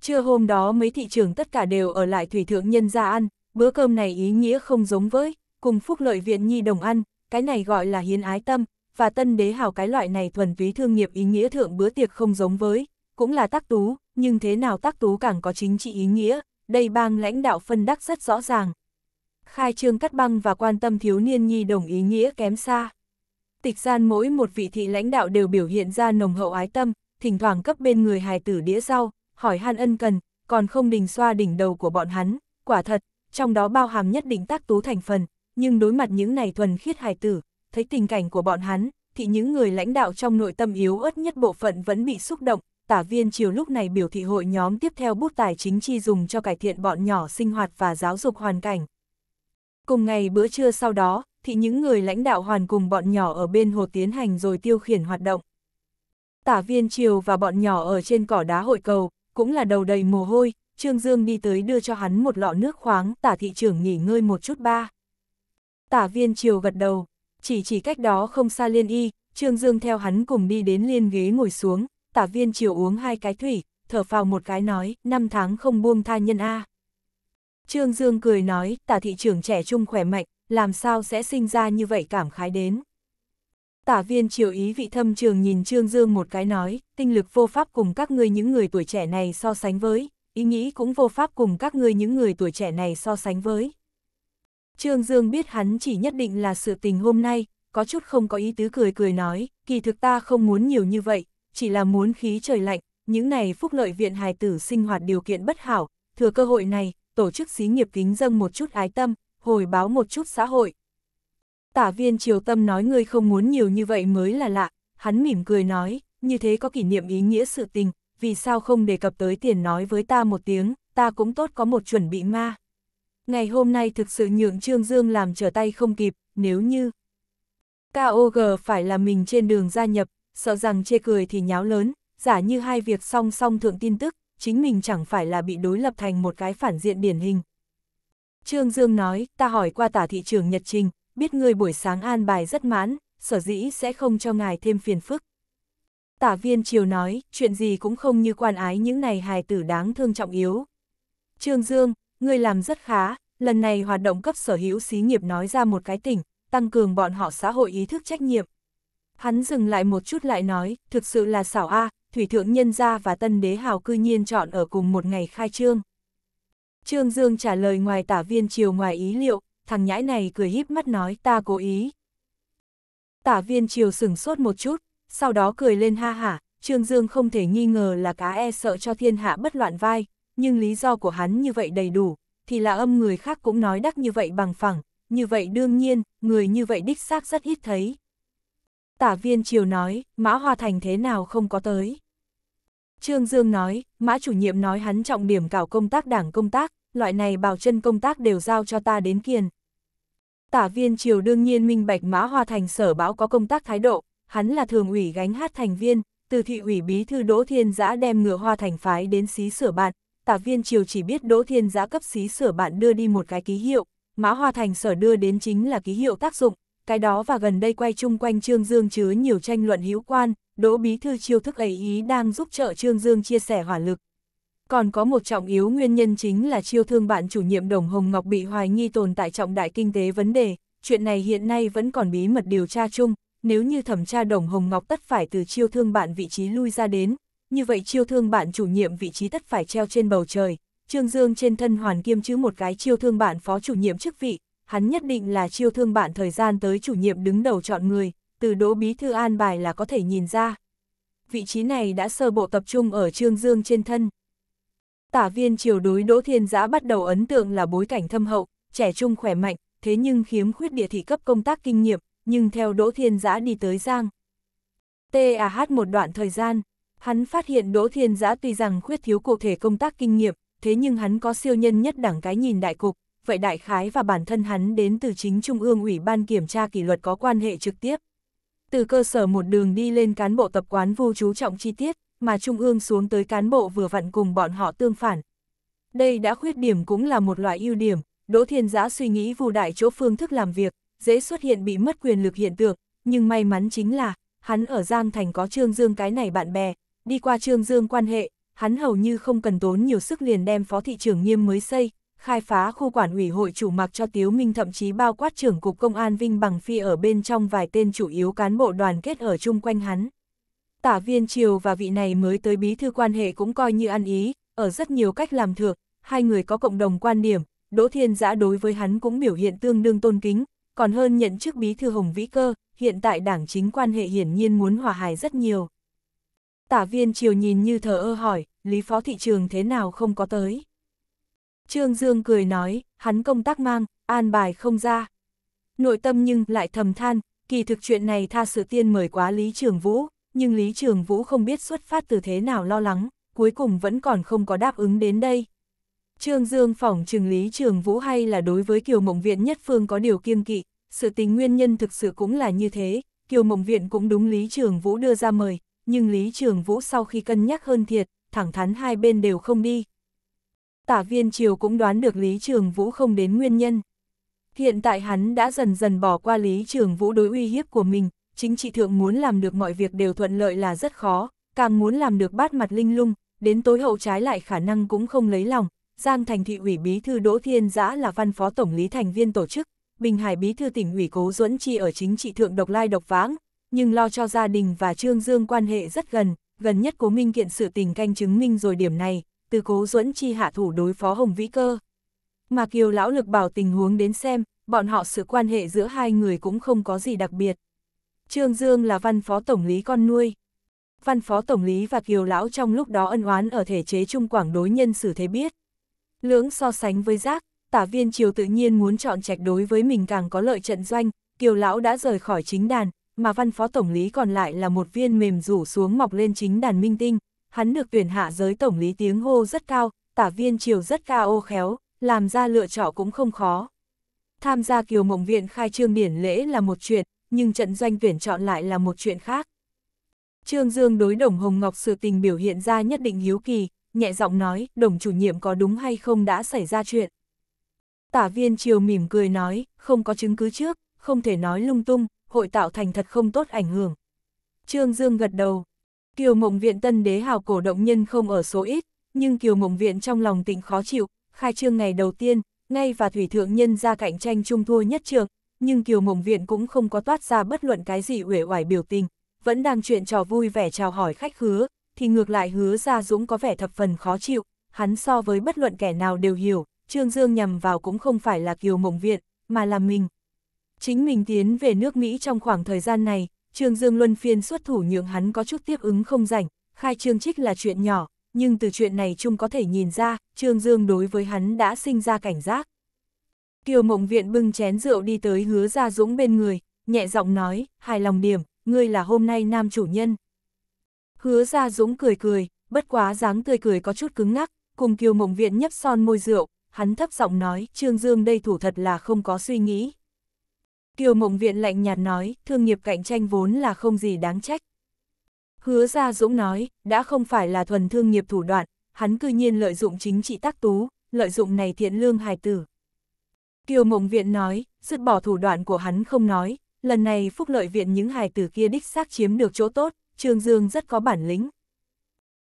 Trưa hôm đó mấy thị trường tất cả đều ở lại Thủy Thượng Nhân gia ăn, bữa cơm này ý nghĩa không giống với, cùng Phúc Lợi Viện Nhi đồng ăn, cái này gọi là hiến ái tâm, và tân đế hào cái loại này thuần túy thương nghiệp ý nghĩa thượng bữa tiệc không giống với, cũng là tác tú, nhưng thế nào tác tú càng có chính trị ý nghĩa, đây bang lãnh đạo phân đắc rất rõ ràng. Khai trương cắt băng và quan tâm thiếu niên nhi đồng ý nghĩa kém xa. Tịch gian mỗi một vị thị lãnh đạo đều biểu hiện ra nồng hậu ái tâm, thỉnh thoảng cấp bên người hài tử đĩa rau, hỏi han ân cần, còn không đình xoa đỉnh đầu của bọn hắn, quả thật, trong đó bao hàm nhất định tác tú thành phần, nhưng đối mặt những này thuần khiết hài tử, thấy tình cảnh của bọn hắn, thì những người lãnh đạo trong nội tâm yếu ớt nhất bộ phận vẫn bị xúc động, tả viên chiều lúc này biểu thị hội nhóm tiếp theo bút tài chính chi dùng cho cải thiện bọn nhỏ sinh hoạt và giáo dục hoàn cảnh. Cùng ngày bữa trưa sau đó, thì những người lãnh đạo hoàn cùng bọn nhỏ ở bên hồ tiến hành rồi tiêu khiển hoạt động. Tả viên chiều và bọn nhỏ ở trên cỏ đá hội cầu, cũng là đầu đầy mồ hôi, Trương Dương đi tới đưa cho hắn một lọ nước khoáng, tả thị trưởng nghỉ ngơi một chút ba. Tả viên chiều gật đầu, chỉ chỉ cách đó không xa liên y, Trương Dương theo hắn cùng đi đến liên ghế ngồi xuống, tả viên chiều uống hai cái thủy, thở phào một cái nói, năm tháng không buông tha nhân A. Trương Dương cười nói, tả thị trưởng trẻ trung khỏe mạnh, làm sao sẽ sinh ra như vậy cảm khái đến. Tả viên triều ý vị thâm trường nhìn Trương Dương một cái nói, tinh lực vô pháp cùng các ngươi những người tuổi trẻ này so sánh với, ý nghĩ cũng vô pháp cùng các ngươi những người tuổi trẻ này so sánh với. Trương Dương biết hắn chỉ nhất định là sự tình hôm nay, có chút không có ý tứ cười cười nói, kỳ thực ta không muốn nhiều như vậy, chỉ là muốn khí trời lạnh, những này phúc lợi viện hài tử sinh hoạt điều kiện bất hảo, thừa cơ hội này, tổ chức xí nghiệp kính dâng một chút ái tâm, hồi báo một chút xã hội, Tả viên triều tâm nói ngươi không muốn nhiều như vậy mới là lạ, hắn mỉm cười nói, như thế có kỷ niệm ý nghĩa sự tình, vì sao không đề cập tới tiền nói với ta một tiếng, ta cũng tốt có một chuẩn bị ma. Ngày hôm nay thực sự nhượng Trương Dương làm trở tay không kịp, nếu như KOG phải là mình trên đường gia nhập, sợ rằng chê cười thì nháo lớn, giả như hai việc song song thượng tin tức, chính mình chẳng phải là bị đối lập thành một cái phản diện điển hình. Trương Dương nói, ta hỏi qua tả thị trường Nhật Trình, biết người buổi sáng an bài rất mãn, sở dĩ sẽ không cho ngài thêm phiền phức. Tả viên triều nói, chuyện gì cũng không như quan ái những này hài tử đáng thương trọng yếu. Trương Dương, người làm rất khá, lần này hoạt động cấp sở hữu xí nghiệp nói ra một cái tỉnh, tăng cường bọn họ xã hội ý thức trách nhiệm. Hắn dừng lại một chút lại nói, thực sự là xảo a, thủy thượng nhân gia và tân đế hào cư nhiên chọn ở cùng một ngày khai trương. Trương Dương trả lời ngoài tả viên chiều ngoài ý liệu, thằng nhãi này cười híp mắt nói ta cố ý. Tả viên triều sửng sốt một chút, sau đó cười lên ha hả, Trương Dương không thể nghi ngờ là cá e sợ cho thiên hạ bất loạn vai, nhưng lý do của hắn như vậy đầy đủ, thì là âm người khác cũng nói đắc như vậy bằng phẳng, như vậy đương nhiên, người như vậy đích xác rất ít thấy. Tả viên triều nói, Mã Hoa Thành thế nào không có tới. Trương Dương nói, Mã chủ nhiệm nói hắn trọng điểm cảo công tác đảng công tác, loại này bảo chân công tác đều giao cho ta đến kiền, Tả viên triều đương nhiên minh bạch Mã Hoa Thành sở báo có công tác thái độ, hắn là thường ủy gánh hát thành viên, từ thị ủy bí thư Đỗ Thiên Giã đem ngựa Hoa Thành phái đến xí sửa bạn, tả viên triều chỉ biết Đỗ Thiên Giã cấp xí sửa bạn đưa đi một cái ký hiệu, Mã Hoa Thành sở đưa đến chính là ký hiệu tác dụng, cái đó và gần đây quay chung quanh Trương Dương chứa nhiều tranh luận hữu quan, Đỗ Bí Thư chiêu thức ấy ý đang giúp trợ Trương Dương chia sẻ hỏa lực, còn có một trọng yếu nguyên nhân chính là chiêu thương bạn chủ nhiệm Đồng Hồng Ngọc bị hoài nghi tồn tại trọng đại kinh tế vấn đề, chuyện này hiện nay vẫn còn bí mật điều tra chung, nếu như thẩm tra Đồng Hồng Ngọc tất phải từ chiêu thương bạn vị trí lui ra đến, như vậy chiêu thương bạn chủ nhiệm vị trí tất phải treo trên bầu trời, Trương Dương trên thân hoàn kiêm chứ một cái chiêu thương bạn phó chủ nhiệm chức vị, hắn nhất định là chiêu thương bạn thời gian tới chủ nhiệm đứng đầu chọn người, từ đỗ bí thư an bài là có thể nhìn ra. Vị trí này đã sơ bộ tập trung ở Trương Dương trên thân. Tả viên triều đối Đỗ Thiên Giã bắt đầu ấn tượng là bối cảnh thâm hậu, trẻ trung khỏe mạnh, thế nhưng khiếm khuyết địa thị cấp công tác kinh nghiệm, nhưng theo Đỗ Thiên Giã đi tới Giang. TAH một đoạn thời gian, hắn phát hiện Đỗ Thiên Giã tuy rằng khuyết thiếu cụ thể công tác kinh nghiệm, thế nhưng hắn có siêu nhân nhất đẳng cái nhìn đại cục, vậy đại khái và bản thân hắn đến từ chính Trung ương Ủy ban Kiểm tra kỷ luật có quan hệ trực tiếp. Từ cơ sở một đường đi lên cán bộ tập quán vô chú trọng chi tiết, mà trung ương xuống tới cán bộ vừa vặn cùng bọn họ tương phản. Đây đã khuyết điểm cũng là một loại ưu điểm, Đỗ Thiên Giã suy nghĩ vù đại chỗ phương thức làm việc, dễ xuất hiện bị mất quyền lực hiện tượng, nhưng may mắn chính là, hắn ở Giang Thành có Trương Dương cái này bạn bè, đi qua Trương Dương quan hệ, hắn hầu như không cần tốn nhiều sức liền đem phó thị trưởng nghiêm mới xây, khai phá khu quản ủy hội chủ mặc cho Tiếu Minh thậm chí bao quát trưởng cục công an Vinh Bằng Phi ở bên trong vài tên chủ yếu cán bộ đoàn kết ở chung quanh hắn tả viên triều và vị này mới tới bí thư quan hệ cũng coi như ăn ý, ở rất nhiều cách làm thược, hai người có cộng đồng quan điểm, Đỗ Thiên Giã đối với hắn cũng biểu hiện tương đương tôn kính, còn hơn nhận chức bí thư Hồng Vĩ Cơ, hiện tại đảng chính quan hệ hiển nhiên muốn hòa hài rất nhiều. Tả viên triều nhìn như thờ ơ hỏi, Lý Phó Thị trường thế nào không có tới. Trương Dương cười nói, hắn công tác mang, an bài không ra. Nội tâm nhưng lại thầm than, kỳ thực chuyện này tha sự tiên mời quá Lý Trường Vũ, nhưng Lý Trường Vũ không biết xuất phát từ thế nào lo lắng, cuối cùng vẫn còn không có đáp ứng đến đây. Trương Dương phỏng trừng Lý Trường Vũ hay là đối với Kiều Mộng Viện nhất phương có điều kiêng kỵ, sự tình nguyên nhân thực sự cũng là như thế, Kiều Mộng Viện cũng đúng Lý Trường Vũ đưa ra mời, nhưng Lý Trường Vũ sau khi cân nhắc hơn thiệt, thẳng thắn hai bên đều không đi. Tả viên triều cũng đoán được Lý Trường Vũ không đến nguyên nhân. Hiện tại hắn đã dần dần bỏ qua Lý Trường Vũ đối uy hiếp của mình, chính trị thượng muốn làm được mọi việc đều thuận lợi là rất khó, càng muốn làm được bát mặt linh lung, đến tối hậu trái lại khả năng cũng không lấy lòng. Giang Thành Thị ủy Bí thư Đỗ Thiên Giã là văn phó tổng lý thành viên tổ chức, Bình Hải Bí thư tỉnh ủy Cố Duẫn Chi ở chính trị thượng độc lai độc vãng, nhưng lo cho gia đình và Trương Dương quan hệ rất gần, gần nhất Cố Minh kiện sự tình canh chứng minh rồi điểm này, từ Cố Duẫn Chi hạ thủ đối phó Hồng Vĩ Cơ. Mà Kiều Lão Lực bảo tình huống đến xem, bọn họ sự quan hệ giữa hai người cũng không có gì đặc biệt. Trương Dương là văn phó tổng lý con nuôi. Văn phó tổng lý và Kiều Lão trong lúc đó ân oán ở thể chế Trung Quảng đối nhân xử thế biết. Lưỡng so sánh với giác, tả viên triều tự nhiên muốn chọn trạch đối với mình càng có lợi trận doanh, Kiều Lão đã rời khỏi chính đàn, mà văn phó tổng lý còn lại là một viên mềm rủ xuống mọc lên chính đàn minh tinh. Hắn được tuyển hạ giới tổng lý tiếng hô rất cao, tả viên triều rất cao ô khéo, làm ra lựa chọn cũng không khó. Tham gia Kiều Mộng Viện khai trương điển lễ là một chuyện, nhưng trận doanh tuyển chọn lại là một chuyện khác. Trương Dương đối Đồng Hồng Ngọc sự tình biểu hiện ra nhất định hiếu kỳ, nhẹ giọng nói, đồng chủ nhiệm có đúng hay không đã xảy ra chuyện. Tả viên triều mỉm cười nói, không có chứng cứ trước, không thể nói lung tung, hội tạo thành thật không tốt ảnh hưởng. Trương Dương gật đầu. Kiều Mộng Viện tân đế hào cổ động nhân không ở số ít, nhưng Kiều Mộng Viện trong lòng tịnh khó chịu, khai trương ngày đầu tiên, ngay và Thủy Thượng Nhân ra cạnh tranh chung thua nhất trường, nhưng Kiều Mộng Viện cũng không có toát ra bất luận cái gì uể oải biểu tình, vẫn đang chuyện trò vui vẻ chào hỏi khách hứa, thì ngược lại hứa ra Dũng có vẻ thập phần khó chịu, hắn so với bất luận kẻ nào đều hiểu, Trương Dương nhằm vào cũng không phải là Kiều Mộng Viện, mà là mình. Chính mình tiến về nước Mỹ trong khoảng thời gian này, Trương Dương luân phiên xuất thủ nhượng hắn có chút tiếp ứng không rảnh, khai trương trích là chuyện nhỏ, nhưng từ chuyện này chung có thể nhìn ra, Trương Dương đối với hắn đã sinh ra cảnh giác. Kiều Mộng Viện bưng chén rượu đi tới hứa Gia Dũng bên người, nhẹ giọng nói, hài lòng điểm, ngươi là hôm nay nam chủ nhân. Hứa Gia Dũng cười cười, bất quá dáng tươi cười có chút cứng ngắc, cùng Kiều Mộng Viện nhấp son môi rượu, hắn thấp giọng nói, Trương Dương đây thủ thật là không có suy nghĩ. Kiều Mộng Viện lạnh nhạt nói, thương nghiệp cạnh tranh vốn là không gì đáng trách. Hứa Gia Dũng nói, đã không phải là thuần thương nghiệp thủ đoạn, hắn cư nhiên lợi dụng chính trị tác tú, lợi dụng này thiện lương hài tử, Kiều Mộng Viện nói, dứt bỏ thủ đoạn của hắn không nói, lần này phúc lợi viện những hài tử kia đích xác chiếm được chỗ tốt, Trương Dương rất có bản lĩnh.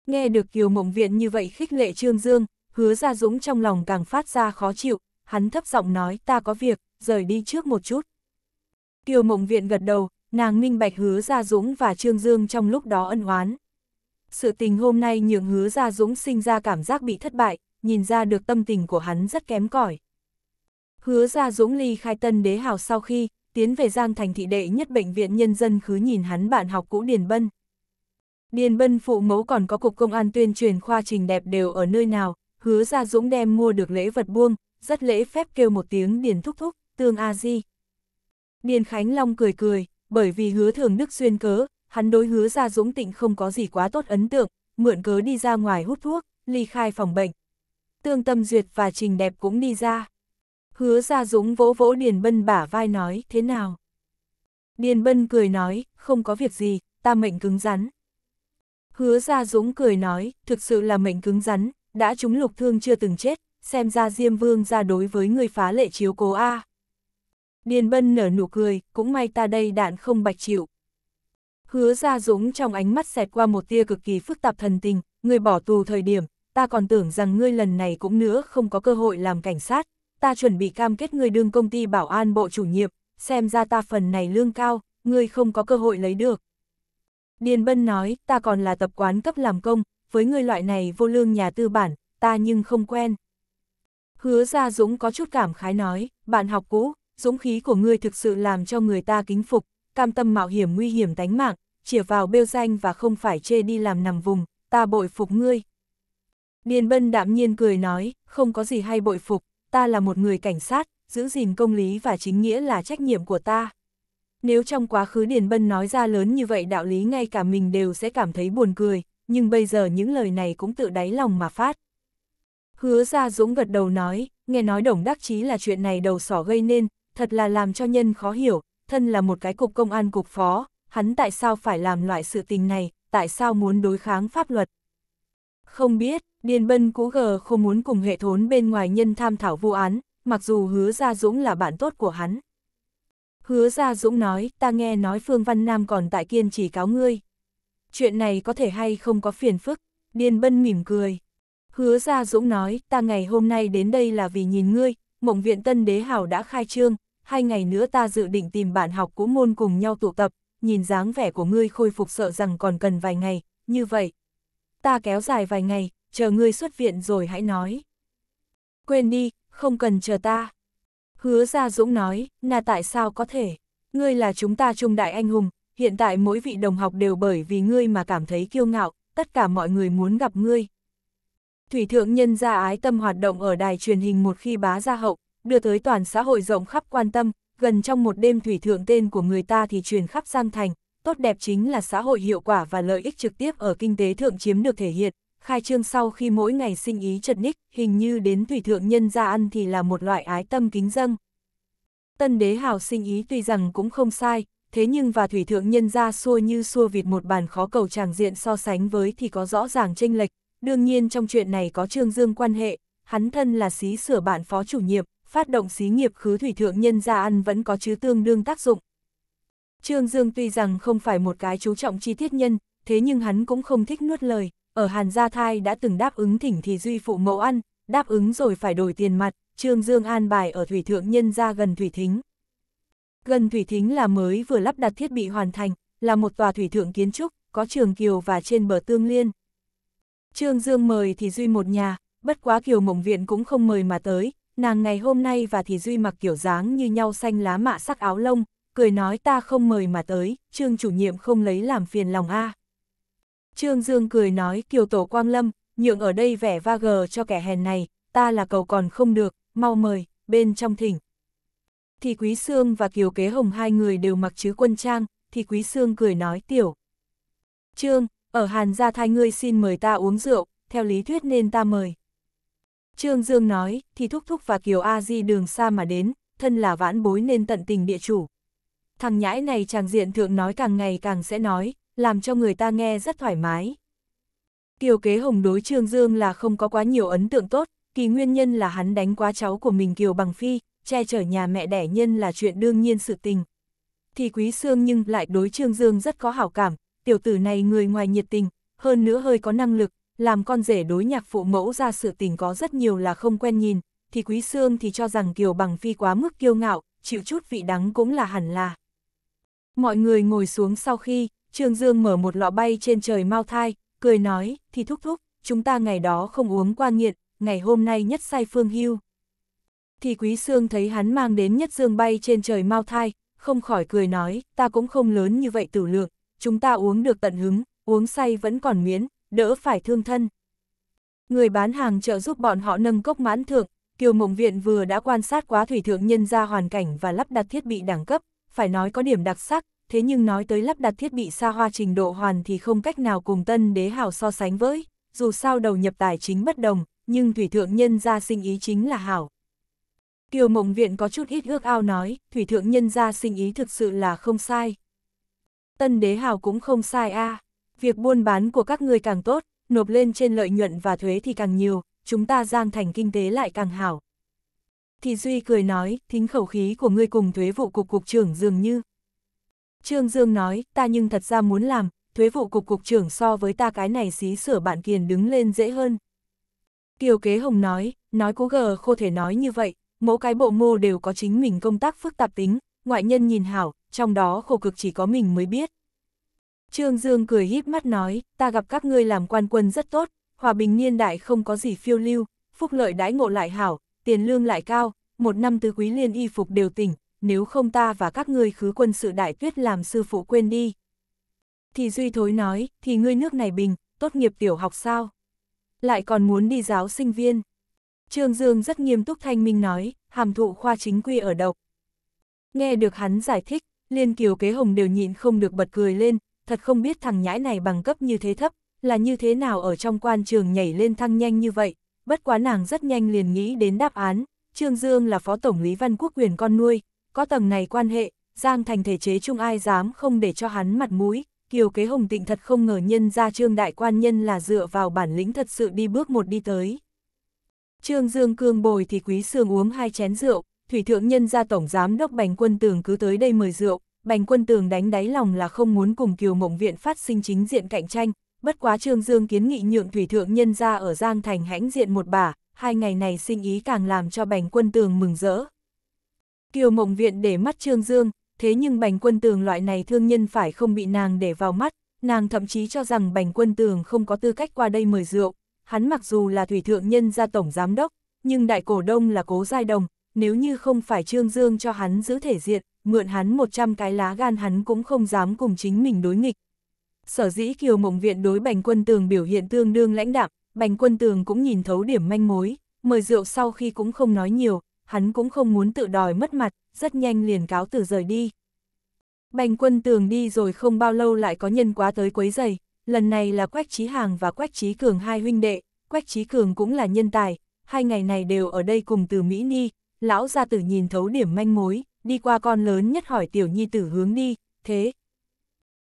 Nghe được Kiều Mộng Viện như vậy khích lệ Trương Dương, hứa ra dũng trong lòng càng phát ra khó chịu, hắn thấp giọng nói ta có việc, rời đi trước một chút. Kiều Mộng Viện gật đầu, nàng minh bạch hứa ra dũng và Trương Dương trong lúc đó ân oán. Sự tình hôm nay nhượng hứa ra dũng sinh ra cảm giác bị thất bại, nhìn ra được tâm tình của hắn rất kém cỏi Hứa ra Dũng ly khai tân đế hào sau khi, tiến về Giang Thành thị đệ nhất bệnh viện nhân dân khứ nhìn hắn bạn học cũ Điền Bân. Điền Bân phụ mẫu còn có cục công an tuyên truyền khoa trình đẹp đều ở nơi nào, hứa ra Dũng đem mua được lễ vật buông, rất lễ phép kêu một tiếng Điền Thúc Thúc, tương A-di. Điền Khánh Long cười cười, bởi vì hứa thường Đức xuyên cớ, hắn đối hứa ra Dũng tịnh không có gì quá tốt ấn tượng, mượn cớ đi ra ngoài hút thuốc, ly khai phòng bệnh. Tương Tâm Duyệt và Trình Đẹp cũng đi ra. Hứa ra dũng vỗ vỗ Điền Bân bả vai nói, thế nào? Điền Bân cười nói, không có việc gì, ta mệnh cứng rắn. Hứa ra dũng cười nói, thực sự là mệnh cứng rắn, đã trúng lục thương chưa từng chết, xem ra Diêm Vương ra đối với người phá lệ chiếu cố A. Điền Bân nở nụ cười, cũng may ta đây đạn không bạch chịu. Hứa ra dũng trong ánh mắt xẹt qua một tia cực kỳ phức tạp thần tình, người bỏ tù thời điểm, ta còn tưởng rằng ngươi lần này cũng nữa không có cơ hội làm cảnh sát, ta chuẩn bị cam kết người đương công ty bảo an bộ chủ nhiệm, xem ra ta phần này lương cao, người không có cơ hội lấy được. Điền Bân nói, ta còn là tập quán cấp làm công, với người loại này vô lương nhà tư bản, ta nhưng không quen. Hứa ra Dũng có chút cảm khái nói, bạn học cũ, dũng khí của ngươi thực sự làm cho người ta kính phục, cam tâm mạo hiểm nguy hiểm tánh mạng, chỉa vào bêu danh và không phải chê đi làm nằm vùng, ta bội phục ngươi. Điền Bân đạm nhiên cười nói, không có gì hay bội phục, ta là một người cảnh sát, giữ gìn công lý và chính nghĩa là trách nhiệm của ta. Nếu trong quá khứ Điền Bân nói ra lớn như vậy đạo lý ngay cả mình đều sẽ cảm thấy buồn cười, nhưng bây giờ những lời này cũng tự đáy lòng mà phát. Hứa ra Dũng gật đầu nói, nghe nói đồng đắc chí là chuyện này đầu sỏ gây nên, thật là làm cho nhân khó hiểu, thân là một cái cục công an cục phó, hắn tại sao phải làm loại sự tình này, tại sao muốn đối kháng pháp luật, không biết, Điền Bân Cú Gờ không muốn cùng hệ thốn bên ngoài nhân tham thảo vụ án, mặc dù hứa Gia Dũng là bạn tốt của hắn. Hứa Gia Dũng nói, ta nghe nói Phương Văn Nam còn tại kiên trì cáo ngươi. Chuyện này có thể hay không có phiền phức, Điền Bân mỉm cười. Hứa Gia Dũng nói, ta ngày hôm nay đến đây là vì nhìn ngươi, mộng viện tân đế hảo đã khai trương, hai ngày nữa ta dự định tìm bạn học cũ môn cùng nhau tụ tập, nhìn dáng vẻ của ngươi khôi phục sợ rằng còn cần vài ngày, như vậy, ta kéo dài vài ngày, chờ ngươi xuất viện rồi hãy nói. Quên đi, không cần chờ ta. Hứa Gia Dũng nói, là tại sao có thể, ngươi là chúng ta trung đại anh hùng, hiện tại mỗi vị đồng học đều bởi vì ngươi mà cảm thấy kiêu ngạo, tất cả mọi người muốn gặp ngươi. Thủy thượng nhân gia ái tâm hoạt động ở đài truyền hình một khi bá gia hậu, đưa tới toàn xã hội rộng khắp quan tâm, gần trong một đêm thủy thượng tên của người ta thì truyền khắp Giang Thành, tốt đẹp chính là xã hội hiệu quả và lợi ích trực tiếp ở kinh tế thượng chiếm được thể hiện. Khai trương sau khi mỗi ngày sinh ý chật ních, hình như đến thủy thượng nhân ra ăn thì là một loại ái tâm kính dâng. Tân đế hào sinh ý tuy rằng cũng không sai, thế nhưng và thủy thượng nhân ra xua như xua vịt một bàn khó cầu tràng diện so sánh với thì có rõ ràng chênh lệch. Đương nhiên trong chuyện này có Trương Dương quan hệ, hắn thân là xí sửa bản phó chủ nhiệm, phát động xí nghiệp khứ thủy thượng nhân ra ăn vẫn có chứ tương đương tác dụng, Trương Dương tuy rằng không phải một cái chú trọng chi tiết nhân, thế nhưng hắn cũng không thích nuốt lời, ở Hàn Gia Thai đã từng đáp ứng thỉnh thì duy phụ mẫu ăn, đáp ứng rồi phải đổi tiền mặt, Trương Dương an bài ở Thủy Thượng Nhân ra gần Thủy Thính. Gần Thủy Thính là mới vừa lắp đặt thiết bị hoàn thành, là một tòa thủy thượng kiến trúc, có trường kiều và trên bờ tương liên. Trương Dương mời thì duy một nhà, bất quá kiều mộng viện cũng không mời mà tới, nàng ngày hôm nay và thì duy mặc kiểu dáng như nhau xanh lá mạ sắc áo lông, cười nói ta không mời mà tới, trương chủ nhiệm không lấy làm phiền lòng a. À. Trương Dương cười nói kiều tổ quang lâm, nhượng ở đây vẻ va gờ cho kẻ hèn này, ta là cầu còn không được, mau mời, bên trong thỉnh. Thì Quý Sương và Kiều Kế Hồng hai người đều mặc chứ quân trang, thì Quý Sương cười nói tiểu. Trương, ở Hàn Gia Thái ngươi xin mời ta uống rượu, theo lý thuyết nên ta mời. Trương Dương nói, thì Thúc Thúc và Kiều A Di đường xa mà đến, thân là vãn bối nên tận tình địa chủ thằng nhãi này chàng diện thượng nói càng ngày càng sẽ nói, làm cho người ta nghe rất thoải mái. Kiều Kế Hồng đối Trương Dương là không có quá nhiều ấn tượng tốt, kỳ nguyên nhân là hắn đánh quá cháu của mình Kiều Bằng Phi, che chở nhà mẹ đẻ nhân là chuyện đương nhiên sự tình. Thì Quý xương nhưng lại đối Trương Dương rất có hảo cảm, tiểu tử này người ngoài nhiệt tình, hơn nữa hơi có năng lực, làm con rể đối nhạc phụ mẫu ra sự tình có rất nhiều là không quen nhìn, thì Quý xương thì cho rằng Kiều Bằng Phi quá mức kiêu ngạo, chịu chút vị đắng cũng là hẳn là. Mọi người ngồi xuống sau khi, Trương Dương mở một lọ bay trên trời mau thai, cười nói, thì thúc thúc, chúng ta ngày đó không uống qua nghiện, ngày hôm nay nhất say phương hưu. Thì Quý Sương thấy hắn mang đến nhất dương bay trên trời mau thai, không khỏi cười nói, ta cũng không lớn như vậy tử lượng, chúng ta uống được tận hứng, uống say vẫn còn miễn, đỡ phải thương thân. Người bán hàng trợ giúp bọn họ nâng cốc mãn thượng, Kiều Mộng Viện vừa đã quan sát quá thủy thượng nhân ra hoàn cảnh và lắp đặt thiết bị đẳng cấp, phải nói có điểm đặc sắc, thế nhưng nói tới lắp đặt thiết bị xa hoa trình độ hoàn thì không cách nào cùng tân đế hào so sánh với, dù sao đầu nhập tài chính bất đồng, nhưng thủy thượng nhân gia sinh ý chính là hảo. Kiều Mộng Viện có chút ít ước ao nói, thủy thượng nhân gia sinh ý thực sự là không sai. Tân đế hào cũng không sai a à. việc buôn bán của các người càng tốt, nộp lên trên lợi nhuận và thuế thì càng nhiều, chúng ta giang thành kinh tế lại càng hảo. Thì Duy cười nói, thính khẩu khí của ngươi cùng thuế vụ cục cục trưởng dường như. Trương Dương nói, ta nhưng thật ra muốn làm, thuế vụ cục cục trưởng so với ta cái này xí sửa bạn kiền đứng lên dễ hơn. Kiều Kế Hồng nói, nói cố gờ khô thể nói như vậy, mỗi cái bộ mô đều có chính mình công tác phức tạp tính, ngoại nhân nhìn hảo, trong đó khổ cực chỉ có mình mới biết. Trương Dương cười híp mắt nói, ta gặp các ngươi làm quan quân rất tốt, hòa bình niên đại không có gì phiêu lưu, phúc lợi đãi ngộ lại hảo, tiền lương lại cao, một năm tứ quý liên y phục đều tỉnh, nếu không ta và các ngươi khứ quân sự đại tuyết làm sư phụ quên đi. Thì Duy Thối nói, thì ngươi nước này bình, tốt nghiệp tiểu học sao? Lại còn muốn đi giáo sinh viên. Trương Dương rất nghiêm túc thanh minh nói, hàm thụ khoa chính quy ở độc. Nghe được hắn giải thích, Liên Kiều Kế Hồng đều nhịn không được bật cười lên, thật không biết thằng nhãi này bằng cấp như thế thấp, là như thế nào ở trong quan trường nhảy lên thăng nhanh như vậy, bất quá nàng rất nhanh liền nghĩ đến đáp án, Trương Dương là phó tổng lý văn quốc quyền con nuôi, có tầng này quan hệ, Giang thành thể chế chung ai dám không để cho hắn mặt mũi, Kiều Kế Hồng Tịnh thật không ngờ nhân ra Trương Đại Quan Nhân là dựa vào bản lĩnh thật sự đi bước một đi tới. Trương Dương cương bồi thì quý sương uống hai chén rượu, thủy thượng nhân ra tổng giám đốc Bành Quân Tường cứ tới đây mời rượu, Bành Quân Tường đánh đáy lòng là không muốn cùng Kiều Mộng Viện phát sinh chính diện cạnh tranh, bất quá Trương Dương kiến nghị nhượng thủy thượng nhân ra ở Giang Thành hãnh diện một bà, hai ngày này sinh ý càng làm cho bành quân tường mừng rỡ. Kiều mộng viện để mắt Trương Dương, thế nhưng bành quân tường loại này thương nhân phải không bị nàng để vào mắt, nàng thậm chí cho rằng bành quân tường không có tư cách qua đây mời rượu, hắn mặc dù là thủy thượng nhân ra tổng giám đốc, nhưng đại cổ đông là cố giai đồng, nếu như không phải Trương Dương cho hắn giữ thể diện, mượn hắn 100 cái lá gan hắn cũng không dám cùng chính mình đối nghịch, Sở dĩ Kiều Mộng Viện đối Bành Quân Tường biểu hiện tương đương lãnh đạm, Bành Quân Tường cũng nhìn thấu điểm manh mối, mời rượu sau khi cũng không nói nhiều, hắn cũng không muốn tự đòi mất mặt, rất nhanh liền cáo từ rời đi. Bành Quân Tường đi rồi không bao lâu lại có nhân quá tới quấy giày, lần này là Quách Trí Hàng và Quách Trí Cường hai huynh đệ, Quách Trí Cường cũng là nhân tài, hai ngày này đều ở đây cùng từ Mỹ Ni, lão gia tử nhìn thấu điểm manh mối, đi qua con lớn nhất hỏi tiểu nhi tử hướng đi, thế,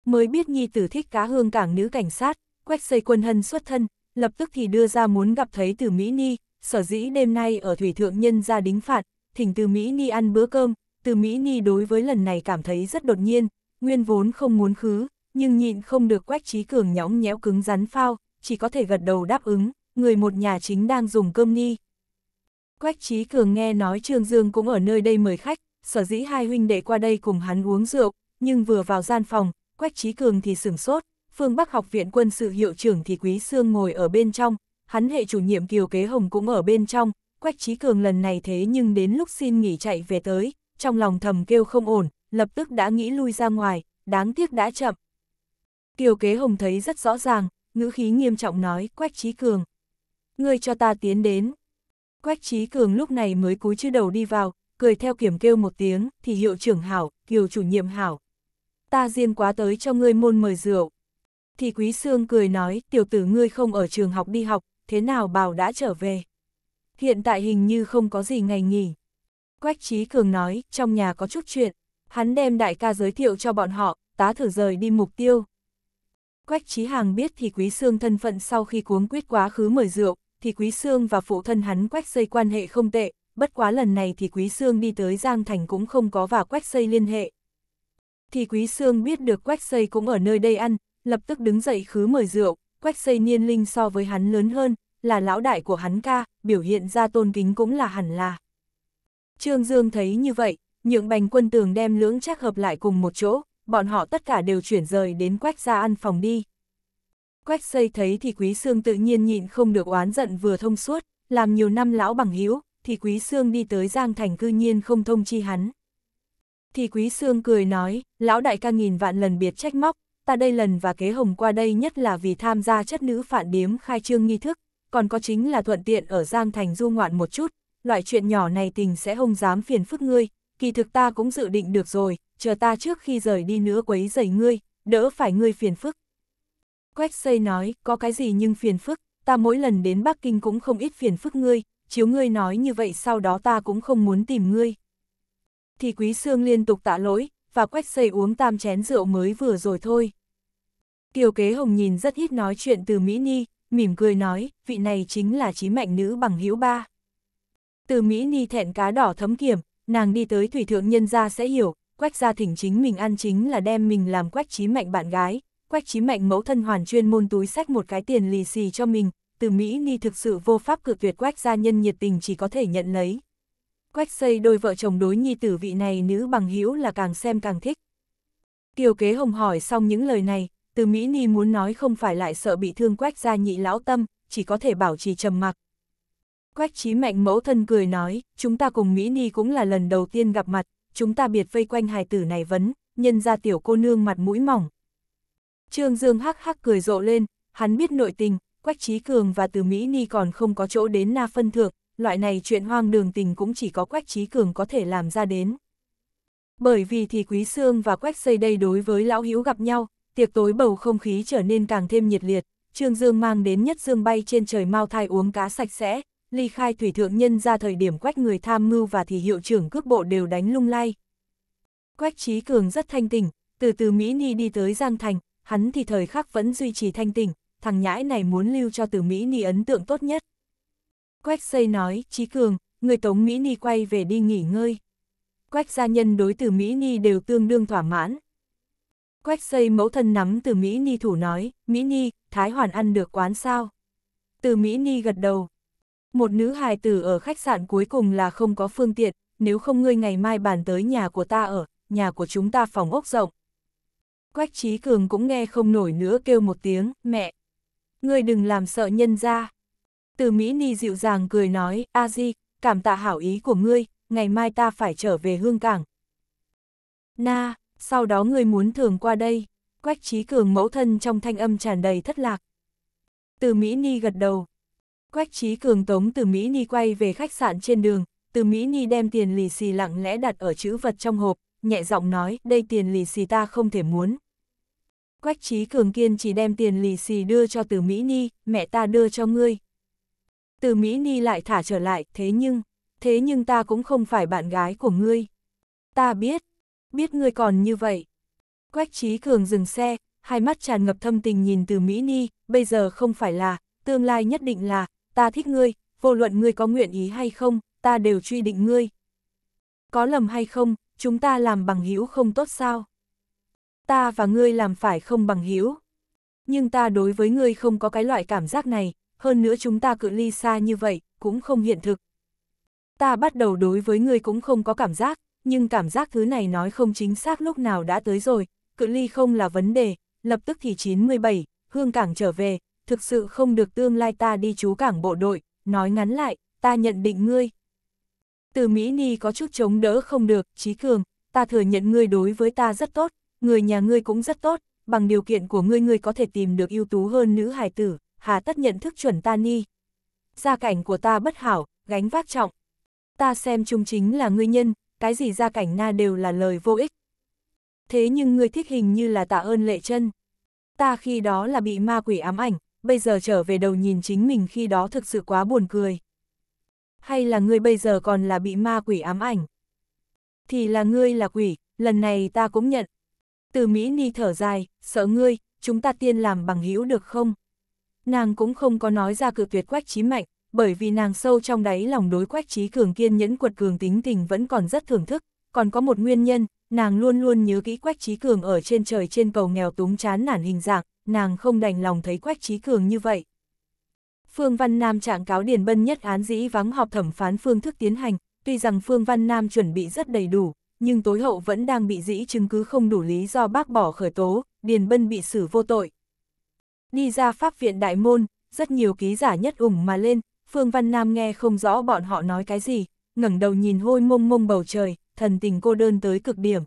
mới biết nhi tử thích cá hương cảng nữ cảnh sát, quách xây quân hân xuất thân, lập tức thì đưa ra muốn gặp thấy từ Mỹ Ni, sở dĩ đêm nay ở Thủy Thượng Nhân ra đính phạt, thỉnh từ Mỹ Ni ăn bữa cơm, từ Mỹ Ni đối với lần này cảm thấy rất đột nhiên, nguyên vốn không muốn khứ, nhưng nhịn không được quách trí cường nhõng nhẽo cứng rắn phao, chỉ có thể gật đầu đáp ứng, người một nhà chính đang dùng cơm ni. Quách trí cường nghe nói Trương Dương cũng ở nơi đây mời khách, sở dĩ hai huynh đệ qua đây cùng hắn uống rượu, nhưng vừa vào gian phòng, Quách Trí Cường thì sửng sốt, phương Bắc học viện quân sự hiệu trưởng thì Quý Sương ngồi ở bên trong, hắn hệ chủ nhiệm Kiều Kế Hồng cũng ở bên trong, Quách Trí Cường lần này thế nhưng đến lúc xin nghỉ chạy về tới, trong lòng thầm kêu không ổn, lập tức đã nghĩ lui ra ngoài, đáng tiếc đã chậm. Kiều Kế Hồng thấy rất rõ ràng, ngữ khí nghiêm trọng nói Quách Trí Cường. Ngươi cho ta tiến đến. Quách Trí Cường lúc này mới cúi chư đầu đi vào, cười theo kiểm kêu một tiếng, thì hiệu trưởng hảo, kiều chủ nhiệm hảo, ta riêng quá tới cho ngươi môn mời rượu. Thì Quý Sương cười nói, tiểu tử ngươi không ở trường học đi học, thế nào bảo đã trở về. Hiện tại hình như không có gì ngày nghỉ. Quách Trí Cường nói, trong nhà có chút chuyện, hắn đem đại ca giới thiệu cho bọn họ, tá thử rời đi mục tiêu. Quách Trí Hàng biết thì Quý Sương thân phận sau khi cuống quyết quá khứ mời rượu, thì Quý Sương và phụ thân hắn Quách Xây quan hệ không tệ, bất quá lần này thì Quý Sương đi tới Giang Thành cũng không có và Quách Xây liên hệ thì Quý Sương biết được Quách Xây cũng ở nơi đây ăn, lập tức đứng dậy khứ mời rượu, Quách Xây niên linh so với hắn lớn hơn, là lão đại của hắn ca, biểu hiện ra tôn kính cũng là hẳn là. Trương Dương thấy như vậy, nhượng bành quân tường đem lưỡng chắc hợp lại cùng một chỗ, bọn họ tất cả đều chuyển rời đến Quách ra ăn phòng đi. Quách xây thấy thì Quý Sương tự nhiên nhịn không được oán giận vừa thông suốt, làm nhiều năm lão bằng hữu thì Quý Sương đi tới Giang Thành cư nhiên không thông chi hắn. Thì Quý Sương cười nói, lão đại ca nghìn vạn lần biệt trách móc, ta đây lần và kế hồng qua đây nhất là vì tham gia chất nữ phản điếm khai trương nghi thức, còn có chính là thuận tiện ở Giang Thành du ngoạn một chút, loại chuyện nhỏ này tình sẽ không dám phiền phức ngươi, kỳ thực ta cũng dự định được rồi, chờ ta trước khi rời đi nữa quấy rầy ngươi, đỡ phải ngươi phiền phức. Quách xây nói, có cái gì nhưng phiền phức, ta mỗi lần đến Bắc Kinh cũng không ít phiền phức ngươi, chiếu ngươi nói như vậy sau đó ta cũng không muốn tìm ngươi thì Quý Sương liên tục tạ lỗi, và quách xây uống tam chén rượu mới vừa rồi thôi. Kiều Kế Hồng nhìn rất ít nói chuyện từ Mỹ Ni, mỉm cười nói, vị này chính là trí mạnh nữ bằng hữu ba. Từ Mỹ Ni thẹn cá đỏ thấm kiểm, nàng đi tới thủy thượng nhân gia sẽ hiểu, quách gia thỉnh chính mình ăn chính là đem mình làm quách trí mạnh bạn gái, quách trí mạnh mẫu thân hoàn chuyên môn túi sách một cái tiền lì xì cho mình, từ Mỹ Ni thực sự vô pháp cự tuyệt quách gia nhân nhiệt tình chỉ có thể nhận lấy, quách xây đôi vợ chồng đối nhi tử vị này nữ bằng hữu là càng xem càng thích. Kiều kế hồng hỏi xong những lời này, từ Mỹ Ni muốn nói không phải lại sợ bị thương quách gia nhị lão tâm, chỉ có thể bảo trì trầm mặc. Quách trí mạnh mẫu thân cười nói, chúng ta cùng Mỹ Ni cũng là lần đầu tiên gặp mặt, chúng ta biệt vây quanh hài tử này vấn, nhân ra tiểu cô nương mặt mũi mỏng. Trương Dương hắc hắc cười rộ lên, hắn biết nội tình, Quách Trí Cường và Từ Mỹ Ni còn không có chỗ đến na phân thượng, loại này chuyện hoang đường tình cũng chỉ có Quách Trí Cường có thể làm ra đến. Bởi vì thì Quý Sương và Quách Xây đây đối với Lão Hữu gặp nhau, tiệc tối bầu không khí trở nên càng thêm nhiệt liệt, Trương Dương mang đến nhất dương bay trên trời mau thai uống cá sạch sẽ, ly khai thủy thượng nhân ra thời điểm Quách người tham mưu và thì hiệu trưởng cước bộ đều đánh lung lay. Quách Trí Cường rất thanh tỉnh, từ từ Mỹ Ni đi tới Giang Thành, hắn thì thời khắc vẫn duy trì thanh tỉnh, thằng nhãi này muốn lưu cho từ Mỹ Ni ấn tượng tốt nhất. Quách xây nói, Trí Cường, người Tống Mỹ Ni quay về đi nghỉ ngơi. Quách gia nhân đối từ Mỹ Ni đều tương đương thỏa mãn. Quách xây mẫu thân nắm từ Mỹ Ni thủ nói, Mỹ Ni, Thái Hoàn ăn được quán sao? Từ Mỹ Ni gật đầu. Một nữ hài tử ở khách sạn cuối cùng là không có phương tiện, nếu không ngươi ngày mai bàn tới nhà của ta ở, nhà của chúng ta phòng ốc rộng. Quách Trí Cường cũng nghe không nổi nữa kêu một tiếng, mẹ. Ngươi đừng làm sợ nhân ra. Từ Mỹ Ni dịu dàng cười nói, A Di, cảm tạ hảo ý của ngươi, ngày mai ta phải trở về hương cảng. Na, sau đó ngươi muốn thường qua đây, quách trí cường mẫu thân trong thanh âm tràn đầy thất lạc. Từ Mỹ Ni gật đầu. Quách trí cường tống từ Mỹ Ni quay về khách sạn trên đường, từ Mỹ Ni đem tiền lì xì lặng lẽ đặt ở chữ vật trong hộp, nhẹ giọng nói, đây tiền lì xì ta không thể muốn. Quách trí cường kiên chỉ đem tiền lì xì đưa cho từ Mỹ Ni, mẹ ta đưa cho ngươi, từ Mỹ Ni lại thả trở lại, thế nhưng, thế nhưng ta cũng không phải bạn gái của ngươi. Ta biết, biết ngươi còn như vậy. Quách Chí cường dừng xe, hai mắt tràn ngập thâm tình nhìn từ Mỹ Ni, bây giờ không phải là, tương lai nhất định là, ta thích ngươi, vô luận ngươi có nguyện ý hay không, ta đều truy định ngươi. Có lầm hay không, chúng ta làm bằng hữu không tốt sao? Ta và ngươi làm phải không bằng hữu. Nhưng ta đối với ngươi không có cái loại cảm giác này, hơn nữa chúng ta cự ly xa như vậy, cũng không hiện thực. Ta bắt đầu đối với ngươi cũng không có cảm giác, nhưng cảm giác thứ này nói không chính xác lúc nào đã tới rồi, cự ly không là vấn đề, lập tức thì 97, hương cảng trở về, thực sự không được tương lai ta đi chú cảng bộ đội, nói ngắn lại, ta nhận định ngươi. Từ Mỹ Ni có chút chống đỡ không được, trí cường, ta thừa nhận ngươi đối với ta rất tốt, người nhà ngươi cũng rất tốt, bằng điều kiện của ngươi ngươi có thể tìm được ưu tú hơn nữ hài tử hà tất nhận thức chuẩn ta ni. Gia cảnh của ta bất hảo, gánh vác trọng. Ta xem trung chính là nguyên nhân, cái gì gia cảnh na đều là lời vô ích. Thế nhưng ngươi thích hình như là tạ ơn lệ chân. Ta khi đó là bị ma quỷ ám ảnh, bây giờ trở về đầu nhìn chính mình khi đó thực sự quá buồn cười. Hay là ngươi bây giờ còn là bị ma quỷ ám ảnh? Thì là ngươi là quỷ, lần này ta cũng nhận. Từ Mỹ Ni thở dài, sợ ngươi, chúng ta tiên làm bằng hữu được không? nàng cũng không có nói ra cự tuyệt quách trí mạnh, bởi vì nàng sâu trong đáy lòng đối quách trí cường kiên nhẫn quật cường tính tình vẫn còn rất thưởng thức, còn có một nguyên nhân, nàng luôn luôn nhớ kỹ quách trí cường ở trên trời trên cầu nghèo túng chán nản hình dạng, nàng không đành lòng thấy quách trí cường như vậy. Phương Văn Nam trạng cáo Điền Bân nhất án dĩ vắng họp thẩm phán phương thức tiến hành, tuy rằng Phương Văn Nam chuẩn bị rất đầy đủ, nhưng tối hậu vẫn đang bị dĩ chứng cứ không đủ lý do bác bỏ khởi tố, Điền Bân bị xử vô tội. Đi ra pháp viện đại môn, rất nhiều ký giả nhất ủng mà lên, Phương Văn Nam nghe không rõ bọn họ nói cái gì, ngẩng đầu nhìn hôi mông mông bầu trời, thần tình cô đơn tới cực điểm.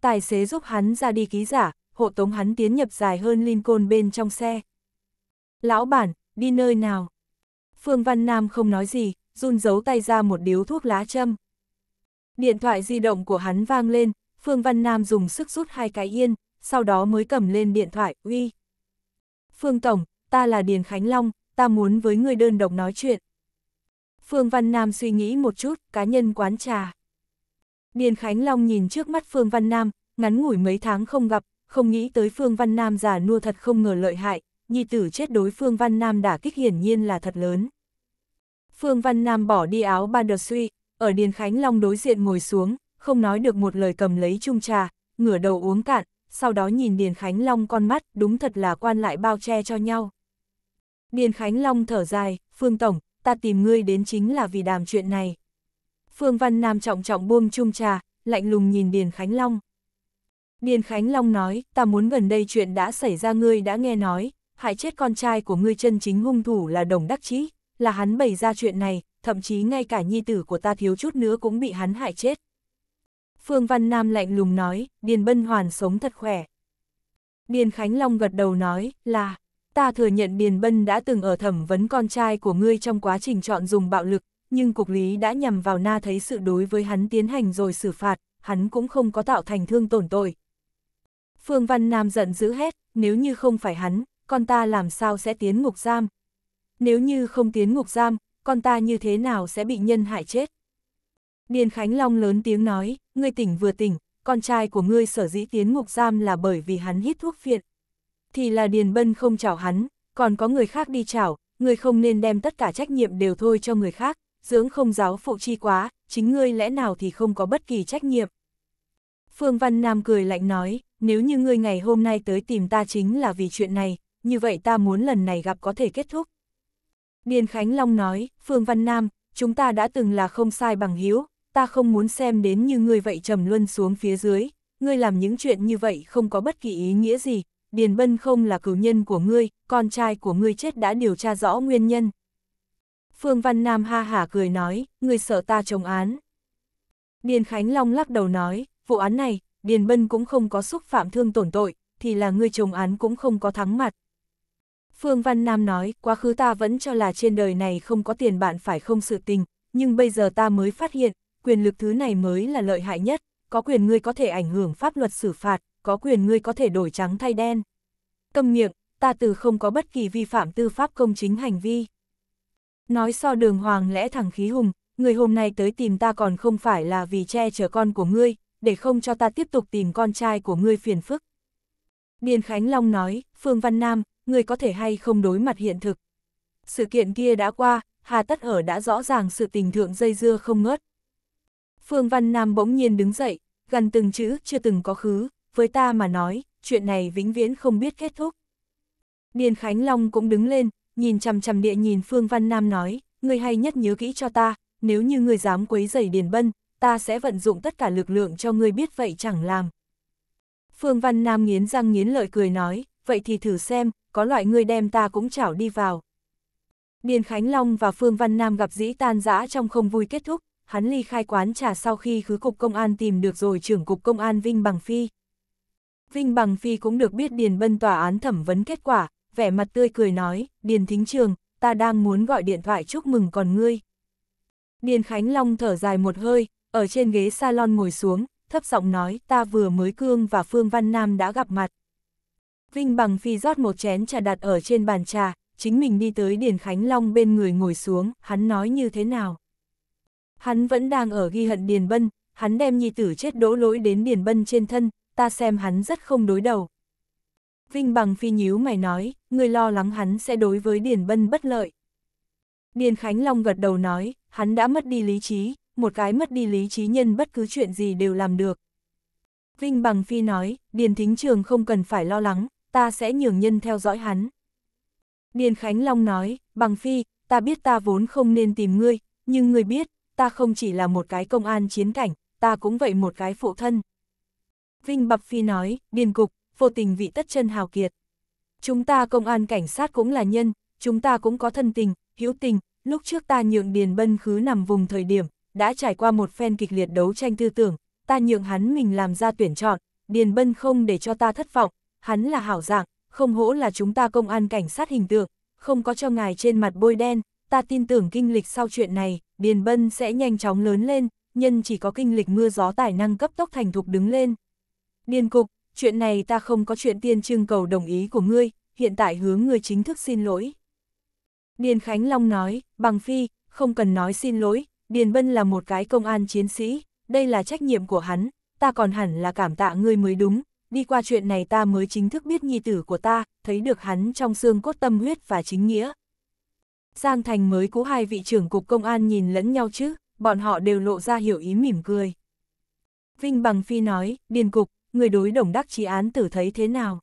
Tài xế giúp hắn ra đi ký giả, hộ tống hắn tiến nhập dài hơn Lincoln bên trong xe. Lão bản, đi nơi nào? Phương Văn Nam không nói gì, run giấu tay ra một điếu thuốc lá châm. Điện thoại di động của hắn vang lên, Phương Văn Nam dùng sức rút hai cái yên, sau đó mới cầm lên điện thoại, uy. Phương Tổng, ta là Điền Khánh Long, ta muốn với người đơn độc nói chuyện. Phương Văn Nam suy nghĩ một chút, cá nhân quán trà. Điền Khánh Long nhìn trước mắt Phương Văn Nam, ngắn ngủi mấy tháng không gặp, không nghĩ tới Phương Văn Nam già nua thật không ngờ lợi hại, nhi tử chết đối Phương Văn Nam đã kích hiển nhiên là thật lớn. Phương Văn Nam bỏ đi áo ba đợt suy, ở Điền Khánh Long đối diện ngồi xuống, không nói được một lời cầm lấy chung trà, ngửa đầu uống cạn, sau đó nhìn Điền Khánh Long con mắt, đúng thật là quan lại bao che cho nhau. Điền Khánh Long thở dài, Phương Tổng, ta tìm ngươi đến chính là vì đàm chuyện này. Phương Văn Nam trọng trọng buông chung trà, lạnh lùng nhìn Điền Khánh Long. Điền Khánh Long nói, ta muốn gần đây chuyện đã xảy ra ngươi đã nghe nói, hại chết con trai của ngươi chân chính hung thủ là Đồng Đắc Chí, là hắn bày ra chuyện này, thậm chí ngay cả nhi tử của ta thiếu chút nữa cũng bị hắn hại chết. Phương Văn Nam lạnh lùng nói, Điền Bân Hoàn sống thật khỏe. Điền Khánh Long gật đầu nói, là, ta thừa nhận Điền Bân đã từng ở thẩm vấn con trai của ngươi trong quá trình chọn dùng bạo lực, nhưng cục lý đã nhằm vào na thấy sự đối với hắn tiến hành rồi xử phạt, hắn cũng không có tạo thành thương tổn tội. Phương Văn Nam giận dữ hết, nếu như không phải hắn, con ta làm sao sẽ tiến ngục giam? Nếu như không tiến ngục giam, con ta như thế nào sẽ bị nhân hại chết? Điền Khánh Long lớn tiếng nói, ngươi tỉnh vừa tỉnh, con trai của ngươi sở dĩ tiến ngục giam là bởi vì hắn hít thuốc phiện. Thì là Điền Bân không chảo hắn, còn có người khác đi chảo, ngươi không nên đem tất cả trách nhiệm đều thôi cho người khác, dưỡng không giáo phụ chi quá, chính ngươi lẽ nào thì không có bất kỳ trách nhiệm. Phương Văn Nam cười lạnh nói, nếu như ngươi ngày hôm nay tới tìm ta chính là vì chuyện này, như vậy ta muốn lần này gặp có thể kết thúc. Điền Khánh Long nói, Phương Văn Nam, chúng ta đã từng là không sai bằng hiếu, ta không muốn xem đến như ngươi vậy trầm luân xuống phía dưới, ngươi làm những chuyện như vậy không có bất kỳ ý nghĩa gì, Điền Bân không là cử nhân của ngươi, con trai của ngươi chết đã điều tra rõ nguyên nhân. Phương Văn Nam ha hả cười nói, ngươi sợ ta chồng án. Điền Khánh Long lắc đầu nói, vụ án này, Điền Bân cũng không có xúc phạm thương tổn tội, thì là ngươi chồng án cũng không có thắng mặt. Phương Văn Nam nói, quá khứ ta vẫn cho là trên đời này không có tiền bạn phải không sự tình, nhưng bây giờ ta mới phát hiện, quyền lực thứ này mới là lợi hại nhất, có quyền ngươi có thể ảnh hưởng pháp luật xử phạt, có quyền ngươi có thể đổi trắng thay đen. Câm miệng, ta từ không có bất kỳ vi phạm tư pháp công chính hành vi. Nói so đường hoàng lẽ thẳng khí hùng, người hôm nay tới tìm ta còn không phải là vì che chở con của ngươi, để không cho ta tiếp tục tìm con trai của ngươi phiền phức. Điền Khánh Long nói, Phương Văn Nam, ngươi có thể hay không đối mặt hiện thực. Sự kiện kia đã qua, hà tất Hở đã rõ ràng sự tình thượng dây dưa không ngớt. Phương Văn Nam bỗng nhiên đứng dậy, gần từng chữ chưa từng có khứ, với ta mà nói, chuyện này vĩnh viễn không biết kết thúc. Điền Khánh Long cũng đứng lên, nhìn chằm chằm địa nhìn Phương Văn Nam nói, người hay nhất nhớ kỹ cho ta, nếu như người dám quấy rầy Điền Bân, ta sẽ vận dụng tất cả lực lượng cho người biết vậy chẳng làm. Phương Văn Nam nghiến răng nghiến lợi cười nói, vậy thì thử xem, có loại người đem ta cũng chảo đi vào. Điền Khánh Long và Phương Văn Nam gặp dĩ tan dã trong không vui kết thúc, hắn ly khai quán trà sau khi khứ cục công an tìm được rồi trưởng cục công an Vinh Bằng Phi. Vinh Bằng Phi cũng được biết Điền Bân tòa án thẩm vấn kết quả, vẻ mặt tươi cười nói, Điền Thính Trường, ta đang muốn gọi điện thoại chúc mừng còn ngươi. Điền Khánh Long thở dài một hơi, ở trên ghế salon ngồi xuống, thấp giọng nói ta vừa mới Cương và Phương Văn Nam đã gặp mặt. Vinh Bằng Phi rót một chén trà đặt ở trên bàn trà, chính mình đi tới Điền Khánh Long bên người ngồi xuống, hắn nói như thế nào. Hắn vẫn đang ở ghi hận Điền Bân, hắn đem nhi tử chết đỗ lỗi đến Điền Bân trên thân, ta xem hắn rất không đối đầu. Vinh Bằng Phi nhíu mày nói, người lo lắng hắn sẽ đối với Điền Bân bất lợi. Điền Khánh Long gật đầu nói, hắn đã mất đi lý trí, một cái mất đi lý trí nhân bất cứ chuyện gì đều làm được. Vinh Bằng Phi nói, Điền Thính Trường không cần phải lo lắng, ta sẽ nhường nhân theo dõi hắn. Điền Khánh Long nói, Bằng Phi, ta biết ta vốn không nên tìm ngươi, nhưng ngươi biết, ta không chỉ là một cái công an chiến cảnh, ta cũng vậy một cái phụ thân. Vinh Bập Phi nói, điền cục, vô tình vị tất chân hào kiệt. Chúng ta công an cảnh sát cũng là nhân, chúng ta cũng có thân tình, hữu tình, lúc trước ta nhượng Điền Bân Khứ nằm vùng thời điểm, đã trải qua một phen kịch liệt đấu tranh tư tưởng, ta nhượng hắn mình làm ra tuyển chọn, Điền Bân không để cho ta thất vọng, hắn là hảo dạng, không hỗ là chúng ta công an cảnh sát hình tượng, không có cho ngài trên mặt bôi đen, ta tin tưởng kinh lịch sau chuyện này, Điền Bân sẽ nhanh chóng lớn lên, nhân chỉ có kinh lịch mưa gió tài năng cấp tốc thành thục đứng lên. Điền Cục, chuyện này ta không có chuyện tiên trưng cầu đồng ý của ngươi, hiện tại hướng ngươi chính thức xin lỗi. Điền Khánh Long nói, bằng phi, không cần nói xin lỗi, Điền Bân là một cái công an chiến sĩ, đây là trách nhiệm của hắn, ta còn hẳn là cảm tạ ngươi mới đúng, đi qua chuyện này ta mới chính thức biết nhi tử của ta, thấy được hắn trong xương cốt tâm huyết và chính nghĩa. Giang Thành mới cũ hai vị trưởng cục công an nhìn lẫn nhau chứ, bọn họ đều lộ ra hiểu ý mỉm cười. Vinh Bằng Phi nói, Điền Cục, người đối đồng đắc trí án tử thấy thế nào?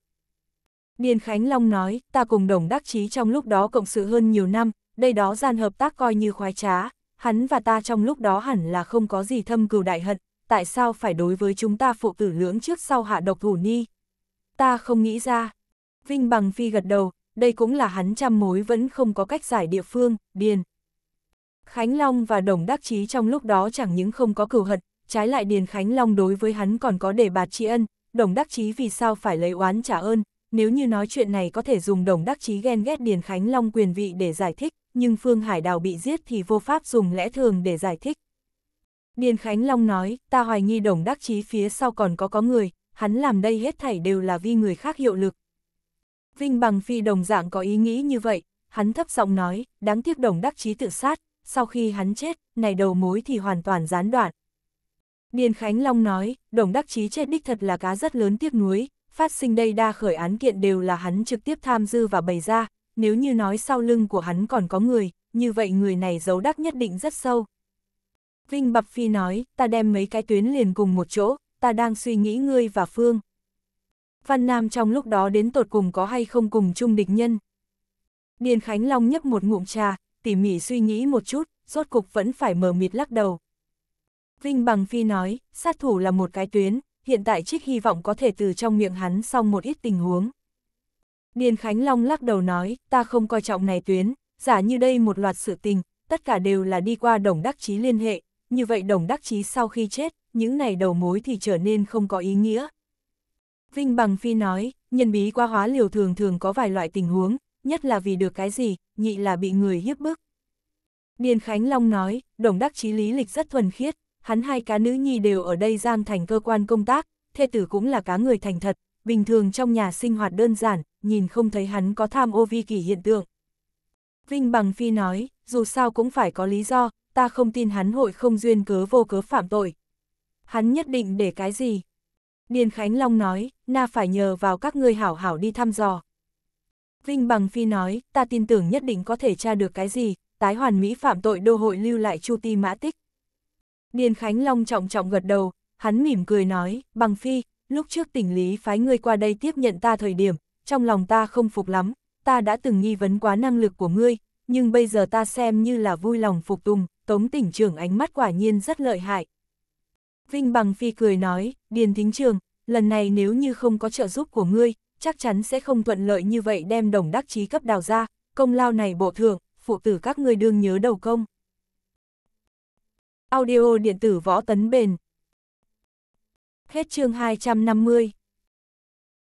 Điền Khánh Long nói, ta cùng đồng đắc trí trong lúc đó cộng sự hơn nhiều năm, đây đó gian hợp tác coi như khoái trá, hắn và ta trong lúc đó hẳn là không có gì thâm cừu đại hận, tại sao phải đối với chúng ta phụ tử lưỡng trước sau hạ độc thủ ni? Ta không nghĩ ra. Vinh Bằng Phi gật đầu, đây cũng là hắn trăm mối vẫn không có cách giải địa phương, điền. Khánh Long và Đồng Đắc Chí trong lúc đó chẳng những không có cửu hận, trái lại Điền Khánh Long đối với hắn còn có để bạt tri ân, Đồng Đắc Chí vì sao phải lấy oán trả ơn, nếu như nói chuyện này có thể dùng Đồng Đắc Chí ghen ghét Điền Khánh Long quyền vị để giải thích, nhưng Phương Hải Đào bị giết thì vô pháp dùng lẽ thường để giải thích. Điền Khánh Long nói, ta hoài nghi Đồng Đắc Chí phía sau còn có có người, hắn làm đây hết thảy đều là vì người khác hiệu lực, Vinh Bằng Phi đồng dạng có ý nghĩ như vậy, hắn thấp giọng nói, đáng tiếc đồng đắc chí tự sát, sau khi hắn chết, này đầu mối thì hoàn toàn gián đoạn. Điền Khánh Long nói, đồng đắc chí chết đích thật là cá rất lớn tiếc nuối, phát sinh đây đa khởi án kiện đều là hắn trực tiếp tham dư và bày ra, nếu như nói sau lưng của hắn còn có người, như vậy người này giấu đắc nhất định rất sâu. Vinh Bập Phi nói, ta đem mấy cái tuyến liền cùng một chỗ, ta đang suy nghĩ ngươi và Phương, Văn Nam trong lúc đó đến tột cùng có hay không cùng chung địch nhân. Điền Khánh Long nhấp một ngụm trà, tỉ mỉ suy nghĩ một chút, rốt cục vẫn phải mở mịt lắc đầu. Vinh Bằng Phi nói, sát thủ là một cái tuyến, hiện tại trích hy vọng có thể từ trong miệng hắn xong một ít tình huống. Điền Khánh Long lắc đầu nói, ta không coi trọng này tuyến, giả như đây một loạt sự tình, tất cả đều là đi qua đồng đắc chí liên hệ, như vậy đồng đắc chí sau khi chết, những này đầu mối thì trở nên không có ý nghĩa. Vinh Bằng Phi nói, nhân bí quá hóa liều thường thường có vài loại tình huống, nhất là vì được cái gì, nhị là bị người hiếp bức. Điền Khánh Long nói, đồng đắc chí lý lịch rất thuần khiết, hắn hai cá nữ nhi đều ở đây giang thành cơ quan công tác, thê tử cũng là cá người thành thật, bình thường trong nhà sinh hoạt đơn giản, nhìn không thấy hắn có tham ô vi kỷ hiện tượng. Vinh Bằng Phi nói, dù sao cũng phải có lý do, ta không tin hắn hội không duyên cớ vô cớ phạm tội. Hắn nhất định để cái gì? Điền Khánh Long nói, na phải nhờ vào các ngươi hảo hảo đi thăm dò. Vinh Bằng Phi nói, ta tin tưởng nhất định có thể tra được cái gì, tái hoàn mỹ phạm tội đô hội lưu lại chu ti mã tích. Điền Khánh Long trọng trọng gật đầu, hắn mỉm cười nói, Bằng Phi, lúc trước tỉnh lý phái ngươi qua đây tiếp nhận ta thời điểm, trong lòng ta không phục lắm, ta đã từng nghi vấn quá năng lực của ngươi, nhưng bây giờ ta xem như là vui lòng phục tùng, tống tỉnh trưởng ánh mắt quả nhiên rất lợi hại, Vinh Bằng Phi cười nói, Điền Thính Trường, lần này nếu như không có trợ giúp của ngươi, chắc chắn sẽ không thuận lợi như vậy đem đồng đắc trí cấp đào ra, công lao này bộ thưởng, phụ tử các ngươi đương nhớ đầu công. Audio điện tử võ tấn bền Hết chương 250